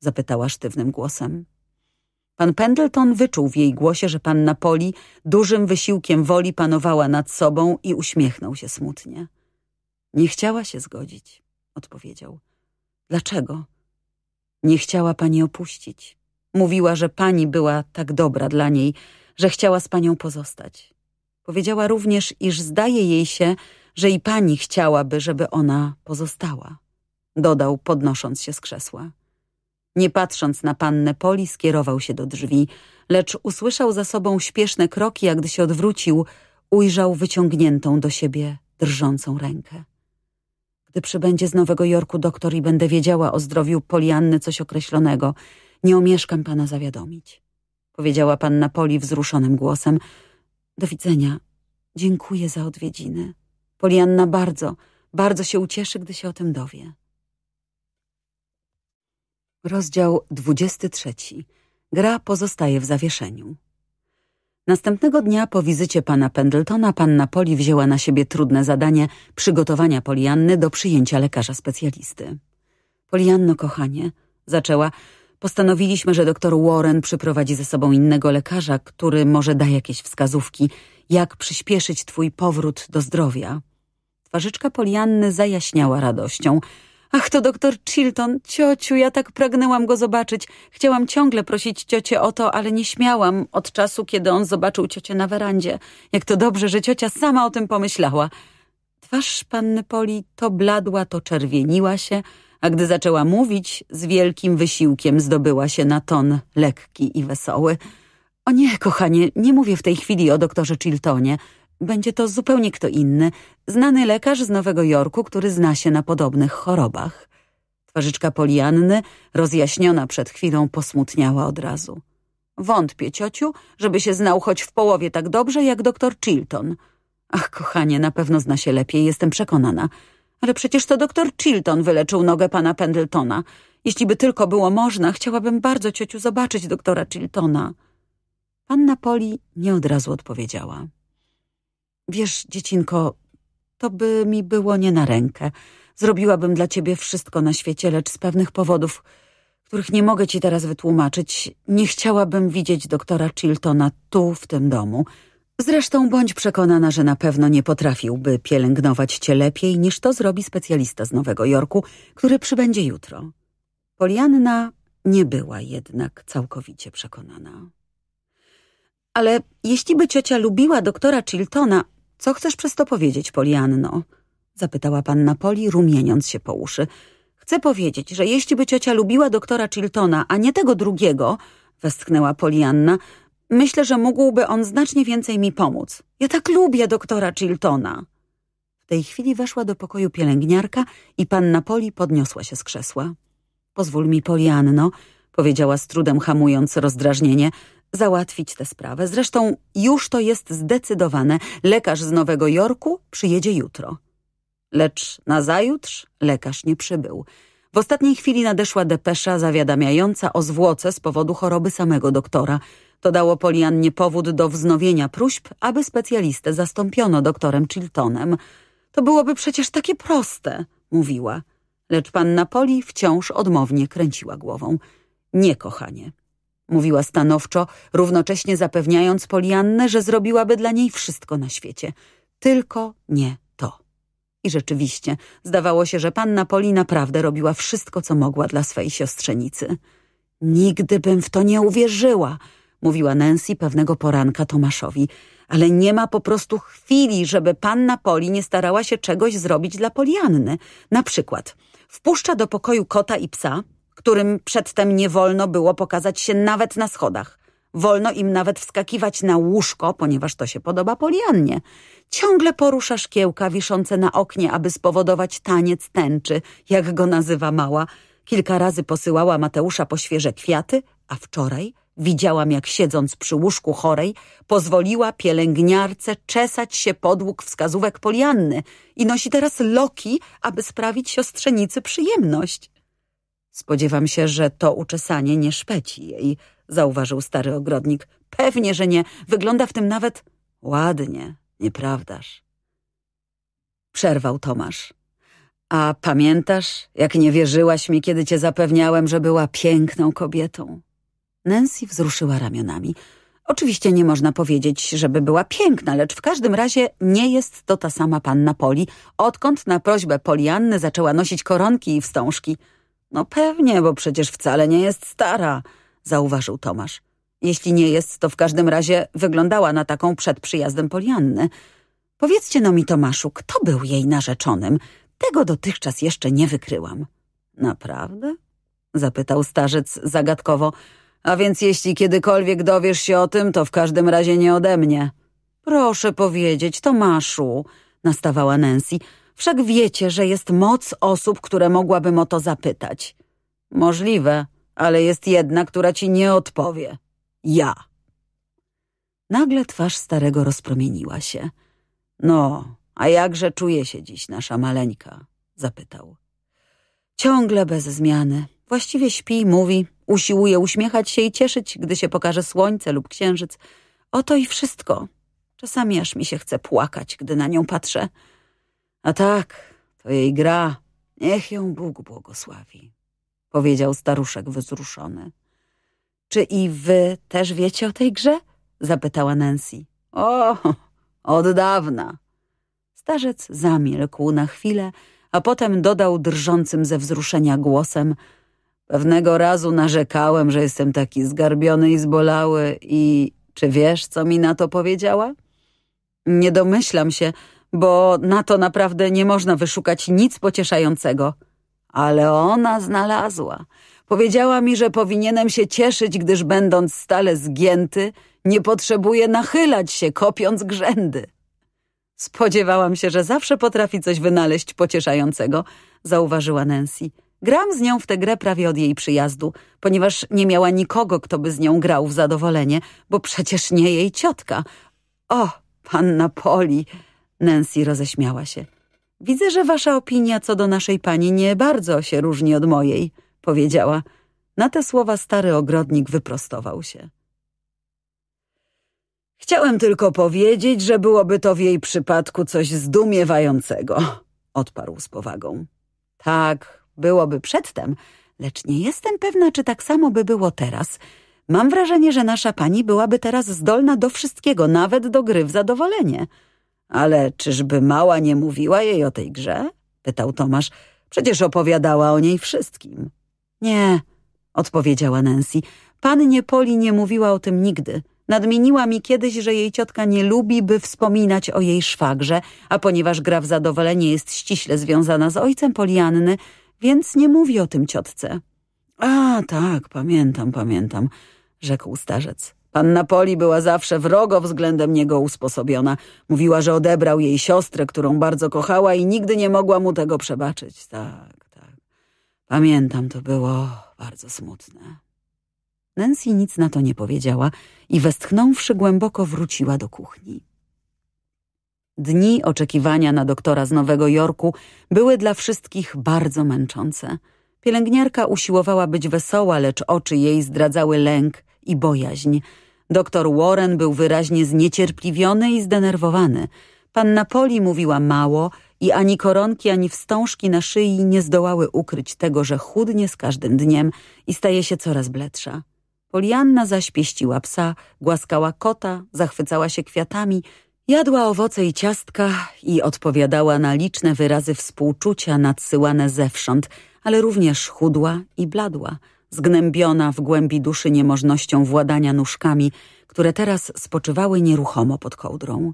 zapytała sztywnym głosem. Pan Pendleton wyczuł w jej głosie, że panna Poli dużym wysiłkiem woli panowała nad sobą i uśmiechnął się smutnie. Nie chciała się zgodzić, odpowiedział. Dlaczego? Nie chciała pani opuścić. Mówiła, że pani była tak dobra dla niej, że chciała z panią pozostać. Powiedziała również, iż zdaje jej się, że i pani chciałaby, żeby ona pozostała dodał, podnosząc się z krzesła. Nie patrząc na pannę Poli, skierował się do drzwi, lecz usłyszał za sobą śpieszne kroki, a gdy się odwrócił, ujrzał wyciągniętą do siebie drżącą rękę. Gdy przybędzie z Nowego Jorku doktor i będę wiedziała o zdrowiu Polianny coś określonego, nie omieszkam pana zawiadomić. Powiedziała panna Poli wzruszonym głosem. Do widzenia. Dziękuję za odwiedziny. Polianna bardzo, bardzo się ucieszy, gdy się o tym dowie. Rozdział 23. Gra pozostaje w zawieszeniu. Następnego dnia po wizycie pana Pendletona panna Poli wzięła na siebie trudne zadanie przygotowania Polianny do przyjęcia lekarza specjalisty. Polianno, kochanie, zaczęła, postanowiliśmy, że doktor Warren przyprowadzi ze sobą innego lekarza, który może da jakieś wskazówki, jak przyspieszyć twój powrót do zdrowia. Twarzyczka Polianny zajaśniała radością – Ach, to doktor Chilton, ciociu, ja tak pragnęłam go zobaczyć. Chciałam ciągle prosić ciocię o to, ale nie śmiałam od czasu, kiedy on zobaczył ciocię na werandzie. Jak to dobrze, że ciocia sama o tym pomyślała. Twarz panny Poli to bladła, to czerwieniła się, a gdy zaczęła mówić, z wielkim wysiłkiem zdobyła się na ton lekki i wesoły. O nie, kochanie, nie mówię w tej chwili o doktorze Chiltonie. Będzie to zupełnie kto inny, znany lekarz z Nowego Jorku, który zna się na podobnych chorobach. Twarzyczka Polianny, rozjaśniona przed chwilą, posmutniała od razu. Wątpię, ciociu, żeby się znał choć w połowie tak dobrze jak doktor Chilton. Ach, kochanie, na pewno zna się lepiej, jestem przekonana. Ale przecież to doktor Chilton wyleczył nogę pana Pendletona. Jeśli by tylko było można, chciałabym bardzo ciociu zobaczyć doktora Chiltona. Panna Poli nie od razu odpowiedziała. Wiesz, dziecinko, to by mi było nie na rękę. Zrobiłabym dla ciebie wszystko na świecie, lecz z pewnych powodów, których nie mogę ci teraz wytłumaczyć, nie chciałabym widzieć doktora Chiltona tu, w tym domu. Zresztą bądź przekonana, że na pewno nie potrafiłby pielęgnować cię lepiej niż to zrobi specjalista z Nowego Jorku, który przybędzie jutro. Polianna nie była jednak całkowicie przekonana. Ale jeśli by ciocia lubiła doktora Chiltona, co chcesz przez to powiedzieć, Polianno? Zapytała panna Poli, rumieniąc się po uszy. Chcę powiedzieć, że jeśli by ciocia lubiła doktora Chiltona, a nie tego drugiego, westchnęła Polianna, myślę, że mógłby on znacznie więcej mi pomóc. Ja tak lubię doktora Chiltona. W tej chwili weszła do pokoju pielęgniarka i panna Poli podniosła się z krzesła. Pozwól mi, Polianno, powiedziała z trudem hamując rozdrażnienie, załatwić tę sprawę. Zresztą już to jest zdecydowane. Lekarz z Nowego Jorku przyjedzie jutro. Lecz nazajutrz lekarz nie przybył. W ostatniej chwili nadeszła depesza zawiadamiająca o zwłoce z powodu choroby samego doktora. To dało Poliannie powód do wznowienia próśb, aby specjalistę zastąpiono doktorem Chiltonem. To byłoby przecież takie proste, mówiła. Lecz panna Poli wciąż odmownie kręciła głową. Nie, kochanie, mówiła stanowczo, równocześnie zapewniając Poliannę, że zrobiłaby dla niej wszystko na świecie. Tylko nie to. I rzeczywiście, zdawało się, że panna Poli naprawdę robiła wszystko, co mogła dla swej siostrzenicy. Nigdy bym w to nie uwierzyła, mówiła Nancy pewnego poranka Tomaszowi, ale nie ma po prostu chwili, żeby panna Poli nie starała się czegoś zrobić dla Polianny. Na przykład wpuszcza do pokoju kota i psa, którym przedtem nie wolno było pokazać się nawet na schodach. Wolno im nawet wskakiwać na łóżko, ponieważ to się podoba Poliannie. Ciągle porusza szkiełka wiszące na oknie, aby spowodować taniec tęczy, jak go nazywa mała. Kilka razy posyłała Mateusza po świeże kwiaty, a wczoraj widziałam, jak siedząc przy łóżku chorej, pozwoliła pielęgniarce czesać się podłóg wskazówek Polianny i nosi teraz loki, aby sprawić siostrzenicy przyjemność. Spodziewam się, że to uczesanie nie szpeci jej, zauważył stary ogrodnik. Pewnie, że nie. Wygląda w tym nawet ładnie, nieprawdaż? Przerwał Tomasz. A pamiętasz, jak nie wierzyłaś mi, kiedy cię zapewniałem, że była piękną kobietą? Nancy wzruszyła ramionami. Oczywiście nie można powiedzieć, żeby była piękna, lecz w każdym razie nie jest to ta sama panna Poli, odkąd na prośbę Polianny zaczęła nosić koronki i wstążki – no pewnie, bo przecież wcale nie jest stara, zauważył Tomasz. Jeśli nie jest, to w każdym razie wyglądała na taką przed przyjazdem Polianny. Powiedzcie no mi, Tomaszu, kto był jej narzeczonym? Tego dotychczas jeszcze nie wykryłam. Naprawdę? Zapytał starzec zagadkowo. A więc jeśli kiedykolwiek dowiesz się o tym, to w każdym razie nie ode mnie. Proszę powiedzieć, Tomaszu, nastawała Nancy. Wszak wiecie, że jest moc osób, które mogłabym o to zapytać. Możliwe, ale jest jedna, która ci nie odpowie. Ja. Nagle twarz starego rozpromieniła się. No, a jakże czuje się dziś nasza maleńka? Zapytał. Ciągle bez zmiany. Właściwie śpi, mówi, usiłuje uśmiechać się i cieszyć, gdy się pokaże słońce lub księżyc. Oto i wszystko. Czasami aż mi się chce płakać, gdy na nią patrzę. A tak, to jej gra. Niech ją Bóg błogosławi, powiedział staruszek wzruszony. Czy i wy też wiecie o tej grze? zapytała Nancy. O, od dawna. Starzec zamilkł na chwilę, a potem dodał drżącym ze wzruszenia głosem Pewnego razu narzekałem, że jestem taki zgarbiony i zbolały i czy wiesz, co mi na to powiedziała? Nie domyślam się, bo na to naprawdę nie można wyszukać nic pocieszającego. Ale ona znalazła. Powiedziała mi, że powinienem się cieszyć, gdyż będąc stale zgięty, nie potrzebuję nachylać się, kopiąc grzędy. Spodziewałam się, że zawsze potrafi coś wynaleźć pocieszającego, zauważyła Nancy. Gram z nią w tę grę prawie od jej przyjazdu, ponieważ nie miała nikogo, kto by z nią grał w zadowolenie, bo przecież nie jej ciotka. O, panna Poli! Nancy roześmiała się. Widzę, że wasza opinia co do naszej pani nie bardzo się różni od mojej, powiedziała. Na te słowa stary ogrodnik wyprostował się. Chciałem tylko powiedzieć, że byłoby to w jej przypadku coś zdumiewającego, odparł z powagą. Tak, byłoby przedtem, lecz nie jestem pewna, czy tak samo by było teraz. Mam wrażenie, że nasza pani byłaby teraz zdolna do wszystkiego, nawet do gry w zadowolenie – ale czyżby mała nie mówiła jej o tej grze? Pytał Tomasz. Przecież opowiadała o niej wszystkim. Nie, odpowiedziała Nancy. Pannie Poli nie mówiła o tym nigdy. Nadmieniła mi kiedyś, że jej ciotka nie lubi, by wspominać o jej szwagrze, a ponieważ gra w zadowolenie jest ściśle związana z ojcem Polianny, więc nie mówi o tym ciotce. A, tak, pamiętam, pamiętam, rzekł starzec. Panna Poli była zawsze wrogo względem niego usposobiona. Mówiła, że odebrał jej siostrę, którą bardzo kochała i nigdy nie mogła mu tego przebaczyć. Tak, tak. Pamiętam, to było bardzo smutne. Nancy nic na to nie powiedziała i westchnąwszy głęboko wróciła do kuchni. Dni oczekiwania na doktora z Nowego Jorku były dla wszystkich bardzo męczące. Pielęgniarka usiłowała być wesoła, lecz oczy jej zdradzały lęk – i bojaźń. Doktor Warren był wyraźnie zniecierpliwiony i zdenerwowany. Panna Poli mówiła mało i ani koronki, ani wstążki na szyi nie zdołały ukryć tego, że chudnie z każdym dniem i staje się coraz bledsza. Polianna zaś pieściła psa, głaskała kota, zachwycała się kwiatami, jadła owoce i ciastka i odpowiadała na liczne wyrazy współczucia nadsyłane zewsząd, ale również chudła i bladła – zgnębiona w głębi duszy niemożnością władania nóżkami, które teraz spoczywały nieruchomo pod kołdrą.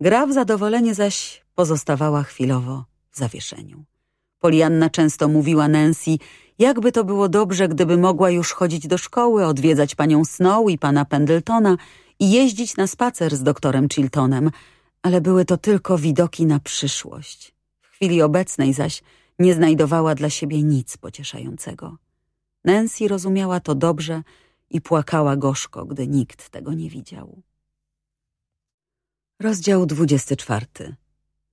Gra w zadowolenie zaś pozostawała chwilowo w zawieszeniu. Polianna często mówiła Nancy, jakby to było dobrze, gdyby mogła już chodzić do szkoły, odwiedzać panią Snow i pana Pendletona i jeździć na spacer z doktorem Chiltonem, ale były to tylko widoki na przyszłość. W chwili obecnej zaś nie znajdowała dla siebie nic pocieszającego. Nancy rozumiała to dobrze i płakała gorzko, gdy nikt tego nie widział. Rozdział 24.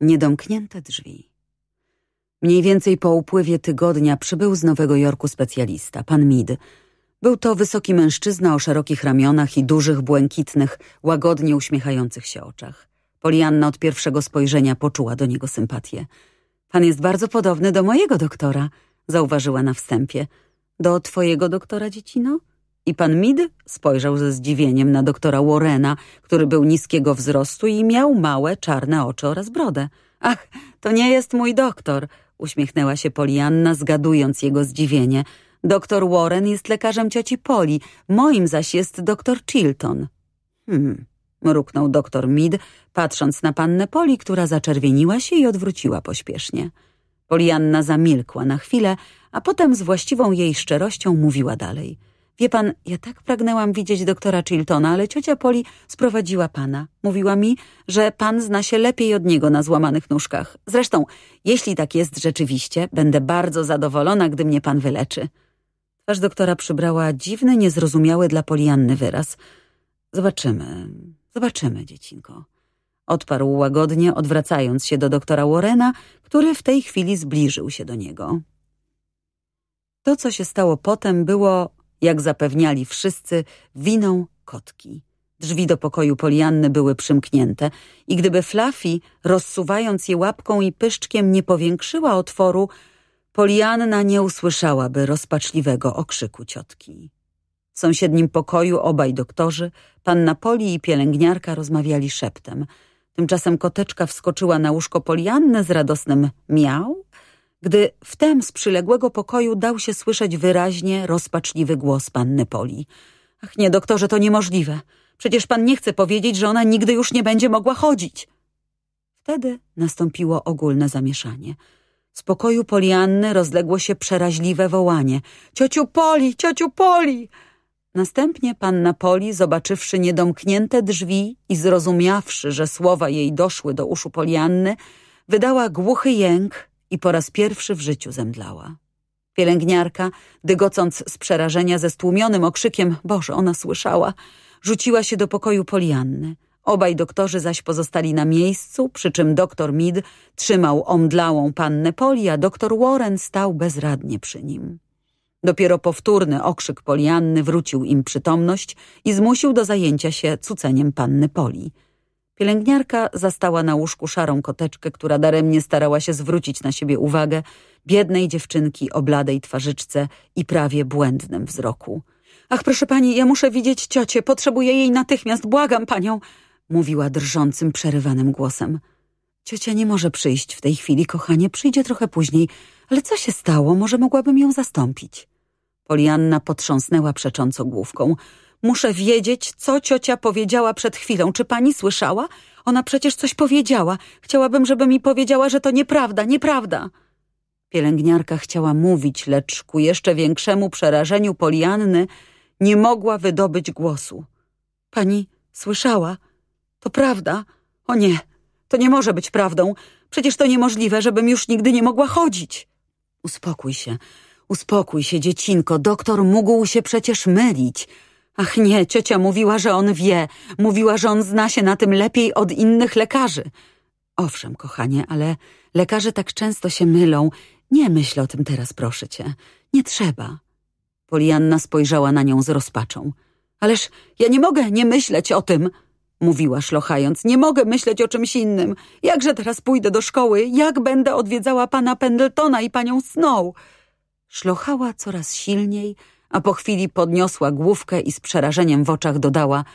Niedomknięte drzwi. Mniej więcej po upływie tygodnia przybył z Nowego Jorku specjalista, pan Mid. Był to wysoki mężczyzna o szerokich ramionach i dużych, błękitnych, łagodnie uśmiechających się oczach. Polianna od pierwszego spojrzenia poczuła do niego sympatię. Pan jest bardzo podobny do mojego doktora, zauważyła na wstępie. Do twojego doktora Dziecino? I pan Mid spojrzał ze zdziwieniem na doktora Warrena, który był niskiego wzrostu i miał małe, czarne oczy oraz brodę. Ach, to nie jest mój doktor, uśmiechnęła się Polianna, zgadując jego zdziwienie. Doktor Warren jest lekarzem cioci Poli, moim zaś jest doktor Chilton. Hmm, mruknął doktor Mid, patrząc na pannę Poli, która zaczerwieniła się i odwróciła pośpiesznie. Polianna zamilkła na chwilę, a potem z właściwą jej szczerością mówiła dalej. Wie pan, ja tak pragnęłam widzieć doktora Chiltona, ale ciocia Poli sprowadziła pana. Mówiła mi, że pan zna się lepiej od niego na złamanych nóżkach. Zresztą, jeśli tak jest rzeczywiście, będę bardzo zadowolona, gdy mnie pan wyleczy. Twarz doktora przybrała dziwny, niezrozumiały dla Polianny wyraz. Zobaczymy, zobaczymy, dziecinko. Odparł łagodnie, odwracając się do doktora Warrena, który w tej chwili zbliżył się do niego. To, co się stało potem, było, jak zapewniali wszyscy, winą kotki. Drzwi do pokoju Polianny były przymknięte i gdyby Fluffy, rozsuwając je łapką i pyszczkiem, nie powiększyła otworu, Polianna nie usłyszałaby rozpaczliwego okrzyku ciotki. W sąsiednim pokoju obaj doktorzy, panna Poli i pielęgniarka rozmawiali szeptem. Tymczasem koteczka wskoczyła na łóżko Polianny z radosnym miał – gdy wtem z przyległego pokoju dał się słyszeć wyraźnie rozpaczliwy głos panny Poli. Ach nie, doktorze, to niemożliwe. Przecież pan nie chce powiedzieć, że ona nigdy już nie będzie mogła chodzić. Wtedy nastąpiło ogólne zamieszanie. Z pokoju Polianny rozległo się przeraźliwe wołanie. Ciociu Poli, ciociu Poli! Następnie panna Poli, zobaczywszy niedomknięte drzwi i zrozumiawszy, że słowa jej doszły do uszu Polianny, wydała głuchy jęk i po raz pierwszy w życiu zemdlała. Pielęgniarka, dygocąc z przerażenia ze stłumionym okrzykiem Boże, ona słyszała, rzuciła się do pokoju Polianny. Obaj doktorzy zaś pozostali na miejscu, przy czym doktor Mid trzymał omdlałą pannę Poli, a doktor Warren stał bezradnie przy nim. Dopiero powtórny okrzyk Polianny wrócił im przytomność i zmusił do zajęcia się cuceniem panny Poli – Pielęgniarka zastała na łóżku szarą koteczkę, która daremnie starała się zwrócić na siebie uwagę biednej dziewczynki o bladej twarzyczce i prawie błędnym wzroku. Ach, proszę pani, ja muszę widzieć ciocię, potrzebuję jej natychmiast, błagam panią, mówiła drżącym, przerywanym głosem. Ciocia nie może przyjść w tej chwili, kochanie, przyjdzie trochę później, ale co się stało, może mogłabym ją zastąpić? Polianna potrząsnęła przecząco główką. Muszę wiedzieć, co ciocia powiedziała przed chwilą. Czy pani słyszała? Ona przecież coś powiedziała. Chciałabym, żeby mi powiedziała, że to nieprawda, nieprawda. Pielęgniarka chciała mówić, lecz ku jeszcze większemu przerażeniu Polianny nie mogła wydobyć głosu. Pani słyszała? To prawda? O nie, to nie może być prawdą. Przecież to niemożliwe, żebym już nigdy nie mogła chodzić. Uspokój się, uspokój się, dziecinko. Doktor mógł się przecież mylić. Ach nie, ciocia mówiła, że on wie. Mówiła, że on zna się na tym lepiej od innych lekarzy. Owszem, kochanie, ale lekarze tak często się mylą. Nie myśl o tym teraz, proszę cię. Nie trzeba. Polianna spojrzała na nią z rozpaczą. Ależ ja nie mogę nie myśleć o tym, mówiła szlochając. Nie mogę myśleć o czymś innym. Jakże teraz pójdę do szkoły? Jak będę odwiedzała pana Pendletona i panią Snow? Szlochała coraz silniej, a po chwili podniosła główkę i z przerażeniem w oczach dodała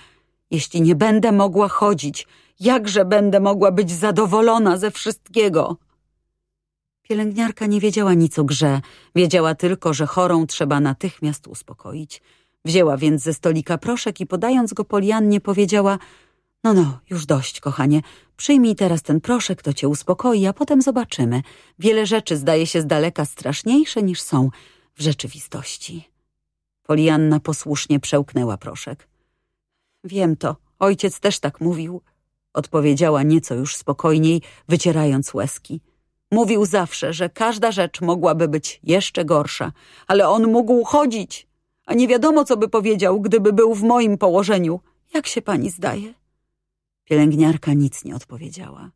Jeśli nie będę mogła chodzić, jakże będę mogła być zadowolona ze wszystkiego? Pielęgniarka nie wiedziała nic o grze, wiedziała tylko, że chorą trzeba natychmiast uspokoić. Wzięła więc ze stolika proszek i podając go Poliannie powiedziała – no, no, już dość, kochanie. Przyjmij teraz ten proszek, to cię uspokoi, a potem zobaczymy. Wiele rzeczy zdaje się z daleka straszniejsze niż są w rzeczywistości. Polianna posłusznie przełknęła proszek. Wiem to, ojciec też tak mówił, odpowiedziała nieco już spokojniej, wycierając łezki. Mówił zawsze, że każda rzecz mogłaby być jeszcze gorsza, ale on mógł chodzić, a nie wiadomo, co by powiedział, gdyby był w moim położeniu. Jak się pani zdaje? Pielęgniarka nic nie odpowiedziała.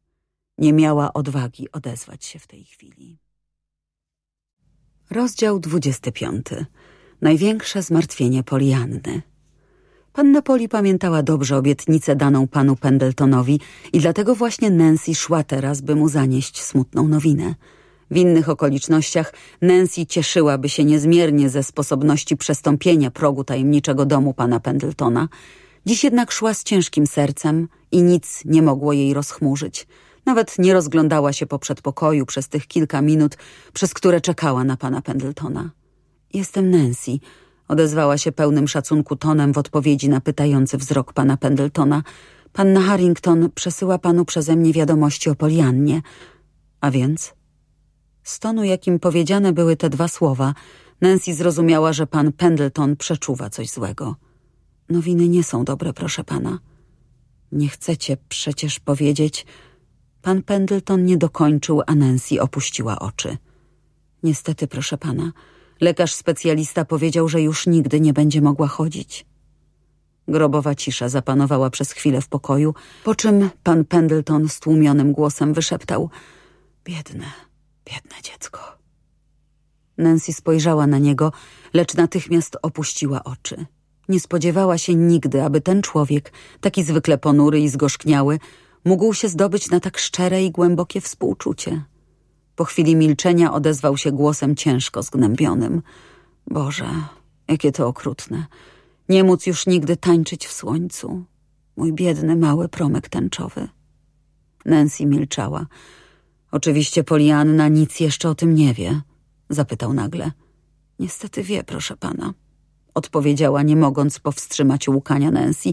Nie miała odwagi odezwać się w tej chwili. Rozdział 25 największe zmartwienie Polianny. Panna Poli pamiętała dobrze obietnicę daną panu Pendletonowi i dlatego właśnie Nancy szła teraz, by mu zanieść smutną nowinę. W innych okolicznościach Nancy cieszyłaby się niezmiernie ze sposobności przestąpienia progu tajemniczego domu pana Pendletona. Dziś jednak szła z ciężkim sercem i nic nie mogło jej rozchmurzyć. Nawet nie rozglądała się po przedpokoju przez tych kilka minut, przez które czekała na pana Pendletona. Jestem Nancy, odezwała się pełnym szacunku tonem w odpowiedzi na pytający wzrok pana Pendletona. Panna Harrington przesyła panu przeze mnie wiadomości o Poliannie. A więc? Z tonu, jakim powiedziane były te dwa słowa, Nancy zrozumiała, że pan Pendleton przeczuwa coś złego. Nowiny nie są dobre, proszę pana. Nie chcecie przecież powiedzieć... Pan Pendleton nie dokończył, a Nancy opuściła oczy. Niestety, proszę pana... Lekarz specjalista powiedział, że już nigdy nie będzie mogła chodzić. Grobowa cisza zapanowała przez chwilę w pokoju, po czym pan Pendleton stłumionym głosem wyszeptał Biedne, biedne dziecko. Nancy spojrzała na niego, lecz natychmiast opuściła oczy. Nie spodziewała się nigdy, aby ten człowiek, taki zwykle ponury i zgorzkniały, mógł się zdobyć na tak szczere i głębokie współczucie. Po chwili milczenia odezwał się głosem ciężko zgnębionym. Boże, jakie to okrutne. Nie móc już nigdy tańczyć w słońcu. Mój biedny, mały promek tęczowy. Nancy milczała. Oczywiście Polianna nic jeszcze o tym nie wie. Zapytał nagle. Niestety wie, proszę pana. Odpowiedziała, nie mogąc powstrzymać łkania Nancy.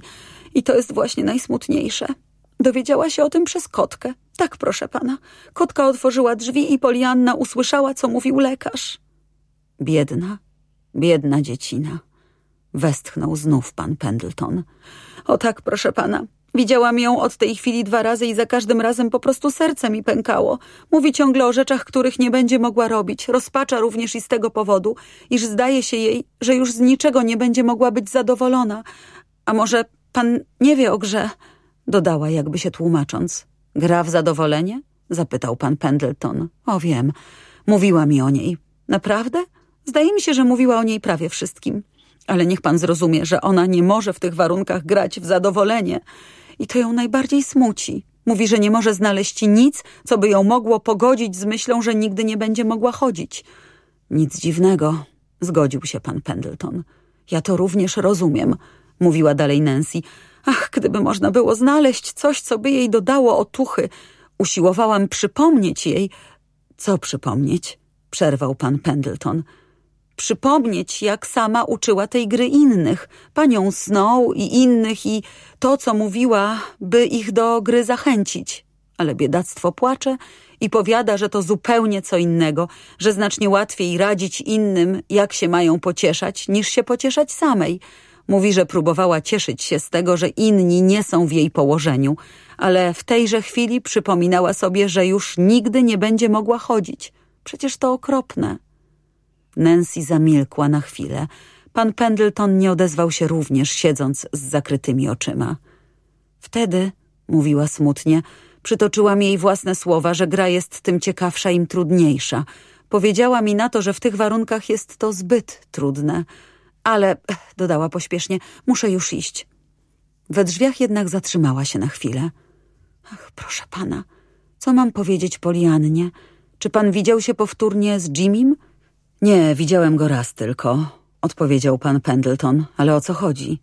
I to jest właśnie najsmutniejsze. Dowiedziała się o tym przez kotkę. Tak, proszę pana. Kotka otworzyła drzwi i Polianna usłyszała, co mówił lekarz. Biedna, biedna dziecina. Westchnął znów pan Pendleton. O tak, proszę pana. Widziałam ją od tej chwili dwa razy i za każdym razem po prostu serce mi pękało. Mówi ciągle o rzeczach, których nie będzie mogła robić. Rozpacza również i z tego powodu, iż zdaje się jej, że już z niczego nie będzie mogła być zadowolona. A może pan nie wie o grze? dodała jakby się tłumacząc. Gra w zadowolenie? zapytał pan Pendleton. O wiem, mówiła mi o niej. Naprawdę? Zdaje mi się, że mówiła o niej prawie wszystkim. Ale niech pan zrozumie, że ona nie może w tych warunkach grać w zadowolenie. I to ją najbardziej smuci. Mówi, że nie może znaleźć nic, co by ją mogło pogodzić z myślą, że nigdy nie będzie mogła chodzić. Nic dziwnego, zgodził się pan Pendleton. Ja to również rozumiem, mówiła dalej Nancy, Ach, gdyby można było znaleźć coś, co by jej dodało otuchy. Usiłowałam przypomnieć jej... Co przypomnieć? Przerwał pan Pendleton przypomnieć, jak sama uczyła tej gry innych, panią Snow i innych i to, co mówiła, by ich do gry zachęcić. Ale biedactwo płacze i powiada, że to zupełnie co innego, że znacznie łatwiej radzić innym, jak się mają pocieszać, niż się pocieszać samej – Mówi, że próbowała cieszyć się z tego, że inni nie są w jej położeniu, ale w tejże chwili przypominała sobie, że już nigdy nie będzie mogła chodzić. Przecież to okropne. Nancy zamilkła na chwilę. Pan Pendleton nie odezwał się również, siedząc z zakrytymi oczyma. Wtedy, mówiła smutnie, przytoczyłam jej własne słowa, że gra jest tym ciekawsza, im trudniejsza. Powiedziała mi na to, że w tych warunkach jest to zbyt trudne – ale, dodała pośpiesznie, muszę już iść. We drzwiach jednak zatrzymała się na chwilę. Ach, proszę pana, co mam powiedzieć Poliannie? Czy pan widział się powtórnie z Jimim? Nie, widziałem go raz tylko, odpowiedział pan Pendleton, ale o co chodzi?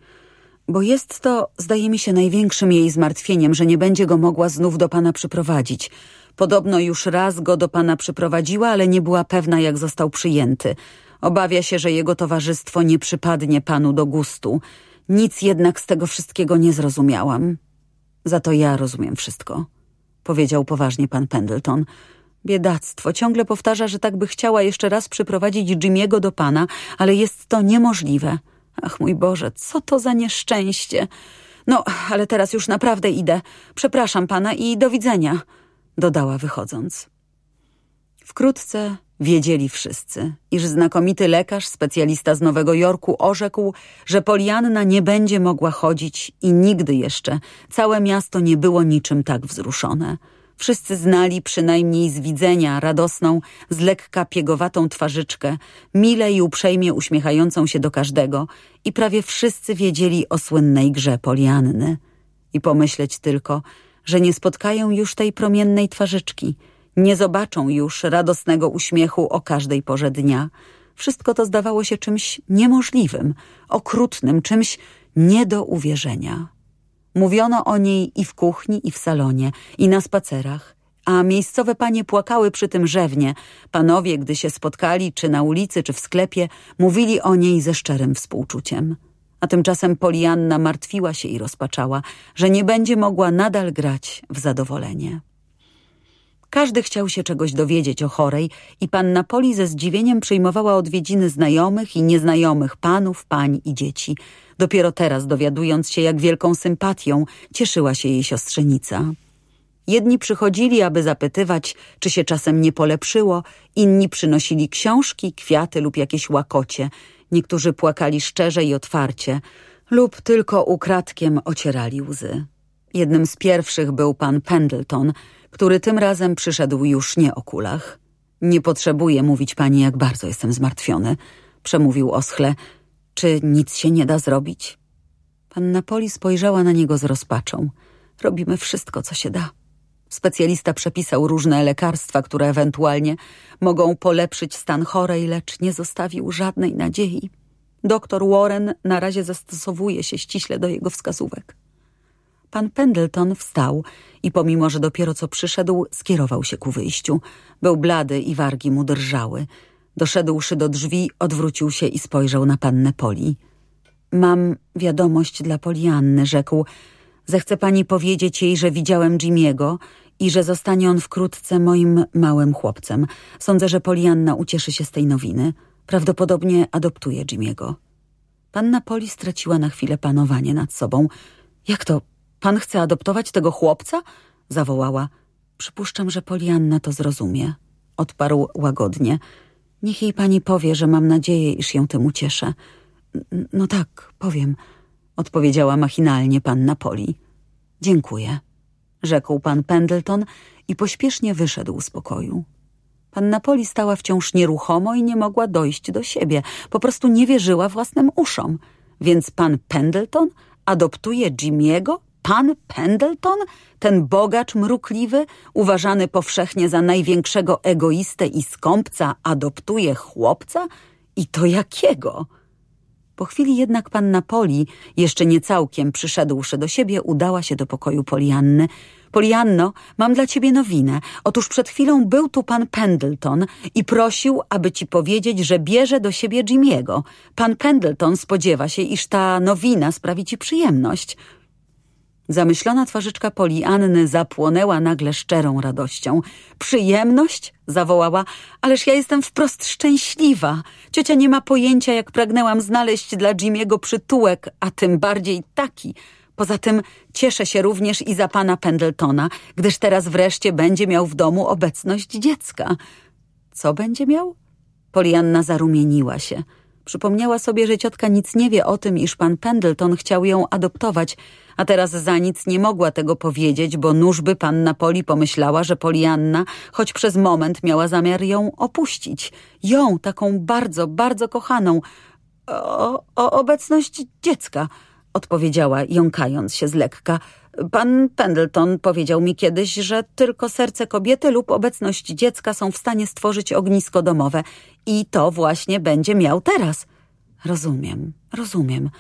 Bo jest to, zdaje mi się, największym jej zmartwieniem, że nie będzie go mogła znów do pana przyprowadzić. Podobno już raz go do pana przyprowadziła, ale nie była pewna, jak został przyjęty – Obawia się, że jego towarzystwo nie przypadnie panu do gustu. Nic jednak z tego wszystkiego nie zrozumiałam. Za to ja rozumiem wszystko, powiedział poważnie pan Pendleton. Biedactwo. Ciągle powtarza, że tak by chciała jeszcze raz przyprowadzić Jimiego do pana, ale jest to niemożliwe. Ach mój Boże, co to za nieszczęście. No, ale teraz już naprawdę idę. Przepraszam pana i do widzenia, dodała wychodząc. Wkrótce Wiedzieli wszyscy, iż znakomity lekarz, specjalista z Nowego Jorku, orzekł, że Polianna nie będzie mogła chodzić i nigdy jeszcze całe miasto nie było niczym tak wzruszone. Wszyscy znali przynajmniej z widzenia radosną, z lekka piegowatą twarzyczkę, mile i uprzejmie uśmiechającą się do każdego i prawie wszyscy wiedzieli o słynnej grze Polianny. I pomyśleć tylko, że nie spotkają już tej promiennej twarzyczki – nie zobaczą już radosnego uśmiechu o każdej porze dnia. Wszystko to zdawało się czymś niemożliwym, okrutnym, czymś nie do uwierzenia. Mówiono o niej i w kuchni, i w salonie, i na spacerach, a miejscowe panie płakały przy tym rzewnie. Panowie, gdy się spotkali, czy na ulicy, czy w sklepie, mówili o niej ze szczerym współczuciem. A tymczasem Polianna martwiła się i rozpaczała, że nie będzie mogła nadal grać w zadowolenie. Każdy chciał się czegoś dowiedzieć o chorej i panna Poli ze zdziwieniem przyjmowała odwiedziny znajomych i nieznajomych panów, pań i dzieci. Dopiero teraz, dowiadując się, jak wielką sympatią cieszyła się jej siostrzenica. Jedni przychodzili, aby zapytywać, czy się czasem nie polepszyło, inni przynosili książki, kwiaty lub jakieś łakocie. Niektórzy płakali szczerze i otwarcie lub tylko ukradkiem ocierali łzy. Jednym z pierwszych był pan Pendleton – który tym razem przyszedł już nie o kulach. Nie potrzebuję mówić pani, jak bardzo jestem zmartwiony, przemówił oschle. Czy nic się nie da zrobić? Panna Poli spojrzała na niego z rozpaczą. Robimy wszystko, co się da. Specjalista przepisał różne lekarstwa, które ewentualnie mogą polepszyć stan chorej, lecz nie zostawił żadnej nadziei. Doktor Warren na razie zastosowuje się ściśle do jego wskazówek pan Pendleton wstał i pomimo, że dopiero co przyszedł, skierował się ku wyjściu. Był blady i wargi mu drżały. Doszedłszy do drzwi, odwrócił się i spojrzał na pannę Poli. Mam wiadomość dla Polianny, rzekł. Zechce pani powiedzieć jej, że widziałem Jimiego i że zostanie on wkrótce moim małym chłopcem. Sądzę, że Polianna ucieszy się z tej nowiny. Prawdopodobnie adoptuje Jimiego. Panna Poli straciła na chwilę panowanie nad sobą. Jak to Pan chce adoptować tego chłopca? Zawołała. Przypuszczam, że Polianna to zrozumie. Odparł łagodnie. Niech jej pani powie, że mam nadzieję, iż ją tym ucieszę. No tak, powiem, odpowiedziała machinalnie panna Poli. Dziękuję, rzekł pan Pendleton i pośpiesznie wyszedł z pokoju. Panna Poli stała wciąż nieruchomo i nie mogła dojść do siebie. Po prostu nie wierzyła własnym uszom. Więc pan Pendleton adoptuje Jimiego Pan Pendleton, ten bogacz mrukliwy, uważany powszechnie za największego egoistę i skąpca, adoptuje chłopca? I to jakiego? Po chwili jednak panna Poli, jeszcze nie całkiem przyszedłszy do siebie, udała się do pokoju Polianny. Polianno, mam dla ciebie nowinę. Otóż przed chwilą był tu pan Pendleton i prosił, aby ci powiedzieć, że bierze do siebie Jimiego. Pan Pendleton spodziewa się, iż ta nowina sprawi ci przyjemność. Zamyślona twarzyczka Polianny zapłonęła nagle szczerą radością. Przyjemność? zawołała. Ależ ja jestem wprost szczęśliwa. Ciocia nie ma pojęcia, jak pragnęłam znaleźć dla Jimiego przytułek, a tym bardziej taki. Poza tym cieszę się również i za pana Pendletona, gdyż teraz wreszcie będzie miał w domu obecność dziecka. Co będzie miał? Polianna zarumieniła się. Przypomniała sobie, że ciotka nic nie wie o tym, iż pan Pendleton chciał ją adoptować, a teraz za nic nie mogła tego powiedzieć, bo nużby panna Poli pomyślała, że Polianna, choć przez moment miała zamiar ją opuścić. Ją, taką bardzo, bardzo kochaną. O, o obecność dziecka, odpowiedziała, jąkając się z lekka. Pan Pendleton powiedział mi kiedyś, że tylko serce kobiety lub obecność dziecka są w stanie stworzyć ognisko domowe i to właśnie będzie miał teraz. Rozumiem, rozumiem,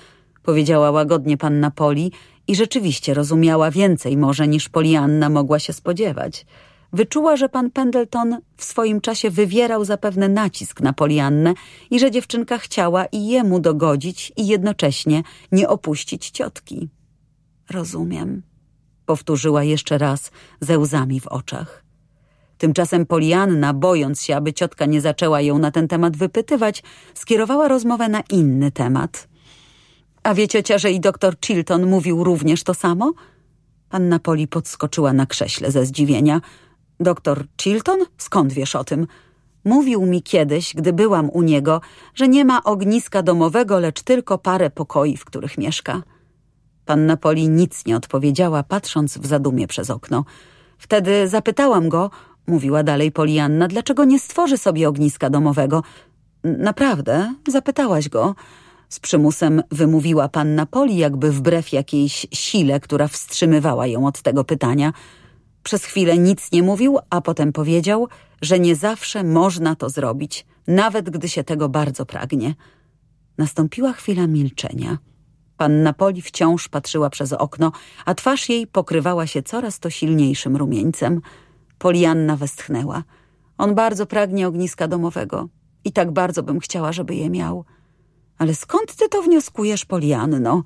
powiedziała łagodnie panna Poli i rzeczywiście rozumiała więcej może niż Polianna mogła się spodziewać. Wyczuła, że pan Pendleton w swoim czasie wywierał zapewne nacisk na Poliannę i że dziewczynka chciała i jemu dogodzić i jednocześnie nie opuścić ciotki. Rozumiem, powtórzyła jeszcze raz ze łzami w oczach. Tymczasem Polianna, bojąc się, aby ciotka nie zaczęła ją na ten temat wypytywać, skierowała rozmowę na inny temat. A wie ciocia, że i doktor Chilton mówił również to samo? Anna Poli podskoczyła na krześle ze zdziwienia. Doktor Chilton? Skąd wiesz o tym? Mówił mi kiedyś, gdy byłam u niego, że nie ma ogniska domowego, lecz tylko parę pokoi, w których mieszka. Panna Poli nic nie odpowiedziała, patrząc w zadumie przez okno. Wtedy zapytałam go, mówiła dalej Polianna, dlaczego nie stworzy sobie ogniska domowego. Naprawdę? Zapytałaś go. Z przymusem wymówiła panna Poli, jakby wbrew jakiejś sile, która wstrzymywała ją od tego pytania. Przez chwilę nic nie mówił, a potem powiedział, że nie zawsze można to zrobić, nawet gdy się tego bardzo pragnie. Nastąpiła chwila milczenia. Panna Poli wciąż patrzyła przez okno, a twarz jej pokrywała się coraz to silniejszym rumieńcem. Polianna westchnęła. On bardzo pragnie ogniska domowego i tak bardzo bym chciała, żeby je miał. Ale skąd ty to wnioskujesz, Polianno?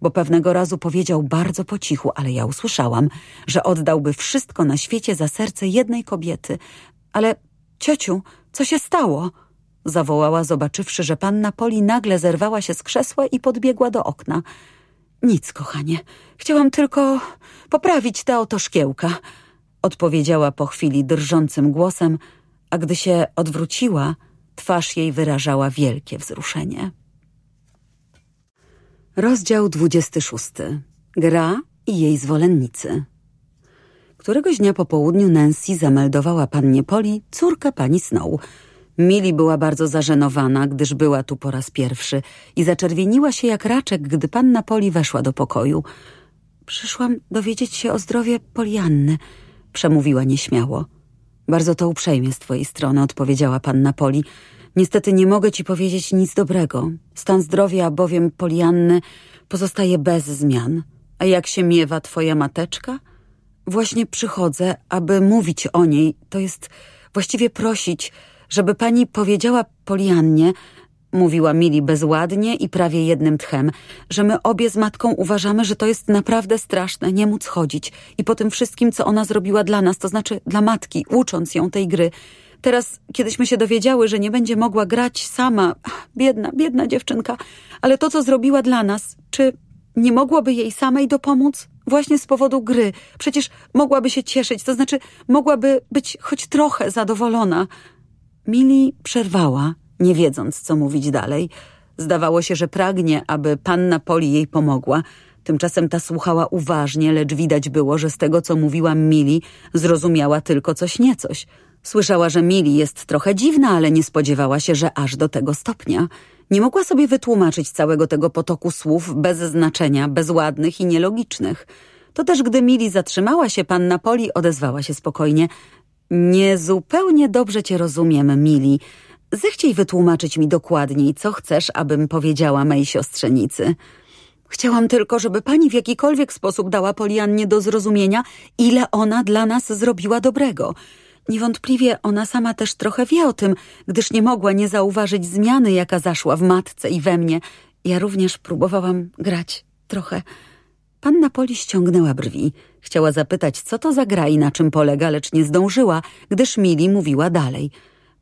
Bo pewnego razu powiedział bardzo po cichu, ale ja usłyszałam, że oddałby wszystko na świecie za serce jednej kobiety. Ale ciociu, co się stało? zawołała, zobaczywszy, że panna Poli nagle zerwała się z krzesła i podbiegła do okna. Nic, kochanie, chciałam tylko poprawić te oto szkiełka, odpowiedziała po chwili drżącym głosem, a gdy się odwróciła, twarz jej wyrażała wielkie wzruszenie. Rozdział 26. Gra i jej zwolennicy. Któregoś dnia po południu Nancy zameldowała pannie Poli, córka pani Snow – Mili była bardzo zażenowana, gdyż była tu po raz pierwszy i zaczerwieniła się jak raczek, gdy panna Poli weszła do pokoju. Przyszłam dowiedzieć się o zdrowie Polianny, przemówiła nieśmiało. Bardzo to uprzejmie z twojej strony, odpowiedziała panna Poli. Niestety nie mogę ci powiedzieć nic dobrego. Stan zdrowia bowiem Polianny pozostaje bez zmian. A jak się miewa twoja mateczka? Właśnie przychodzę, aby mówić o niej, to jest właściwie prosić, żeby pani powiedziała Poliannie, mówiła Mili bezładnie i prawie jednym tchem, że my obie z matką uważamy, że to jest naprawdę straszne nie móc chodzić i po tym wszystkim, co ona zrobiła dla nas, to znaczy dla matki, ucząc ją tej gry. Teraz, kiedyśmy się dowiedziały, że nie będzie mogła grać sama, biedna, biedna dziewczynka, ale to, co zrobiła dla nas, czy nie mogłoby jej samej dopomóc? Właśnie z powodu gry. Przecież mogłaby się cieszyć, to znaczy mogłaby być choć trochę zadowolona. Mili przerwała, nie wiedząc, co mówić dalej. Zdawało się, że pragnie, aby panna Poli jej pomogła. Tymczasem ta słuchała uważnie, lecz widać było, że z tego, co mówiła Mili, zrozumiała tylko coś niecoś. Słyszała, że Mili jest trochę dziwna, ale nie spodziewała się, że aż do tego stopnia. Nie mogła sobie wytłumaczyć całego tego potoku słów bez znaczenia, bezładnych i nielogicznych. To też, gdy Mili zatrzymała się, panna Poli odezwała się spokojnie. Niezupełnie dobrze cię rozumiem, Mili. Zechciej wytłumaczyć mi dokładniej, co chcesz, abym powiedziała mej siostrzenicy. Chciałam tylko, żeby pani w jakikolwiek sposób dała Poliannie do zrozumienia, ile ona dla nas zrobiła dobrego. Niewątpliwie ona sama też trochę wie o tym, gdyż nie mogła nie zauważyć zmiany, jaka zaszła w matce i we mnie. Ja również próbowałam grać trochę. Panna Poli ściągnęła brwi – Chciała zapytać, co to za gra i na czym polega, lecz nie zdążyła, gdyż Mili mówiła dalej.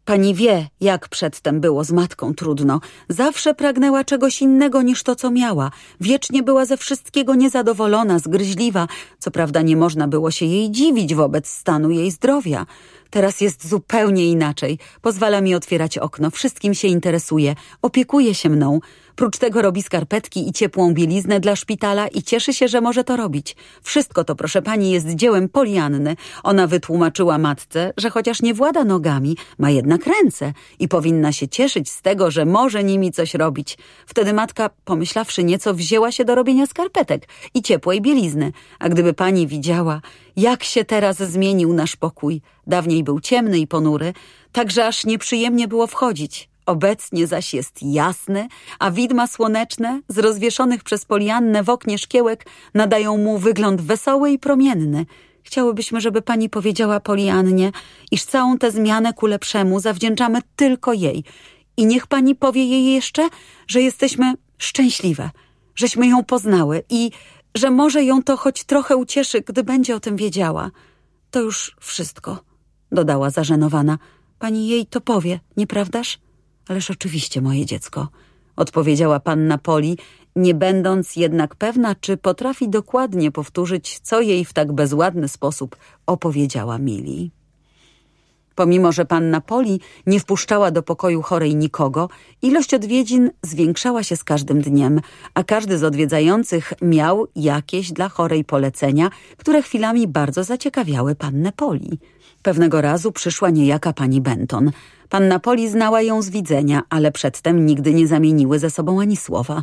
Pani wie, jak przedtem było z matką trudno. Zawsze pragnęła czegoś innego niż to, co miała. Wiecznie była ze wszystkiego niezadowolona, zgryźliwa. Co prawda nie można było się jej dziwić wobec stanu jej zdrowia. Teraz jest zupełnie inaczej. Pozwala mi otwierać okno, wszystkim się interesuje, opiekuje się mną. Prócz tego robi skarpetki i ciepłą bieliznę dla szpitala i cieszy się, że może to robić. Wszystko to, proszę pani, jest dziełem Polianny. Ona wytłumaczyła matce, że chociaż nie włada nogami, ma jednak ręce i powinna się cieszyć z tego, że może nimi coś robić. Wtedy matka, pomyślawszy nieco, wzięła się do robienia skarpetek i ciepłej bielizny. A gdyby pani widziała, jak się teraz zmienił nasz pokój. Dawniej był ciemny i ponury, tak że aż nieprzyjemnie było wchodzić. Obecnie zaś jest jasne, a widma słoneczne z rozwieszonych przez Poliannę w oknie szkiełek nadają mu wygląd wesoły i promienny. Chciałybyśmy, żeby pani powiedziała Poliannie, iż całą tę zmianę ku lepszemu zawdzięczamy tylko jej. I niech pani powie jej jeszcze, że jesteśmy szczęśliwe, żeśmy ją poznały i że może ją to choć trochę ucieszy, gdy będzie o tym wiedziała. To już wszystko, dodała zażenowana. Pani jej to powie, nieprawdaż? Ależ oczywiście, moje dziecko, odpowiedziała panna Poli, nie będąc jednak pewna, czy potrafi dokładnie powtórzyć, co jej w tak bezładny sposób opowiedziała Mili. Pomimo, że panna Poli nie wpuszczała do pokoju chorej nikogo, ilość odwiedzin zwiększała się z każdym dniem, a każdy z odwiedzających miał jakieś dla chorej polecenia, które chwilami bardzo zaciekawiały pannę Poli. Pewnego razu przyszła niejaka pani Benton – Panna Poli znała ją z widzenia, ale przedtem nigdy nie zamieniły ze sobą ani słowa.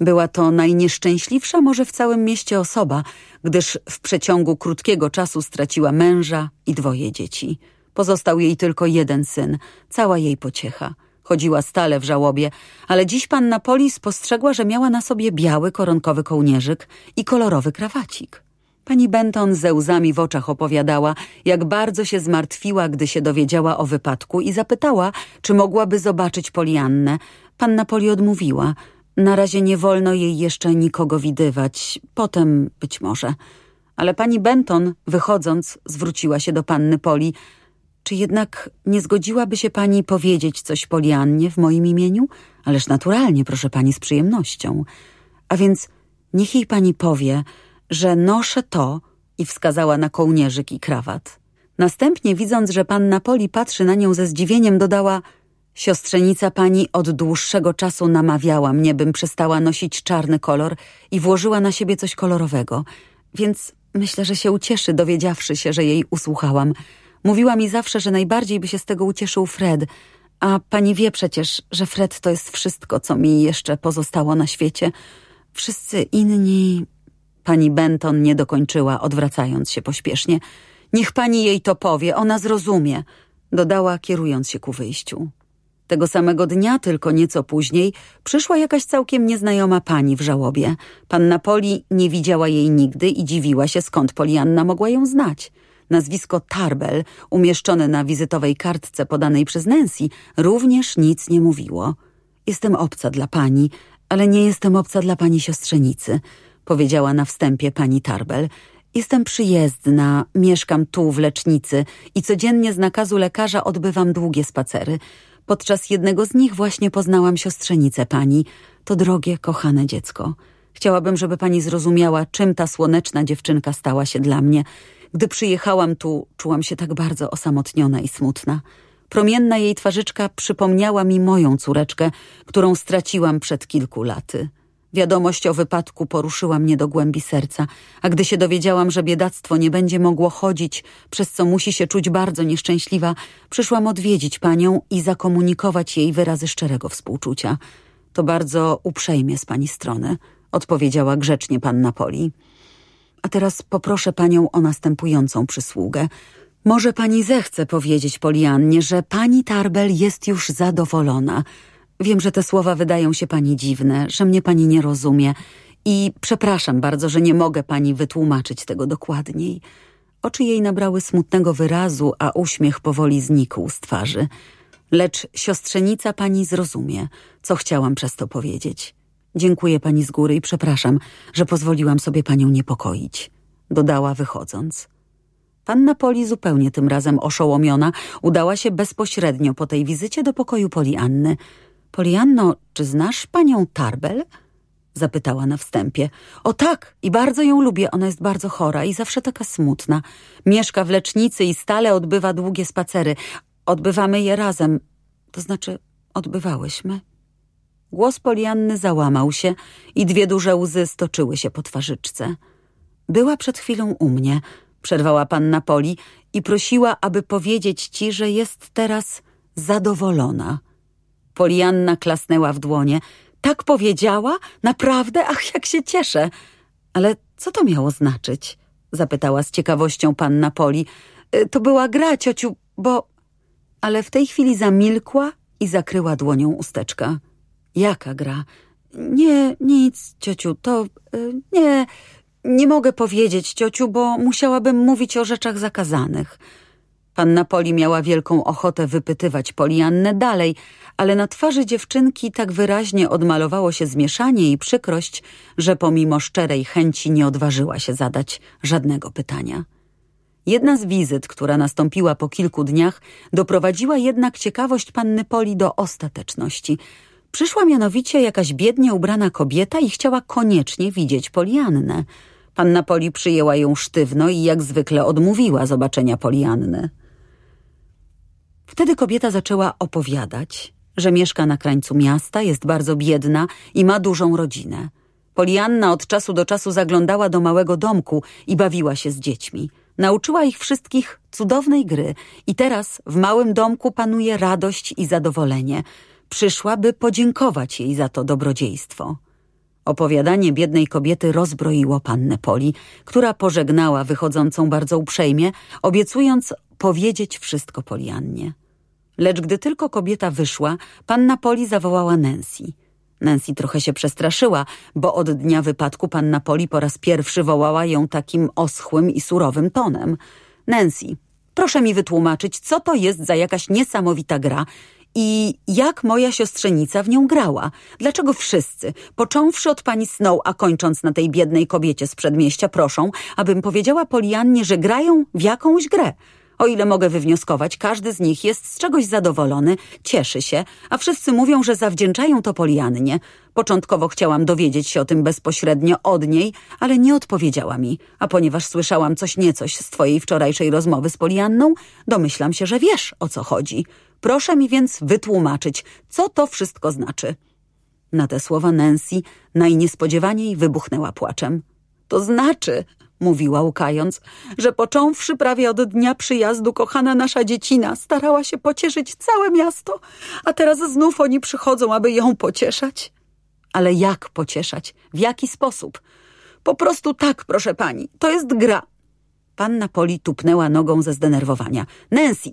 Była to najnieszczęśliwsza może w całym mieście osoba, gdyż w przeciągu krótkiego czasu straciła męża i dwoje dzieci. Pozostał jej tylko jeden syn, cała jej pociecha. Chodziła stale w żałobie, ale dziś panna Poli spostrzegła, że miała na sobie biały koronkowy kołnierzyk i kolorowy krawacik. Pani Benton ze łzami w oczach opowiadała, jak bardzo się zmartwiła, gdy się dowiedziała o wypadku i zapytała, czy mogłaby zobaczyć Poliannę. Panna Poli odmówiła. Na razie nie wolno jej jeszcze nikogo widywać. Potem być może. Ale pani Benton, wychodząc, zwróciła się do panny Poli. Czy jednak nie zgodziłaby się pani powiedzieć coś Poliannie w moim imieniu? Ależ naturalnie, proszę pani, z przyjemnością. A więc niech jej pani powie że noszę to i wskazała na kołnierzyk i krawat. Następnie, widząc, że panna Poli patrzy na nią ze zdziwieniem, dodała Siostrzenica pani od dłuższego czasu namawiała mnie, bym przestała nosić czarny kolor i włożyła na siebie coś kolorowego, więc myślę, że się ucieszy, dowiedziawszy się, że jej usłuchałam. Mówiła mi zawsze, że najbardziej by się z tego ucieszył Fred, a pani wie przecież, że Fred to jest wszystko, co mi jeszcze pozostało na świecie. Wszyscy inni Pani Benton nie dokończyła, odwracając się pośpiesznie. Niech pani jej to powie, ona zrozumie, dodała, kierując się ku wyjściu. Tego samego dnia, tylko nieco później, przyszła jakaś całkiem nieznajoma pani w żałobie. Panna Poli nie widziała jej nigdy i dziwiła się, skąd Polianna mogła ją znać. Nazwisko Tarbel, umieszczone na wizytowej kartce podanej przez Nancy, również nic nie mówiło. Jestem obca dla pani, ale nie jestem obca dla pani siostrzenicy powiedziała na wstępie pani Tarbel. Jestem przyjezdna, mieszkam tu w lecznicy i codziennie z nakazu lekarza odbywam długie spacery. Podczas jednego z nich właśnie poznałam siostrzenicę pani. To drogie, kochane dziecko. Chciałabym, żeby pani zrozumiała, czym ta słoneczna dziewczynka stała się dla mnie. Gdy przyjechałam tu, czułam się tak bardzo osamotniona i smutna. Promienna jej twarzyczka przypomniała mi moją córeczkę, którą straciłam przed kilku laty. Wiadomość o wypadku poruszyła mnie do głębi serca, a gdy się dowiedziałam, że biedactwo nie będzie mogło chodzić, przez co musi się czuć bardzo nieszczęśliwa, przyszłam odwiedzić panią i zakomunikować jej wyrazy szczerego współczucia. To bardzo uprzejmie z pani strony, odpowiedziała grzecznie panna Poli. A teraz poproszę panią o następującą przysługę. Może pani zechce powiedzieć Poliannie, że pani Tarbel jest już zadowolona – Wiem, że te słowa wydają się pani dziwne, że mnie pani nie rozumie i przepraszam bardzo, że nie mogę pani wytłumaczyć tego dokładniej. Oczy jej nabrały smutnego wyrazu, a uśmiech powoli znikł z twarzy. Lecz siostrzenica pani zrozumie, co chciałam przez to powiedzieć. Dziękuję pani z góry i przepraszam, że pozwoliłam sobie panią niepokoić. Dodała wychodząc. Panna Poli, zupełnie tym razem oszołomiona, udała się bezpośrednio po tej wizycie do pokoju Polianny. Anny. Polianno, czy znasz panią Tarbel? Zapytała na wstępie. O tak, i bardzo ją lubię, ona jest bardzo chora i zawsze taka smutna. Mieszka w lecznicy i stale odbywa długie spacery. Odbywamy je razem, to znaczy odbywałyśmy. Głos Polianny załamał się i dwie duże łzy stoczyły się po twarzyczce. Była przed chwilą u mnie, przerwała panna Poli i prosiła, aby powiedzieć ci, że jest teraz zadowolona. Polianna klasnęła w dłonie. Tak powiedziała? Naprawdę? Ach, jak się cieszę. Ale co to miało znaczyć? Zapytała z ciekawością panna Poli. E, to była gra, ciociu, bo... Ale w tej chwili zamilkła i zakryła dłonią usteczka. Jaka gra? Nie, nic, ciociu, to... E, nie, nie mogę powiedzieć, ciociu, bo musiałabym mówić o rzeczach zakazanych. Panna Poli miała wielką ochotę wypytywać Poliannę dalej, ale na twarzy dziewczynki tak wyraźnie odmalowało się zmieszanie i przykrość, że pomimo szczerej chęci nie odważyła się zadać żadnego pytania. Jedna z wizyt, która nastąpiła po kilku dniach, doprowadziła jednak ciekawość panny Poli do ostateczności. Przyszła mianowicie jakaś biednie ubrana kobieta i chciała koniecznie widzieć Poliannę. Panna Poli przyjęła ją sztywno i jak zwykle odmówiła zobaczenia Polianny. Wtedy kobieta zaczęła opowiadać, że mieszka na krańcu miasta, jest bardzo biedna i ma dużą rodzinę. Polianna od czasu do czasu zaglądała do małego domku i bawiła się z dziećmi. Nauczyła ich wszystkich cudownej gry i teraz w małym domku panuje radość i zadowolenie. Przyszła, by podziękować jej za to dobrodziejstwo. Opowiadanie biednej kobiety rozbroiło pannę Poli, która pożegnała wychodzącą bardzo uprzejmie, obiecując powiedzieć wszystko Poliannie. Lecz gdy tylko kobieta wyszła, panna Poli zawołała Nancy. Nancy trochę się przestraszyła, bo od dnia wypadku panna Poli po raz pierwszy wołała ją takim oschłym i surowym tonem. Nancy, proszę mi wytłumaczyć, co to jest za jakaś niesamowita gra i jak moja siostrzenica w nią grała. Dlaczego wszyscy, począwszy od pani Snow, a kończąc na tej biednej kobiecie z przedmieścia, proszą, abym powiedziała Poliannie, że grają w jakąś grę – o ile mogę wywnioskować, każdy z nich jest z czegoś zadowolony, cieszy się, a wszyscy mówią, że zawdzięczają to Poliannie. Początkowo chciałam dowiedzieć się o tym bezpośrednio od niej, ale nie odpowiedziała mi. A ponieważ słyszałam coś niecoś z twojej wczorajszej rozmowy z Polianną, domyślam się, że wiesz, o co chodzi. Proszę mi więc wytłumaczyć, co to wszystko znaczy. Na te słowa Nancy najniespodziewaniej wybuchnęła płaczem. To znaczy mówiła łkając, że począwszy prawie od dnia przyjazdu kochana nasza dziecina starała się pocieszyć całe miasto, a teraz znów oni przychodzą, aby ją pocieszać. Ale jak pocieszać? W jaki sposób? Po prostu tak, proszę pani, to jest gra. Panna Poli tupnęła nogą ze zdenerwowania. Nancy,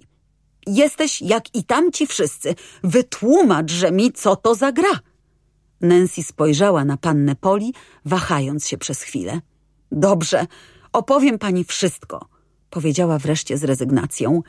jesteś jak i tamci wszyscy. Wytłumacz, że mi, co to za gra. Nancy spojrzała na pannę Poli, wahając się przez chwilę. Dobrze, opowiem pani wszystko, powiedziała wreszcie z rezygnacją.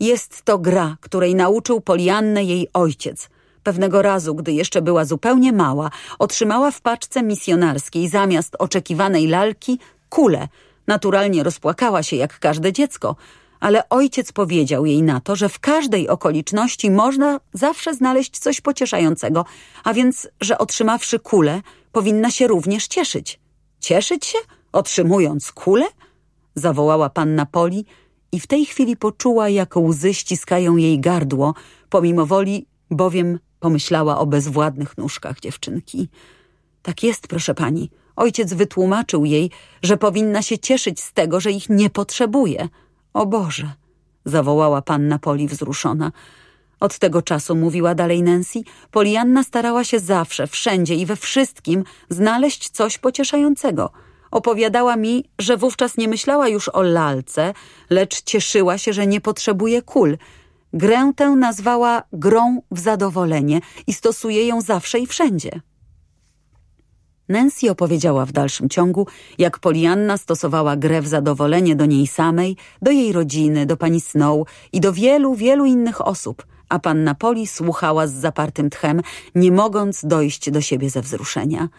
Jest to gra, której nauczył Poliannę jej ojciec. Pewnego razu, gdy jeszcze była zupełnie mała, otrzymała w paczce misjonarskiej zamiast oczekiwanej lalki kulę. Naturalnie rozpłakała się jak każde dziecko, ale ojciec powiedział jej na to, że w każdej okoliczności można zawsze znaleźć coś pocieszającego, a więc, że otrzymawszy kulę, powinna się również cieszyć. Cieszyć się? otrzymując kulę? Zawołała panna Poli i w tej chwili poczuła, jak łzy ściskają jej gardło, pomimo woli, bowiem pomyślała o bezwładnych nóżkach dziewczynki. Tak jest, proszę pani. Ojciec wytłumaczył jej, że powinna się cieszyć z tego, że ich nie potrzebuje. O Boże! zawołała panna Poli wzruszona. Od tego czasu, mówiła dalej Nancy, Polianna starała się zawsze, wszędzie i we wszystkim znaleźć coś pocieszającego – Opowiadała mi, że wówczas nie myślała już o lalce, lecz cieszyła się, że nie potrzebuje kul. Grę tę nazwała grą w zadowolenie i stosuje ją zawsze i wszędzie. Nancy opowiedziała w dalszym ciągu, jak Polianna stosowała grę w zadowolenie do niej samej, do jej rodziny, do pani Snow i do wielu, wielu innych osób, a panna Poli słuchała z zapartym tchem, nie mogąc dojść do siebie ze wzruszenia –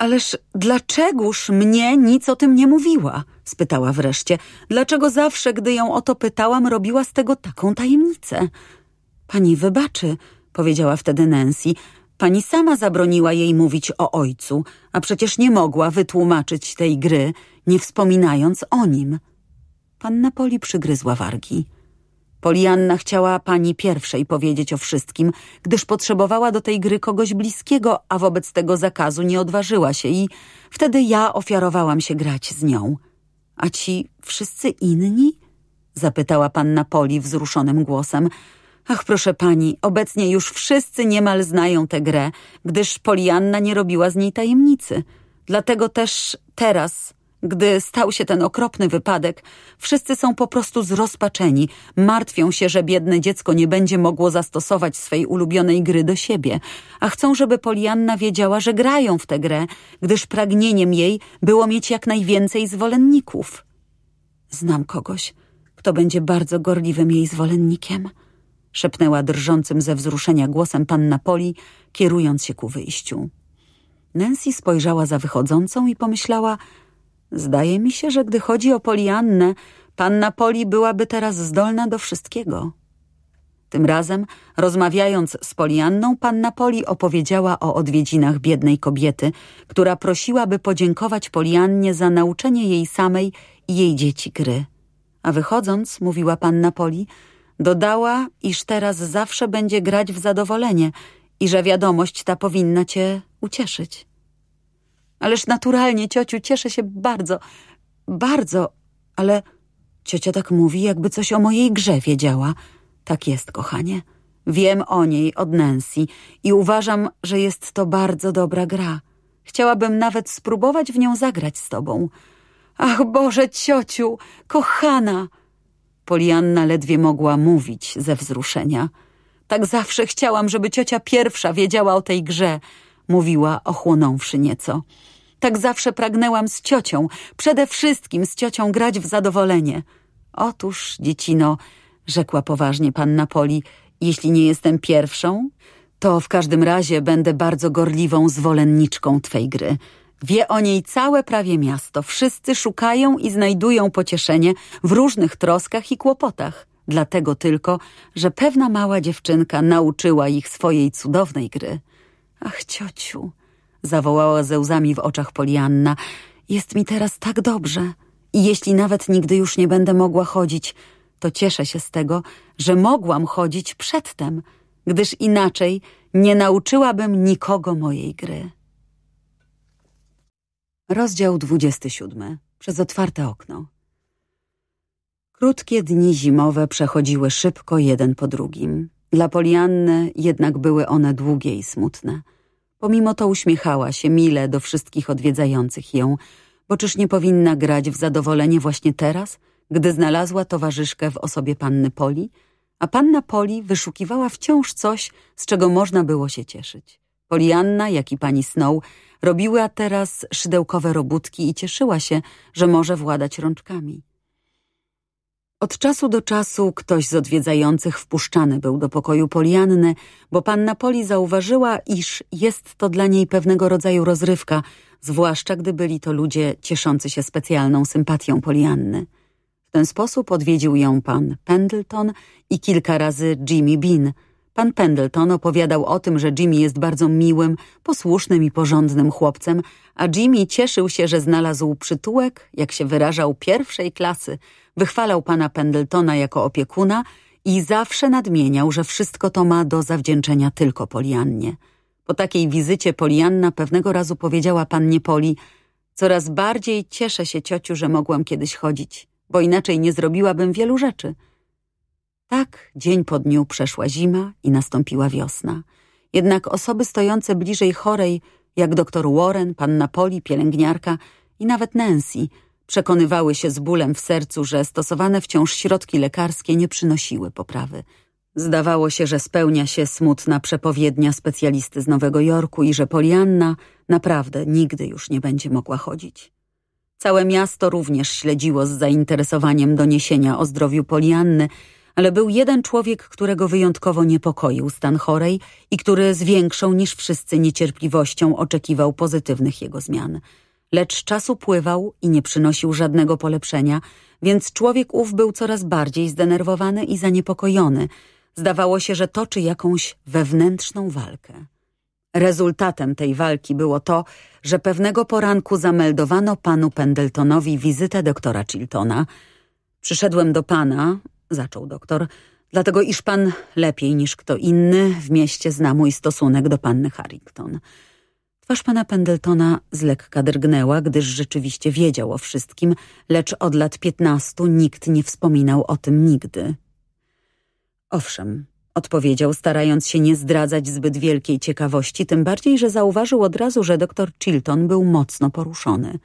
Ależ dlaczegoż mnie nic o tym nie mówiła? spytała wreszcie. Dlaczego zawsze, gdy ją o to pytałam, robiła z tego taką tajemnicę? Pani wybaczy, powiedziała wtedy Nancy. Pani sama zabroniła jej mówić o ojcu, a przecież nie mogła wytłumaczyć tej gry, nie wspominając o nim. Panna Poli przygryzła wargi. Polianna chciała pani pierwszej powiedzieć o wszystkim, gdyż potrzebowała do tej gry kogoś bliskiego, a wobec tego zakazu nie odważyła się i wtedy ja ofiarowałam się grać z nią. A ci wszyscy inni? Zapytała panna Poli wzruszonym głosem. Ach, proszę pani, obecnie już wszyscy niemal znają tę grę, gdyż Polianna nie robiła z niej tajemnicy. Dlatego też teraz gdy stał się ten okropny wypadek, wszyscy są po prostu zrozpaczeni, martwią się, że biedne dziecko nie będzie mogło zastosować swej ulubionej gry do siebie, a chcą, żeby Polianna wiedziała, że grają w tę grę, gdyż pragnieniem jej było mieć jak najwięcej zwolenników. Znam kogoś, kto będzie bardzo gorliwym jej zwolennikiem, szepnęła drżącym ze wzruszenia głosem panna Poli, kierując się ku wyjściu. Nancy spojrzała za wychodzącą i pomyślała – Zdaje mi się, że gdy chodzi o Poliannę, panna Poli byłaby teraz zdolna do wszystkiego. Tym razem, rozmawiając z Polianną, panna Poli opowiedziała o odwiedzinach biednej kobiety, która prosiła, by podziękować Poliannie za nauczenie jej samej i jej dzieci gry. A wychodząc, mówiła panna Poli, dodała, iż teraz zawsze będzie grać w zadowolenie i że wiadomość ta powinna cię ucieszyć. Ależ naturalnie, ciociu, cieszę się bardzo, bardzo, ale ciocia tak mówi, jakby coś o mojej grze wiedziała. Tak jest, kochanie. Wiem o niej od Nancy i uważam, że jest to bardzo dobra gra. Chciałabym nawet spróbować w nią zagrać z tobą. Ach, Boże, ciociu, kochana! Polianna ledwie mogła mówić ze wzruszenia. Tak zawsze chciałam, żeby ciocia pierwsza wiedziała o tej grze, mówiła, ochłonąwszy nieco. Tak zawsze pragnęłam z ciocią, przede wszystkim z ciocią grać w zadowolenie. Otóż, dziecino, rzekła poważnie panna Poli, jeśli nie jestem pierwszą, to w każdym razie będę bardzo gorliwą zwolenniczką twej gry. Wie o niej całe prawie miasto. Wszyscy szukają i znajdują pocieszenie w różnych troskach i kłopotach. Dlatego tylko, że pewna mała dziewczynka nauczyła ich swojej cudownej gry. Ach, ciociu, zawołała ze łzami w oczach Polianna. Jest mi teraz tak dobrze. I jeśli nawet nigdy już nie będę mogła chodzić, to cieszę się z tego, że mogłam chodzić przedtem, gdyż inaczej nie nauczyłabym nikogo mojej gry. Rozdział 27. Przez otwarte okno. Krótkie dni zimowe przechodziły szybko jeden po drugim. Dla Polianny jednak były one długie i smutne. Pomimo to uśmiechała się mile do wszystkich odwiedzających ją, bo czyż nie powinna grać w zadowolenie właśnie teraz, gdy znalazła towarzyszkę w osobie panny Poli, a panna Poli wyszukiwała wciąż coś, z czego można było się cieszyć. Polianna, jak i pani Snow, robiła teraz szydełkowe robótki i cieszyła się, że może władać rączkami. Od czasu do czasu ktoś z odwiedzających wpuszczany był do pokoju Polianny, bo panna Poli zauważyła, iż jest to dla niej pewnego rodzaju rozrywka, zwłaszcza gdy byli to ludzie cieszący się specjalną sympatią Polianny. W ten sposób odwiedził ją pan Pendleton i kilka razy Jimmy Bean – Pan Pendleton opowiadał o tym, że Jimmy jest bardzo miłym, posłusznym i porządnym chłopcem, a Jimmy cieszył się, że znalazł przytułek, jak się wyrażał, pierwszej klasy. Wychwalał pana Pendletona jako opiekuna i zawsze nadmieniał, że wszystko to ma do zawdzięczenia tylko Poliannie. Po takiej wizycie Polianna pewnego razu powiedziała pannie Poli Coraz bardziej cieszę się, ciociu, że mogłam kiedyś chodzić, bo inaczej nie zrobiłabym wielu rzeczy – tak, dzień po dniu przeszła zima i nastąpiła wiosna. Jednak osoby stojące bliżej chorej, jak doktor Warren, panna Poli, pielęgniarka i nawet Nancy, przekonywały się z bólem w sercu, że stosowane wciąż środki lekarskie nie przynosiły poprawy. Zdawało się, że spełnia się smutna przepowiednia specjalisty z Nowego Jorku i że Polianna naprawdę nigdy już nie będzie mogła chodzić. Całe miasto również śledziło z zainteresowaniem doniesienia o zdrowiu Polianny, ale był jeden człowiek, którego wyjątkowo niepokoił stan chorej i który z większą niż wszyscy niecierpliwością oczekiwał pozytywnych jego zmian. Lecz czas upływał i nie przynosił żadnego polepszenia, więc człowiek ów był coraz bardziej zdenerwowany i zaniepokojony. Zdawało się, że toczy jakąś wewnętrzną walkę. Rezultatem tej walki było to, że pewnego poranku zameldowano panu Pendletonowi wizytę doktora Chiltona. Przyszedłem do pana, zaczął doktor, dlatego iż pan lepiej niż kto inny w mieście zna mój stosunek do panny Harrington. Twarz pana Pendletona z lekka drgnęła, gdyż rzeczywiście wiedział o wszystkim, lecz od lat piętnastu nikt nie wspominał o tym nigdy. Owszem, odpowiedział, starając się nie zdradzać zbyt wielkiej ciekawości, tym bardziej, że zauważył od razu, że doktor Chilton był mocno poruszony.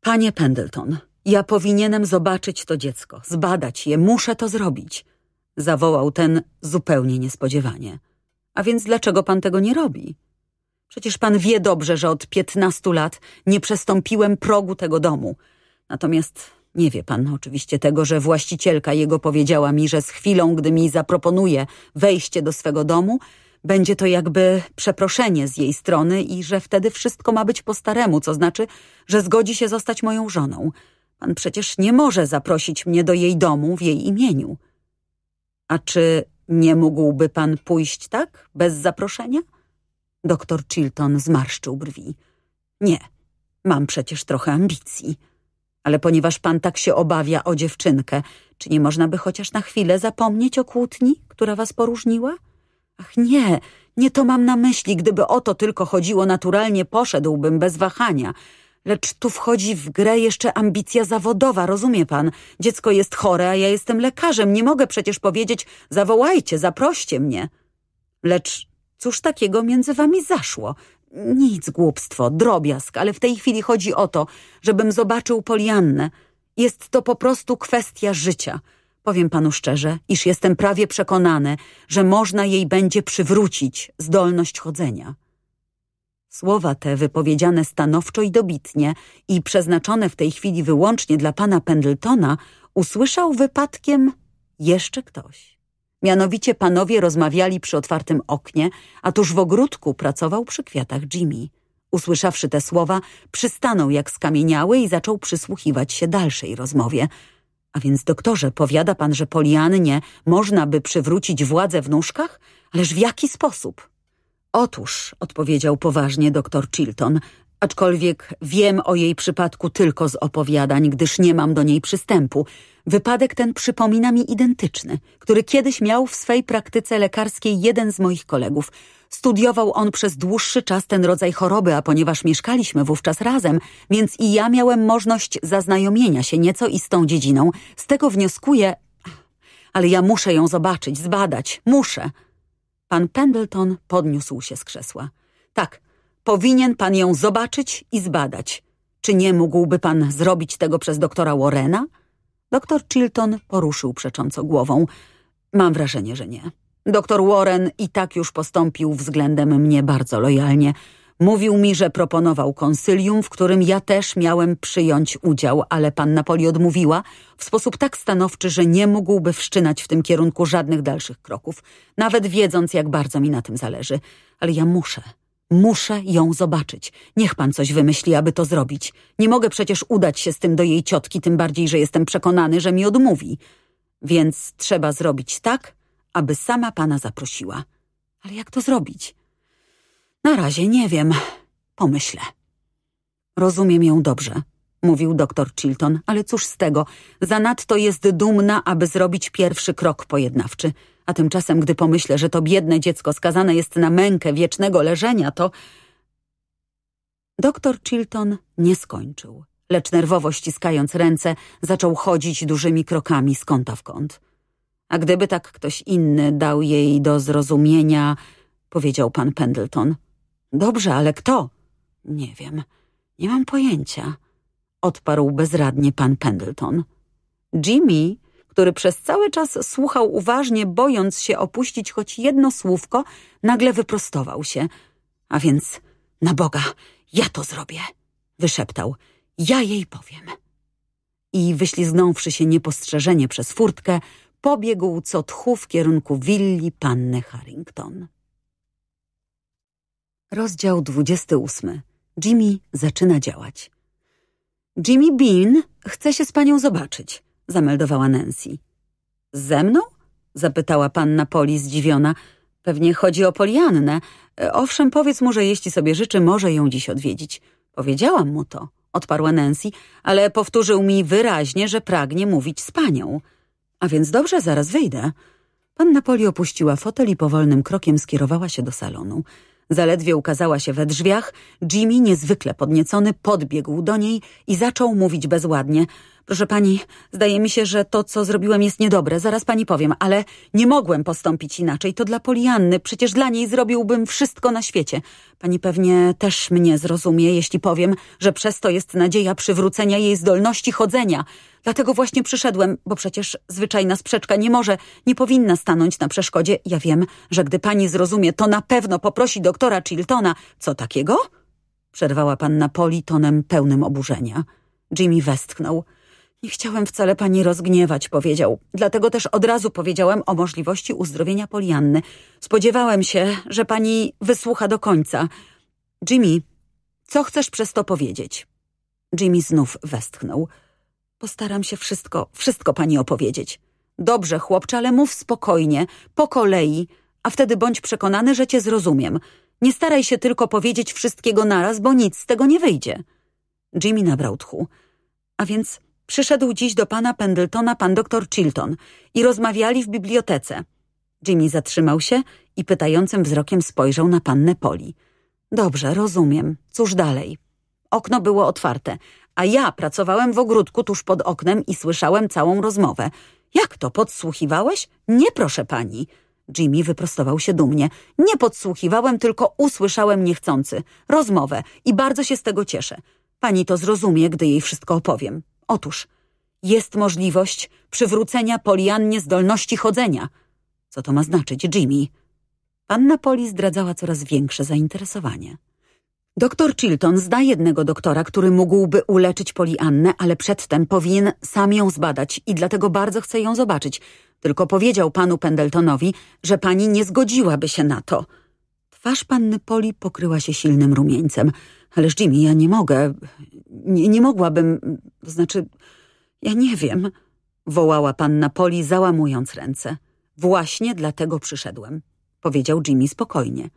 Panie Pendleton, ja powinienem zobaczyć to dziecko, zbadać je, muszę to zrobić. Zawołał ten zupełnie niespodziewanie. A więc dlaczego pan tego nie robi? Przecież pan wie dobrze, że od piętnastu lat nie przestąpiłem progu tego domu. Natomiast nie wie pan oczywiście tego, że właścicielka jego powiedziała mi, że z chwilą, gdy mi zaproponuje wejście do swego domu, będzie to jakby przeproszenie z jej strony i że wtedy wszystko ma być po staremu, co znaczy, że zgodzi się zostać moją żoną – Pan przecież nie może zaprosić mnie do jej domu w jej imieniu. A czy nie mógłby pan pójść tak, bez zaproszenia? Doktor Chilton zmarszczył brwi. Nie, mam przecież trochę ambicji. Ale ponieważ pan tak się obawia o dziewczynkę, czy nie można by chociaż na chwilę zapomnieć o kłótni, która was poróżniła? Ach nie, nie to mam na myśli, gdyby o to tylko chodziło naturalnie poszedłbym bez wahania – Lecz tu wchodzi w grę jeszcze ambicja zawodowa, rozumie pan? Dziecko jest chore, a ja jestem lekarzem. Nie mogę przecież powiedzieć, zawołajcie, zaproście mnie. Lecz cóż takiego między wami zaszło? Nic, głupstwo, drobiazg, ale w tej chwili chodzi o to, żebym zobaczył Poliannę. Jest to po prostu kwestia życia. Powiem panu szczerze, iż jestem prawie przekonany, że można jej będzie przywrócić zdolność chodzenia. Słowa te, wypowiedziane stanowczo i dobitnie i przeznaczone w tej chwili wyłącznie dla pana Pendletona, usłyszał wypadkiem jeszcze ktoś. Mianowicie panowie rozmawiali przy otwartym oknie, a tuż w ogródku pracował przy kwiatach Jimmy. Usłyszawszy te słowa, przystanął jak skamieniały i zaczął przysłuchiwać się dalszej rozmowie. A więc, doktorze, powiada pan, że Poliannie można by przywrócić władzę w nóżkach? Ależ w jaki sposób? Otóż, odpowiedział poważnie doktor Chilton, aczkolwiek wiem o jej przypadku tylko z opowiadań, gdyż nie mam do niej przystępu. Wypadek ten przypomina mi identyczny, który kiedyś miał w swej praktyce lekarskiej jeden z moich kolegów. Studiował on przez dłuższy czas ten rodzaj choroby, a ponieważ mieszkaliśmy wówczas razem, więc i ja miałem możliwość zaznajomienia się nieco i z tą dziedziną. Z tego wnioskuję, ale ja muszę ją zobaczyć, zbadać, muszę – Pan Pendleton podniósł się z krzesła. Tak, powinien pan ją zobaczyć i zbadać. Czy nie mógłby pan zrobić tego przez doktora Warrena? Doktor Chilton poruszył przecząco głową. Mam wrażenie, że nie. Doktor Warren i tak już postąpił względem mnie bardzo lojalnie. Mówił mi, że proponował konsylium, w którym ja też miałem przyjąć udział, ale panna Poli odmówiła w sposób tak stanowczy, że nie mógłby wszczynać w tym kierunku żadnych dalszych kroków, nawet wiedząc, jak bardzo mi na tym zależy. Ale ja muszę. Muszę ją zobaczyć. Niech pan coś wymyśli, aby to zrobić. Nie mogę przecież udać się z tym do jej ciotki, tym bardziej, że jestem przekonany, że mi odmówi. Więc trzeba zrobić tak, aby sama pana zaprosiła. Ale jak to zrobić? Na razie nie wiem. Pomyślę. Rozumiem ją dobrze, mówił doktor Chilton, ale cóż z tego? Zanadto jest dumna, aby zrobić pierwszy krok pojednawczy. A tymczasem, gdy pomyślę, że to biedne dziecko skazane jest na mękę wiecznego leżenia, to... Doktor Chilton nie skończył, lecz nerwowo ściskając ręce, zaczął chodzić dużymi krokami z kąta w kąt. A gdyby tak ktoś inny dał jej do zrozumienia, powiedział pan Pendleton, Dobrze, ale kto? Nie wiem. Nie mam pojęcia. Odparł bezradnie pan Pendleton. Jimmy, który przez cały czas słuchał uważnie, bojąc się opuścić choć jedno słówko, nagle wyprostował się. A więc, na Boga, ja to zrobię! Wyszeptał. Ja jej powiem. I wyślizgnąwszy się niepostrzeżenie przez furtkę, pobiegł co tchu w kierunku willi panny Harrington. Rozdział 28. Jimmy zaczyna działać. Jimmy Bean chce się z panią zobaczyć, zameldowała Nancy. Ze mną? zapytała panna Poli zdziwiona. Pewnie chodzi o Poliannę. E, owszem, powiedz mu, że jeśli sobie życzy, może ją dziś odwiedzić. Powiedziałam mu to, odparła Nancy, ale powtórzył mi wyraźnie, że pragnie mówić z panią. A więc dobrze, zaraz wyjdę. Panna Poli opuściła fotel i powolnym krokiem skierowała się do salonu. Zaledwie ukazała się we drzwiach, Jimmy, niezwykle podniecony, podbiegł do niej i zaczął mówić bezładnie – Proszę pani, zdaje mi się, że to, co zrobiłem jest niedobre. Zaraz pani powiem, ale nie mogłem postąpić inaczej. To dla Polianny. Przecież dla niej zrobiłbym wszystko na świecie. Pani pewnie też mnie zrozumie, jeśli powiem, że przez to jest nadzieja przywrócenia jej zdolności chodzenia. Dlatego właśnie przyszedłem, bo przecież zwyczajna sprzeczka nie może, nie powinna stanąć na przeszkodzie. Ja wiem, że gdy pani zrozumie, to na pewno poprosi doktora Chiltona. Co takiego? Przerwała panna Poli tonem pełnym oburzenia. Jimmy westchnął. Nie chciałem wcale pani rozgniewać, powiedział. Dlatego też od razu powiedziałem o możliwości uzdrowienia Polianny. Spodziewałem się, że pani wysłucha do końca. Jimmy, co chcesz przez to powiedzieć? Jimmy znów westchnął. Postaram się wszystko, wszystko pani opowiedzieć. Dobrze, chłopcze, ale mów spokojnie, po kolei, a wtedy bądź przekonany, że cię zrozumiem. Nie staraj się tylko powiedzieć wszystkiego naraz, bo nic z tego nie wyjdzie. Jimmy nabrał tchu. A więc Przyszedł dziś do pana Pendletona pan doktor Chilton i rozmawiali w bibliotece. Jimmy zatrzymał się i pytającym wzrokiem spojrzał na pannę Poli. Dobrze, rozumiem. Cóż dalej? Okno było otwarte, a ja pracowałem w ogródku tuż pod oknem i słyszałem całą rozmowę. Jak to, podsłuchiwałeś? Nie, proszę pani. Jimmy wyprostował się dumnie. Nie podsłuchiwałem, tylko usłyszałem niechcący. Rozmowę i bardzo się z tego cieszę. Pani to zrozumie, gdy jej wszystko opowiem. Otóż jest możliwość przywrócenia Poliannie zdolności chodzenia. Co to ma znaczyć, Jimmy? Panna Poli zdradzała coraz większe zainteresowanie. Doktor Chilton zna jednego doktora, który mógłby uleczyć Poliannę, ale przedtem powinien sam ją zbadać i dlatego bardzo chce ją zobaczyć. Tylko powiedział panu Pendletonowi, że pani nie zgodziłaby się na to. Twarz panny Poli pokryła się silnym rumieńcem. Ależ Jimmy, ja nie mogę, nie, nie mogłabym, to znaczy, ja nie wiem, wołała panna Poli, załamując ręce. Właśnie dlatego przyszedłem, powiedział Jimmy spokojnie.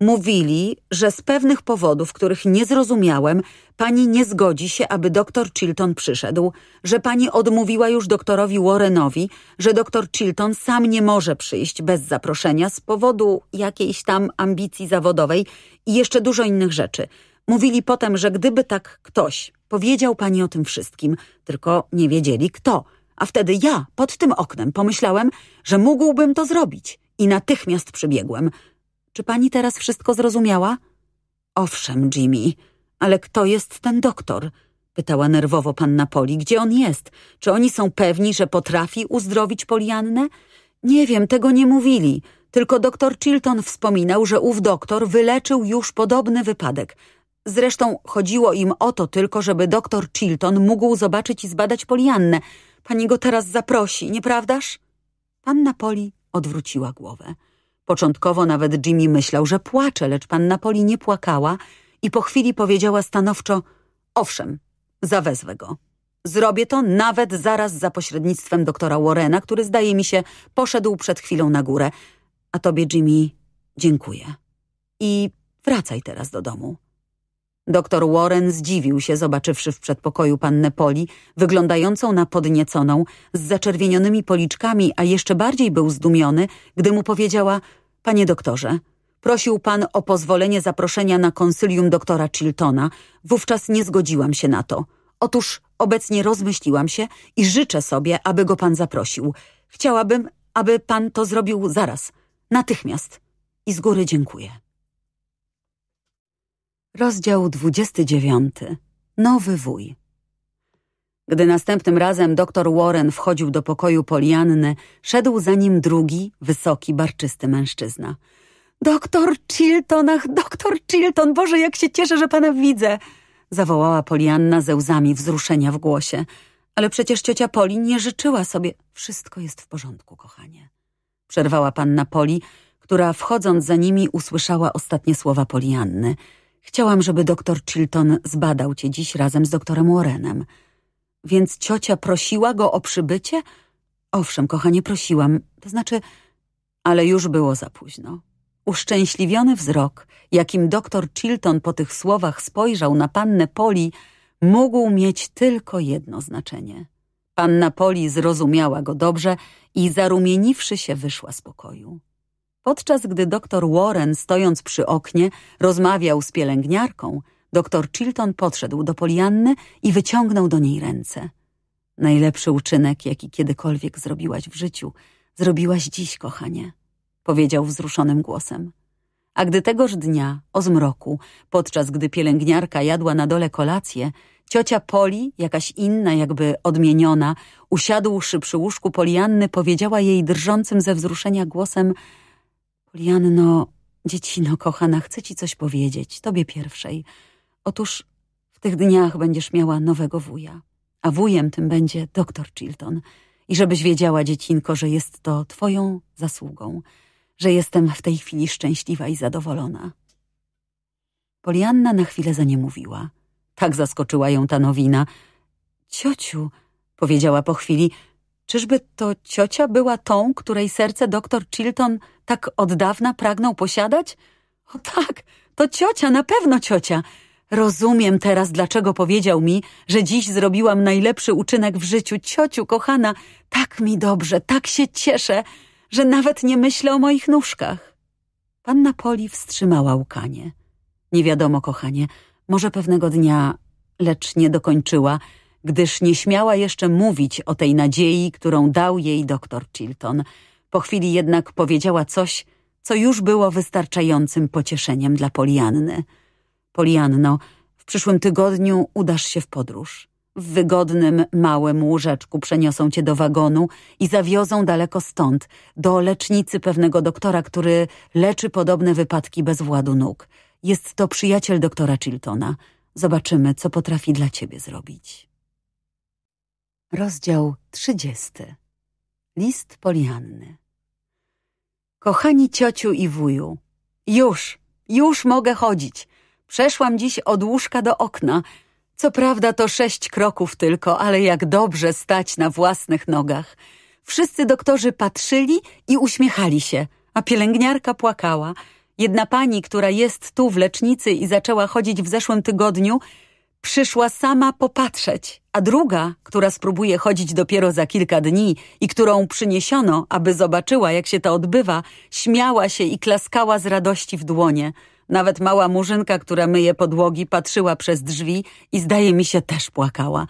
Mówili, że z pewnych powodów, których nie zrozumiałem, pani nie zgodzi się, aby doktor Chilton przyszedł, że pani odmówiła już doktorowi Warrenowi, że doktor Chilton sam nie może przyjść bez zaproszenia z powodu jakiejś tam ambicji zawodowej i jeszcze dużo innych rzeczy. Mówili potem, że gdyby tak ktoś powiedział pani o tym wszystkim, tylko nie wiedzieli kto. A wtedy ja pod tym oknem pomyślałem, że mógłbym to zrobić i natychmiast przybiegłem. Czy pani teraz wszystko zrozumiała? Owszem, Jimmy, ale kto jest ten doktor? Pytała nerwowo panna Poli, gdzie on jest. Czy oni są pewni, że potrafi uzdrowić Poliannę? Nie wiem, tego nie mówili. Tylko doktor Chilton wspominał, że ów doktor wyleczył już podobny wypadek – Zresztą chodziło im o to tylko, żeby doktor Chilton mógł zobaczyć i zbadać Poliannę. Pani go teraz zaprosi, nieprawdaż? Panna Poli odwróciła głowę. Początkowo nawet Jimmy myślał, że płacze, lecz panna Poli nie płakała i po chwili powiedziała stanowczo – owszem, zawezwę go. Zrobię to nawet zaraz za pośrednictwem doktora Warrena, który zdaje mi się poszedł przed chwilą na górę. A tobie, Jimmy, dziękuję. I wracaj teraz do domu. Doktor Warren zdziwił się, zobaczywszy w przedpokoju pannę Poli, wyglądającą na podnieconą, z zaczerwienionymi policzkami, a jeszcze bardziej był zdumiony, gdy mu powiedziała – Panie doktorze, prosił pan o pozwolenie zaproszenia na konsylium doktora Chiltona. Wówczas nie zgodziłam się na to. Otóż obecnie rozmyśliłam się i życzę sobie, aby go pan zaprosił. Chciałabym, aby pan to zrobił zaraz, natychmiast. I z góry dziękuję. Rozdział 29. Nowy wuj. Gdy następnym razem doktor Warren wchodził do pokoju Polianny, szedł za nim drugi, wysoki, barczysty mężczyzna. Doktor Chilton, ach, doktor Chilton, Boże, jak się cieszę, że pana widzę! Zawołała Polianna ze łzami wzruszenia w głosie. Ale przecież ciocia Poli nie życzyła sobie... Wszystko jest w porządku, kochanie. Przerwała panna Poli, która wchodząc za nimi usłyszała ostatnie słowa Polianny – Chciałam, żeby doktor Chilton zbadał cię dziś razem z doktorem Warrenem. Więc ciocia prosiła go o przybycie? Owszem, kochanie, prosiłam. To znaczy, ale już było za późno. Uszczęśliwiony wzrok, jakim doktor Chilton po tych słowach spojrzał na pannę Poli, mógł mieć tylko jedno znaczenie. Panna Poli zrozumiała go dobrze i zarumieniwszy się wyszła z pokoju. Podczas gdy doktor Warren, stojąc przy oknie, rozmawiał z pielęgniarką, doktor Chilton podszedł do Polianny i wyciągnął do niej ręce. Najlepszy uczynek, jaki kiedykolwiek zrobiłaś w życiu, zrobiłaś dziś, kochanie, powiedział wzruszonym głosem. A gdy tegoż dnia, o zmroku, podczas gdy pielęgniarka jadła na dole kolację, ciocia Poli, jakaś inna, jakby odmieniona, usiadłszy przy łóżku Polianny, powiedziała jej drżącym ze wzruszenia głosem – Julianno, dziecino kochana, chcę ci coś powiedzieć, tobie pierwszej. Otóż w tych dniach będziesz miała nowego wuja, a wujem tym będzie doktor Chilton. I żebyś wiedziała, dziecinko, że jest to twoją zasługą, że jestem w tej chwili szczęśliwa i zadowolona. Polianna na chwilę za nie mówiła. Tak zaskoczyła ją ta nowina. Ciociu, powiedziała po chwili, Czyżby to ciocia była tą, której serce doktor Chilton tak od dawna pragnął posiadać? O tak, to ciocia, na pewno ciocia. Rozumiem teraz, dlaczego powiedział mi, że dziś zrobiłam najlepszy uczynek w życiu. Ciociu, kochana, tak mi dobrze, tak się cieszę, że nawet nie myślę o moich nóżkach. Panna Poli wstrzymała łkanie. Nie wiadomo, kochanie, może pewnego dnia, lecz nie dokończyła – gdyż nie śmiała jeszcze mówić o tej nadziei, którą dał jej doktor Chilton. Po chwili jednak powiedziała coś, co już było wystarczającym pocieszeniem dla Polianny. Polianno, w przyszłym tygodniu udasz się w podróż. W wygodnym, małym łóżeczku przeniosą cię do wagonu i zawiozą daleko stąd, do lecznicy pewnego doktora, który leczy podobne wypadki bez władu nóg. Jest to przyjaciel doktora Chiltona. Zobaczymy, co potrafi dla ciebie zrobić. Rozdział 30. List Polianny. Kochani ciociu i wuju, już, już mogę chodzić. Przeszłam dziś od łóżka do okna. Co prawda to sześć kroków tylko, ale jak dobrze stać na własnych nogach. Wszyscy doktorzy patrzyli i uśmiechali się, a pielęgniarka płakała. Jedna pani, która jest tu w lecznicy i zaczęła chodzić w zeszłym tygodniu, przyszła sama popatrzeć a druga, która spróbuje chodzić dopiero za kilka dni i którą przyniesiono, aby zobaczyła, jak się to odbywa, śmiała się i klaskała z radości w dłonie. Nawet mała murzynka, która myje podłogi, patrzyła przez drzwi i zdaje mi się też płakała.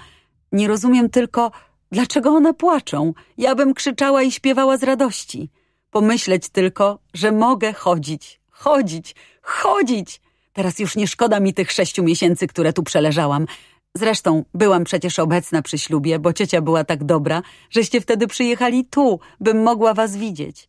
Nie rozumiem tylko, dlaczego one płaczą. Ja bym krzyczała i śpiewała z radości. Pomyśleć tylko, że mogę chodzić, chodzić, chodzić! Teraz już nie szkoda mi tych sześciu miesięcy, które tu przeleżałam. Zresztą byłam przecież obecna przy ślubie, bo ciocia była tak dobra, żeście wtedy przyjechali tu, bym mogła was widzieć.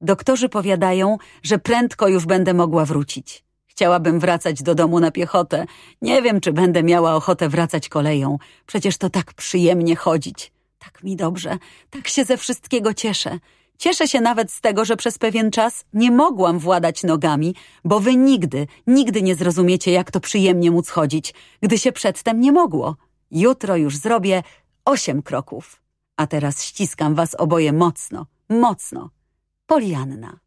Doktorzy powiadają, że prędko już będę mogła wrócić. Chciałabym wracać do domu na piechotę. Nie wiem, czy będę miała ochotę wracać koleją. Przecież to tak przyjemnie chodzić. Tak mi dobrze, tak się ze wszystkiego cieszę. Cieszę się nawet z tego, że przez pewien czas nie mogłam władać nogami, bo wy nigdy, nigdy nie zrozumiecie, jak to przyjemnie móc chodzić, gdy się przedtem nie mogło. Jutro już zrobię osiem kroków. A teraz ściskam was oboje mocno, mocno. Polianna.